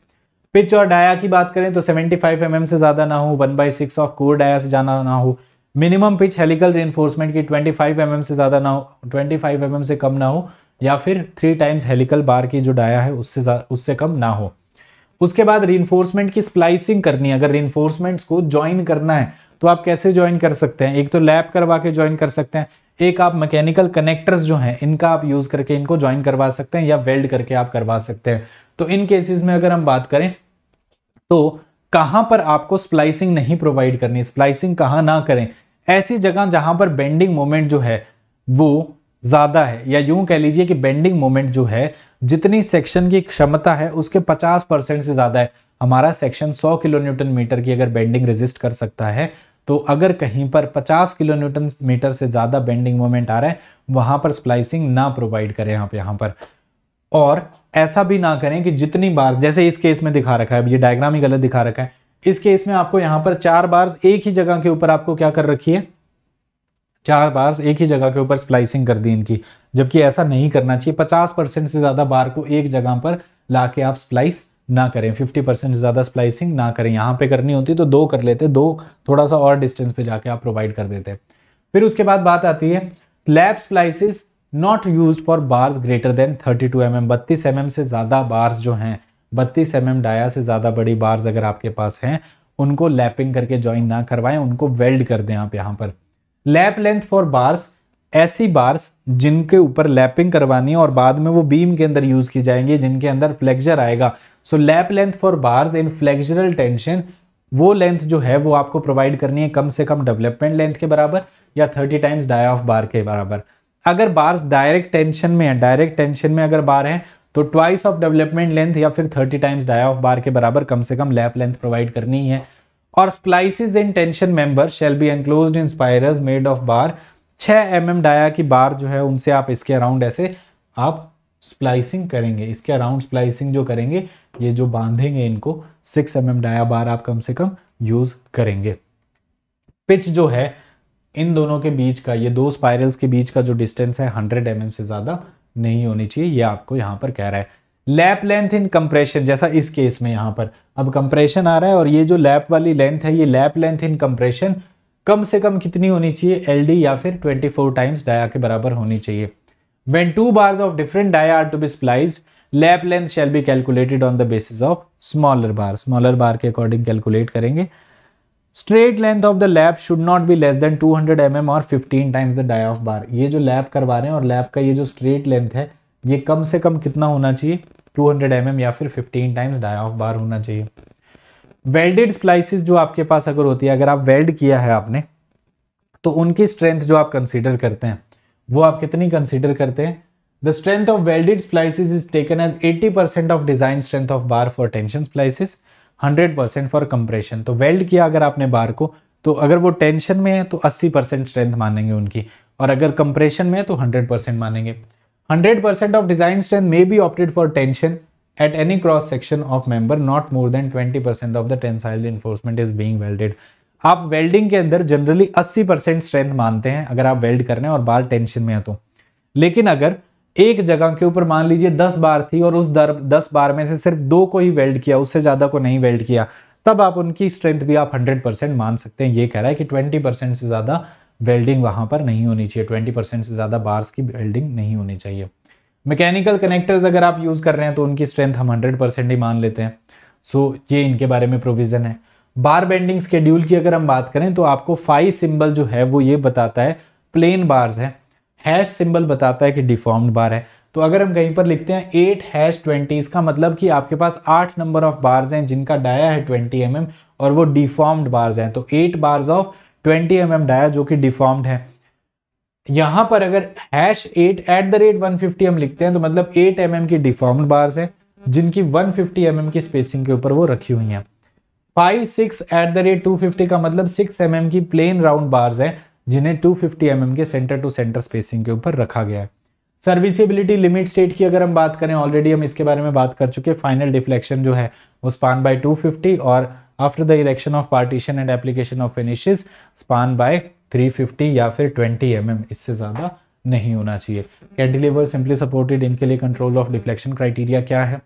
पिच और डाया की बात करें तो 75 फाइव mm से ज़्यादा ना हो 1 by six of core dia से जाना ना हो मिनिमम पिच हेलिकल रेनफोर्समेंट की 25 फाइव mm से ज़्यादा ना हो 25 फाइव mm से कम ना हो या फिर थ्री टाइम्स हेलिकल बार की जो डाया है उससे उससे कम ना हो उसके बाद रीनफोर्समेंट की स्प्लाइसिंग करनी है अगर रीनफोर्समेंट्स को ज्वाइन करना है तो आप कैसे ज्वाइन कर सकते हैं एक तो लैब करवा के ज्वाइन कर सकते हैं एक आप मैकेनिकल कनेक्टर्स जो हैं इनका आप यूज़ करके इनको ज्वाइन करवा सकते हैं या वेल्ड करके आप करवा सकते हैं तो इन केसेस में अगर हम बात करें तो कहां पर आपको स्प्लाइसिंग नहीं प्रोवाइड करनी स्प्लाइसिंग कहां ना करें ऐसी जगह जहां पर बेंडिंग मोमेंट जो है वो ज़्यादा है या यूं कह लीजिए कि बेंडिंग मोमेंट जो है जितनी सेक्शन की क्षमता है उसके 50 परसेंट से ज़्यादा है हमारा सेक्शन 100 किलो न्यूटन मीटर की अगर बेंडिंग रेजिस्ट कर सकता है तो अगर कहीं पर 50 किलो न्यूटन मीटर से ज़्यादा बेंडिंग मोमेंट आ रहा है वहां पर स्प्लाइसिंग ना प्रोवाइड करें आप यहां पर और ऐसा भी ना करें कि जितनी बार जैसे इस केस में दिखा रखा है ये डायग्राम ही गलत दिखा रखा है इस केस में आपको यहां पर चार बार एक ही जगह के ऊपर आपको क्या कर रखी है चार बार्स एक ही जगह के ऊपर स्प्लाइसिंग कर दी इनकी जबकि ऐसा नहीं करना चाहिए पचास परसेंट से ज़्यादा बार को एक जगह पर लाके आप स्प्लाइस ना करें 50 परसेंट ज़्यादा स्प्लाइसिंग ना करें यहाँ पे करनी होती तो दो कर लेते दो थोड़ा सा और डिस्टेंस पे जाके आप प्रोवाइड कर देते फिर उसके बाद बात आती है lap splices not use for bars greater than 32 two mm, बत्तीस एम mm से ज़्यादा बार्स जो हैं बत्तीस एम mm डाया से ज़्यादा बड़ी बार्स अगर आपके पास हैं उनको लैपिंग करके ज्वाइन ना करवाएं उनको वेल्ड कर दें आप यहाँ पर लैप लेंथ फॉर बार्स ऐसी बार्स जिनके ऊपर लैपिंग करवानी है और बाद में वो बीम के अंदर यूज़ की जाएंगी जिनके अंदर फ्लेक्जर आएगा so lap length for bars in flexural tension वो लेंथ जो है वो आपको प्रोवाइड करनी है कम से कम डेवलपमेंट लेंथ के बराबर या thirty times dia of bar के बराबर अगर बार्स डायरेक्ट टेंशन में है डायरेक्ट टेंशन में अगर बार हैं तो ट्वाइस ऑफ डेवलपमेंट लेंथ या फिर thirty times dia of bar के बराबर कम से कम लैप लेंथ प्रोवाइड करनी ही है और splices in tension member shall be enclose in spiral made of bar छः एम mm डाया की बार जो है उनसे आप इसके अराउंड ऐसे आप स्प्लाइसिंग करेंगे इसके अराउंड स्प्लाइसिंग जो करेंगे ये जो बांधेंगे इनको six M M dia bar आप कम से कम यूज़ करेंगे पिच जो है इन दोनों के बीच का ये दो स्पाइरल्स के बीच का जो डिस्टेंस है हंड्रेड एम mm से ज़्यादा नहीं होनी चाहिए ये आपको यहाँ पर कह रहा है लैप लेंथ इन कंप्रेशन जैसा इस केस में यहाँ पर अब कंप्रेशन आ रहा है और ये जो लैप वाली लेंथ है ये लैप लेंथ इन कंप्रेशन कम से कम कितनी होनी चाहिए एल या फिर फोर टाइम्स डाया के बराबर होनी चाहिए When two bars of different die are to be spliced, lap length shall be calculated on the basis of smaller bar smaller bar के according calculate करेंगे straight length of the lap should not be less than 200 mm or 15 times the dia of bar ये जो lap करवा रहे हैं और lap का ये जो straight length है ये कम से कम कितना होना चाहिए 200 हंड्रेड mm या फिर 15 टाइम्स डाई ऑफ बार होना चाहिए वेल्डेड स्प्लाइसिस जो आपके पास अगर होती है अगर आप वेल्ड किया है आपने तो उनकी स्ट्रेंथ जो आप कंसिडर करते हैं वो आप कितनी कंसिडर करते हैं the strength of welded splices is taken as 80 percent of design strength of bar for tension splices 100 percent for compression तो वेल्ड किया अगर आपने बार को तो अगर वो टेंशन में है तो 80 परसेंट स्ट्रेंथ मानेंगे उनकी और अगर कंप्रेशन में है तो 100 परसेंट मानेंगे 100 percent of design strength may be opted for tension at any cross section of member more than twenty 20% of the tensile reinforcement is being welded आप वेल्डिंग के अंदर जनरली 80 परसेंट स्ट्रेंथ मानते हैं अगर आप वेल्ड कर रहे हैं और बार टेंशन में है तो लेकिन अगर एक जगह के ऊपर मान लीजिए दस बार थी और उस दर दस बार में से सिर्फ दो को ही वेल्ड किया उससे ज़्यादा को नहीं वेल्ड किया तब आप उनकी स्ट्रेंथ भी आप हंड्रेड परसेंट मान सकते हैं ये कह रहा है कि ट्वेंटी परसेंट से ज़्यादा वेल्डिंग वहां पर नहीं होनी चाहिए ट्वेंटी परसेंट से ज़्यादा बार्स की वेल्डिंग नहीं होनी चाहिए मैकेनिकल कनेक्टर्स अगर आप यूज़ कर रहे हैं तो उनकी स्ट्रेंथ हम हंड्रेड परसेंट ही मान लेते हैं सो so, ये इनके बारे में प्रोविज़न है बार बेंडिंग स्केड्यूल की अगर हम बात करें तो आपको फाइव सिंबल जो है वो ये बताता है प्लेन बार्स है हैश सिंबल बताता है कि डिफॉर्म्ड बार है तो अगर हम कहीं पर लिखते हैं एट हैश ट्वेंटी इसका मतलब कि आपके पास आठ नंबर ऑफ बार्स हैं जिनका डाया है ट्वेंटी एम mm और वो डिफॉर्म्ड बार्स हैं तो eight bars of twenty M mm dia जो कि डिफॉर्म्ड है यहां पर अगर hash eight at the rate one fifty हम लिखते हैं तो मतलब एट एम mm की डिफॉर्म्ड बार्स हैं जिनकी वन फिफ्टी एम mm की स्पेसिंग के ऊपर वो रखी हुई हैं five six at the rate two fifty का मतलब सिक्स एम mm की प्लेन राउंड बार्स है जिन्हें टू फिफ्टी एम के सेंटर टू सेंटर स्पेसिंग के ऊपर रखा गया है सर्विसबिलिटी लिमिट स्टेट की अगर हम बात करें ऑलरेडी हम इसके बारे में बात कर चुके हैं फाइनल डिफ्लेक्शन जो है वो स्पान बाय 250 और after the erection of partition and application of finishes span by 350 या फिर 20 एम mm, इससे ज़्यादा नहीं होना चाहिए कैंटिलीवर सिंपली सपोर्टेड इनके लिए कंट्रोल ऑफ डिफ्लेक्शन क्राइटेरिया क्या है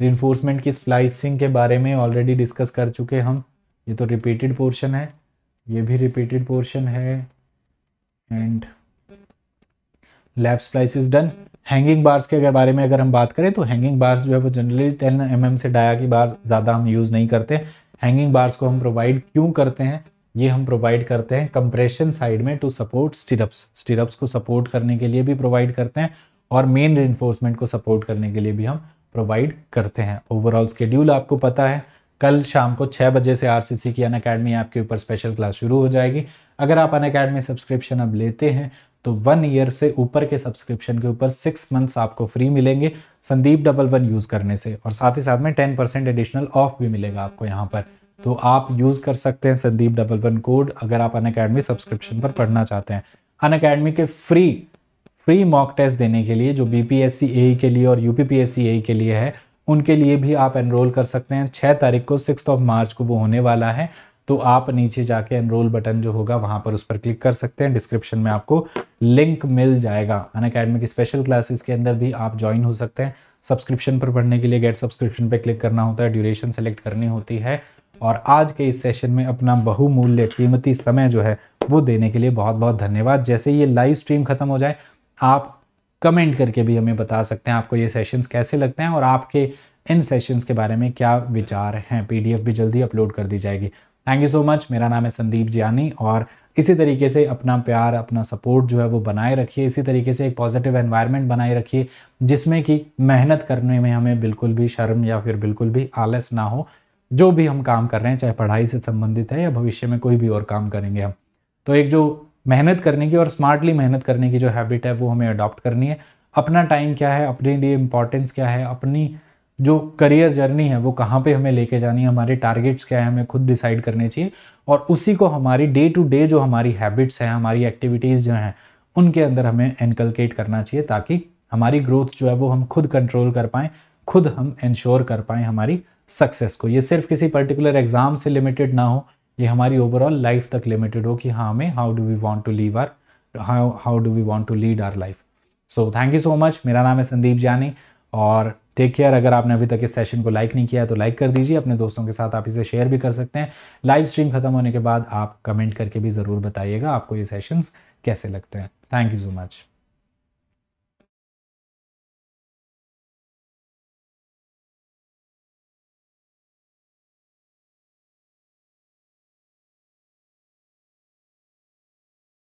रिन्फोर्समेंट की स्प्लाइसिंग के बारे में ऑलरेडी डिस्कस कर चुके हम ये तो रिपीटेड पोर्शन है ये भी रिपीटेड पोर्शन है and lap splice is done hanging bars के बारे में अगर हम बात करें तो हैंगिंग बार्स जो है वो जनरली टेन एम से डाया की बार ज़्यादा हम यूज़ नहीं करते हैंगिंग बार्स को हम प्रोवाइड क्यों करते हैं ये हम प्रोवाइड करते हैं कंप्रेशन साइड में टू सपोर्ट स्टिरप्स स्टिरप्स को सपोर्ट करने के लिए भी प्रोवाइड करते हैं और मेन रिन्फोर्समेंट को सपोर्ट करने के लिए भी हम प्रोवाइड करते हैं ओवरऑल स्केड्यूल आपको पता है कल शाम को छः बजे से आर की अन अकेडमी आपके ऊपर स्पेशल क्लास शुरू हो जाएगी अगर आप अन अकेडमी सब्सक्रिप्शन अब लेते हैं तो वन ईयर से ऊपर के सब्सक्रिप्शन के ऊपर सिक्स मंथ्स आपको फ्री मिलेंगे संदीप डबल वन यूज़ करने से और साथ ही साथ में टेन परसेंट एडिशनल ऑफ भी मिलेगा आपको यहाँ पर तो आप यूज़ कर सकते हैं संदीप डबल वन कोड अगर आप अन अकेडमी सब्सक्रिप्शन पर पढ़ना चाहते हैं अन अकेडमी के फ्री प्री मॉक टेस्ट देने के लिए जो B P S C A के लिए और U P P S C A के लिए है उनके लिए भी आप एनरोल कर सकते हैं छः तारीख को सिक्स ऑफ मार्च को वो होने वाला है तो आप नीचे जाके एनरोल बटन जो होगा वहाँ पर उस पर क्लिक कर सकते हैं डिस्क्रिप्शन में आपको लिंक मिल जाएगा अन अकेडमी की स्पेशल क्लासेस के अंदर भी आप ज्वाइन हो सकते हैं सब्सक्रिप्शन पर पढ़ने के लिए गेट सब्सक्रिप्शन पर क्लिक करना होता है ड्यूरेशन सेलेक्ट करनी होती है और आज के इस सेशन में अपना बहुमूल्य कीमती समय जो है वो देने के लिए बहुत बहुत धन्यवाद जैसे ये लाइव स्ट्रीम खत्म हो जाए आप कमेंट करके भी हमें बता सकते हैं आपको ये सेशंस कैसे लगते हैं और आपके इन सेशंस के बारे में क्या विचार हैं पीडीएफ भी जल्दी अपलोड कर दी जाएगी थैंक यू सो मच मेरा नाम है संदीप जियानी और इसी तरीके से अपना प्यार अपना सपोर्ट जो है वो बनाए रखिए इसी तरीके से एक पॉजिटिव एनवायरनमेंट बनाए रखिए जिसमें कि मेहनत करने में हमें बिल्कुल भी शर्म या फिर बिल्कुल भी आलस ना हो जो भी हम काम कर रहे हैं चाहे पढ़ाई से संबंधित है या भविष्य में कोई भी और काम करेंगे हम तो एक जो मेहनत करने की और स्मार्टली मेहनत करने की जो हैबिट है वो हमें अडॉप्ट करनी है अपना टाइम क्या है अपने लिए इम्पॉर्टेंस क्या है अपनी जो करियर जर्नी है वो कहाँ पे हमें लेके जानी है हमारे टारगेट्स क्या है हमें खुद डिसाइड करने चाहिए और उसी को हमारी डे टू डे जो हमारी हैबिट्स हैं हमारी एक्टिविटीज़ जो हैं उनके अंदर हमें इनकलकेट करना चाहिए ताकि हमारी ग्रोथ जो है वो हम खुद कंट्रोल कर पाएँ खुद हम इंश्योर कर पाएँ हमारी सक्सेस को ये सिर्फ किसी पर्टिकुलर एग्ज़ाम से लिमिटेड ना हो ये हमारी ओवरऑल लाइफ तक लिमिटेड हो कि हाँ हमें how do we want to live our how how do we want to lead our life so thank you so much मेरा नाम है संदीप जानी और टेक केयर अगर आपने अभी तक इस सेशन को लाइक नहीं किया तो लाइक कर दीजिए अपने दोस्तों के साथ आप इसे शेयर भी कर सकते हैं लाइव स्ट्रीम खत्म होने के बाद आप कमेंट करके भी ज़रूर बताइएगा आपको ये सेशंस कैसे लगते हैं थैंक यू सो मच